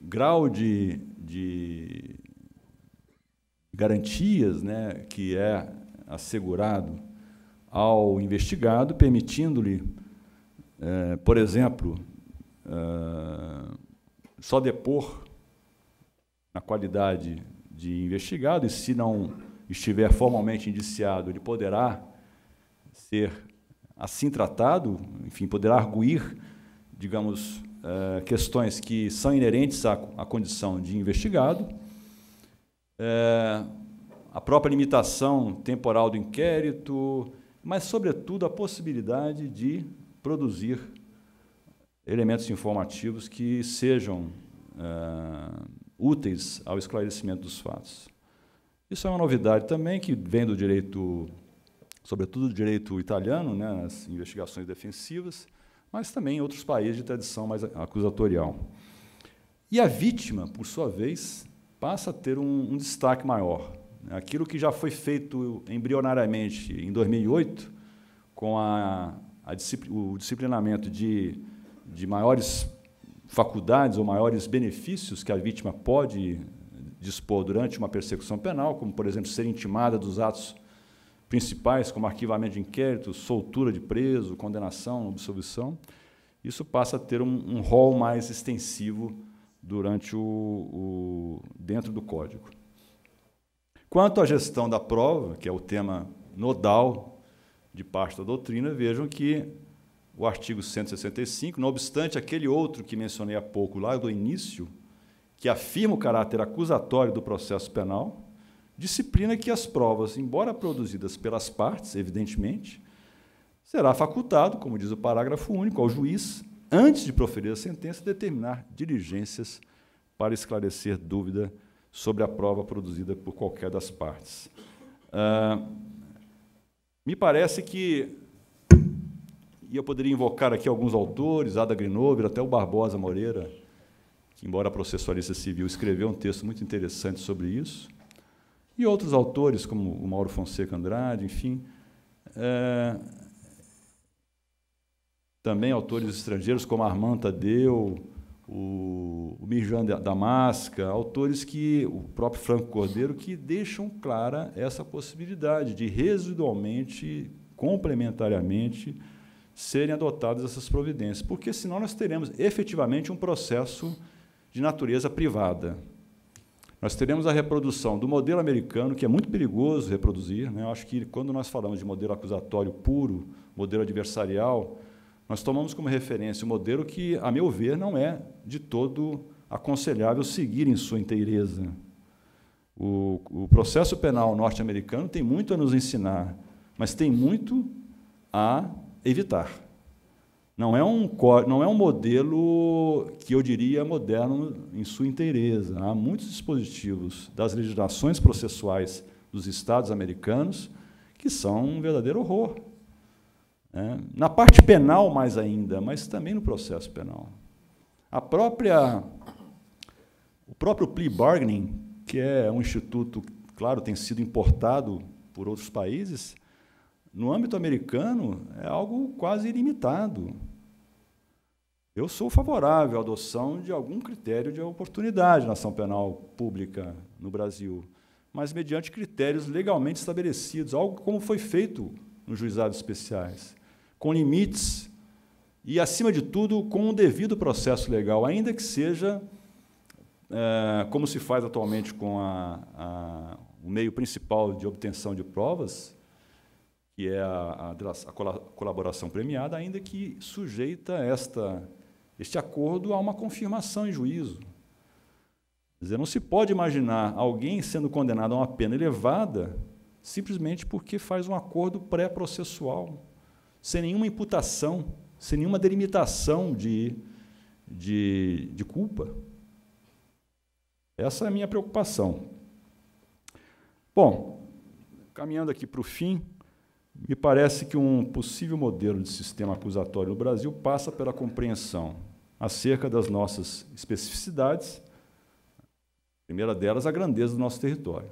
grau de, de garantias né, que é assegurado ao investigado, permitindo-lhe é, por exemplo, é, só depor na qualidade de investigado, e se não estiver formalmente indiciado, ele poderá ser assim tratado, enfim, poderá arguir, digamos, é, questões que são inerentes à, à condição de investigado. É, a própria limitação temporal do inquérito, mas, sobretudo, a possibilidade de produzir elementos informativos que sejam uh, úteis ao esclarecimento dos fatos. Isso é uma novidade também que vem do direito, sobretudo do direito italiano, né, as investigações defensivas, mas também em outros países de tradição mais acusatorial. E a vítima, por sua vez, passa a ter um, um destaque maior. Aquilo que já foi feito embrionariamente em 2008, com a discipl, o disciplinamento de, de maiores faculdades ou maiores benefícios que a vítima pode dispor durante uma persecução penal, como, por exemplo, ser intimada dos atos principais, como arquivamento de inquérito, soltura de preso, condenação, absolvição, isso passa a ter um, um rol mais extensivo durante o, o, dentro do código. Quanto à gestão da prova, que é o tema nodal de parte da doutrina, vejam que o artigo 165, não obstante aquele outro que mencionei há pouco, lá do início, que afirma o caráter acusatório do processo penal, disciplina que as provas, embora produzidas pelas partes, evidentemente, será facultado, como diz o parágrafo único, ao juiz, antes de proferir a sentença, determinar diligências para esclarecer dúvida sobre a prova produzida por qualquer das partes. Uh, me parece que, e eu poderia invocar aqui alguns autores, Ada Grinover, até o Barbosa Moreira, que, embora processualista civil, escreveu um texto muito interessante sobre isso, e outros autores, como o Mauro Fonseca Andrade, enfim, é, também autores estrangeiros, como Armand Tadeu, o, o Mirjan Damasca, autores que o próprio Franco Cordeiro que deixam clara essa possibilidade de residualmente, complementariamente serem adotadas essas providências, porque senão nós teremos efetivamente um processo de natureza privada. Nós teremos a reprodução do modelo americano, que é muito perigoso reproduzir. Né? Eu acho que quando nós falamos de modelo acusatório puro, modelo adversarial, nós tomamos como referência um modelo que, a meu ver, não é de todo aconselhável seguir em sua inteireza. O, o processo penal norte-americano tem muito a nos ensinar, mas tem muito a evitar. Não é um, não é um modelo que eu diria moderno em sua inteireza. Há muitos dispositivos das legislações processuais dos estados americanos que são um verdadeiro horror. Né? Na parte penal, mais ainda, mas também no processo penal. A própria, o próprio plea bargaining, que é um instituto, claro, tem sido importado por outros países, no âmbito americano é algo quase ilimitado. Eu sou favorável à adoção de algum critério de oportunidade na ação penal pública no Brasil, mas mediante critérios legalmente estabelecidos, algo como foi feito nos juizados especiais com limites e, acima de tudo, com o um devido processo legal, ainda que seja é, como se faz atualmente com a, a, o meio principal de obtenção de provas, que é a, a colaboração premiada, ainda que sujeita esta, este acordo a uma confirmação em juízo. Quer dizer, não se pode imaginar alguém sendo condenado a uma pena elevada simplesmente porque faz um acordo pré-processual sem nenhuma imputação, sem nenhuma delimitação de, de, de culpa. Essa é a minha preocupação. Bom, caminhando aqui para o fim, me parece que um possível modelo de sistema acusatório no Brasil passa pela compreensão acerca das nossas especificidades, a primeira delas, a grandeza do nosso território.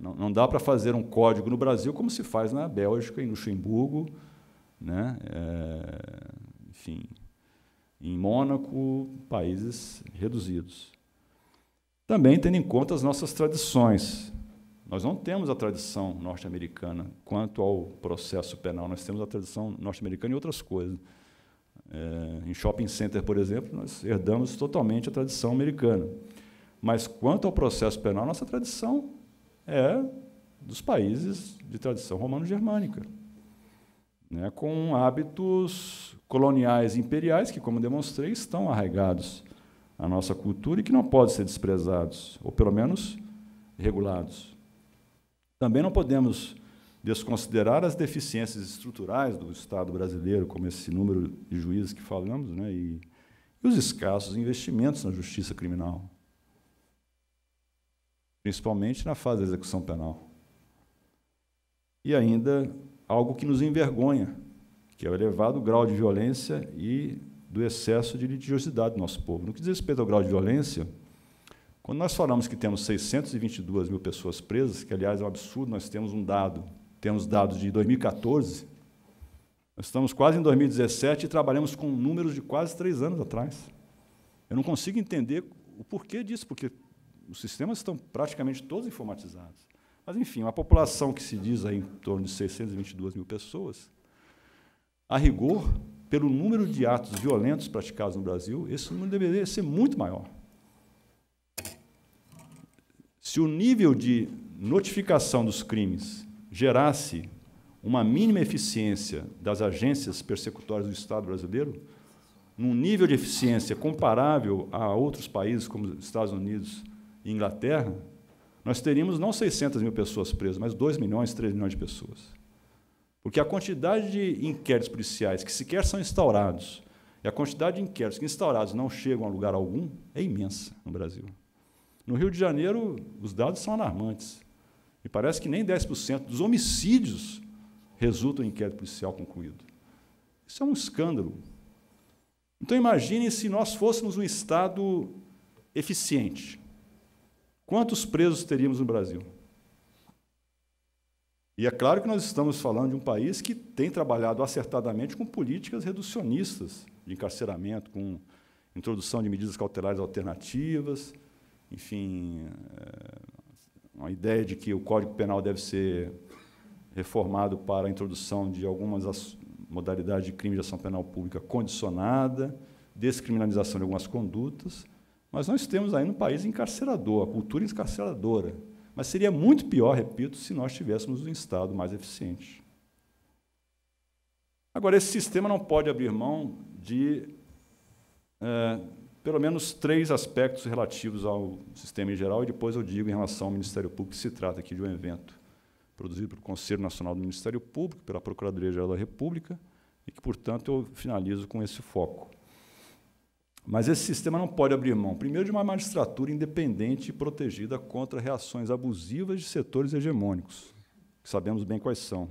Não dá para fazer um código no Brasil como se faz na Bélgica, em Luxemburgo, né? É, enfim, em Mônaco, países reduzidos. Também tendo em conta as nossas tradições. Nós não temos a tradição norte-americana quanto ao processo penal, nós temos a tradição norte-americana e outras coisas. É, em shopping center, por exemplo, nós herdamos totalmente a tradição americana. Mas quanto ao processo penal, nossa tradição é dos países de tradição romano-germânica né, com hábitos coloniais e imperiais que, como demonstrei, estão arraigados à nossa cultura e que não podem ser desprezados, ou pelo menos regulados. Também não podemos desconsiderar as deficiências estruturais do Estado brasileiro, como esse número de juízes que falamos, né, e, e os escassos investimentos na justiça criminal, principalmente na fase da execução penal. E ainda algo que nos envergonha, que é o elevado grau de violência e do excesso de litigiosidade do nosso povo. No que diz respeito ao grau de violência, quando nós falamos que temos 622 mil pessoas presas, que aliás é um absurdo, nós temos um dado, temos dados de 2014, nós estamos quase em 2017 e trabalhamos com números de quase três anos atrás. Eu não consigo entender o porquê disso, porque os sistemas estão praticamente todos informatizados. Mas, enfim, uma população que se diz aí em torno de 622 mil pessoas, a rigor, pelo número de atos violentos praticados no Brasil, esse número deveria ser muito maior. Se o nível de notificação dos crimes gerasse uma mínima eficiência das agências persecutórias do Estado brasileiro, num nível de eficiência comparável a outros países como Estados Unidos e Inglaterra, nós teríamos não 600 mil pessoas presas, mas 2 milhões, 3 milhões de pessoas. Porque a quantidade de inquéritos policiais que sequer são instaurados e a quantidade de inquéritos que instaurados não chegam a lugar algum é imensa no Brasil. No Rio de Janeiro, os dados são alarmantes. E parece que nem 10% dos homicídios resultam em inquérito policial concluído. Isso é um escândalo. Então imagine se nós fôssemos um Estado eficiente, Quantos presos teríamos no Brasil? E é claro que nós estamos falando de um país que tem trabalhado acertadamente com políticas reducionistas de encarceramento, com introdução de medidas cautelares alternativas, enfim, eh, uma ideia de que o Código Penal deve ser reformado para a introdução de algumas modalidades de crime de ação penal pública condicionada, descriminalização de algumas condutas. Mas nós temos aí um país encarcerador, a cultura encarceradora. Mas seria muito pior, repito, se nós tivéssemos um Estado mais eficiente. Agora, esse sistema não pode abrir mão de é, pelo menos três aspectos relativos ao sistema em geral, e depois eu digo em relação ao Ministério Público, que se trata aqui de um evento produzido pelo Conselho Nacional do Ministério Público, pela Procuradoria-Geral da República, e que, portanto, eu finalizo com esse foco. Mas esse sistema não pode abrir mão, primeiro, de uma magistratura independente e protegida contra reações abusivas de setores hegemônicos, que sabemos bem quais são,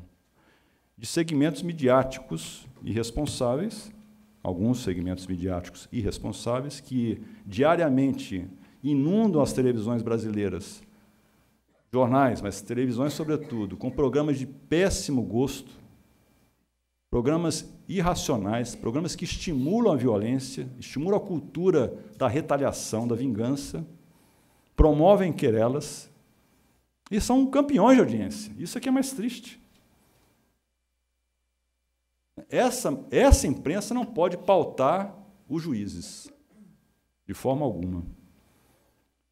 de segmentos midiáticos irresponsáveis, alguns segmentos midiáticos irresponsáveis, que diariamente inundam as televisões brasileiras, jornais, mas televisões sobretudo, com programas de péssimo gosto, programas irracionais, programas que estimulam a violência, estimulam a cultura da retaliação, da vingança, promovem querelas e são campeões de audiência. Isso aqui é mais triste. Essa, essa imprensa não pode pautar os juízes, de forma alguma.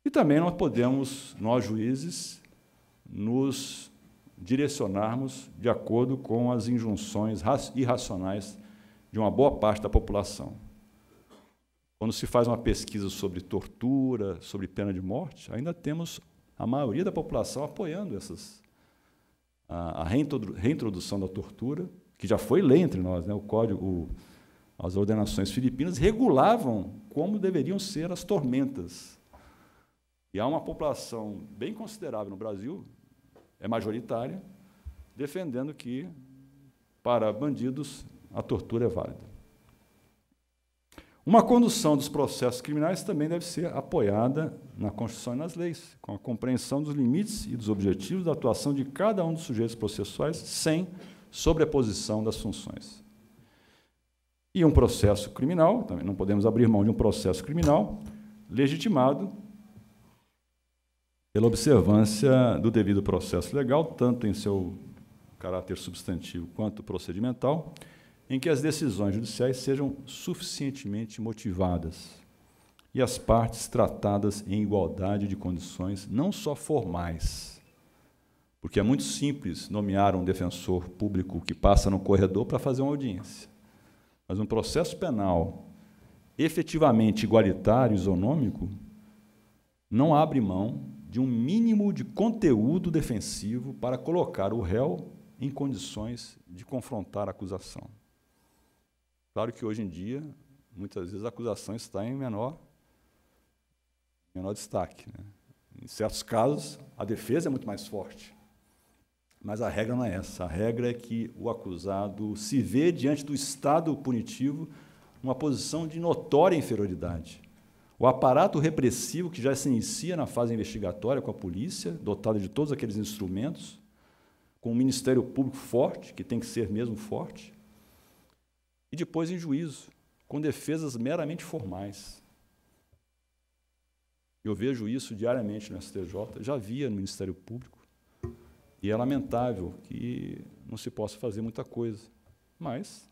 E também nós podemos, nós juízes, nos direcionarmos de acordo com as injunções irracionais de uma boa parte da população. Quando se faz uma pesquisa sobre tortura, sobre pena de morte, ainda temos a maioria da população apoiando essas a, a reintrodução da tortura, que já foi lei entre nós, né? O código, o, as ordenações filipinas regulavam como deveriam ser as tormentas. E há uma população bem considerável no Brasil, é majoritária, defendendo que, para bandidos, a tortura é válida. Uma condução dos processos criminais também deve ser apoiada na Constituição e nas leis, com a compreensão dos limites e dos objetivos da atuação de cada um dos sujeitos processuais, sem sobreposição das funções. E um processo criminal, também não podemos abrir mão de um processo criminal legitimado pela observância do devido processo legal, tanto em seu caráter substantivo quanto procedimental, em que as decisões judiciais sejam suficientemente motivadas e as partes tratadas em igualdade de condições, não só formais, porque é muito simples nomear um defensor público que passa no corredor para fazer uma audiência. Mas um processo penal efetivamente igualitário, isonômico, não abre mão de um mínimo de conteúdo defensivo para colocar o réu em condições de confrontar a acusação. Claro que hoje em dia, muitas vezes a acusação está em menor, menor destaque. Né? Em certos casos, a defesa é muito mais forte. Mas a regra não é essa. A regra é que o acusado se vê diante do Estado punitivo numa posição de notória inferioridade o aparato repressivo que já se inicia na fase investigatória com a polícia, dotada de todos aqueles instrumentos, com um Ministério Público forte, que tem que ser mesmo forte, e depois em juízo, com defesas meramente formais. Eu vejo isso diariamente no STJ, já via no Ministério Público, e é lamentável que não se possa fazer muita coisa, mas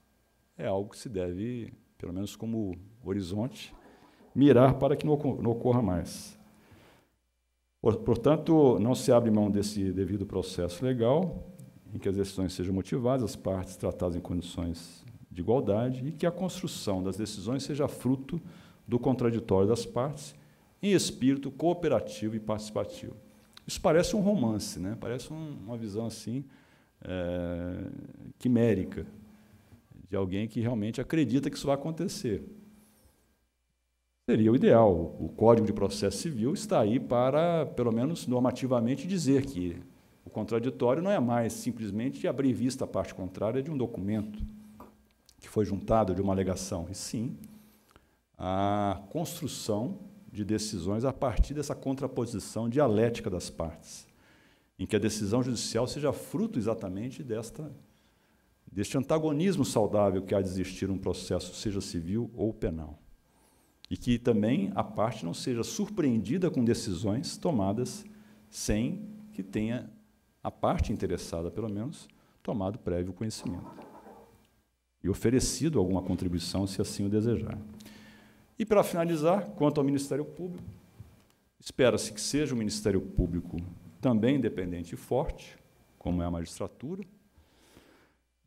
é algo que se deve, pelo menos como horizonte, mirar para que não ocorra mais. Portanto, não se abre mão desse devido processo legal, em que as decisões sejam motivadas, as partes tratadas em condições de igualdade e que a construção das decisões seja fruto do contraditório das partes em espírito cooperativo e participativo. Isso parece um romance, né? parece um, uma visão assim é, quimérica de alguém que realmente acredita que isso vai acontecer seria o ideal. O Código de Processo Civil está aí para, pelo menos normativamente, dizer que o contraditório não é mais simplesmente abrir vista à parte contrária de um documento que foi juntado de uma alegação, e sim a construção de decisões a partir dessa contraposição dialética das partes, em que a decisão judicial seja fruto exatamente desta deste antagonismo saudável que há de existir um processo, seja civil ou penal. E que também a parte não seja surpreendida com decisões tomadas sem que tenha a parte interessada, pelo menos, tomado prévio conhecimento e oferecido alguma contribuição, se assim o desejar. E, para finalizar, quanto ao Ministério Público, espera-se que seja um Ministério Público também independente e forte, como é a magistratura,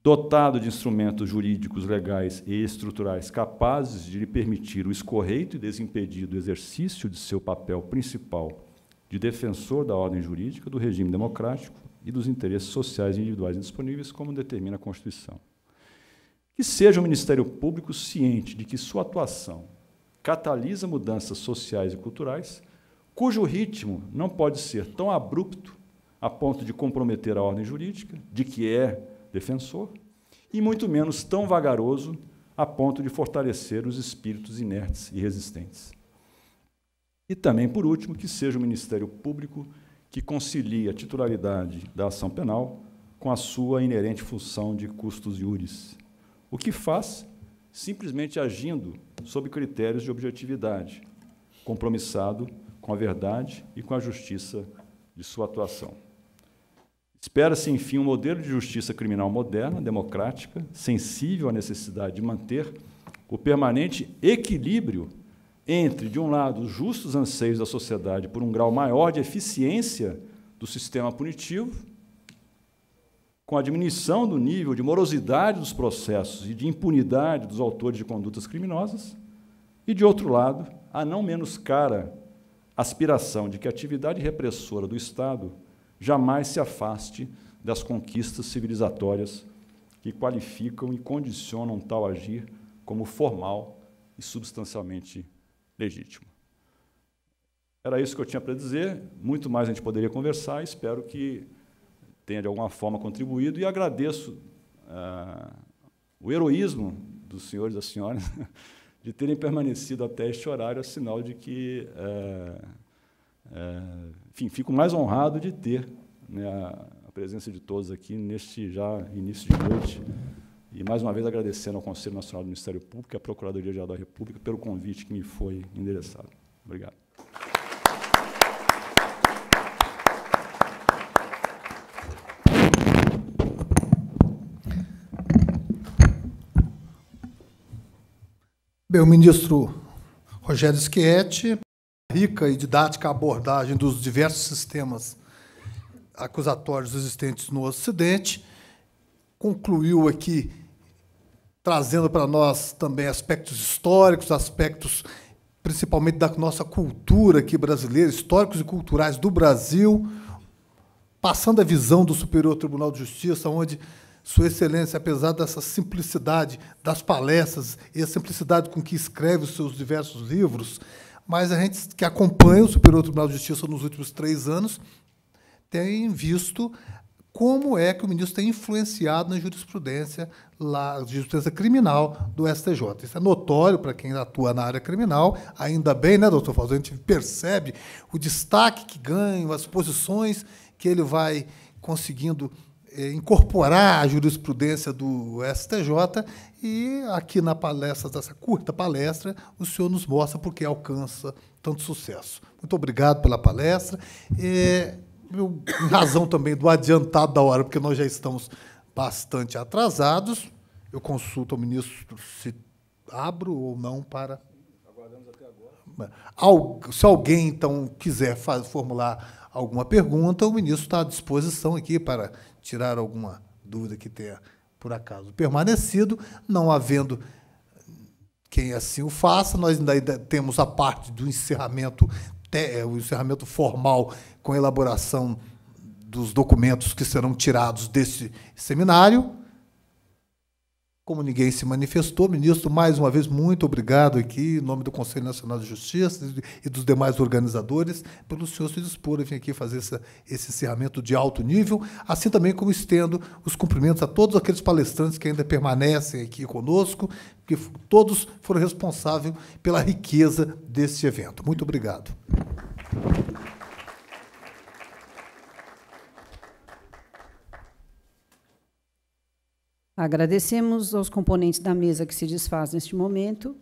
dotado de instrumentos jurídicos, legais e estruturais capazes de lhe permitir o escorreito e desimpedido exercício de seu papel principal de defensor da ordem jurídica, do regime democrático e dos interesses sociais e individuais indisponíveis, como determina a Constituição. Que seja o Ministério Público ciente de que sua atuação catalisa mudanças sociais e culturais, cujo ritmo não pode ser tão abrupto a ponto de comprometer a ordem jurídica, de que é defensor, e muito menos tão vagaroso a ponto de fortalecer os espíritos inertes e resistentes. E também, por último, que seja o Ministério Público que concilie a titularidade da ação penal com a sua inerente função de custos iuris, o que faz simplesmente agindo sob critérios de objetividade, compromissado com a verdade e com a justiça de sua atuação. Espera-se, enfim, um modelo de justiça criminal moderna, democrática, sensível à necessidade de manter o permanente equilíbrio entre, de um lado, os justos anseios da sociedade por um grau maior de eficiência do sistema punitivo, com a diminuição do nível de morosidade dos processos e de impunidade dos autores de condutas criminosas, e, de outro lado, a não menos cara aspiração de que a atividade repressora do Estado jamais se afaste das conquistas civilizatórias que qualificam e condicionam tal agir como formal e substancialmente legítimo. Era isso que eu tinha para dizer, muito mais a gente poderia conversar, espero que tenha de alguma forma contribuído e agradeço uh, o heroísmo dos senhores e das senhoras de terem permanecido até este horário, é sinal de que uh, uh, enfim, fico mais honrado de ter né, a presença de todos aqui neste já início de noite. E, mais uma vez, agradecendo ao Conselho Nacional do Ministério Público e à Procuradoria Geral da República pelo convite que me foi endereçado. Obrigado. Bem, o ministro Rogério Schietti rica e didática abordagem dos diversos sistemas acusatórios existentes no Ocidente, concluiu aqui trazendo para nós também aspectos históricos, aspectos principalmente da nossa cultura aqui brasileira, históricos e culturais do Brasil, passando a visão do Superior Tribunal de Justiça, onde sua Excelência, apesar dessa simplicidade das palestras e a simplicidade com que escreve os seus diversos livros, mas a gente que acompanha o Superior Tribunal de Justiça nos últimos três anos tem visto como é que o ministro tem influenciado na jurisprudência lá, jurisprudência criminal do STJ. Isso é notório para quem atua na área criminal, ainda bem, né, doutor Fausto? A gente percebe o destaque que ganha, as posições que ele vai conseguindo eh, incorporar a jurisprudência do STJ e aqui na palestra, dessa curta palestra, o senhor nos mostra por que alcança tanto sucesso. Muito obrigado pela palestra. É, eu, em razão também do adiantado da hora, porque nós já estamos bastante atrasados, eu consulto o ministro se abro ou não para. Se alguém, então, quiser formular alguma pergunta, o ministro está à disposição aqui para tirar alguma dúvida que tenha, por acaso, permanecido, não havendo quem assim o faça, nós ainda temos a parte do encerramento, é, o encerramento formal com a elaboração dos documentos que serão tirados desse seminário, como ninguém se manifestou, ministro, mais uma vez, muito obrigado aqui, em nome do Conselho Nacional de Justiça e dos demais organizadores, pelo senhor se dispor a vir aqui fazer essa, esse encerramento de alto nível, assim também como estendo os cumprimentos a todos aqueles palestrantes que ainda permanecem aqui conosco, que todos foram responsáveis pela riqueza deste evento. Muito obrigado. Agradecemos aos componentes da mesa que se desfaz neste momento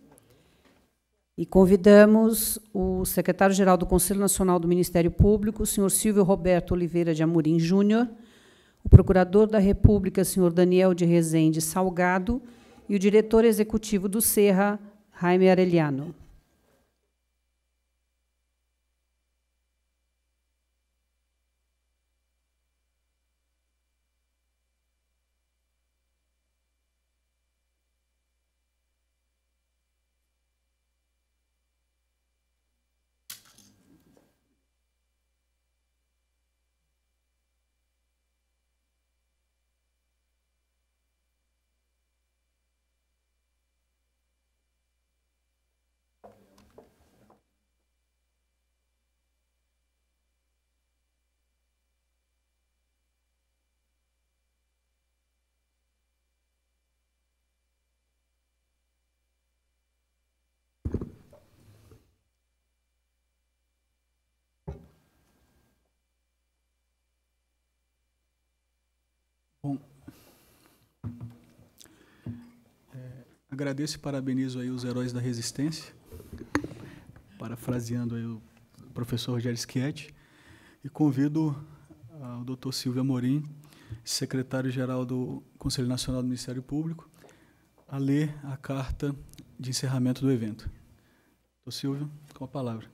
e convidamos o secretário-geral do Conselho Nacional do Ministério Público, o senhor Silvio Roberto Oliveira de Amorim Júnior, o procurador da República, senhor Daniel de Rezende Salgado, e o diretor executivo do Serra, Jaime Arellano. Bom, é, agradeço e parabenizo aí os heróis da resistência, parafraseando aí o professor Rogério Schietti, e convido ah, o doutor Silvio Amorim, secretário-geral do Conselho Nacional do Ministério Público, a ler a carta de encerramento do evento. Doutor Silvio, com a palavra.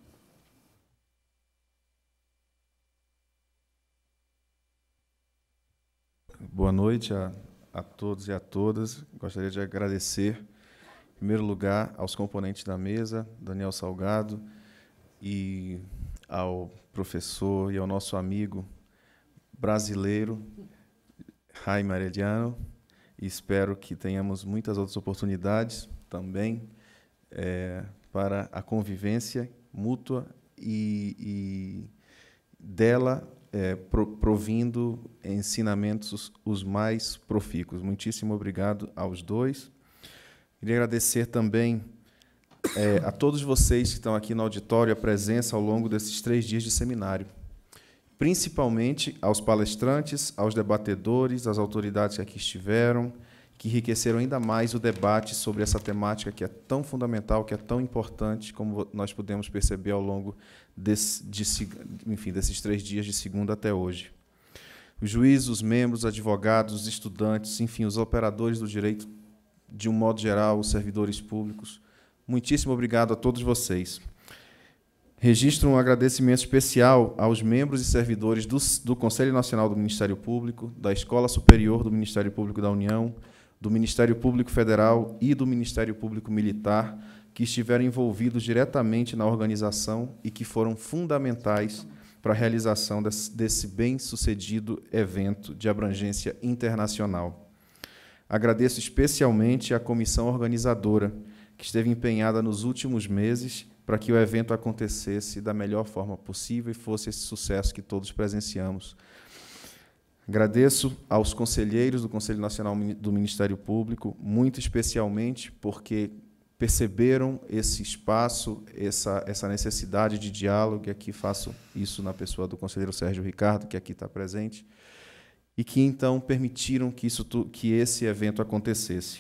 Boa noite a, a todos e a todas. Gostaria de agradecer, em primeiro lugar, aos componentes da mesa, Daniel Salgado, e ao professor e ao nosso amigo brasileiro, Jaime Arellano, e espero que tenhamos muitas outras oportunidades também é, para a convivência mútua e, e dela é, provindo ensinamentos os mais profícuos. Muitíssimo obrigado aos dois. Queria agradecer também é, a todos vocês que estão aqui no auditório a presença ao longo desses três dias de seminário, principalmente aos palestrantes, aos debatedores, às autoridades que aqui estiveram, que enriqueceram ainda mais o debate sobre essa temática que é tão fundamental, que é tão importante, como nós pudemos perceber ao longo desse, de, enfim, desses três dias, de segunda até hoje. Os juízes, os membros, advogados, os estudantes, enfim, os operadores do direito, de um modo geral, os servidores públicos. Muitíssimo obrigado a todos vocês. Registro um agradecimento especial aos membros e servidores do, do Conselho Nacional do Ministério Público, da Escola Superior do Ministério Público da União, do Ministério Público Federal e do Ministério Público Militar que estiveram envolvidos diretamente na organização e que foram fundamentais para a realização desse bem-sucedido evento de abrangência internacional. Agradeço especialmente à comissão organizadora, que esteve empenhada nos últimos meses para que o evento acontecesse da melhor forma possível e fosse esse sucesso que todos presenciamos. Agradeço aos conselheiros do Conselho Nacional do Ministério Público, muito especialmente porque perceberam esse espaço, essa, essa necessidade de diálogo, e aqui faço isso na pessoa do conselheiro Sérgio Ricardo, que aqui está presente, e que então permitiram que, isso, que esse evento acontecesse.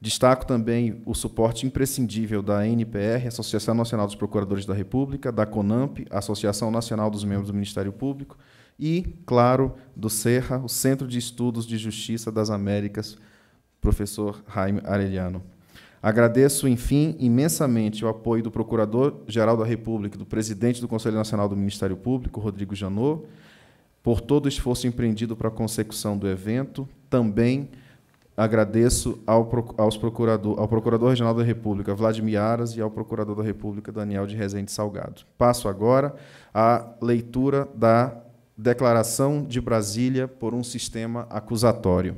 Destaco também o suporte imprescindível da NPR, Associação Nacional dos Procuradores da República, da CONAMP, Associação Nacional dos Membros do Ministério Público, e, claro, do Serra, o Centro de Estudos de Justiça das Américas, professor Jaime Arellano. Agradeço, enfim, imensamente o apoio do Procurador-Geral da República e do presidente do Conselho Nacional do Ministério Público, Rodrigo Janot, por todo o esforço empreendido para a consecução do evento. Também agradeço ao, aos procurador, ao Procurador-Regional da República, Vladimir Aras, e ao Procurador da República, Daniel de Rezende Salgado. Passo agora à leitura da Declaração de Brasília por um sistema acusatório.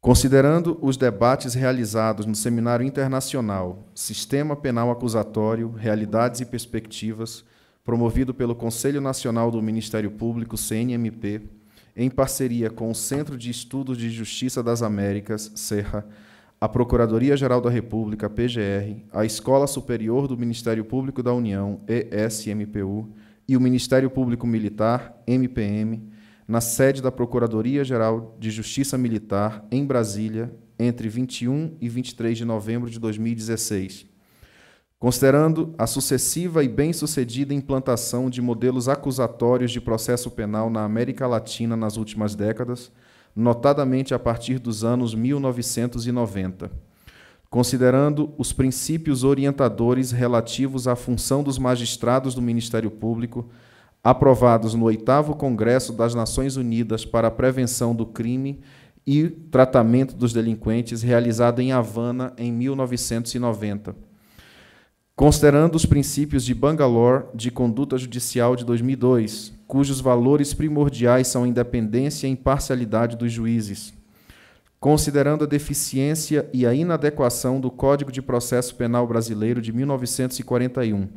Considerando os debates realizados no Seminário Internacional Sistema Penal Acusatório, Realidades e Perspectivas, promovido pelo Conselho Nacional do Ministério Público, CNMP, em parceria com o Centro de Estudos de Justiça das Américas, Serra, a Procuradoria-Geral da República, PGR, a Escola Superior do Ministério Público da União, ESMPU, e o Ministério Público Militar, MPM, na sede da Procuradoria-Geral de Justiça Militar, em Brasília, entre 21 e 23 de novembro de 2016, considerando a sucessiva e bem-sucedida implantação de modelos acusatórios de processo penal na América Latina nas últimas décadas, notadamente a partir dos anos 1990 considerando os princípios orientadores relativos à função dos magistrados do Ministério Público, aprovados no 8 Congresso das Nações Unidas para a Prevenção do Crime e Tratamento dos Delinquentes, realizado em Havana em 1990. Considerando os princípios de Bangalore de Conduta Judicial de 2002, cujos valores primordiais são a independência e imparcialidade dos juízes considerando a deficiência e a inadequação do Código de Processo Penal Brasileiro de 1941,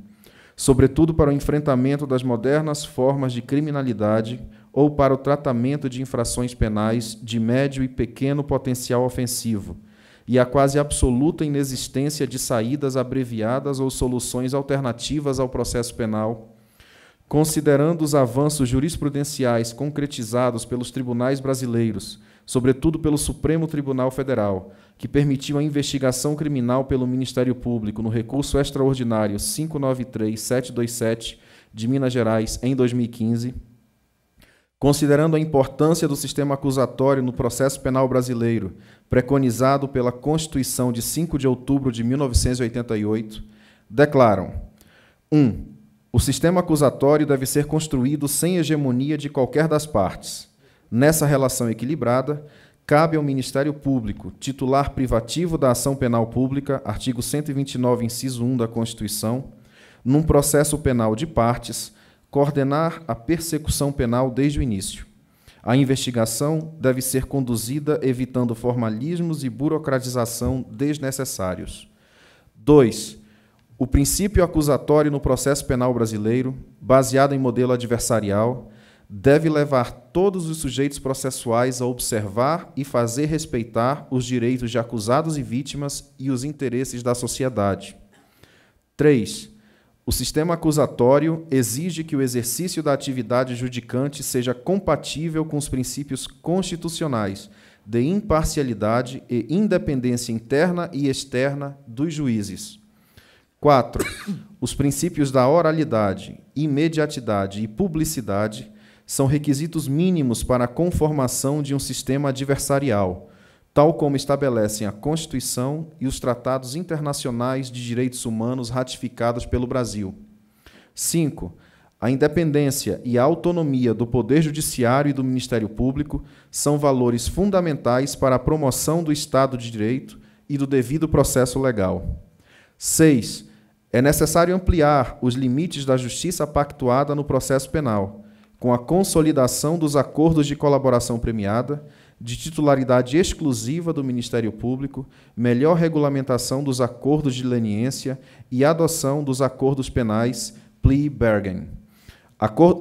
sobretudo para o enfrentamento das modernas formas de criminalidade ou para o tratamento de infrações penais de médio e pequeno potencial ofensivo, e a quase absoluta inexistência de saídas abreviadas ou soluções alternativas ao processo penal considerando os avanços jurisprudenciais concretizados pelos tribunais brasileiros, sobretudo pelo Supremo Tribunal Federal, que permitiu a investigação criminal pelo Ministério Público no recurso extraordinário 593727 de Minas Gerais em 2015, considerando a importância do sistema acusatório no processo penal brasileiro, preconizado pela Constituição de 5 de outubro de 1988, declaram: 1. Um, o sistema acusatório deve ser construído sem hegemonia de qualquer das partes. Nessa relação equilibrada, cabe ao Ministério Público, titular privativo da ação penal pública, artigo 129, inciso 1 da Constituição, num processo penal de partes, coordenar a persecução penal desde o início. A investigação deve ser conduzida evitando formalismos e burocratização desnecessários. 2. O princípio acusatório no processo penal brasileiro, baseado em modelo adversarial, deve levar todos os sujeitos processuais a observar e fazer respeitar os direitos de acusados e vítimas e os interesses da sociedade. 3. O sistema acusatório exige que o exercício da atividade judicante seja compatível com os princípios constitucionais de imparcialidade e independência interna e externa dos juízes. 4. Os princípios da oralidade, imediatidade e publicidade são requisitos mínimos para a conformação de um sistema adversarial, tal como estabelecem a Constituição e os tratados internacionais de direitos humanos ratificados pelo Brasil. 5. A independência e a autonomia do Poder Judiciário e do Ministério Público são valores fundamentais para a promoção do Estado de Direito e do devido processo legal. 6. É necessário ampliar os limites da justiça pactuada no processo penal, com a consolidação dos acordos de colaboração premiada, de titularidade exclusiva do Ministério Público, melhor regulamentação dos acordos de leniência e adoção dos acordos penais plea bargain.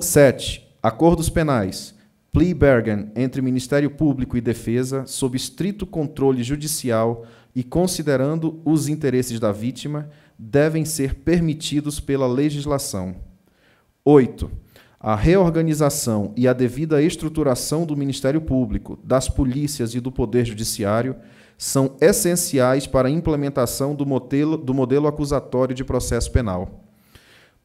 7. Acordos penais. Plea bargain entre Ministério Público e Defesa, sob estrito controle judicial e considerando os interesses da vítima, devem ser permitidos pela legislação. 8 a reorganização e a devida estruturação do Ministério Público, das polícias e do Poder Judiciário são essenciais para a implementação do modelo, do modelo acusatório de processo penal.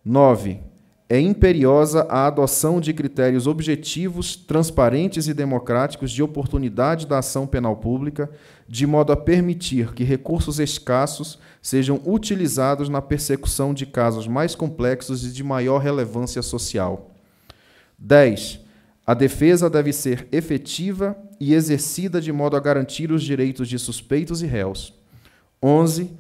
9. É imperiosa a adoção de critérios objetivos, transparentes e democráticos de oportunidade da ação penal pública, de modo a permitir que recursos escassos sejam utilizados na persecução de casos mais complexos e de maior relevância social. 10. A defesa deve ser efetiva e exercida de modo a garantir os direitos de suspeitos e réus. 11.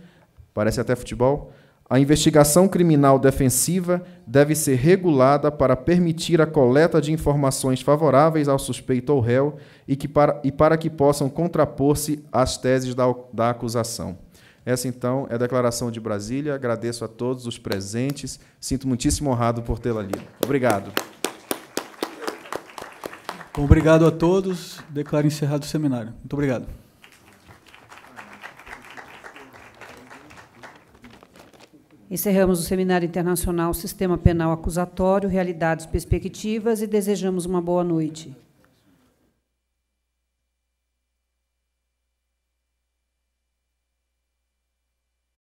Parece até futebol. A investigação criminal defensiva deve ser regulada para permitir a coleta de informações favoráveis ao suspeito ou réu e, que para, e para que possam contrapor-se às teses da, da acusação. Essa, então, é a declaração de Brasília. Agradeço a todos os presentes. Sinto muitíssimo honrado por tê-la lido. Obrigado. Bom, então, obrigado a todos. Declaro encerrado o seminário. Muito obrigado. Encerramos o Seminário Internacional Sistema Penal Acusatório, Realidades Perspectivas e desejamos uma boa noite.